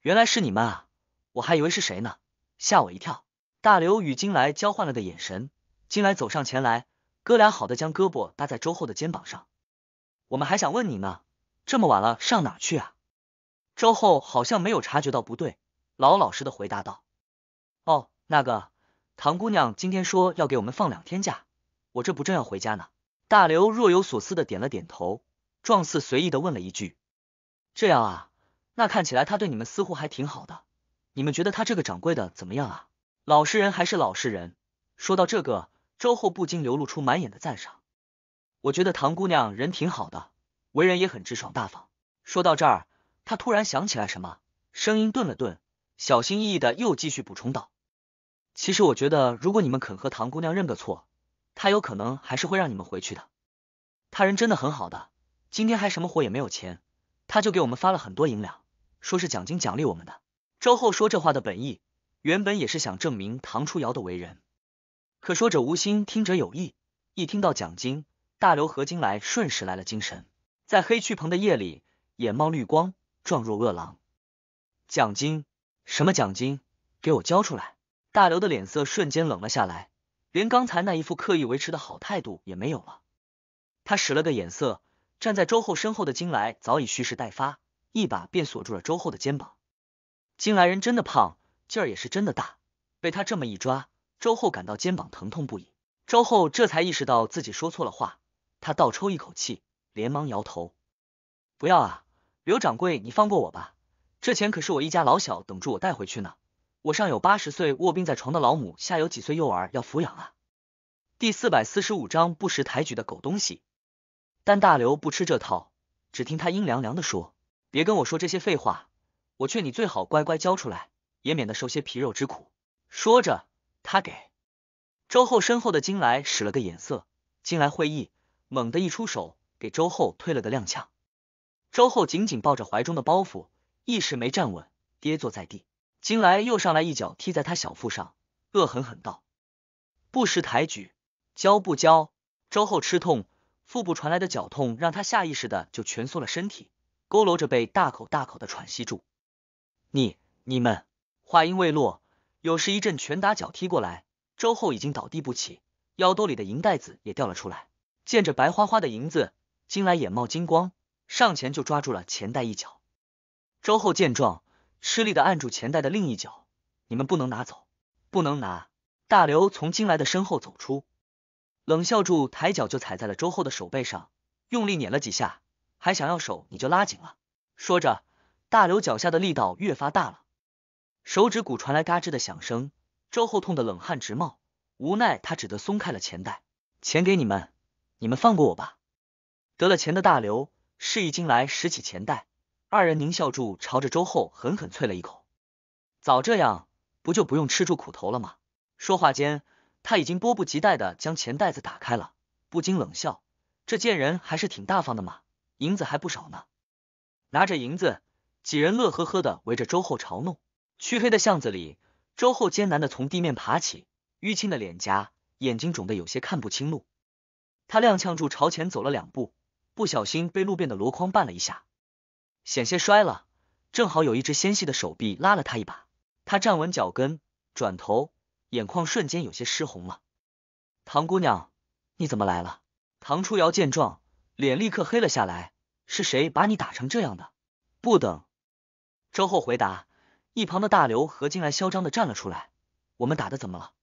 原来是你们啊，我还以为是谁呢，吓我一跳。大刘与金来交换了个眼神，金来走上前来，哥俩好的将胳膊搭在周后的肩膀上。我们还想问你呢，这么晚了上哪去啊？周后好像没有察觉到不对，老老实的回答道：“哦，那个唐姑娘今天说要给我们放两天假，我这不正要回家呢。”大刘若有所思的点了点头，状似随意的问了一句：“这样啊，那看起来他对你们似乎还挺好的，你们觉得他这个掌柜的怎么样啊？”老实人还是老实人。说到这个，周后不禁流露出满眼的赞赏。我觉得唐姑娘人挺好的，为人也很直爽大方。说到这儿，他突然想起来什么，声音顿了顿，小心翼翼的又继续补充道：“其实我觉得，如果你们肯和唐姑娘认个错，她有可能还是会让你们回去的。他人真的很好的，今天还什么活也没有签，他就给我们发了很多银两，说是奖金奖励我们的。”周后说这话的本意。原本也是想证明唐初瑶的为人，可说者无心，听者有意。一听到奖金，大刘和金来瞬时来了精神，在黑黢棚的夜里，眼冒绿光，状若饿狼。奖金？什么奖金？给我交出来！大刘的脸色瞬间冷了下来，连刚才那一副刻意维持的好态度也没有了。他使了个眼色，站在周厚身后的金来早已蓄势待发，一把便锁住了周厚的肩膀。金来人真的胖。劲儿也是真的大，被他这么一抓，周厚感到肩膀疼痛不已。周厚这才意识到自己说错了话，他倒抽一口气，连忙摇头：“不要啊，刘掌柜，你放过我吧，这钱可是我一家老小等着我带回去呢。我上有八十岁卧病在床的老母，下有几岁幼儿要抚养啊。”第四百四十五章不识抬举的狗东西。但大刘不吃这套，只听他阴凉凉的说：“别跟我说这些废话，我劝你最好乖乖交出来。”也免得受些皮肉之苦。说着，他给周后身后的金来使了个眼色，金来会意，猛地一出手，给周后推了个踉跄。周后紧紧抱着怀中的包袱，一时没站稳，跌坐在地。金来又上来一脚踢在他小腹上，恶狠狠道：“不识抬举，教不教？”周后吃痛，腹部传来的绞痛让他下意识的就蜷缩了身体，佝偻着背，大口大口的喘息住。你、你们。话音未落，有时一阵拳打脚踢过来。周厚已经倒地不起，腰兜里的银袋子也掉了出来。见着白花花的银子，金来眼冒金光，上前就抓住了钱袋一角。周厚见状，吃力的按住钱袋的另一角：“你们不能拿走，不能拿。”大刘从金来的身后走出，冷笑住，抬脚就踩在了周厚的手背上，用力碾了几下，还想要手你就拉紧了。说着，大刘脚下的力道越发大了。手指骨传来嘎吱的响声，周厚痛得冷汗直冒，无奈他只得松开了钱袋，钱给你们，你们放过我吧。得了钱的大刘示意金来拾起钱袋，二人狞笑住朝着周厚狠狠啐了一口，早这样不就不用吃住苦头了吗？说话间他已经迫不及待的将钱袋子打开了，不禁冷笑，这贱人还是挺大方的嘛，银子还不少呢。拿着银子，几人乐呵呵的围着周厚嘲弄。黢黑的巷子里，周厚艰难的从地面爬起，淤青的脸颊，眼睛肿得有些看不清路。他踉跄住朝前走了两步，不小心被路边的箩筐绊了一下，险些摔了。正好有一只纤细的手臂拉了他一把，他站稳脚跟，转头，眼眶瞬间有些湿红了。唐姑娘，你怎么来了？唐初瑶见状，脸立刻黑了下来。是谁把你打成这样的？不等周厚回答。一旁的大刘和金来嚣张的站了出来，我们打的怎么了？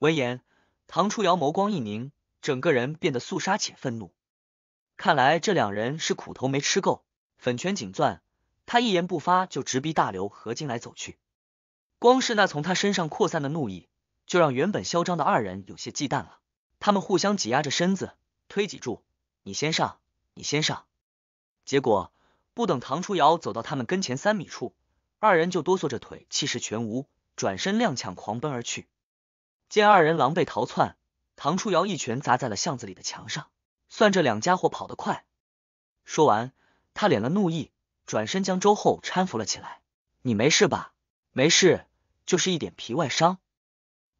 闻言，唐初瑶眸光一凝，整个人变得肃杀且愤怒。看来这两人是苦头没吃够，粉拳紧攥，他一言不发就直逼大刘和金来走去。光是那从他身上扩散的怒意，就让原本嚣张的二人有些忌惮了。他们互相挤压着身子，推挤住，你先上，你先上。结果不等唐初瑶走到他们跟前三米处。二人就哆嗦着腿，气势全无，转身踉跄狂奔而去。见二人狼狈逃窜，唐初瑶一拳砸在了巷子里的墙上，算这两家伙跑得快。说完，他敛了怒意，转身将周厚搀扶了起来。“你没事吧？没事，就是一点皮外伤。”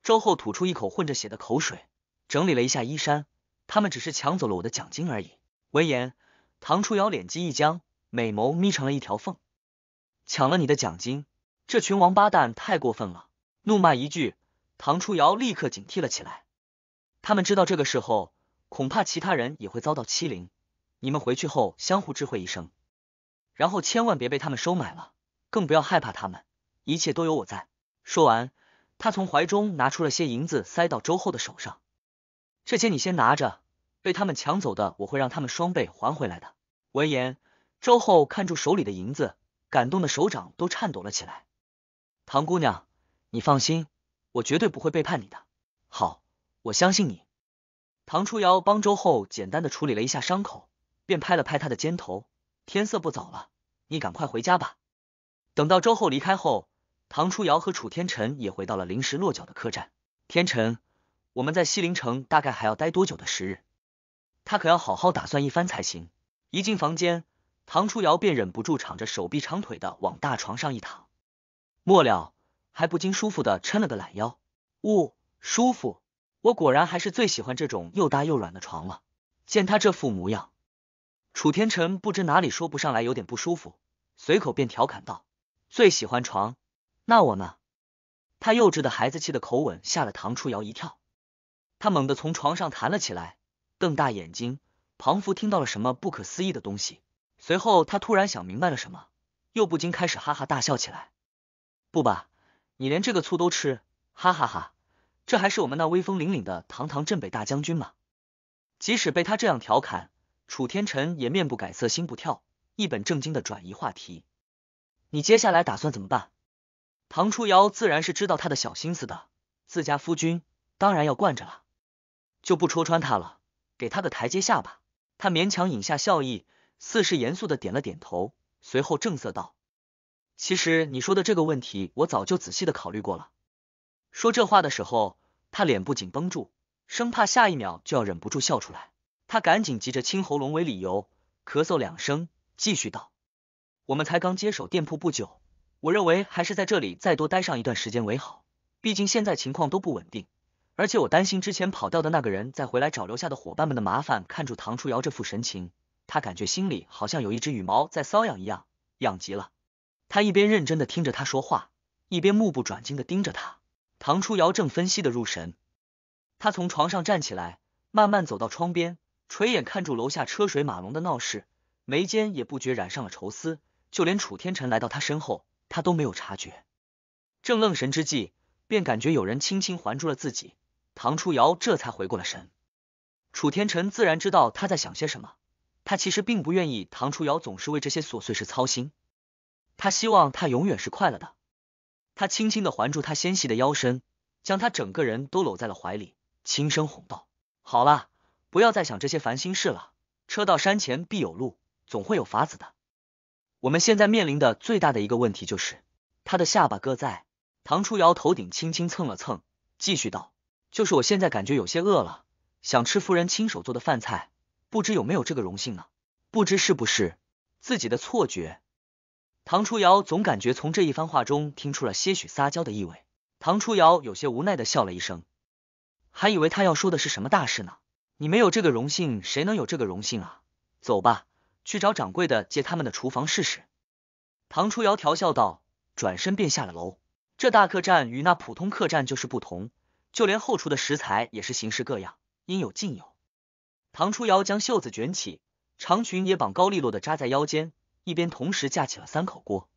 周厚吐出一口混着血的口水，整理了一下衣衫。他们只是抢走了我的奖金而已。闻言，唐初瑶脸肌一僵，美眸眯成了一条缝。抢了你的奖金，这群王八蛋太过分了！怒骂一句，唐初瑶立刻警惕了起来。他们知道这个事后，恐怕其他人也会遭到欺凌。你们回去后相互知会一声，然后千万别被他们收买了，更不要害怕他们，一切都有我在。说完，他从怀中拿出了些银子，塞到周后的手上。这些你先拿着，被他们抢走的，我会让他们双倍还回来的。闻言，周后看住手里的银子。感动的手掌都颤抖了起来。唐姑娘，你放心，我绝对不会背叛你的。好，我相信你。唐初瑶帮周后简单的处理了一下伤口，便拍了拍他的肩头。天色不早了，你赶快回家吧。等到周后离开后，唐初瑶和楚天辰也回到了临时落脚的客栈。天辰，我们在西陵城大概还要待多久的时日？他可要好好打算一番才行。一进房间。唐初瑶便忍不住敞着手臂长腿的往大床上一躺，末了还不禁舒服的抻了个懒腰，呜，舒服，我果然还是最喜欢这种又大又软的床了。见他这副模样，楚天辰不知哪里说不上来有点不舒服，随口便调侃道：“最喜欢床，那我呢？”他幼稚的孩子气的口吻吓了唐初瑶一跳，他猛地从床上弹了起来，瞪大眼睛，仿佛听到了什么不可思议的东西。随后，他突然想明白了什么，又不禁开始哈哈大笑起来。不吧，你连这个醋都吃，哈哈哈！这还是我们那威风凛凛的堂堂镇北大将军吗？即使被他这样调侃，楚天辰也面不改色，心不跳，一本正经的转移话题。你接下来打算怎么办？唐初瑶自然是知道他的小心思的，自家夫君当然要惯着了，就不戳穿他了，给他个台阶下吧。他勉强引下笑意。似是严肃的点了点头，随后正色道：“其实你说的这个问题，我早就仔细的考虑过了。”说这话的时候，他脸不紧绷住，生怕下一秒就要忍不住笑出来。他赶紧急着清喉咙为理由，咳嗽两声，继续道：“我们才刚接手店铺不久，我认为还是在这里再多待上一段时间为好。毕竟现在情况都不稳定，而且我担心之前跑掉的那个人再回来找留下的伙伴们的麻烦。”看住唐初瑶这副神情。他感觉心里好像有一只羽毛在瘙痒一样，痒极了。他一边认真的听着他说话，一边目不转睛的盯着他。唐初瑶正分析的入神，他从床上站起来，慢慢走到窗边，垂眼看住楼下车水马龙的闹市，眉间也不觉染上了愁思。就连楚天辰来到他身后，他都没有察觉。正愣神之际，便感觉有人轻轻环住了自己。唐初瑶这才回过了神。楚天辰自然知道他在想些什么。他其实并不愿意唐初瑶总是为这些琐碎事操心，他希望她永远是快乐的。他轻轻的环住她纤细的腰身，将她整个人都搂在了怀里，轻声哄道：“好了，不要再想这些烦心事了。车到山前必有路，总会有法子的。我们现在面临的最大的一个问题就是……”他的下巴搁在唐初瑶头顶，轻轻蹭了蹭，继续道：“就是我现在感觉有些饿了，想吃夫人亲手做的饭菜。”不知有没有这个荣幸呢？不知是不是自己的错觉，唐初瑶总感觉从这一番话中听出了些许撒娇的意味。唐初瑶有些无奈的笑了一声，还以为他要说的是什么大事呢。你没有这个荣幸，谁能有这个荣幸啊？走吧，去找掌柜的借他们的厨房试试。唐初瑶调笑道，转身便下了楼。这大客栈与那普通客栈就是不同，就连后厨的食材也是形式各样，应有尽有。唐初瑶将袖子卷起，长裙也绑高利落的扎在腰间，一边同时架起了三口锅。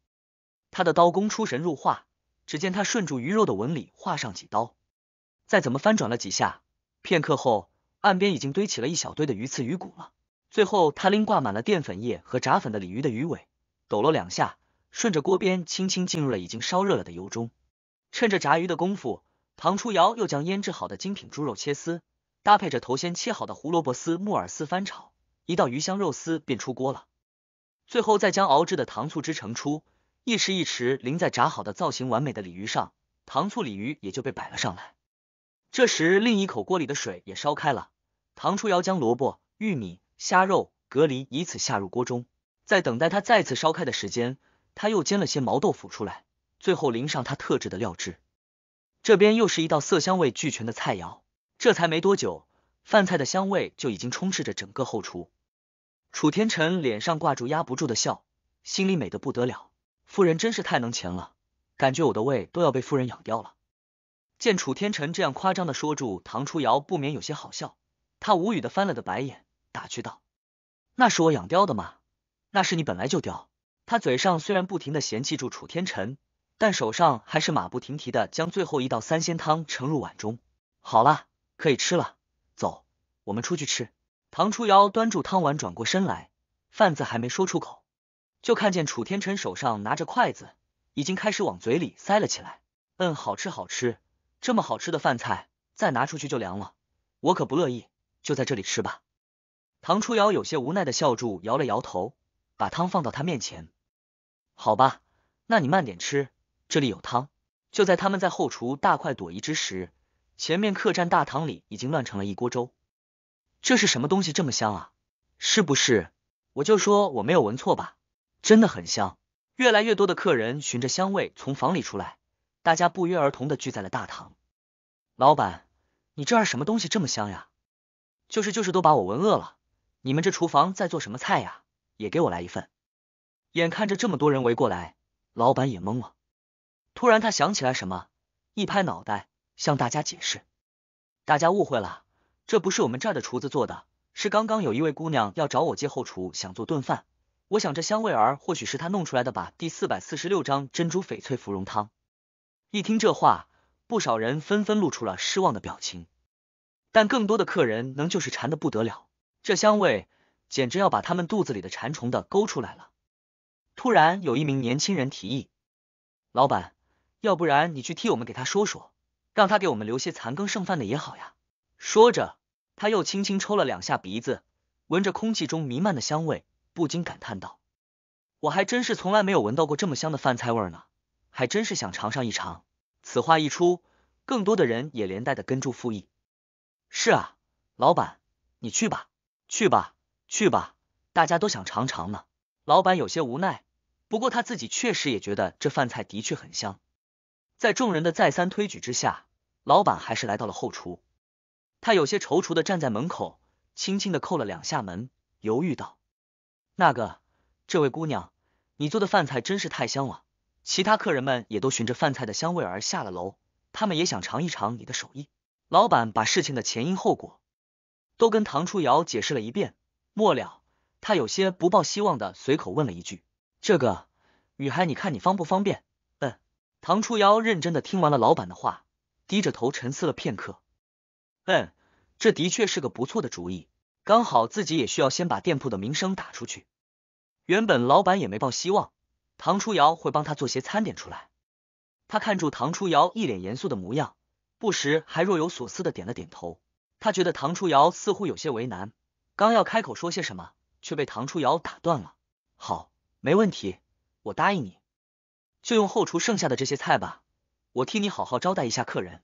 他的刀工出神入化，只见他顺住鱼肉的纹理划上几刀，再怎么翻转了几下，片刻后，岸边已经堆起了一小堆的鱼刺鱼骨了。最后，他拎挂满了淀粉液和炸粉的鲤鱼的鱼尾，抖了两下，顺着锅边轻轻进入了已经烧热了的油中。趁着炸鱼的功夫，唐初瑶又将腌制好的精品猪肉切丝。搭配着头先切好的胡萝卜丝、木耳丝翻炒，一道鱼香肉丝便出锅了。最后再将熬制的糖醋汁盛出，一匙一匙淋在炸好的造型完美的鲤鱼上，糖醋鲤鱼也就被摆了上来。这时另一口锅里的水也烧开了，唐初瑶将萝卜、玉米、虾肉、蛤蜊以此下入锅中，在等待它再次烧开的时间，他又煎了些毛豆腐出来，最后淋上他特制的料汁。这边又是一道色香味俱全的菜肴。这才没多久，饭菜的香味就已经充斥着整个后厨。楚天辰脸上挂住压不住的笑，心里美得不得了。夫人真是太能钱了，感觉我的胃都要被夫人养刁了。见楚天辰这样夸张的说住，唐初瑶不免有些好笑。他无语的翻了个白眼，打趣道：“那是我养刁的吗？那是你本来就刁。”他嘴上虽然不停的嫌弃住楚天辰，但手上还是马不停蹄的将最后一道三鲜汤盛入碗中。好了。可以吃了，走，我们出去吃。唐初瑶端住汤碗，转过身来，饭字还没说出口，就看见楚天辰手上拿着筷子，已经开始往嘴里塞了起来。嗯，好吃，好吃，这么好吃的饭菜，再拿出去就凉了，我可不乐意，就在这里吃吧。唐初瑶有些无奈的笑住，摇了摇头，把汤放到他面前。好吧，那你慢点吃，这里有汤。就在他们在后厨大快朵颐之时。前面客栈大堂里已经乱成了一锅粥，这是什么东西这么香啊？是不是？我就说我没有闻错吧，真的很香。越来越多的客人循着香味从房里出来，大家不约而同的聚在了大堂。老板，你这儿什么东西这么香呀？就是就是都把我闻饿了。你们这厨房在做什么菜呀？也给我来一份。眼看着这么多人围过来，老板也懵了。突然他想起来什么，一拍脑袋。向大家解释，大家误会了，这不是我们这儿的厨子做的，是刚刚有一位姑娘要找我借后厨，想做顿饭。我想这香味儿或许是她弄出来的吧。第四百四十六章珍珠翡翠芙蓉汤。一听这话，不少人纷纷露出了失望的表情，但更多的客人能就是馋的不得了，这香味简直要把他们肚子里的馋虫的勾出来了。突然有一名年轻人提议，老板，要不然你去替我们给他说说。让他给我们留些残羹剩饭的也好呀。说着，他又轻轻抽了两下鼻子，闻着空气中弥漫的香味，不禁感叹道：“我还真是从来没有闻到过这么香的饭菜味呢，还真是想尝上一尝。”此话一出，更多的人也连带的跟住附议：“是啊，老板，你去吧，去吧，去吧，大家都想尝尝呢。”老板有些无奈，不过他自己确实也觉得这饭菜的确很香。在众人的再三推举之下，老板还是来到了后厨。他有些踌躇的站在门口，轻轻的扣了两下门，犹豫道：“那个，这位姑娘，你做的饭菜真是太香了。”其他客人们也都循着饭菜的香味而下了楼，他们也想尝一尝你的手艺。老板把事情的前因后果都跟唐初瑶解释了一遍，末了，他有些不抱希望的随口问了一句：“这个女孩，你看你方不方便？”唐初瑶认真的听完了老板的话，低着头沉思了片刻。嗯，这的确是个不错的主意，刚好自己也需要先把店铺的名声打出去。原本老板也没抱希望唐初瑶会帮他做些餐点出来，他看住唐初瑶一脸严肃的模样，不时还若有所思的点了点头。他觉得唐初瑶似乎有些为难，刚要开口说些什么，却被唐初瑶打断了。好，没问题，我答应你。就用后厨剩下的这些菜吧，我替你好好招待一下客人。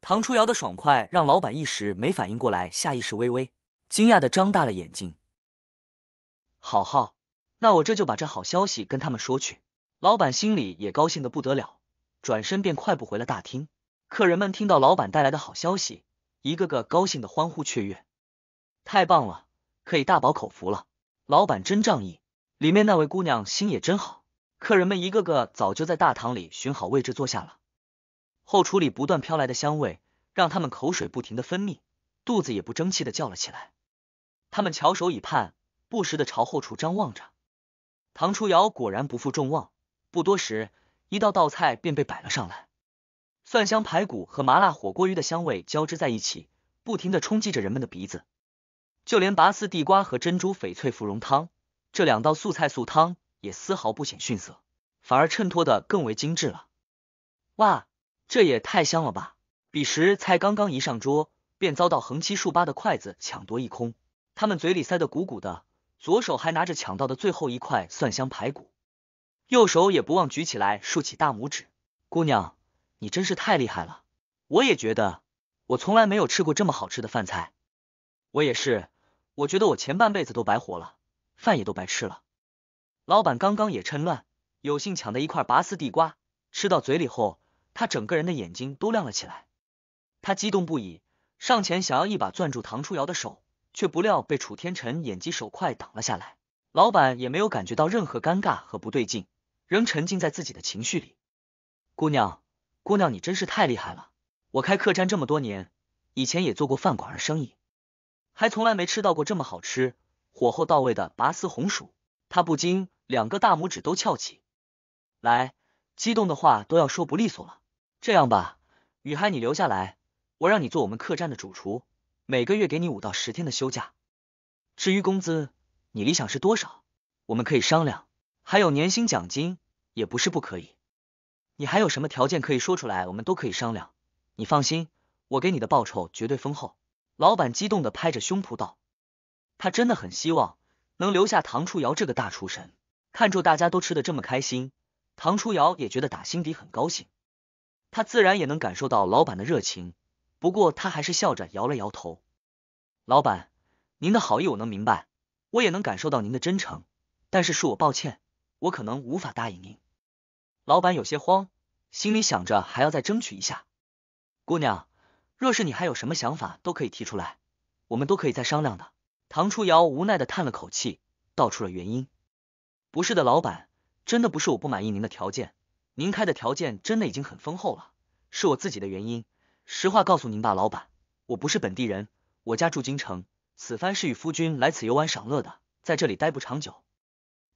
唐初瑶的爽快让老板一时没反应过来，下意识微微惊讶的张大了眼睛。好好，那我这就把这好消息跟他们说去。老板心里也高兴的不得了，转身便快步回了大厅。客人们听到老板带来的好消息，一个个高兴的欢呼雀跃。太棒了，可以大饱口福了。老板真仗义，里面那位姑娘心也真好。客人们一个个早就在大堂里寻好位置坐下了，后厨里不断飘来的香味让他们口水不停的分泌，肚子也不争气的叫了起来。他们翘首以盼，不时的朝后厨张望着。唐初瑶果然不负众望，不多时，一道道菜便被摆了上来。蒜香排骨和麻辣火锅鱼的香味交织在一起，不停的冲击着人们的鼻子。就连拔丝地瓜和珍珠翡翠芙蓉汤这两道素菜素汤。也丝毫不显逊色，反而衬托的更为精致了。哇，这也太香了吧！彼时菜刚刚一上桌，便遭到横七竖八的筷子抢夺一空。他们嘴里塞得鼓鼓的，左手还拿着抢到的最后一块蒜香排骨，右手也不忘举起来竖起大拇指。姑娘，你真是太厉害了！我也觉得，我从来没有吃过这么好吃的饭菜。我也是，我觉得我前半辈子都白活了，饭也都白吃了。老板刚刚也趁乱有幸抢的一块拔丝地瓜，吃到嘴里后，他整个人的眼睛都亮了起来，他激动不已，上前想要一把攥住唐初瑶的手，却不料被楚天辰眼疾手快挡了下来。老板也没有感觉到任何尴尬和不对劲，仍沉浸在自己的情绪里。姑娘，姑娘，你真是太厉害了！我开客栈这么多年，以前也做过饭馆生意，还从来没吃到过这么好吃、火候到位的拔丝红薯。他不禁。两个大拇指都翘起，来，激动的话都要说不利索了。这样吧，雨涵你留下来，我让你做我们客栈的主厨，每个月给你五到十天的休假。至于工资，你理想是多少？我们可以商量。还有年薪奖金，也不是不可以。你还有什么条件可以说出来？我们都可以商量。你放心，我给你的报酬绝对丰厚。老板激动的拍着胸脯道，他真的很希望能留下唐初瑶这个大厨神。看住大家都吃得这么开心，唐初瑶也觉得打心底很高兴。他自然也能感受到老板的热情，不过他还是笑着摇了摇头。老板，您的好意我能明白，我也能感受到您的真诚，但是恕我抱歉，我可能无法答应您。老板有些慌，心里想着还要再争取一下。姑娘，若是你还有什么想法，都可以提出来，我们都可以再商量的。唐初瑶无奈的叹了口气，道出了原因。不是的，老板，真的不是我不满意您的条件，您开的条件真的已经很丰厚了，是我自己的原因。实话告诉您吧，老板，我不是本地人，我家住京城，此番是与夫君来此游玩赏乐的，在这里待不长久，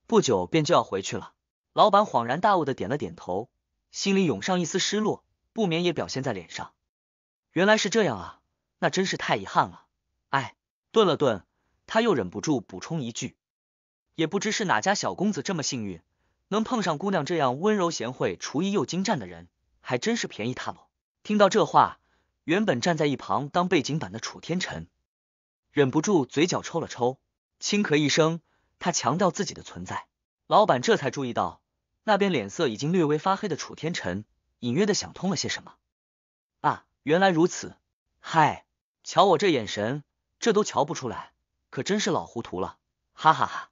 不久便就要回去了。老板恍然大悟的点了点头，心里涌上一丝失落，不免也表现在脸上。原来是这样啊，那真是太遗憾了，哎。顿了顿，他又忍不住补充一句。也不知是哪家小公子这么幸运，能碰上姑娘这样温柔贤惠、厨艺又精湛的人，还真是便宜他喽！听到这话，原本站在一旁当背景板的楚天辰忍不住嘴角抽了抽，轻咳一声，他强调自己的存在。老板这才注意到那边脸色已经略微发黑的楚天辰，隐约的想通了些什么。啊，原来如此！嗨，瞧我这眼神，这都瞧不出来，可真是老糊涂了！哈哈哈。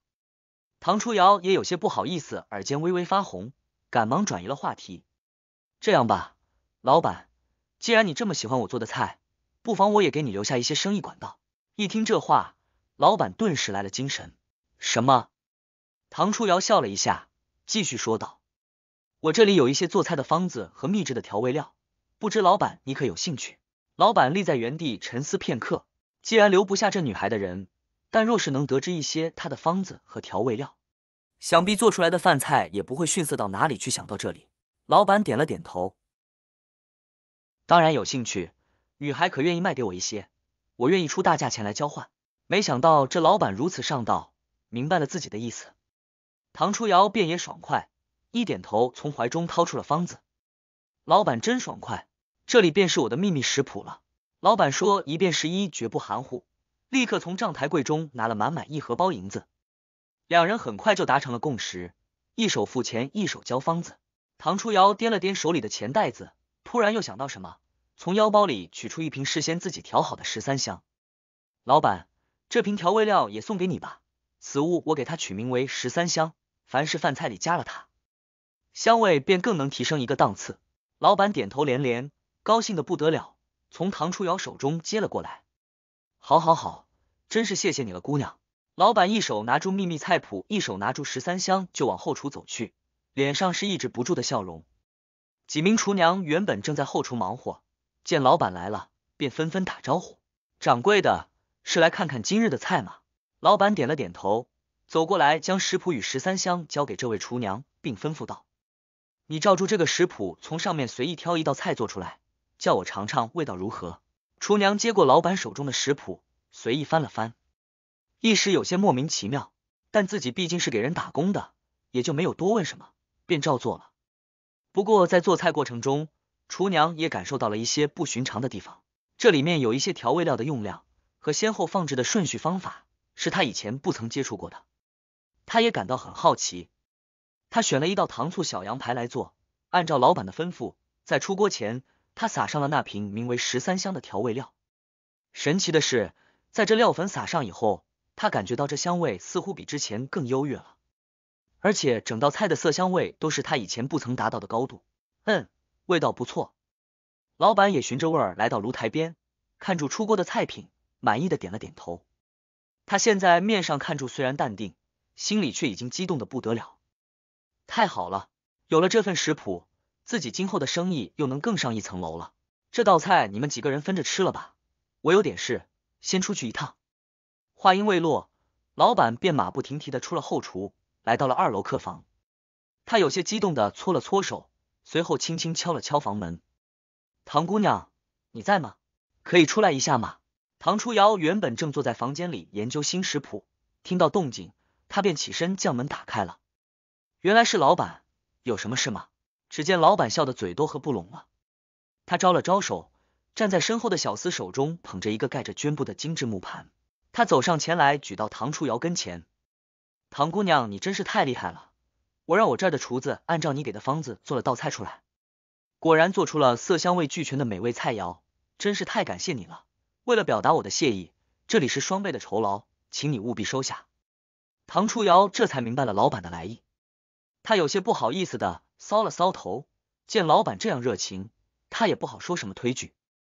唐初瑶也有些不好意思，耳尖微微发红，赶忙转移了话题。这样吧，老板，既然你这么喜欢我做的菜，不妨我也给你留下一些生意管道。一听这话，老板顿时来了精神。什么？唐初瑶笑了一下，继续说道：“我这里有一些做菜的方子和秘制的调味料，不知老板你可有兴趣？”老板立在原地沉思片刻，既然留不下这女孩的人。但若是能得知一些他的方子和调味料，想必做出来的饭菜也不会逊色到哪里去。想到这里，老板点了点头。当然有兴趣，女孩可愿意卖给我一些？我愿意出大价钱来交换。没想到这老板如此上道，明白了自己的意思，唐初瑶便也爽快一点头，从怀中掏出了方子。老板真爽快，这里便是我的秘密食谱了。老板说一遍十一，绝不含糊。立刻从账台柜中拿了满满一盒包银子，两人很快就达成了共识，一手付钱，一手交方子。唐初瑶掂了掂手里的钱袋子，突然又想到什么，从腰包里取出一瓶事先自己调好的十三香。老板，这瓶调味料也送给你吧，此物我给它取名为十三香，凡是饭菜里加了它，香味便更能提升一个档次。老板点头连连，高兴的不得了，从唐初瑶手中接了过来。好，好，好，真是谢谢你了，姑娘。老板一手拿住秘密菜谱，一手拿住十三香，就往后厨走去，脸上是抑制不住的笑容。几名厨娘原本正在后厨忙活，见老板来了，便纷纷打招呼：“掌柜的，是来看看今日的菜吗？”老板点了点头，走过来将食谱与十三香交给这位厨娘，并吩咐道：“你照住这个食谱，从上面随意挑一道菜做出来，叫我尝尝味道如何。”厨娘接过老板手中的食谱，随意翻了翻，一时有些莫名其妙。但自己毕竟是给人打工的，也就没有多问什么，便照做了。不过在做菜过程中，厨娘也感受到了一些不寻常的地方。这里面有一些调味料的用量和先后放置的顺序方法，是她以前不曾接触过的。他也感到很好奇。他选了一道糖醋小羊排来做，按照老板的吩咐，在出锅前。他撒上了那瓶名为“十三香”的调味料。神奇的是，在这料粉撒上以后，他感觉到这香味似乎比之前更优越了，而且整道菜的色香味都是他以前不曾达到的高度。嗯，味道不错。老板也循着味儿来到炉台边，看住出锅的菜品，满意的点了点头。他现在面上看住虽然淡定，心里却已经激动的不得了。太好了，有了这份食谱。自己今后的生意又能更上一层楼了。这道菜你们几个人分着吃了吧？我有点事，先出去一趟。话音未落，老板便马不停蹄的出了后厨，来到了二楼客房。他有些激动的搓了搓手，随后轻轻敲了敲房门：“唐姑娘，你在吗？可以出来一下吗？”唐初瑶原本正坐在房间里研究新食谱，听到动静，她便起身将门打开了。原来是老板，有什么事吗？只见老板笑得嘴都合不拢了，他招了招手，站在身后的小厮手中捧着一个盖着绢布的精致木盘，他走上前来，举到唐初瑶跟前。唐姑娘，你真是太厉害了，我让我这儿的厨子按照你给的方子做了道菜出来，果然做出了色香味俱全的美味菜肴，真是太感谢你了。为了表达我的谢意，这里是双倍的酬劳，请你务必收下。唐初瑶这才明白了老板的来意，他有些不好意思的。搔了搔头，见老板这样热情，他也不好说什么推拒。